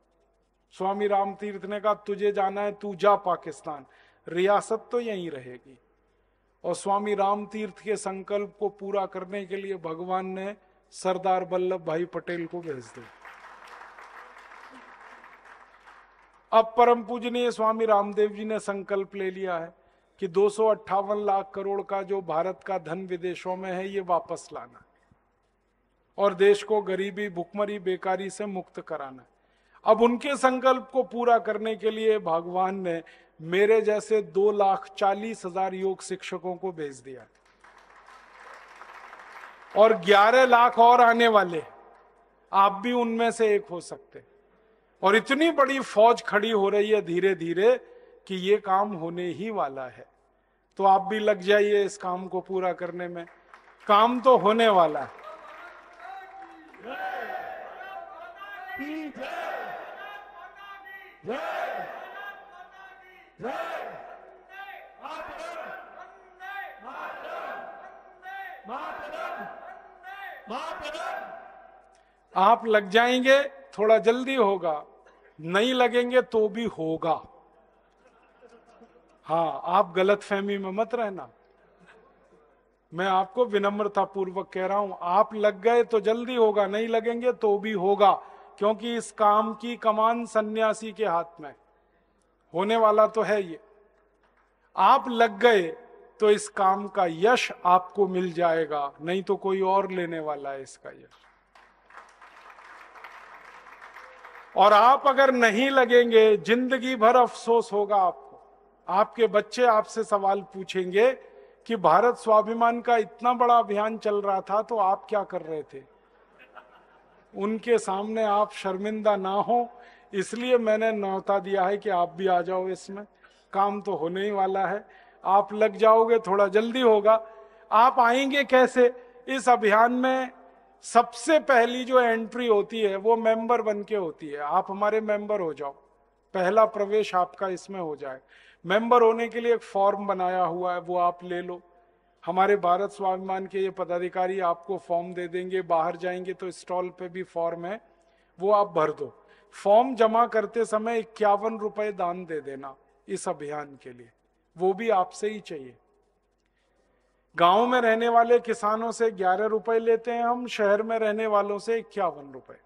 स्वामी राम तीर्थ ने कहा तुझे जाना है तू जा पाकिस्तान रियासत तो यहीं रहेगी और स्वामी राम तीर्थ के संकल्प को पूरा करने के लिए भगवान ने सरदार वल्लभ भाई पटेल को भेज दो अब परम पूजनीय स्वामी रामदेव जी ने संकल्प ले लिया है कि दो लाख करोड़ का जो भारत का धन विदेशों में है ये वापस लाना और देश को गरीबी भुखमरी बेकारी से मुक्त कराना अब उनके संकल्प को पूरा करने के लिए भगवान ने मेरे जैसे दो लाख चालीस हजार योग शिक्षकों को भेज दिया और 11 लाख और आने वाले आप भी उनमें से एक हो सकते और इतनी बड़ी फौज खड़ी हो रही है धीरे धीरे कि ये काम होने ही वाला है तो आप भी लग जाइए इस काम को पूरा करने में काम तो होने वाला है आप लग जाएंगे थोड़ा जल्दी होगा नहीं लगेंगे तो भी होगा हाँ आप गलत फहमी में मत रहना मैं आपको विनम्रता पूर्वक कह रहा हूं आप लग गए तो जल्दी होगा नहीं लगेंगे तो भी होगा क्योंकि इस काम की कमान सन्यासी के हाथ में होने वाला तो है ये आप लग गए तो इस काम का यश आपको मिल जाएगा नहीं तो कोई और लेने वाला है इसका यश और आप अगर नहीं लगेंगे जिंदगी भर अफसोस होगा आपको आपके बच्चे आपसे सवाल पूछेंगे कि भारत स्वाभिमान का इतना बड़ा अभियान चल रहा था तो आप क्या कर रहे थे उनके सामने आप शर्मिंदा ना हो इसलिए मैंने न्यौता दिया है कि आप भी आ जाओ इसमें काम तो होने ही वाला है आप लग जाओगे थोड़ा जल्दी होगा आप आएंगे कैसे इस अभियान में सबसे पहली जो एंट्री होती है वो मेंबर बन के होती है आप हमारे मेंबर हो जाओ पहला प्रवेश आपका इसमें हो जाए मेंबर होने के लिए एक फॉर्म बनाया हुआ है वो आप ले लो हमारे भारत स्वाभिमान के ये पदाधिकारी आपको फॉर्म दे देंगे बाहर जाएंगे तो स्टॉल पे भी फॉर्म है वो आप भर दो फॉर्म जमा करते समय इक्यावन रुपए दान दे देना इस अभियान के लिए वो भी आपसे ही चाहिए गांव में रहने वाले किसानों से ग्यारह रुपए लेते हैं हम शहर में रहने वालों से इक्यावन रुपए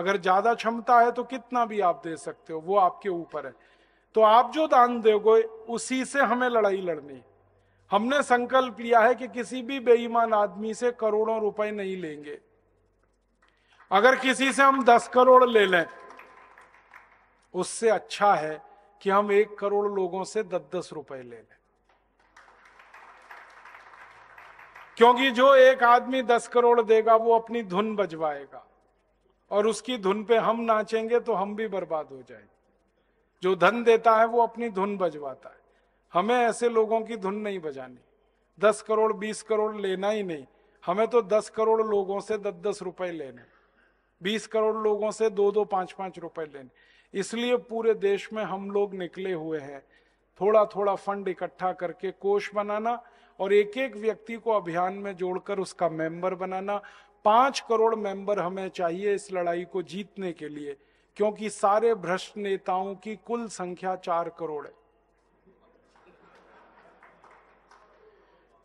अगर ज्यादा क्षमता है तो कितना भी आप दे सकते हो वो आपके ऊपर है तो आप जो दान दोगे उसी से हमें लड़ाई लड़नी हमने संकल्प लिया है कि किसी भी बेईमान आदमी से करोड़ों रुपए नहीं लेंगे अगर किसी से हम दस करोड़ ले लें उससे अच्छा है कि हम एक करोड़ लोगों से दस दस रुपए ले लें क्योंकि जो एक आदमी दस करोड़ देगा वो अपनी धुन बजवाएगा और उसकी धुन पे हम नाचेंगे तो हम भी बर्बाद हो जाएंगे जो धन देता है वो अपनी धुन बजवाता है हमें ऐसे लोगों की धुन नहीं बजानी दस करोड़ बीस करोड़ लेना ही नहीं हमें तो दस करोड़ लोगों से दस दस रुपए लेने बीस करोड़ लोगों से दो दो पांच पांच रुपए लेने इसलिए पूरे देश में हम लोग निकले हुए हैं थोड़ा थोड़ा फंड इकट्ठा करके कोष बनाना और एक एक व्यक्ति को अभियान में जोड़कर उसका मेंबर बनाना पांच करोड़ मेंबर हमें चाहिए इस लड़ाई को जीतने के लिए क्योंकि सारे भ्रष्ट नेताओं की कुल संख्या चार करोड़ है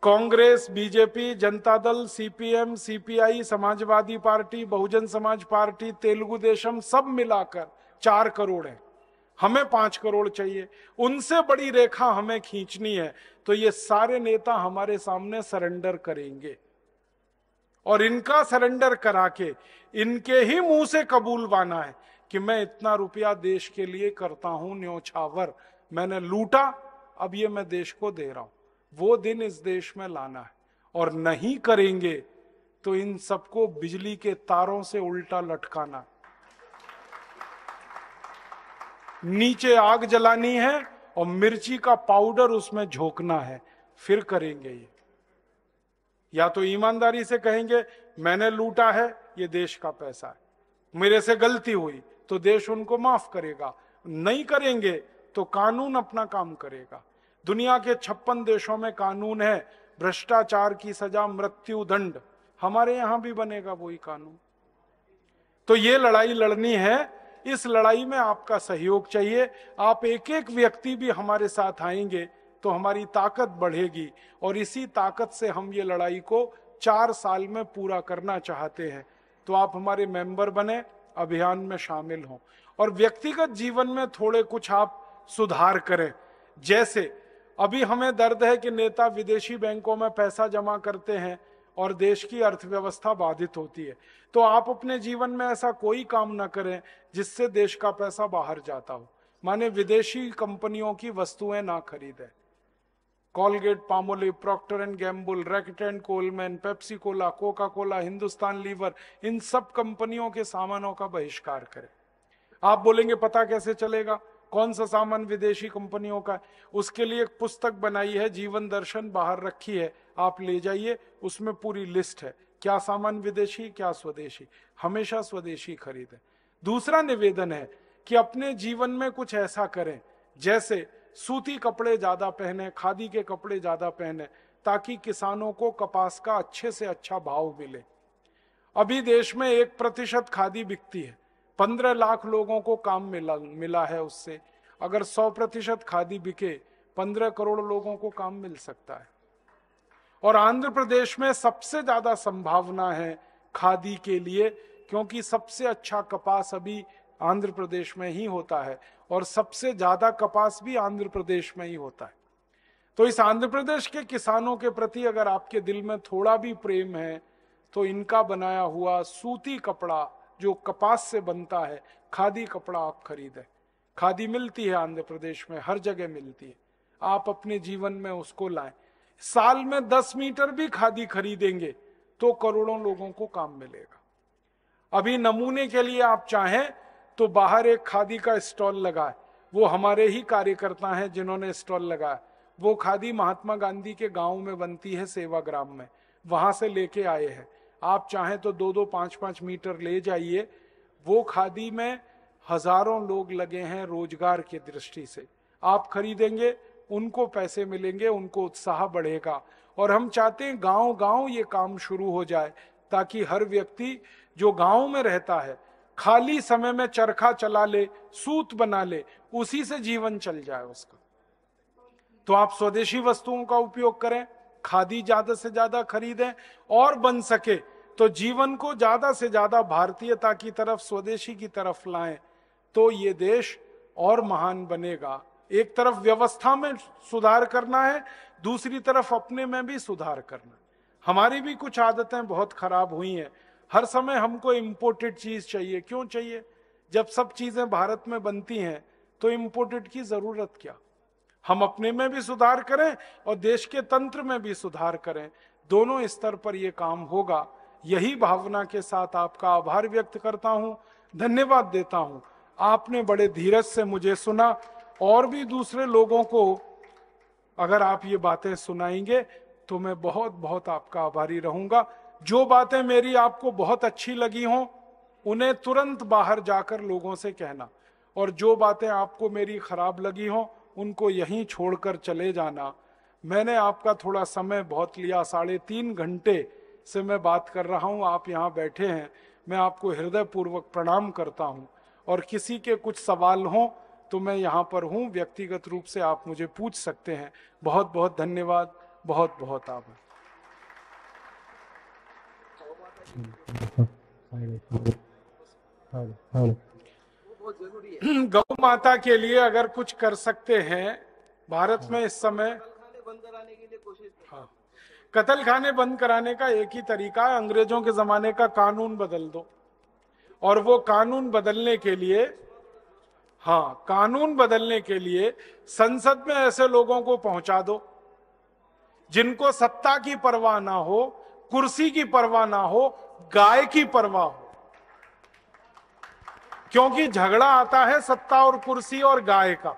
Congress BJP Janata Dal CPM CPI Samajwadi party Bahujan Samaj party Telugu Desam सब मिलाकर चार करोड़ है हमें पांच करोड़ चाहिए उनसे बड़ी रेखा हमें खींचनी है तो ये सारे नेता हमारे सामने सरेंडर करेंगे और इनका सरेंडर करा के इनके ही मुंह से कबूल बाना है कि मैं इतना रुपया देश के लिए करता हूं न्योछावर मैंने लूटा अब ये मैं देश को दे रहा हूं वो दिन इस देश में लाना है और नहीं करेंगे तो इन सबको बिजली के तारों से उल्टा लटकाना है नीचे आग जलानी है और मिर्ची का पाउडर उसमें झोंकना है फिर करेंगे ये या तो ईमानदारी से कहेंगे मैंने लूटा है ये देश का पैसा है मेरे से गलती हुई तो देश उनको माफ करेगा नहीं करेंगे तो कानून अपना काम करेगा दुनिया के छप्पन देशों में कानून है भ्रष्टाचार की सजा मृत्यु दंड हमारे यहां भी बनेगा वही कानून तो ये लड़ाई लड़नी है इस लड़ाई में आपका सहयोग चाहिए आप एक एक व्यक्ति भी हमारे साथ आएंगे तो हमारी ताकत बढ़ेगी और इसी ताकत से हम ये लड़ाई को चार साल में पूरा करना चाहते हैं तो आप हमारे मेंबर बने अभियान में शामिल हों और व्यक्तिगत जीवन में थोड़े कुछ आप सुधार करें जैसे अभी हमें दर्द है कि नेता विदेशी बैंकों में पैसा जमा करते हैं और देश की अर्थव्यवस्था बाधित होती है तो आप अपने जीवन में ऐसा कोई काम ना करें जिससे देश का पैसा बाहर जाता हो माने विदेशी कंपनियों की वस्तुएं ना खरीदे Colgate Palmolive Procter and Gamble Reckitt and Colman Pepsi cola Coca cola Hindustan Lever इन सब कंपनियों के सामानों का बहिष्कार करें आप बोलेंगे पता कैसे चलेगा कौन सा सामान विदेशी कंपनियों का उसके लिए एक पुस्तक बनाई है जीवन दर्शन बाहर रखी है आप ले जाइए उसमें पूरी लिस्ट है क्या सामान विदेशी क्या स्वदेशी हमेशा स्वदेशी खरीदे दूसरा निवेदन है कि अपने जीवन में कुछ ऐसा करें जैसे सूती कपड़े ज्यादा पहने खादी के कपड़े ज्यादा पहने ताकि किसानों को कपास का अच्छे से अच्छा भाव मिले अभी देश में एक प्रतिशत खादी बिकती है पंद्रह लाख लोगों को काम मिला मिला है उससे अगर सौ प्रतिशत खादी बिके पंद्रह करोड़ लोगों को काम मिल सकता है और आंध्र प्रदेश में सबसे ज्यादा संभावना है खादी के लिए क्योंकि सबसे अच्छा कपास अभी आंध्र प्रदेश में ही होता है और सबसे ज्यादा कपास भी आंध्र प्रदेश में ही होता है तो इस आंध्र प्रदेश के किसानों के प्रति अगर आपके दिल में थोड़ा भी प्रेम है तो इनका बनाया हुआ सूती कपड़ा जो कपास से बनता है खादी कपड़ा आप खरीदें खादी मिलती है आंध्र प्रदेश में हर जगह मिलती है आप अपने जीवन में उसको लाएं साल में दस मीटर भी खादी खरीदेंगे तो करोड़ों लोगों को काम मिलेगा अभी नमूने के लिए आप चाहें तो बाहर एक खादी का स्टॉल लगाए वो हमारे ही कार्यकर्ता हैं जिन्होंने स्टॉल लगाया वो खादी महात्मा गांधी के गांव में बनती है सेवा ग्राम में वहां से लेके आए हैं आप चाहें तो दो दो पांच पांच मीटर ले जाइए वो खादी में हजारों लोग लगे हैं रोजगार की दृष्टि से आप खरीदेंगे उनको पैसे मिलेंगे उनको उत्साह बढ़ेगा और हम चाहते हैं गांव गांव ये काम शुरू हो जाए ताकि हर व्यक्ति जो गांव में रहता है खाली समय में चरखा चला ले सूत बना ले उसी से जीवन चल जाए उसका तो आप स्वदेशी वस्तुओं का उपयोग करें खादी ज्यादा से ज्यादा खरीदें और बन सके तो जीवन को ज्यादा से ज्यादा भारतीयता की तरफ स्वदेशी की तरफ लाएं तो ये देश और महान बनेगा एक तरफ व्यवस्था में सुधार करना है दूसरी तरफ अपने में भी सुधार करना हमारी भी कुछ आदतें बहुत खराब हुई हैं हर समय हमको इम्पोर्टेड चीज चाहिए क्यों चाहिए जब सब चीजें भारत में बनती हैं तो इम्पोर्टेड की जरूरत क्या हम अपने में भी सुधार करें और देश के तंत्र में भी सुधार करें दोनों स्तर पर यह काम होगा यही भावना के साथ आपका आभार व्यक्त करता हूँ धन्यवाद देता हूँ आपने बड़े धीरज से मुझे सुना और भी दूसरे लोगों को अगर आप ये बातें सुनाएंगे तो मैं बहुत बहुत आपका आभारी रहूंगा जो बातें मेरी आपको बहुत अच्छी लगी हों उन्हें तुरंत बाहर जाकर लोगों से कहना और जो बातें आपको मेरी खराब लगी हों उनको यहीं छोड़कर चले जाना मैंने आपका थोड़ा समय बहुत लिया साढ़े तीन घंटे से मैं बात कर रहा हूँ आप यहाँ बैठे हैं मैं आपको हृदय पूर्वक प्रणाम करता हूँ और किसी के कुछ सवाल हों तो मैं यहाँ पर हूँ व्यक्तिगत रूप से आप मुझे पूछ सकते हैं बहुत बहुत धन्यवाद बहुत बहुत आप गौ माता के लिए अगर कुछ कर सकते हैं भारत में इस समय बंद कराने के लिए कोशिश हाँ कतल खाने बंद कराने का एक ही तरीका है अंग्रेजों के जमाने का कानून बदल दो और वो कानून बदलने के लिए हाँ कानून बदलने के लिए संसद में ऐसे लोगों को पहुंचा दो जिनको सत्ता की परवाह ना हो कुर्सी की परवाह ना हो गाय की परवाह हो क्योंकि झगड़ा आता है सत्ता और कुर्सी और गाय का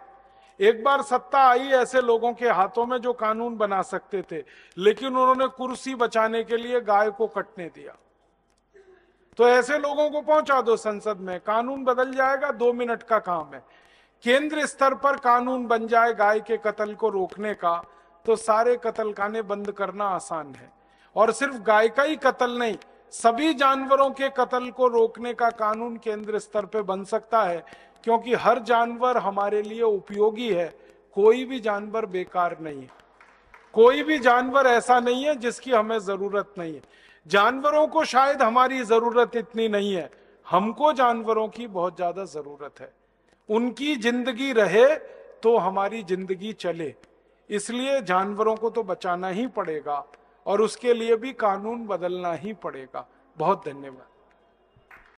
एक बार सत्ता आई ऐसे लोगों के हाथों में जो कानून बना सकते थे लेकिन उन्होंने कुर्सी बचाने के लिए गाय को कटने दिया तो ऐसे लोगों को पहुंचा दो संसद में कानून बदल जाएगा दो मिनट का काम है केंद्र स्तर पर कानून बन जाए गाय के कत्ल को रोकने का तो सारे कत्लखाने बंद करना आसान है और सिर्फ गाय का ही कत्ल नहीं सभी जानवरों के कत्ल को रोकने का कानून केंद्र स्तर पर बन सकता है क्योंकि हर जानवर हमारे लिए उपयोगी है कोई भी जानवर बेकार नहीं है कोई भी जानवर ऐसा नहीं है जिसकी हमें जरूरत नहीं है जानवरों को शायद हमारी जरूरत इतनी नहीं है हमको जानवरों की बहुत ज्यादा जरूरत है उनकी जिंदगी रहे तो हमारी जिंदगी चले इसलिए जानवरों को तो बचाना ही पड़ेगा और उसके लिए भी कानून बदलना ही पड़ेगा बहुत धन्यवाद